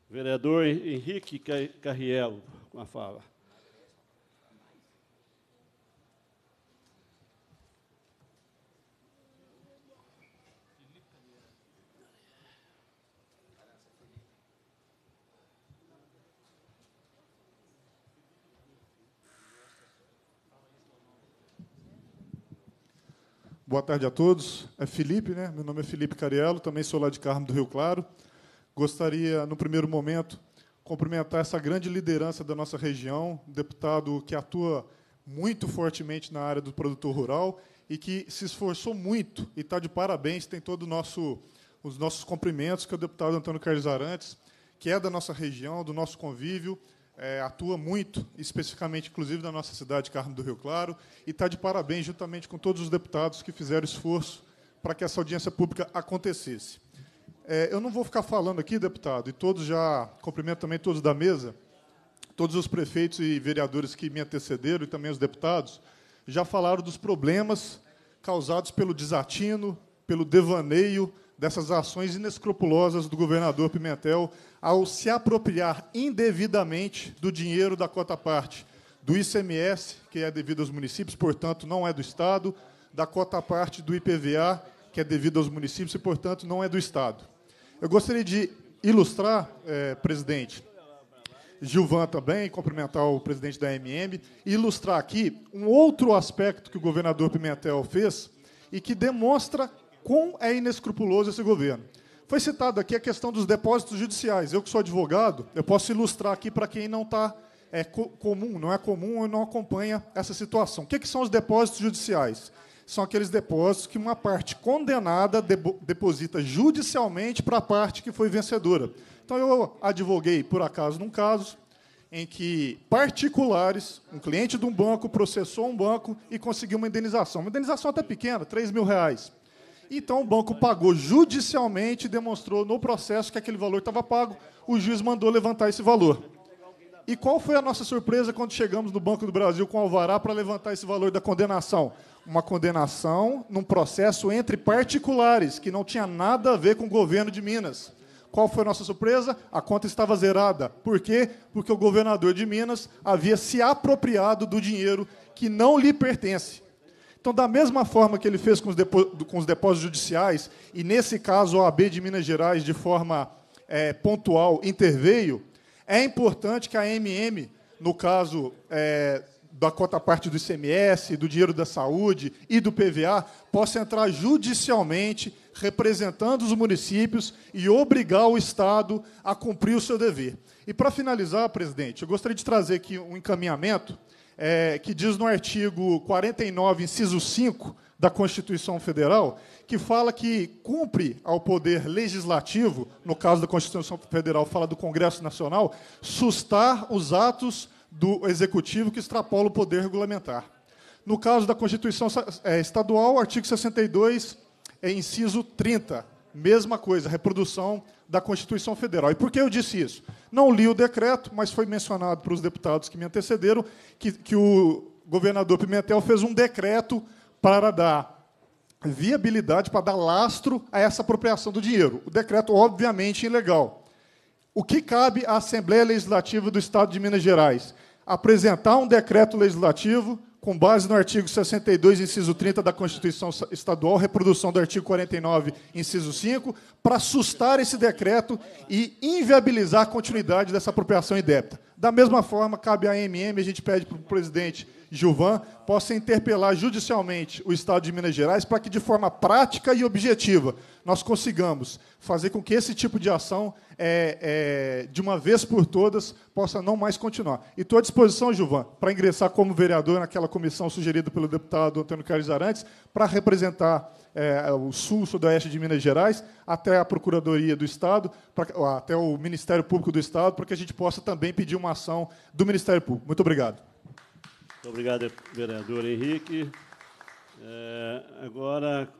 Vereador Henrique Carrielo, com a fala. Boa tarde a todos. É Felipe, né? Meu nome é Felipe Cariello, também sou lá de Carmo do Rio Claro. Gostaria, no primeiro momento, cumprimentar essa grande liderança da nossa região, um deputado que atua muito fortemente na área do produtor rural e que se esforçou muito e está de parabéns, tem todo o nosso os nossos cumprimentos, que é o deputado Antônio Carlos Arantes, que é da nossa região, do nosso convívio, é, atua muito, especificamente, inclusive, na nossa cidade, Carmo do Rio Claro, e está de parabéns juntamente com todos os deputados que fizeram esforço para que essa audiência pública acontecesse. É, eu não vou ficar falando aqui, deputado, e todos já, cumprimento também todos da mesa, todos os prefeitos e vereadores que me antecederam, e também os deputados, já falaram dos problemas causados pelo desatino, pelo devaneio, dessas ações inescrupulosas do governador Pimentel ao se apropriar indevidamente do dinheiro da cota parte, do ICMS, que é devido aos municípios, portanto, não é do Estado, da cota parte do IPVA, que é devido aos municípios e, portanto, não é do Estado. Eu gostaria de ilustrar, eh, presidente, Gilvan também, cumprimentar o presidente da MM, e ilustrar aqui um outro aspecto que o governador Pimentel fez e que demonstra quão é inescrupuloso esse governo. Foi citado aqui a questão dos depósitos judiciais. Eu que sou advogado, eu posso ilustrar aqui para quem não está é co comum, não é comum ou não acompanha essa situação. O que, que, são os depósitos judiciais? São aqueles depósitos que uma parte condenada deposita judicialmente para a parte que foi vencedora. Então, eu advoguei, por acaso, num caso em que particulares, um cliente de um banco, processou um banco e conseguiu uma indenização. Uma indenização até pequena, 3 mil reais. Então o banco pagou judicialmente, demonstrou no processo que aquele valor estava pago, o juiz mandou levantar esse valor. E qual foi a nossa surpresa quando chegamos no Banco do Brasil com o alvará para levantar esse valor da condenação? Uma condenação num processo entre particulares, que não tinha nada a ver com o governo de Minas. Qual foi a nossa surpresa? A conta estava zerada. Por quê? Porque o governador de Minas havia se apropriado do dinheiro que não lhe pertence. Então, da mesma forma que ele fez com os, com os depósitos judiciais, e nesse caso a OAB de Minas Gerais, de forma é, pontual, interveio, é importante que a MM, no caso é, da cota parte do ICMS, do dinheiro da saúde e do PVA, possa entrar judicialmente representando os municípios e obrigar o Estado a cumprir o seu dever. E, para finalizar, presidente, eu gostaria de trazer aqui um encaminhamento é, que diz no artigo 49, inciso 5 da Constituição Federal, que fala que cumpre ao Poder Legislativo, no caso da Constituição Federal, fala do Congresso Nacional, sustar os atos do Executivo que extrapola o poder regulamentar. No caso da Constituição é, Estadual, artigo 62, é, inciso 30, Mesma coisa, reprodução da Constituição Federal. E por que eu disse isso? Não li o decreto, mas foi mencionado para os deputados que me antecederam que, que o governador Pimentel fez um decreto para dar viabilidade, para dar lastro a essa apropriação do dinheiro. O decreto, obviamente, ilegal. O que cabe à Assembleia Legislativa do Estado de Minas Gerais? Apresentar um decreto legislativo com base no artigo 62, inciso 30 da Constituição Estadual, reprodução do artigo 49, inciso 5, para sustar esse decreto e inviabilizar a continuidade dessa apropriação indébita. Da mesma forma, cabe à AMM, a gente pede para o presidente Gilvan possa interpelar judicialmente o Estado de Minas Gerais para que, de forma prática e objetiva, nós consigamos fazer com que esse tipo de ação, é, é, de uma vez por todas, possa não mais continuar. E estou à disposição, Gilvan, para ingressar como vereador naquela comissão sugerida pelo deputado Antônio Carlos Arantes, para representar é, o sul, sudoeste de Minas Gerais, até a Procuradoria do Estado, pra, até o Ministério Público do Estado, para que a gente possa também pedir uma ação do Ministério Público. Muito obrigado. Muito obrigado, vereador Henrique. É, agora.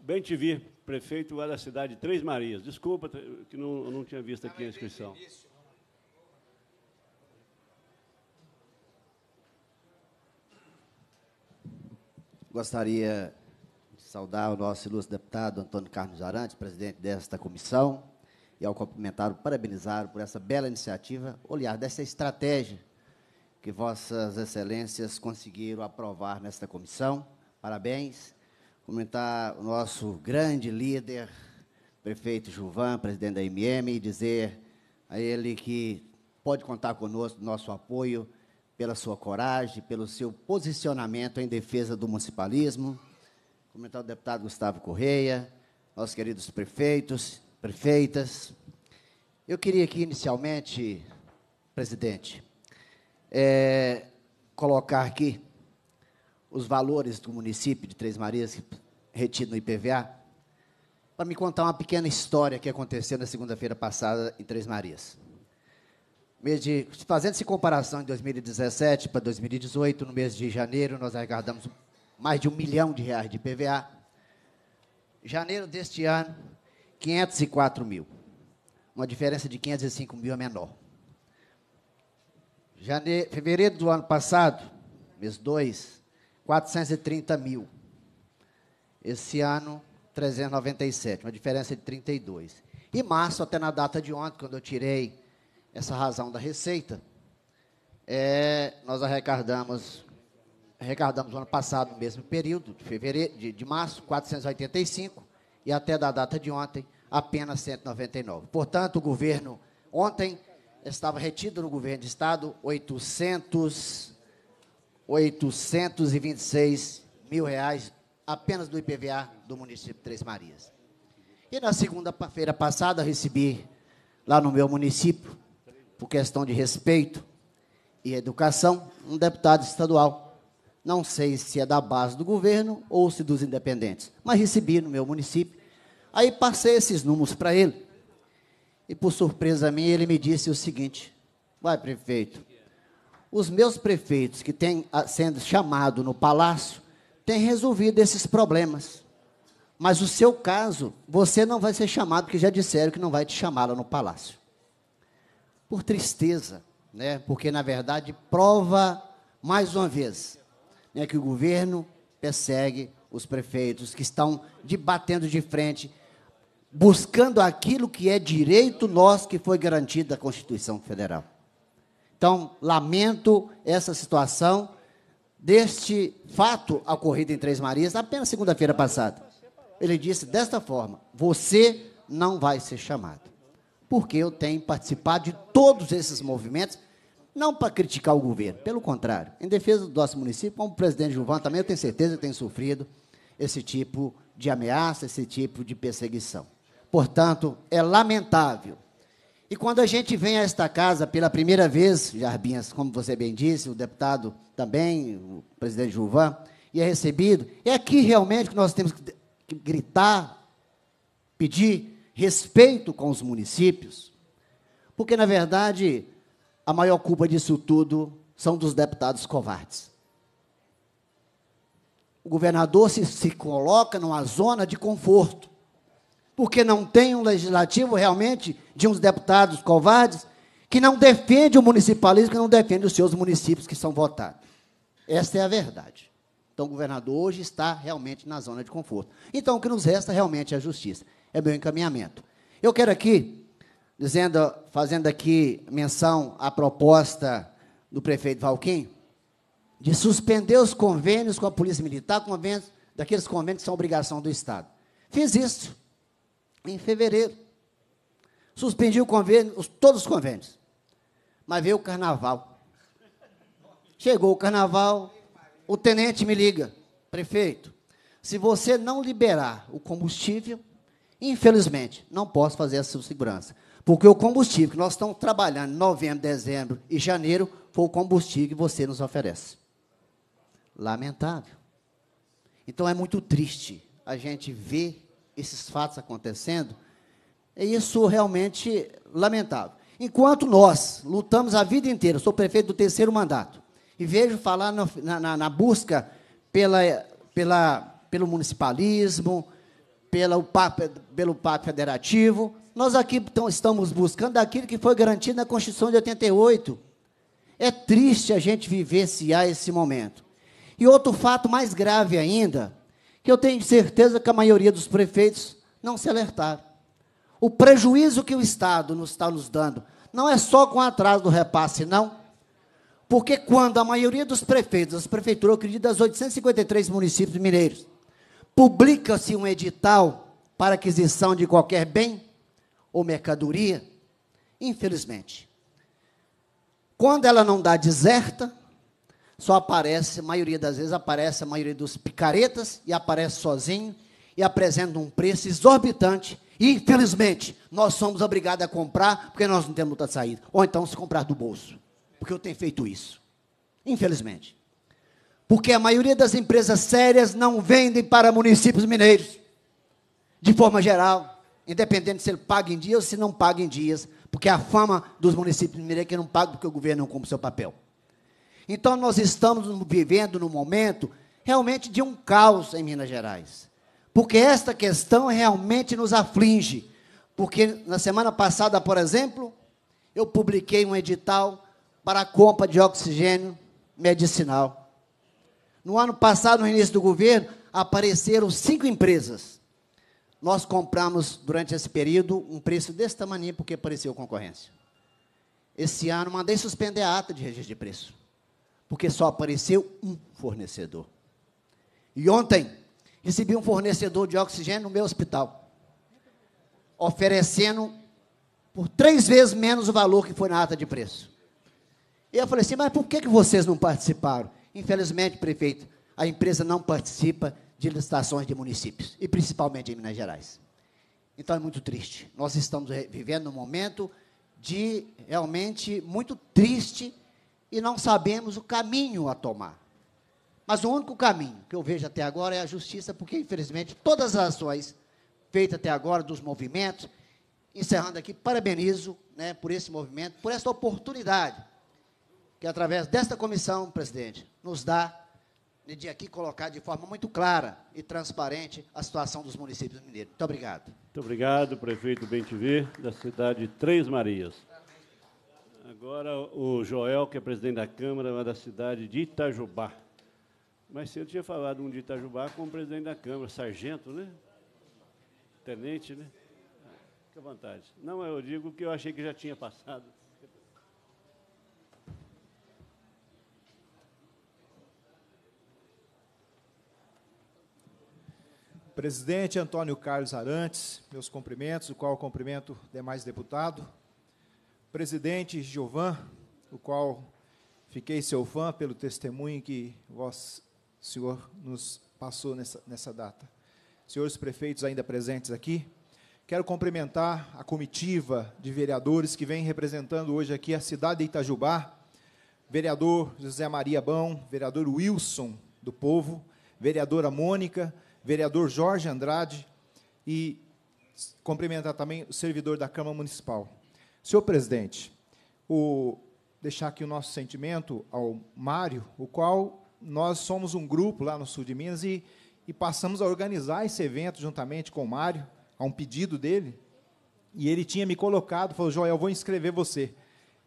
Bem te vi, prefeito da cidade de Três Marias. Desculpa que não, não tinha visto aqui a inscrição. Gostaria de saudar o nosso ilustre deputado Antônio Carlos Arantes, presidente desta comissão, e ao cumprimentar, parabenizar por essa bela iniciativa, olhar dessa estratégia que vossas excelências conseguiram aprovar nesta comissão. Parabéns. Comentar o nosso grande líder, prefeito Juvan, presidente da MM, e dizer a ele que pode contar conosco, nosso apoio, pela sua coragem, pelo seu posicionamento em defesa do municipalismo. Comentar o deputado Gustavo Correia, nossos queridos prefeitos, prefeitas. Eu queria aqui inicialmente, presidente, é, colocar aqui os valores do município de Três Marias retido no IPVA, para me contar uma pequena história que aconteceu na segunda-feira passada em Três Marias. De, fazendo essa comparação de 2017 para 2018, no mês de janeiro, nós arrecadamos mais de um milhão de reais de IPVA. Janeiro deste ano, 504 mil. Uma diferença de 505 mil é menor. Jane... Fevereiro do ano passado, mês 2, 430 mil. Esse ano, 397, uma diferença de 32. E março, até na data de ontem, quando eu tirei essa razão da receita, é, nós arrecadamos, arrecadamos no ano passado, no mesmo período, de, fevereiro, de, de março, 485, e até da data de ontem, apenas 199. Portanto, o governo ontem estava retido no governo de estado 800 826 mil reais apenas do IPVA do município de Três Marias. E na segunda-feira passada recebi lá no meu município, por questão de respeito e educação, um deputado estadual não sei se é da base do governo ou se dos independentes, mas recebi no meu município. Aí passei esses números para ele. E por surpresa minha, ele me disse o seguinte: Vai, prefeito, os meus prefeitos que têm ah, sendo chamado no palácio têm resolvido esses problemas. Mas o seu caso, você não vai ser chamado, porque já disseram que não vai te chamar lá no palácio. Por tristeza, né? porque na verdade prova, mais uma vez, né, que o governo persegue os prefeitos que estão debatendo de frente, buscando aquilo que é direito nosso que foi garantido da Constituição Federal. Então, lamento essa situação deste fato ocorrido em Três Marias apenas segunda-feira passada. Ele disse desta forma: "Você não vai ser chamado". Porque eu tenho participado de todos esses movimentos não para criticar o governo, pelo contrário, em defesa do nosso município, como o presidente Gilvan também, eu tenho certeza que tem sofrido esse tipo de ameaça, esse tipo de perseguição. Portanto, é lamentável. E quando a gente vem a esta casa pela primeira vez, Jarbinhas, como você bem disse, o deputado também, o presidente Gilvan, e é recebido, é aqui realmente que nós temos que gritar, pedir respeito com os municípios, porque, na verdade, a maior culpa disso tudo são dos deputados covardes. O governador se, se coloca numa zona de conforto, porque não tem um legislativo realmente de uns deputados covardes que não defende o municipalismo, que não defende os seus municípios que são votados. Essa é a verdade. Então, o governador hoje está realmente na zona de conforto. Então, o que nos resta realmente é a justiça. É meu encaminhamento. Eu quero aqui dizendo, fazendo aqui menção à proposta do prefeito Valquim, de suspender os convênios com a Polícia Militar, convênios, daqueles convênios que são obrigação do Estado. Fiz isso em fevereiro. Suspendi o convênio, todos os convênios. Mas veio o carnaval. Chegou o carnaval, o tenente me liga, prefeito, se você não liberar o combustível, infelizmente, não posso fazer a segurança. Porque o combustível que nós estamos trabalhando em novembro, dezembro e janeiro foi o combustível que você nos oferece. Lamentável. Então é muito triste a gente ver esses fatos acontecendo. É isso realmente lamentável. Enquanto nós lutamos a vida inteira, sou prefeito do terceiro mandato, e vejo falar no, na, na, busca pela, pela, pelo municipalismo, pela, pelo PAP federativo, nós aqui estamos buscando aquilo que foi garantido na Constituição de 88. É triste a gente vivenciar esse momento. E outro fato mais grave ainda, que eu tenho certeza que a maioria dos prefeitos não se alertaram. O prejuízo que o Estado nos está nos dando não é só com o atraso do repasse, não. Porque quando a maioria dos prefeitos, as prefeituras, eu acredito, das 853 municípios mineiros, publica-se um edital para aquisição de qualquer bem, ou mercadoria, infelizmente. Quando ela não dá deserta, só aparece, a maioria das vezes aparece a maioria dos picaretas e aparece sozinho e apresenta um preço exorbitante. E, infelizmente, nós somos obrigados a comprar porque nós não temos outra saída. Ou então se comprar do bolso. Porque eu tenho feito isso. Infelizmente. Porque a maioria das empresas sérias não vendem para municípios mineiros. De forma geral. Independente se ele paga em dias ou se não paga em dias, porque a fama dos municípios de é que não paga porque o governo não cumpre o seu papel. Então nós estamos vivendo num momento realmente de um caos em Minas Gerais. Porque esta questão realmente nos aflige. Porque na semana passada, por exemplo, eu publiquei um edital para a compra de oxigênio medicinal. No ano passado, no início do governo, apareceram cinco empresas nós compramos, durante esse período, um preço desse tamanho porque apareceu concorrência. Esse ano, mandei suspender a ata de registro de preço, porque só apareceu um fornecedor. E ontem, recebi um fornecedor de oxigênio no meu hospital, oferecendo por três vezes menos o valor que foi na ata de preço. E eu falei assim, mas por que, que vocês não participaram? Infelizmente, prefeito, a empresa não participa de licitações de municípios, e principalmente em Minas Gerais. Então é muito triste. Nós estamos eh, vivendo um momento de realmente muito triste e não sabemos o caminho a tomar. Mas o único caminho que eu vejo até agora é a justiça, porque infelizmente todas as ações feitas até agora dos movimentos, encerrando aqui, parabenizo né, por esse movimento, por esta oportunidade que através desta comissão, presidente, nos dá de aqui colocar de forma muito clara e transparente a situação dos municípios mineiros. Muito obrigado. Muito obrigado, prefeito Bentivir, da cidade de Três Marias. Agora o Joel, que é presidente da Câmara, é da cidade de Itajubá. Mas eu tinha falado um de Itajubá com o presidente da Câmara, sargento, né? Tenente, né? Fique à vontade. Não, eu digo que eu achei que já tinha passado. Presidente Antônio Carlos Arantes, meus cumprimentos, o qual cumprimento demais deputado. Presidente Giovan, o qual fiquei seu fã pelo testemunho que vós, senhor, nos passou nessa, nessa data. Senhores prefeitos ainda presentes aqui, quero cumprimentar a comitiva de vereadores que vem representando hoje aqui a cidade de Itajubá, vereador José Maria Bão, vereador Wilson do Povo, vereadora Mônica, vereador Jorge Andrade, e cumprimentar também o servidor da Câmara Municipal. Senhor presidente, o, deixar aqui o nosso sentimento ao Mário, o qual nós somos um grupo lá no sul de Minas e, e passamos a organizar esse evento juntamente com o Mário, a um pedido dele, e ele tinha me colocado, falou, Joel, vou inscrever você.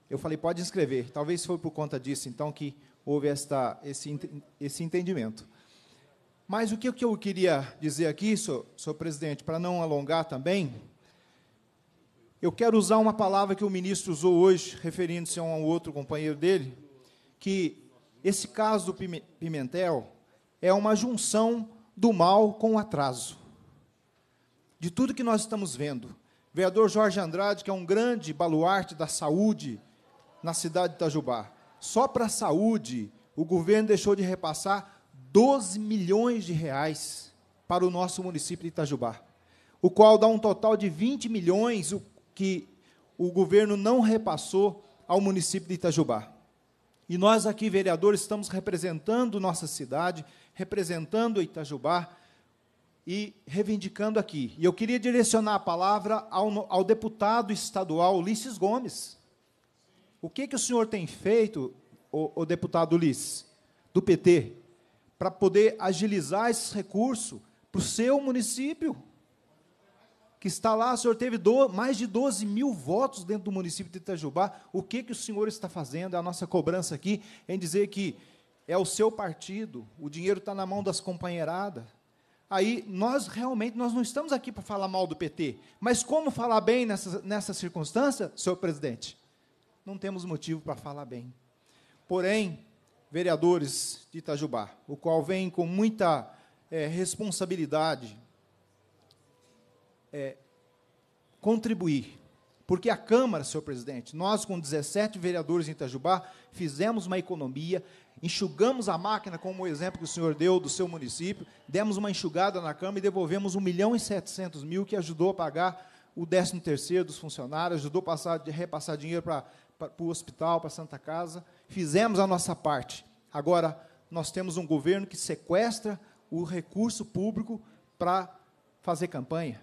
Eu falei, pode inscrever. Talvez foi por conta disso, então, que houve esta, esse, esse entendimento. Mas o que eu queria dizer aqui, senhor, senhor presidente, para não alongar também, eu quero usar uma palavra que o ministro usou hoje, referindo-se a um outro companheiro dele, que esse caso do Pimentel é uma junção do mal com o atraso. De tudo que nós estamos vendo. O vereador Jorge Andrade, que é um grande baluarte da saúde na cidade de Itajubá. Só para a saúde, o governo deixou de repassar 12 milhões de reais para o nosso município de Itajubá, o qual dá um total de 20 milhões o que o governo não repassou ao município de Itajubá. E nós aqui, vereadores, estamos representando nossa cidade, representando Itajubá e reivindicando aqui. E eu queria direcionar a palavra ao, ao deputado estadual Ulisses Gomes. O que, que o senhor tem feito, o, o deputado Ulisses, do PT, para poder agilizar esse recurso para o seu município, que está lá, o senhor teve do, mais de 12 mil votos dentro do município de Itajubá, o que, que o senhor está fazendo? É a nossa cobrança aqui em dizer que é o seu partido, o dinheiro está na mão das companheiradas, aí nós realmente nós não estamos aqui para falar mal do PT, mas como falar bem nessa, nessa circunstância, senhor presidente? Não temos motivo para falar bem. Porém, vereadores de Itajubá, o qual vem com muita é, responsabilidade é, contribuir. Porque a Câmara, senhor presidente, nós com 17 vereadores em Itajubá, fizemos uma economia, enxugamos a máquina, como o exemplo que o senhor deu do seu município, demos uma enxugada na Câmara e devolvemos 1 milhão e 700 mil, que ajudou a pagar o 13 dos funcionários, ajudou a passar, repassar dinheiro para para o hospital, para a Santa Casa. Fizemos a nossa parte. Agora, nós temos um governo que sequestra o recurso público para fazer campanha.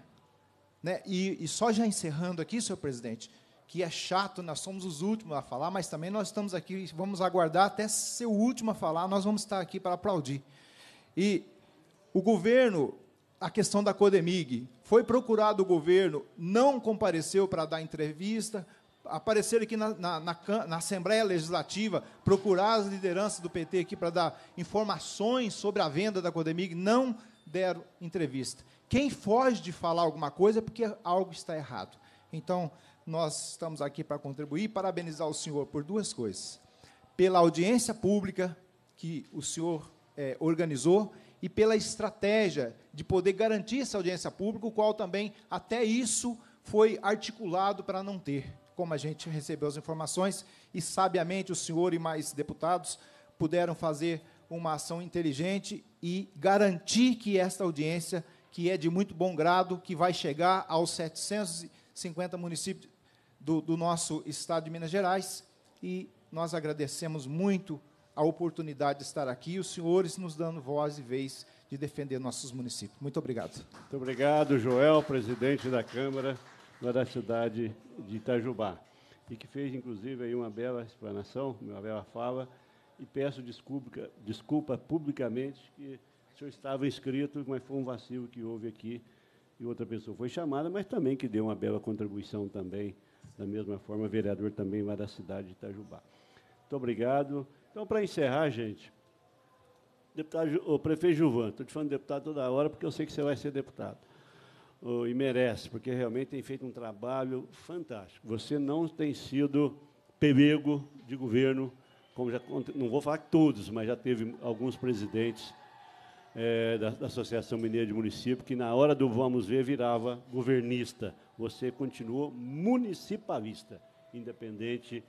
Né? E, e só já encerrando aqui, senhor presidente, que é chato, nós somos os últimos a falar, mas também nós estamos aqui, vamos aguardar até ser o último a falar, nós vamos estar aqui para aplaudir. E o governo, a questão da Codemig, foi procurado o governo, não compareceu para dar entrevista, aparecer aqui na, na, na, na, Assembleia Legislativa, procurar as lideranças do PT aqui para dar informações sobre a venda da Codemig, não deram entrevista. Quem foge de falar alguma coisa é porque algo está errado. Então, nós estamos aqui para contribuir e parabenizar o senhor por duas coisas. Pela audiência pública que o senhor é, organizou e pela estratégia de poder garantir essa audiência pública, o qual também, até isso, foi articulado para não ter como a gente recebeu as informações, e sabiamente o senhor e mais deputados puderam fazer uma ação inteligente e garantir que esta audiência, que é de muito bom grado, que vai chegar aos 750 municípios do, do nosso estado de Minas Gerais, e nós agradecemos muito a oportunidade de estar aqui, os senhores nos dando voz e vez de defender nossos municípios. Muito obrigado. Muito obrigado, Joel, presidente da Câmara lá da cidade de Itajubá, e que fez, inclusive, aí uma bela explanação, uma bela fala, e peço desculpa, desculpa publicamente que o senhor estava inscrito, mas foi um vacilo que houve aqui, e outra pessoa foi chamada, mas também que deu uma bela contribuição também, da mesma forma, vereador também lá da cidade de Itajubá. Muito obrigado. Então, para encerrar, gente, deputado, o prefeito Juvan, estou te falando deputado toda hora, porque eu sei que você vai ser deputado oh, e merece, porque realmente tem feito um trabalho fantástico. Você não tem sido pelego de governo, como já não vou falar todos, mas já teve alguns presidentes é, da, da, Associação Mineira de Município que na hora do vamos ver virava governista. Você continuou municipalista, independente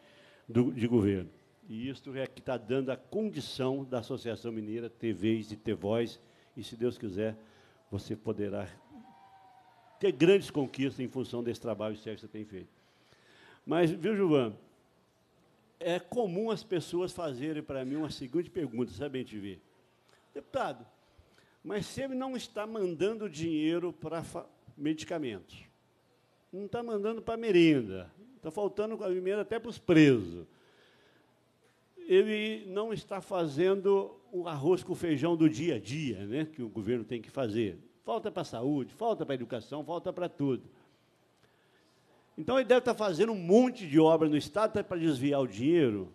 do, de governo. E isto é que está dando a condição da Associação Mineira ter vez e ter voz, e se Deus quiser, você poderá ter grandes conquistas em função desse trabalho que você tem feito. Mas, viu, Gilvan, é comum as pessoas fazerem para mim uma seguinte pergunta, sabem te ver. Deputado, mas se ele não está mandando dinheiro para medicamentos, não está mandando para merenda, está faltando com a merenda até para os presos, ele não está fazendo o arroz com feijão do dia a dia, né, que o governo tem que fazer. Falta para a saúde, falta para a educação, falta para tudo. Então ele deve estar tá fazendo um monte de obra no Estado para desviar o dinheiro.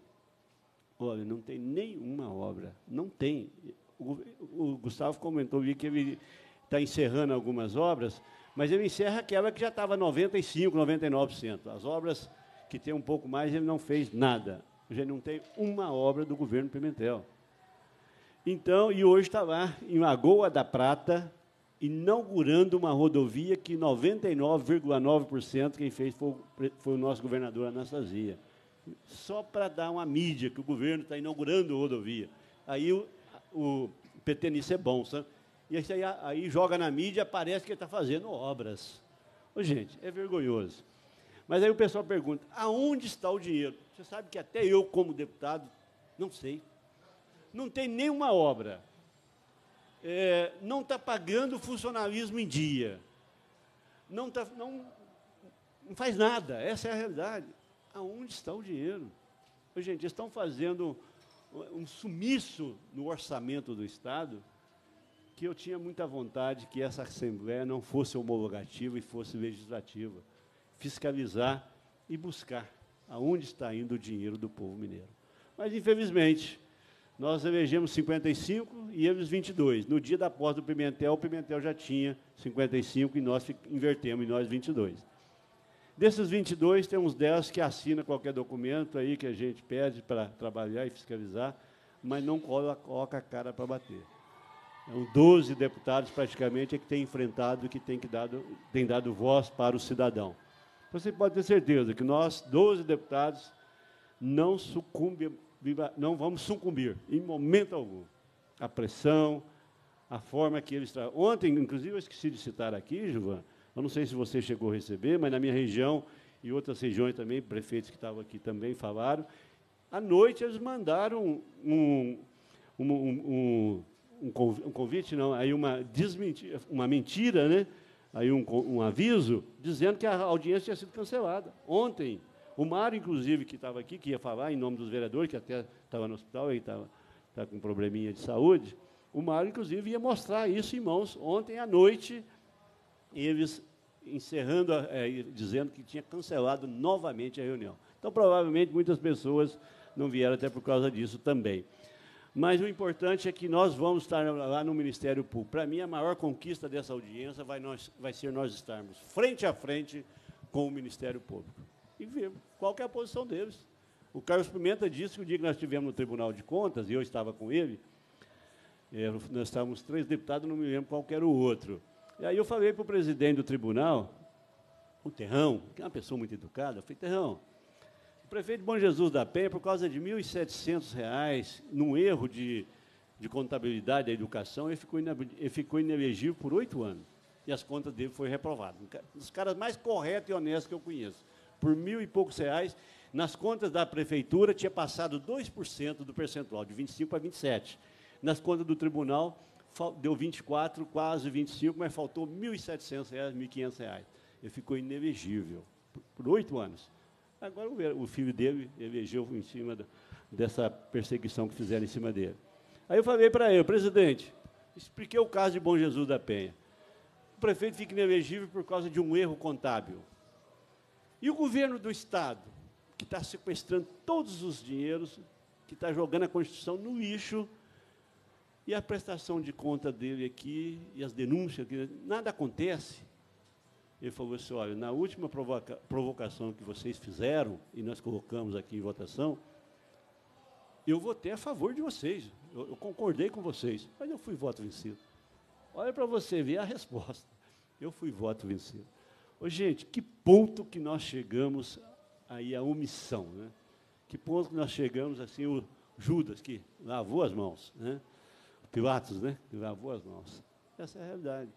Olha, não tem nenhuma obra. Não tem. O, Gustavo comentou que ele está encerrando algumas obras, mas ele encerra aquela que já estava 95%, 99%. As obras que tem um pouco mais, ele não fez nada. Já não tem uma obra do governo Pimentel. Então, e hoje está lá, em Lagoa da Prata, inaugurando uma rodovia que 99,9% quem fez foi, foi, o nosso governador Anastasia. Só para dar uma mídia que o governo está inaugurando rodovia. Aí o, o PTNIC é bom, sabe? E aí, aí joga na mídia, parece que ele está fazendo obras. Ô, gente, é vergonhoso. Mas aí o pessoal pergunta, aonde está o dinheiro? Você sabe que até eu, como deputado, não sei. Não tem nenhuma obra é, não está pagando funcionalismo em dia, não, tá, não, não faz nada, essa é a realidade. Aonde está o dinheiro? Gente, estão fazendo um sumiço no orçamento do Estado que eu tinha muita vontade que essa Assembleia não fosse homologativa e fosse legislativa, fiscalizar e buscar aonde está indo o dinheiro do povo mineiro. Mas, infelizmente, nós elegemos 55 e eles 22. No dia da posse do Pimentel, o Pimentel já tinha 55 e nós invertemos e nós 22. Desses 22, tem uns 10 que assina qualquer documento aí que a gente pede para trabalhar e fiscalizar, mas não coloca a cara para bater. São então, 12 deputados, praticamente, é que têm enfrentado e que têm que dado, tem dado voz para o cidadão. Então, você pode ter certeza que nós, 12 deputados, não sucumbimos não vamos sucumbir em momento algum. A pressão, a forma que eles trabalham. Ontem, inclusive, eu esqueci de citar aqui, Juvan, eu não sei se você chegou a receber, mas na minha região e outras regiões também, prefeitos que estavam aqui também falaram, à noite eles mandaram um, um, um, um convite, não, aí uma, uma mentira, né? aí um, aviso, dizendo que a audiência tinha sido cancelada. Ontem, o Mário, inclusive, que estava aqui, que ia falar em nome dos vereadores, que até estava no hospital e estava tá com um probleminha de saúde, o Mário, inclusive, ia mostrar isso em mãos. Ontem à noite, eles encerrando, é, dizendo que tinha cancelado novamente a reunião. Então, provavelmente, muitas pessoas não vieram até por causa disso também. Mas o importante é que nós vamos estar lá no Ministério Público. Para mim, a maior conquista dessa audiência vai, nós, vai ser nós estarmos frente a frente com o Ministério Público. E vemos qual é a posição deles. O Carlos Pimenta disse que o dia que nós tivemos no Tribunal de Contas, e eu estava com ele, é, nós estávamos três deputados, não me lembro qual era o outro. E aí eu falei para o presidente do tribunal, o Terrão, que é uma pessoa muito educada, eu falei, Terrão, o prefeito Bom Jesus da Penha, por causa de R$ 1.700, num erro de, de contabilidade da educação, ele ficou, ele ficou inelegível por oito anos. E as contas dele foram reprovadas. Um dos caras mais corretos e honestos que eu conheço por mil e poucos reais. Nas contas da prefeitura, tinha passado 2% do percentual, de 25% para 27%. Nas contas do tribunal, deu 24, quase 25, mas faltou R$ 1.700, R$ 1.500. Ele ficou inelegível por oito anos. Agora o filho dele elegeu em cima da, dessa perseguição que fizeram em cima dele. Aí eu falei para ele, presidente, expliquei o caso de Bom Jesus da Penha. O prefeito fica inelegível por causa de um erro contábil. E o governo do Estado, que está sequestrando todos os dinheiros, que está jogando a Constituição no lixo, e a prestação de conta dele aqui, e as denúncias, nada acontece. Ele falou assim: olha, na última provoca provocação que vocês fizeram, e nós colocamos aqui em votação, eu votei a favor de vocês, eu, eu concordei com vocês, mas eu fui voto vencido. Olha para você ver a resposta. Eu fui voto vencido. Ô, gente, que ponto que nós chegamos aí à omissão, né? Que ponto que nós chegamos, assim, o Judas, que lavou as mãos, né? O Pilatos, né? Que lavou as mãos. Essa é a realidade.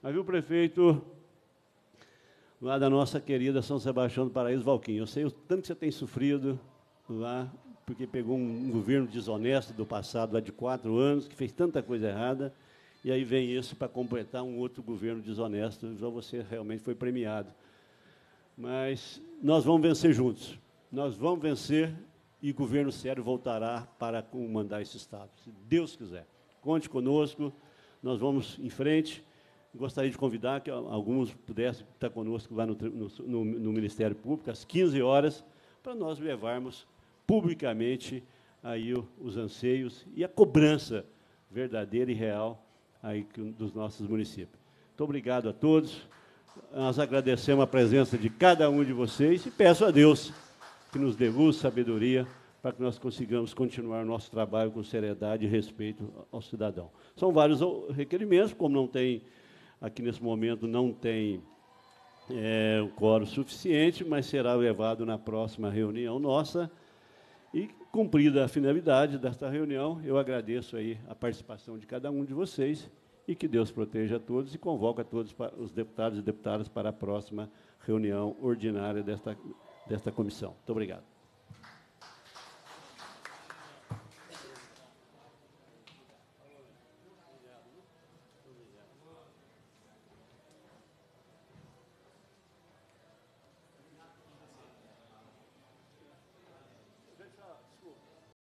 Mas viu, prefeito, lá da nossa querida São Sebastião do Paraíso, Valquim, eu sei o tanto que você tem sofrido lá, porque pegou um governo desonesto do passado, lá de quatro anos, que fez tanta coisa errada, e aí vem isso para completar um outro governo desonesto, já você realmente foi premiado. Mas nós vamos vencer juntos. Nós vamos vencer e governo sério voltará para comandar esse Estado, se Deus quiser. Conte conosco, nós vamos em frente. Gostaria de convidar que alguns pudessem estar conosco lá no, no, no Ministério Público, às 15 horas, para nós levarmos publicamente aí os anseios e a cobrança verdadeira e real aí dos nossos municípios. Muito obrigado a todos. Nós agradecemos a presença de cada um de vocês e peço a Deus que nos dê luz, sabedoria, para que nós consigamos continuar nosso trabalho com seriedade e respeito ao cidadão. São vários requerimentos, como não tem, aqui nesse momento, não tem é, o quórum suficiente, mas será levado na próxima reunião nossa Cumprida a finalidade desta reunião, eu agradeço aí a participação de cada um de vocês e que Deus proteja a todos e convoca todos os deputados e deputadas para a próxima reunião ordinária desta, desta comissão. Muito obrigado.